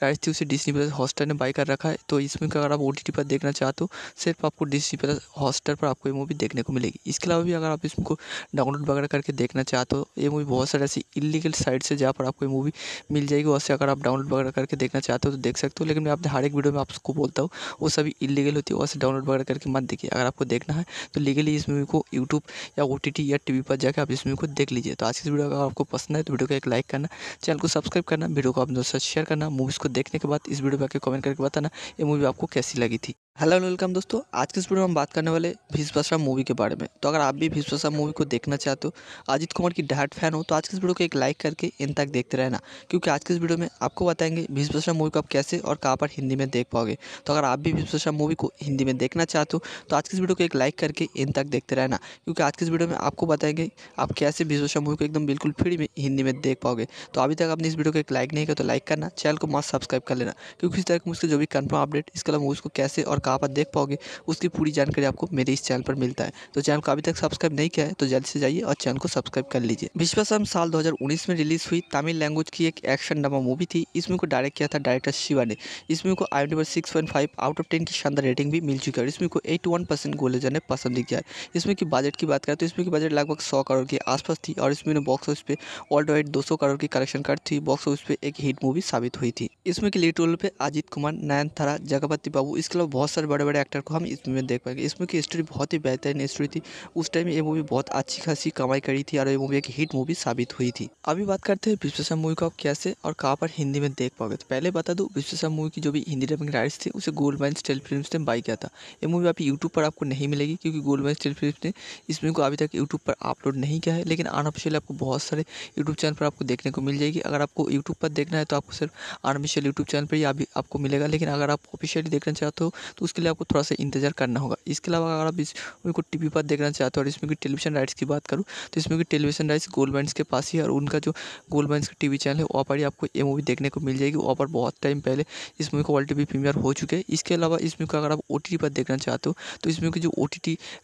राइट्स थी उसे डिस्नी प्लस हॉस्टर ने बाई कर रखा है तो इसमें अगर आप ओ पर देखना चाहते हो सिर्फ आपको डिस्नी प्लस हॉस्टर पर आपको ये मूवी देखने को मिलेगी इसके अलावा भी अगर आप इसमें को डाउनलोड वगैरह करके देखना चाहते हो ये मूवी बहुत सारे ऐसी इलीगल साइट्स है जहाँ पर आपको ये मूवी मिल जाएगी वहाँ से अगर आप डाउनलोड वगैरह करके देखना चाहते हो तो देख सकते हो लेकिन मैं आपने हर एक वीडियो में आपको बोलता हूँ वो सभी इलीगल होती है वैसे डाउनलोड वगैरह करके मत देखिए अगर आपको देखना है तो लीगली इस मूवी को यूट्यूब या ओ या टी पर जाकर आप इस मूवी को देख लीजिए तो आज की वीडियो अगर आपको पसंद है तो वीडियो को एक लाइक करना चैनल को सब्सक्राइब करना वीडियो को अपने दोस्तों शेयर करना मूवीज़ को देखने के बाद इस वीडियो पर आकर कमेंट करके बताना ये मूवी आपको कैसी लगी थी हेलो एंड वेलकम दोस्तों आज के इस वीडियो में हम बात करने वाले भीषभाषा मूवी के बारे में तो अगर आप भी भीषभाषा मूवी को देखना चाहते हो अजित कुमार की डायट फैन हो तो आज के इस वीडियो को एक लाइक करके इन तक देखते रहना क्योंकि आज के इस वीडियो में आपको बताएंगे भीषभाषा मूवी को आप कैसे और कहाँ पर हिंदी में देख पाओगे तो अगर आप भी भीषभाषा मूवी को हिंदी में देखना चाहते हो तो आज के इस वीडियो को एक लाइक करके इन तक देखते रहना क्योंकि आज के इस वीडियो में आपको बताएंगे आप कैसे भीषभाषा मूवी को एकदम बिल्कुल फ्री में हिंदी में देख पाओगे तो अभी तक आपने इस वीडियो को एक लाइक नहीं किया तो लाइक करना चैनल को मस्त सब्सक्राइब कर लेना क्योंकि इस तरह मुझसे जो भी कन्फर्म अपडेट इसके अलावा मूवीज़ को कैसे और कहाँ पर देख पाओगे उसकी पूरी जानकारी आपको मेरे इस चैनल पर मिलता है तो चैनल को अभी तक सब्सक्राइब नहीं किया है तो जल्दी से जाइए और चैनल को सब्सक्राइब कर लीजिए विश्वासम साल दो में रिलीज हुई तमिल लैंग्वेज की एक एक्शन ड्रामा मूवी थी इसमें को डायरेक्ट किया था डायरेक्टर शिवा ने इसमें को I number six out of ten की शानदार रेटिंग भी मिल चुकी है और इसमें को एट वन परसेंट गोलेजर ने पसंद किया इसमें की बजट की बात करें तो इसमें की बजट लगभग सौ करोड़ के आसपास थी और इसमें बॉक्स ऑफिस पे ऑल वाइड दो सौ करोड़ की कलेक्शन कार्ड थी बॉक्स ऑफिस पे एक हिट मूवी साबित हुई थी इसमें की लीड रोल पे अजीत कुमार नयन नयनतारा जगपति बाबू इसके अलावा बहुत बहुत सारे बड़े बड़े एक्टर को हम इसमें देख पाएंगे इसमें की स्टोरी बहुत ही बेहतरीन स्टोरी थी उस टाइम ये मूवी बहुत अच्छी खासी कमाई करी थी और ये मूवी एक हिट मूवी साबित हुई थी अभी बात करते हैं विश्वेश्वर मूवी को आप कैसे और कहाँ पर हिंदी में देख पाओगे तो पहले बता दूँ विश्वेश्वर मूवी की जो भी हिंदी डबिंग राइट्स थी उसे गोल्ड माइन स्टेल फिल्म ने बाई किया था ये मूवी आप यूट्यूब पर आपको नहीं मिलेगी क्योंकि गोल्ड माइन स्टेल फिल्म ने इस मूवी को अभी तक यूट्यूब पर अपलोड नहीं किया है लेकिन अनऑफिशियल आपको बहुत सारे यूट्यूब चैनल पर आपको देखने को मिल जाएगी अगर आपको यूट्यूब पर देखना है तो आपको सिर्फ अनऑफिशियल यूट्यूब चैनल पर ही अभी आपको मिलेगा लेकिन अगर आप ऑफिशियली देखना चाहते हो तो उसके लिए आपको थोड़ा सा इंतजार करना होगा इसके अलावा अगर आप इस मूवी को टी पर देखना चाहते हो और इसमें की टेलीविजन राइट्स की बात करूँ तो इसमें की टेलीविजन राइट्स गोल्ड बैंड के पास ही और उनका जो गोल्ड माइंस का टी चैनल है वहाँ पर ही आपको ये मूवी देखने को मिल जाएगी वहाँ पर बहुत टाइम पहले इस मूवी को वर्ल्ड टी प्रीमियर हो चुके हैं इसके अलावा इसमें को अगर आप ओ पर देखना चाहते हो तो इसमें की जो ओ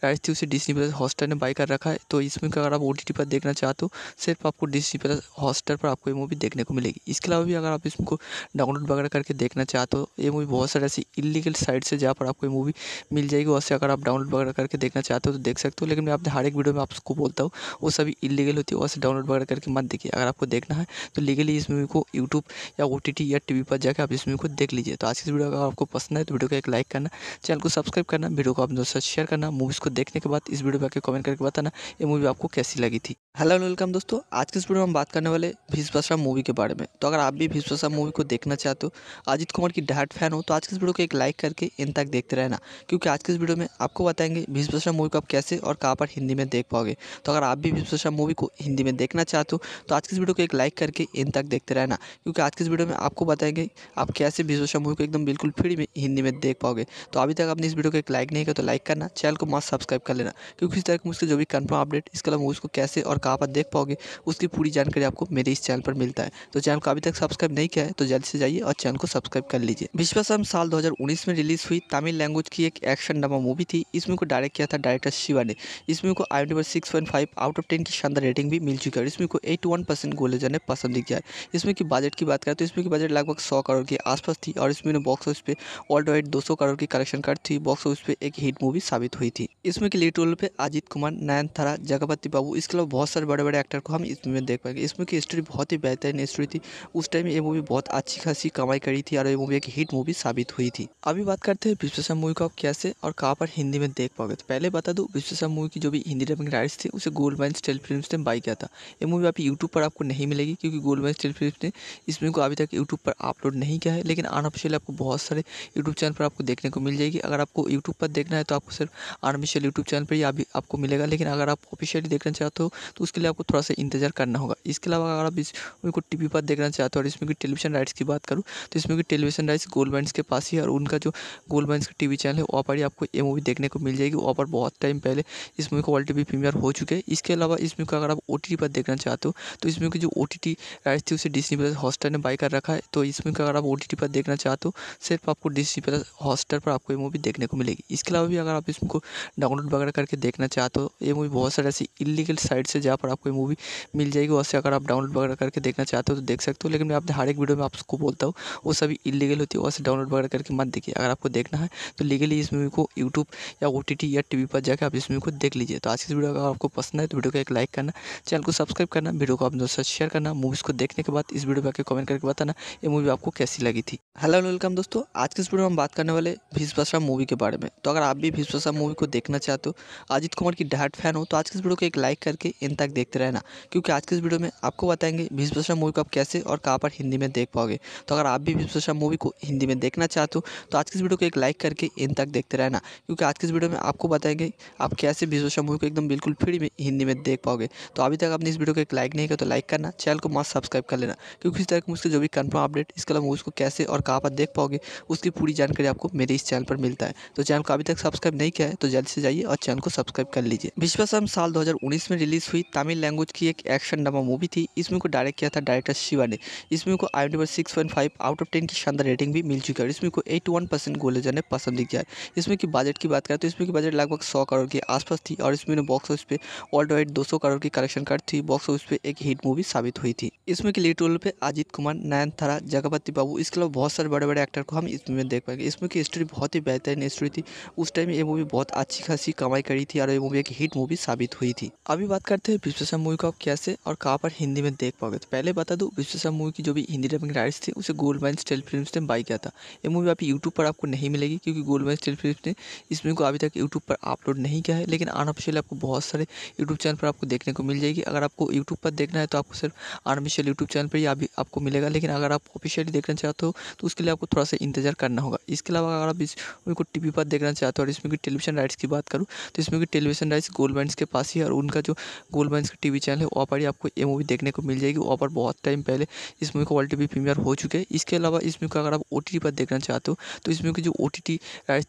राइट्स थी उसे डिस्नी प्लस हॉस्टल ने बाई कर रखा है तो इसमें अगर आप ओ पर देखना चाहते हो सिर्फ आपको डिस्नी प्लस हॉस्टार पर आपको ये मूवी देखने को मिलेगी इसके अलावा भी अगर आप इसमें को डाउनलोड वगैरह करके देखना चाहते हो ये मूवी बहुत सारे ऐसी इलीगल साइट से जहाँ पर आपको मूवी मिल जाएगी वहाँ से अगर आप डाउनलोड वगैरह करके देखना चाहते हो तो देख सकते हो लेकिन मैं आपने हर एक वीडियो में आपको बोलता हूँ वो सभी इलीगल होती है वहाँ से डाउनलोड वगैरह करके मत देखिए अगर आपको देखना है तो लीगली इस मूवी को यूट्यूब या ओ या टी पर जाकर आप इस मूवी को देख लीजिए तो आज इस वीडियो अगर आपको पसंद है तो वीडियो को एक लाइक करना चैनल को सब्सक्राइब करना वीडियो को अपने दोस्तों शेयर करना मूवीज़ को देखने के बाद इस वीडियो पर आकर कमेंट करके बताना ये मूवी आपको कैसी लगी थी हेलो वेलकम दोस्तों आज के इस वीडियो में हम बात करने वाले भीष्म मूवी के बारे में तो अगर आप भी भीष्म मूवी को देखना चाहते हो अजित कुमार की डहाट फैन हो तो आज के इस वीडियो को एक लाइक करके इन तक देखते रहना क्योंकि आज के इस वीडियो में आपको बताएंगे भीष्म मूवी को आप कैसे और कहाँ पर हिंदी में देख पाओगे तो अगर आप भी भीष्म मूवी को हिंदी में देखना चाहते हो तो आज के इस वीडियो को एक लाइक करके इन तक देखते रहना क्योंकि आज के इस वीडियो में आपको बताएंगे आप कैसे भीष्म मूवी को एकदम बिल्कुल फ्री में हिंदी में देख पाओगे तो अभी तक आपने इस वीडियो को एक लाइक नहीं किया तो लाइक करना चैनल को मस्त सब्सक्राइब कर लेना क्योंकि इस तरह की मुझसे जो भी कन्फर्म अपडेट इसके अलावा मूवीज़ को कैसे और कहाँ पर देख पाओगे उसकी पूरी जानकारी आपको मेरे इस चैनल पर मिलता है तो चैनल को अभी तक सब्सक्राइब नहीं किया है तो जल्दी से जाइए और चैनल को सब्सक्राइब कर लीजिए विश्वासम साल 2019 में रिलीज़ हुई तमिल लैंग्वेज की एक एक्शन ड्रामा मूवी थी इसमें को डायरेक्ट किया था डायरेक्टर शिवा ने इसमें को I number six point five out of ten की शानदार रेटिंग भी मिल चुकी है और इसमें को एट वन परसेंट गोले ने पसंद किया है इसमें की बजट की बात करें तो इसमें की बजट लगभग सौ करोड़ के आसपास थी और इसमें बॉक्स ऑफिस पे वर्ल्ड वाइड दो सौ करोड़ की कलेक्शन कर थी बॉक्स ऑफिस पे एक हिट मूवी साबित हुई थी इसमें की लीड रोल पे अजित कुमार नयन थारा जगपति बाबू इसके अलावा बहुत सारे बड़े बड़े एक्टर को हम इसमें देख पाएंगे इसमें की स्टोरी बहुत ही बेहतरीन स्टोरी थी उस टाइम ये मूवी बहुत अच्छी खासी कमाई करी थी और ये मूवी एक हिट मूवी साबित हुई थी अभी बात करते हैं विश्वसा मूवी को आप कैसे और कहाँ पर हिंदी में देख पाओगे तो पहले बता दूँ विश्वसा मूवी की जो भी हिंदी डबिंग राइट्स थी उसे गोल्ड माइन स्टेल फिल्म ने बाई किया था ये मूवी आप यूट्यूब पर आपको नहीं मिलेगी क्योंकि गोल्ड माइन स्टेल फिल्म ने इस मूवी को अभी तक यूट्यूब पर अपलोड नहीं किया है लेकिन अनऑफिशियल आपको बहुत सारे यूट्यूब चैनल पर आपको देखने को मिल जाएगी अगर आपको यूट्यूब पर देखना है तो आपको सिर्फ अनऑफिशियल यूट्यूब चैनल पर ही अभी आपको मिलेगा लेकिन अगर आप ऑफिशियली देखना चाहते हो तो उसके लिए आपको थोड़ा सा इंतजार करना होगा इसके अलावा अगर आप इस मूवी को टी पर देखना चाहते हो और इसमें की टेलीविजन राइट्स की बात करूँ तो इसमें की टेलीविजन राइट्स गोल्ड माइन्स के पास ही और उनका जो गोल्ड बंस का टीवी चैनल है वहाँ पर ही आपको ये मूवी देखने को मिल जाएगी वहाँ पर बहुत टाइम पहले इस मूवी को ऑल टी प्रीमियर हो चुके हैं इसके अलावा इस मूवी को अगर आप ओ पर देखना चाहते हो तो इस मूवी की जो ओ टी राइट्स थी उसे डिस्नी प्लस हॉस्टर ने बाई कर रखा है तो इस मूवी को अगर आप ओ पर देखना चाहते हो सिर्फ आपको डिस्नी प्लस हॉस्टर पर आपको ये मूवी देखने को मिलेगी इसके अलावा भी अगर आप इस मूवी को डाउनलोड वगैरह करके देखना चाहते हो ये मूवी बहुत सारे ऐसी इलीगल साइट से जहाँ पर आपको ये मूवी मिल जाएगी वैसे से अगर आप डाउनलोड वगैरह करके देखना चाहते हो तो देख सकते हो लेकिन मैं आपने हर एक वीडियो में आपको बोलता हूँ वो सभी इलीगल होती है वैसे से डाउनलोड वगैरह करके मत देखिए अगर आपको देखना सकता है तो लीगली इस मूवी को यूट्यूब या ओ या टी पर जाकर आप इस मूवी को देख लीजिए तो आज की वीडियो अगर आपको पसंद है तो वीडियो को एक लाइक करना चैनल को सब्सक्राइब करना वीडियो को आप दोस्तों शेयर करना मूवीज़ को देखने के बाद इस वीडियो पर आकर कमेंट करके बताना ये मूवी आपको कैसी लगी थी हेलो वेलकम दोस्तों आज की इस वीडियो में हम बात करने वाले भीष्म मूवी के बारे में तो अगर आप भी भीष्म मूवी को देखना चाहते हो अजित कुमार की डायरेक्ट फैन हो तो आज की इस वीडियो को एक लाइक करके इन तक देखते रहना क्योंकि आज की इस वीडियो में आपको बताएंगे भीष्म मूवी को आप कैसे और कहाँ पर हिंदी में देख पाओगे तो अगर आप भी भीष्म मूवी को हिंदी में देखना चाहते हो तो आज की इस वीडियो को एक लाइक करके इन तक देखते रहना क्योंकि आज की इस वीडियो में आपको बताएंगे आप कैसे विश्व मूवी को एकदम बिल्कुल फ्री में हिंदी में देख पाओगे तो अभी तक आपने इस वीडियो को एक लाइक नहीं किया तो लाइक करना चैनल को मस्त सब्सक्राइब कर लेना क्योंकि इस तरह की मुझसे जो भी कन्फर्म अपडेट इसके अलावा उसको कैसे और कहाँ पर देख पाओगे उसकी पूरी जानकारी आपको मेरे इस चैनल पर मिलता है तो चैनल को अभी तक सब्सक्राइब नहीं किया है तो जल्दी से जाइए और चैनल को सब्सक्राइब कर लीजिए विश्वसम साल दो में रिलीज हुई तमिल लैंग्वेज की एक एक्शन ड्रामा मूवी थी इसमें को डायरेक्ट किया था डायरेक्टर शिवा ने इसमें को I number six point five out of ten की शानदार रेटिंग भी मिल चुकी है और इसमें को एट वन परसेंट गोले मैनेजर ने पसंद किया है इसमें की बजट की बात करें तो इसमें की बजट लगभग सौ करोड़ के आसपास थी और इसमें बॉक्स ऑफिस पे ऑल राइट दो करोड़ की कलेक्शन कर थी बॉक्स ऑफिस पे एक हिट मूवी साबित हुई थी इसमें की लीड रोल पे अजित कुमार नयन थारा जगपति बाबू इसके अलावा बहुत सारे बड़े बड़े एक्टर को हम इसमें देख पाएंगे इसमें की स्टोरी बहुत ही बेहतरीन स्टोरी थी उस टाइम ये मूवी बहुत अच्छी खासी कमाई करी थी और ये मूवी एक हिट मूवी साबित हुई थी अभी बात करते हैं विश्वेश्वर मूवी का कैसे और कहाँ पर हिंदी में देख पाओगे तो पहले बता दू विश्वेश्वर मूवी की जो भी हिंदी डबिंग राइट्स थी उसे गोल्ड माइन स्टेल फिल्म ने बाई किया था ये मूवी आप यूट्यूब पर आपको नहीं मिलेगी क्योंकि गोल वाइन फिलिप्स ने इस मूवी को अभी तक यूट्यूब पर अपलोड नहीं किया है लेकिन अनऑफिशियल आपको बहुत सारे यूट्यूब चैनल पर आपको देखने को मिल जाएगी अगर आपको यूट्यूब पर देखना है तो आपको सिर्फ अनऑफिशियल यूट्यूब चैनल पर ही अभी आपको मिलेगा लेकिन अगर आप ऑफिशियली देखना चाहते हो तो उसके लिए आपको थोड़ा सा इंतजार करना होगा इसके अलावा अगर आप इस को टी पर देखना चाहते हो और इसमें की टेलीविजन राइट्स की बात करूँ तो इसमें की टेलीविजन राइट्स गोल वाइन्स के पास ही और उनका जो गोल वाइन्स का टी चैनल है वहाँ पर ही आपको ये मूवी देखने को मिल जाएगी वहाँ पर बहुत टाइम पहले इस मूवी को वर्ल्ड टी प्रीमियर हो चुके हैं इसके अलावा इस मूवी को अगर आप ओ पर देखना चाहते हो तो इसमें की जो ओ ओ टी टी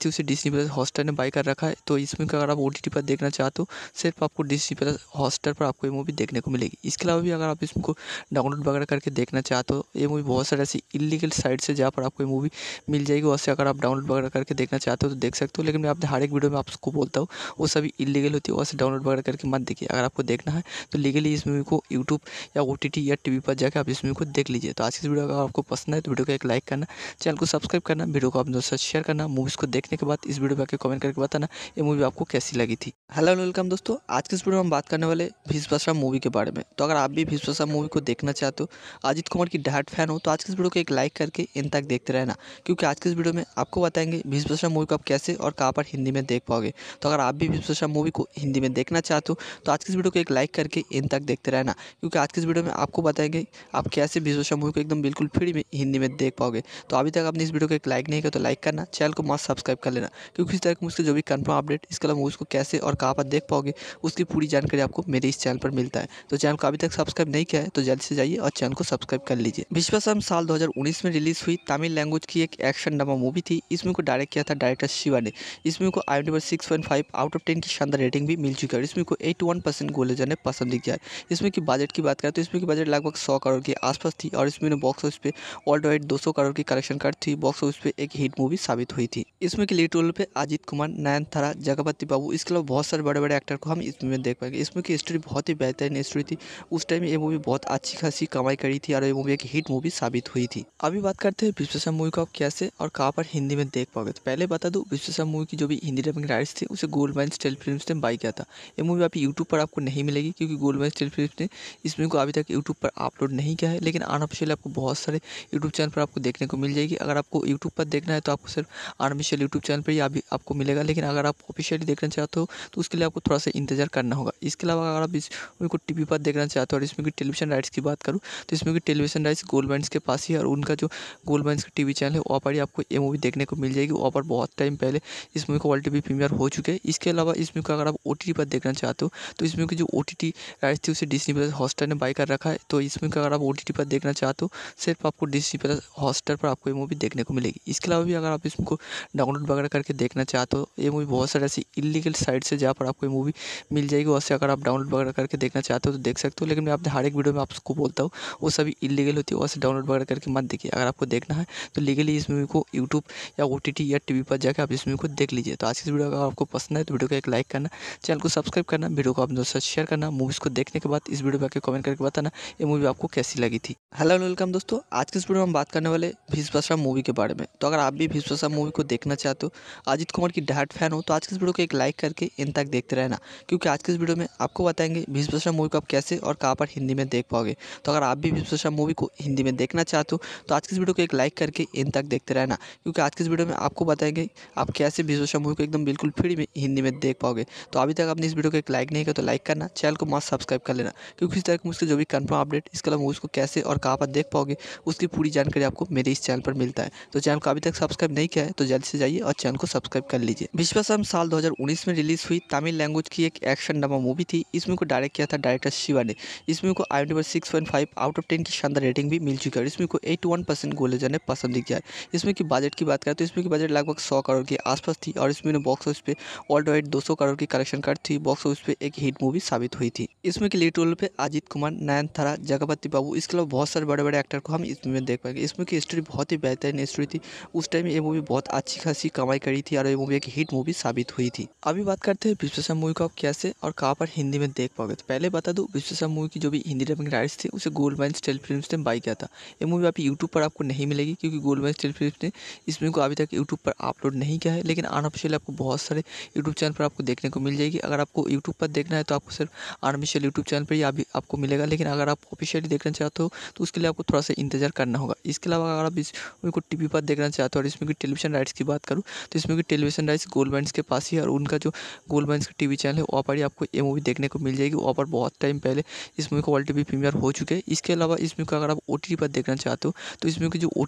थी उसे डिस्नी प्लस हॉटस्टार ने बाई कर रखा है तो इसमें अगर आप ओ टी टी पर देखना चाहते हो तो सिर्फ आपको डिस्नी प्लस हॉटस्टार पर आपको ये मूवी देखने को मिलेगी इसके अलावा भी अगर आप इसको डाउनलोड वगैरह करके देखना चाहते हो तो ये मूवी बहुत सारे ऐसी इलीगल साइट से जहाँ पर आपको ये मूवी मिल जाएगी वैसे अगर आप डाउनलोड वगैरह करके देखना चाहते हो तो देख सकते हो लेकिन मैं आपने हर एक वीडियो में आपको बोलता हूँ वो सभी इलीगल होती है वैसे डाउनलोड वगैरह करके मत देखिए अगर आपको देखना है तो लीगली इस मूवी को यूट्यूब या ओ या टी पर जाकर आप इस मूवी को देख लीजिए तो आज की वीडियो अगर आपको पसंद है तो वीडियो को एक लाइक करना चैनल को सब्सक्राइब करना वीडियो को आप दोस्तों शेयर करना मूवीज़ को देखने के बाद इस वीडियो पर आके कमेंट करके बताना ये मूवी आपको कैसी लगी थी हेलो वेलकम दोस्तों आज के इस वीडियो में हम बात करने वाले भीष्म मूवी के बारे में तो अगर आप भी भीष्म मूवी को देखना चाहते हो अजित कुमार की डहाट फैन हो तो आज के इस वीडियो को एक लाइक करके इन तक देखते रहना क्योंकि आज के इस वीडियो में आपको बताएंगे भीष्म मूवी को आप कैसे और कहाँ पर हिंदी में देख पाओगे तो अगर आप भी भीष्म मूवी को हिंदी में देखना चाहते हो तो आज के इस वीडियो को एक लाइक करके इन तक देखते रहना क्योंकि आज के इस वीडियो में आपको बताएंगे आप कैसे भीष्म मूवी को एकदम बिल्कुल फ्री में हिंदी में देख पाओगे तो अभी तक आपने इस वीडियो को एक लाइक नहीं किया तो लाइक करना चैनल को मस्त सब्सक्राइब कर लेना क्योंकि इस तरह की मुझसे जो भी कन्फर्म अपडेट इस कलम मूवीज़ को कैसे और कहाँ पर देख पाओगे उसकी पूरी जानकारी आपको मेरे इस चैनल पर मिलता है तो चैनल को अभी तक सब्सक्राइब नहीं किया है तो जल्द से जाइए और चैनल को सब्सक्राइब कर लीजिए विश्वासम साल दो में रिलीज़ हुई तमिल लैंग्वेज की एक एक्शन ड्रामा मूवी थी इसमें को डायरेक्ट किया था डायरेक्टर शिवा ने इसमें को I number six point five out of ten की शानदार रेटिंग भी मिल चुकी है और इसमें को एट वन परसेंट गोलेजर ने पसंद किया है इसमें की बजट की बात करें तो इसमें की बजट लगभग सौ करोड़ के आसपास थी और इसमें बॉक्स ऑफिस पे ऑल डॉइट दो सौ करोड़ की कलेक्शन कर थी बॉक्स ऑफिस पे एक हिट मूवी साबित प्रभावित हुई थी इसमें के लीड रोल पे अजित कुमार नयनतारा जगपति बाबू इसके अलावा बहुत सारे बड़े बड़े एक्टर को हम इस मूवी में देख पाएंगे इसमें की स्टोरी बहुत ही बेहतरीन स्टोरी थी उस टाइम ये मूवी बहुत अच्छी खासी कमाई करी थी और ये मूवी एक हिट मूवी साबित हुई थी अभी बात करते हैं विश्वेश्वर मूवी को आप कैसे और कहाँ पर हिंदी में देख पाओगे तो पहले बता दो विश्वेश्वर मूवी की जो भी हिंदी डबिंग राइट्स थी उसे गोल्ड माइन स्टेल फिल्म ने बाई किया था ये मूवी आप यूट्यूब पर आपको नहीं मिलेगी क्योंकि गोल्ड माइन स्टेल फिल्म ने इस मूवी को अभी तक यूट्यूब पर अपलोड नहीं किया है लेकिन अनऑफिशियल आपको बहुत सारे यूट्यूब चैनल पर आपको देखने को मिल जाएगी अगर आपको यूट्यूब पर देखना है तो आपको सिर्फ आर्मिशियल यूट्यूब चैनल पर ही आप आपको मिलेगा लेकिन अगर आप ऑफिशियली देखना चाहते हो तो उसके लिए आपको थोड़ा सा इंतजार करना होगा इसके अलावा अगर आप इस मूवी को टी पर देखना चाहते हो और इसमें की टेलीविजन राइट्स की बात करूँ तो इसमें की टेलीविजन राइट्स गोल्डमैंस के पास ही और उनका जो बैंड का टी चैनल है वहाँ पर ही आपको ये मूवी देखने को मिल जाएगी वहाँ पर बहुत टाइम पहले इस मूवी को ऑल टी प्रीमियर हो चुके हैं इसके अलावा इस मूवी को अगर आप ओ पर देखना चाहते हो तो इसमें की जो ओ टी राइट्स थी उसे डिस्नी प्लस हॉस्टल ने बाई कर रखा है तो इसमें का अगर आप ओ पर देखना चाहते हो सिर्फ आपको डिस्नी प्लस हॉस्टर पर आपको ये मूवी देखने को मिलेगी इसके अलावा भी अगर आप इस को डाउनलोड वगैरह करके देखना चाहते हो ये मूवी बहुत सारे ऐसी इलीगल साइट से जहाँ पर आपको ये मूवी मिल जाएगी वैसे अगर आप डाउनलोड वगैरह करके देखना चाहते हो तो देख सकते हो लेकिन मैं आप हर एक वीडियो में आपको बोलता हूँ वो सभी इलीगल होती है वैसे डाउनलोड वगैरह करके मत देखिए अगर आपको देखना है तो लीगली इस मूवी को यूट्यूब या ओ या टी पर जाकर आप इस मूवी को देख लीजिए तो आज की वीडियो अगर आपको पसंद है तो वीडियो को एक लाइक करना चैनल को सब्सक्राइब करना वीडियो को आप दोस्तों शेयर करना मूवीज़ को देखने के बाद इस वीडियो पर कमेंट करके बताना ये मूवी आपको कैसी लगी थी हेलो वेलकम दोस्तों आज के इस वीडियो में हम बात करने वाले भीष मूवी के बारे में तो अगर आप भी भीष सब मूवी को देखना चाहते हो अजित कुमार की डहाट फैन हो तो आज के इस वीडियो को एक लाइक करके इन तक देखते रहना क्योंकि आज के इस वीडियो में आपको बताएंगे भीष मूवी को आप कैसे और कहाँ पर हिंदी में देख पाओगे तो अगर आप भी भीष मूवी को हिंदी में देखना चाहते हो तो आज के इस वीडियो को एक लाइक करके इन तक देखते रहना क्योंकि आज के इस वीडियो में आपको बताएंगे आप कैसे भीष मूवी को एकदम बिल्कुल फ्री में हिंदी में देख पाओगे तो अभी तक आपने इस वीडियो को एक लाइक नहीं किया तो लाइक करना चैनल को मस्त सब्सक्राइब कर लेना क्योंकि इस तरह उसके मुझसे जो भी कन्फर्म अपडेट इसके अलावा मूवीज़ को कैसे और कहाँ पर देख पाओगे उसकी पूरी जानकारी आपको मेरे इस चैनल पर मिलता है तो चैनल को अभी तक सब्सक्राइब नहीं किया किया है तो जल्द से जाइए और चैनल को सब्सक्राइब कर लीजिए विश्वासम साल 2019 में रिलीज हुई तमिल लैंग्वेज की एक एक्शन ड्रामा मूवी थी इस मूवी को डायरेक्ट किया था डायरेक्टर शिवा ने इस मूवी को I number six point five out of ten की शानदार रेटिंग भी मिल चुकी है और इसमें को एट वन परसेंट गोलेजर ने पसंद किया है इसमें की बजट की बात करें तो इसमें की बजट लगभग सौ करोड़ के आसपास थी और इसमें बॉक्स ऑफिस पे ऑल वाइड दो करोड़ की कलेक्शन कर थी बॉक्स ऑफिस पे एक हिट मूवी साबित हुई थी इसमें की लीड रोल पे अजित कुमार नयनथारा जगपति बाबू इसके अलावा बहुत सारे बड़े बड़े एक्टर को हम इसमें देख पाएंगे इसमें की स्टोरी बहुत ही बेहतरीन स्टोरी थी उस टाइम ये मूवी बहुत अच्छी खासी कमाई करी थी और ये मूवी एक हिट मूवी साबित हुई थी अभी बात करते हैं विश्वेश्वर मूवी को आप कैसे और कहाँ पर हिंदी में देख पाओगे तो पहले बता दूँ विश्वेश्वर मूवी की जो भी हिंदी डबिंग राइट्स थी उसे गोल्ड माइन स्टेल फिल्म ने बाई किया था ये मूवी आप यूट्यूब पर आपको नहीं मिलेगी क्योंकि गोल्ड माइन स्टेल फिल्म ने इस मूवी को अभी तक यूट्यूब पर अपलोड नहीं किया है लेकिन अनऑफिशियल आपको बहुत सारे यूट्यूब चैनल पर आपको देखने को मिल जाएगी अगर आपको यूट्यूब पर देखना है तो आपको सिर्फ अनऑफिशियल यूट्यूब चैनल पर ही अभी आपको मिलेगा लेकिन अगर आप ऑफिशियली देखना चाहते हो तो उसके लिए आपको थोड़ा सा इंतजार करना होगा इसके अलावा अगर आप इस मूवी को टी पर देखना चाहते हो और इसमें टेलीविजन राइट्स की बात करूँ तो इसमें भी टेलीविजन राइट्स गोल्ड माइंस के पास ही है और उनका जो गोल्ड माइंस का टी चैनल है वहाँ पर ही आपको ये मूवी देखने को मिल जाएगी वहाँ पर बहुत टाइम पहले इस मूवी को वर्ल्ड प्रीमियर हो चुके हैं इसके अलावा इस मूवी को अगर आप ओ पर देखना चाहते हो तो इस मूवी की जो ओ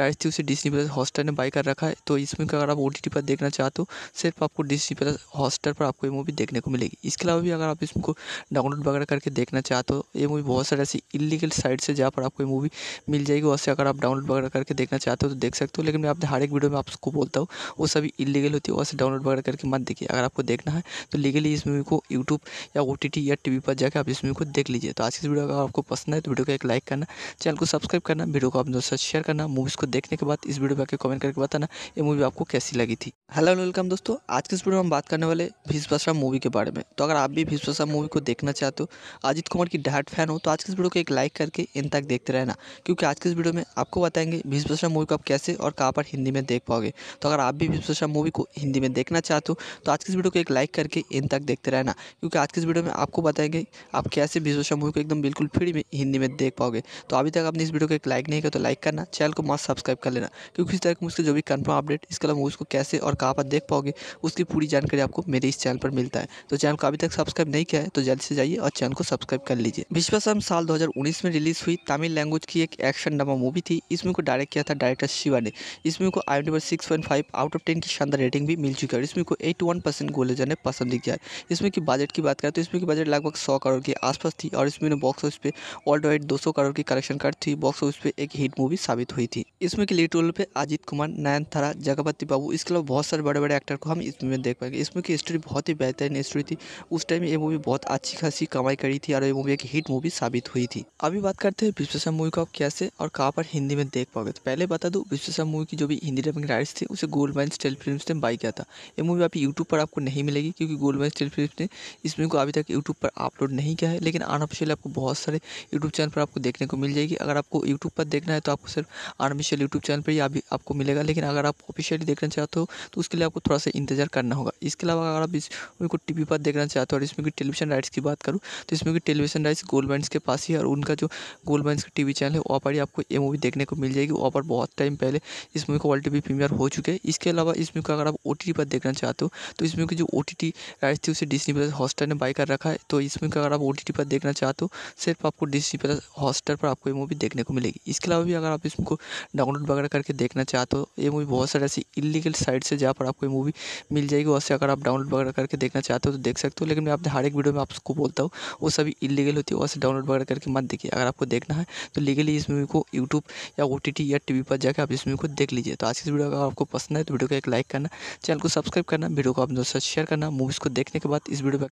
राइट्स थी उसे डिस्नी प्लस हॉस्टर ने बाई कर रखा है तो इस मूवी को अगर आप ओ पर देखना चाहते हो सिर्फ आपको डिस्नी प्लस हॉस्टल पर आपको ये मूवी देखने को मिलेगी इसके अलावा भी अगर आप इसमें डाउनलोड वगैरह करके देखना चाहते हो ये मूवी बहुत सारे ऐसी इलीगल साइट से जहाँ पर आपको ये मूवी मिल जाएगी वैसे अगर आप डाउनलोड वगैरह करके देखना चाहते हो तो देख सकते हो लेकिन मैं आपने हर एक वीडियो में आपको बोलता हूँ वो सभी इलीगल होती है वैसे डाउनलोड वगैरह करके मत देखिए अगर आपको देखना है तो लीगली इस मूवी को यूट्यूब या ओ या टी पर जाकर आप इस मूवी को देख लीजिए तो आज की वीडियो अगर आपको पसंद है तो वीडियो को एक लाइक करना चैनल को सब्सक्राइब करना वीडियो को आप दोस्तों शेयर करना मूवीज़ को देखने के बाद इस वीडियो पर आकर कमेंट करके बताना ये मूवी आपको कैसी लगी थी हेलो वेलकम दोस्तों आज की इस वीडियो में हम बात करने वाले भीष्म मूवी के बारे में तो अगर आप भी भीष्म मूवी को देखना चाहते हो अजित कुमार की डाट फैन हो तो आज की इस वीडियो को एक लाइक करके इन तक देखते रहना क्योंकि आज की इस वीडियो में आपको बताएंगे भीष्म मूवी को आप कैसे और कहाँ पर हिंदी में देख पाओगे तो अगर आप भी विश्वशा मूवी को हिंदी में देखना चाहते हो तो आज की इस वीडियो को एक लाइक करके इन तक देखते रहना क्योंकि आज की इस वीडियो में आपको बताएंगे आप कैसे विश्वशा मूवी को एकदम बिल्कुल फ्री में हिंदी में देख पाओगे तो अभी तक आपने इस वीडियो को एक लाइक नहीं किया तो लाइक करना चैनल को मस्त सब्सक्राइब कर लेना क्योंकि इस तरह की मुझसे जो भी कन्फर्म अपडेट इसके अलावा मूवीज़ को कैसे और कहाँ पर देख पाओगे उसकी पूरी जानकारी आपको मेरे इस चैनल पर मिलता है तो चैनल को अभी तक सब्सक्राइब नहीं किया है तो जल्दी से जाइए और चैनल को सब्सक्राइब कर लीजिए विश्वसम साल 2019 में रिलीज हुई तमिल लैंग्वेज की एक एक्शन ड्रामा मूवी थी इसमें को डायरेक्ट किया था डायरेक्टर शिवा ने इसमें को आई फाइव पर six point five out of ten की शानदार रेटिंग भी मिल चुकी है इसमें को एट्टी वन परसेंट गोले जाने पसंद दिख जाए इसमें की बजट की बात करें तो इसमें की बजट लगभग सौ करोड़ के आसपास थी और इसमें बॉक्स ऑफिस पे वर्ल्ड वाइड दो सौ करोड़ की कलेक्शन कर थी बॉक्स ऑफिस पे एक हिट मूवी साबित हुई थी इसमें की लीड रोल पे अजित कुमार नयन थारा जगपति बाबू इसके अलावा बहुत सारे बड़े बड़े एक्टर को हम इसमें देख पाएंगे इसमें की स्टोरी बहुत ही बेहतरीन स्टोरी थी उस टाइम ये मूवी बहुत अच्छी खासी कमाई करी थी और ये मूवी एक हिट मूवी साबित हुई थी अभी बात करते हैं विश्वेश्वर मूवी को कैसे और कहाँ पर हिंदी में देख पाओगे तो पहले बता दू विश्वेश्वर मूवी की जो भी हिंदी सेवन राइट्स थी उसे गोल्ड वाइन स्टेल फिल्म ने बाई किया था ये मूवी आप यूट्यूब पर आपको नहीं मिलेगी क्योंकि गोल्ड वाइन स्टेल फिल्म ने इस मूवी को अभी तक यूट्यूब पर अपलोड नहीं किया है लेकिन अनऑफिशियल आपको बहुत सारे यूट्यूब चैनल पर आपको देखने को मिल जाएगी अगर आपको यूट्यूब पर देखना है तो आपको सिर्फ अनऑफिशियल यूट्यूब चैनल पर ही अभी आपको मिलेगा लेकिन अगर आप ऑफिशियली देखना चाहते हो तो उसके लिए आपको थोड़ा सा इंतजार करना होगा इसके अलावा अगर आप इस मूवी को टी पर देखना चाहते हो और इसमें की टेलीविजन राइट्स की बात करूँ तो इसमें की टेलीविजन राइट्स गोल्ड वाइन्स के पास ही और उनका जो गोल्ड वाइन्स का टी चैनल है वहाँ पर ही आपको ये मूवी देखने को मिल जाएगी वहाँ पर बहुत टाइम पहले इस मूवी को वर्ल्ड सभी प्रीमियर हो चुके हैं इसके अलावा इस मूवी को अगर आप ओ टी टी पर देखना चाहते हो तो इस मूवी की जो ओ टी टी राइट्स थी उसे डिस्नी प्लस हॉटस्टार ने बाई कर रखा है तो इस मूवी को अगर आप ओ टी टी पर देखना चाहते हो सिर्फ आपको डिस्नी प्लस हॉटस्टार पर आपको ये मूवी देखने को मिलेगी इसके अलावा भी अगर आप इस मूवी को डाउनलोड वगैरह करके देखना चाहते हो ये मूवी बहुत सारे ऐसी इलीगल साइट्स है जहाँ पर आपको ये मूवी मिल जाएगी वैसे अगर आप डाउनलोड वगैरह करके देखना चाहते हो तो देख सकते हो लेकिन मैं आपने हर एक वीडियो में आपको बोलता हूँ वो सभी इलीगल होती है वैसे डाउनलोड वगैरह करके मत देखिए अगर आपको देखना है तो लीगली इस मूवी को यूट्यूब या ओ या टी पर जाकर आप इस मूवी को देख लीजिए तो आज इस वीडियो अगर आपको पसंद है तो वीडियो को एक लाइक करना चैनल को सब्सक्राइब करना वीडियो को आप दोस्तों शेयर करना मूवीज़ को देखने के बाद इस वीडियो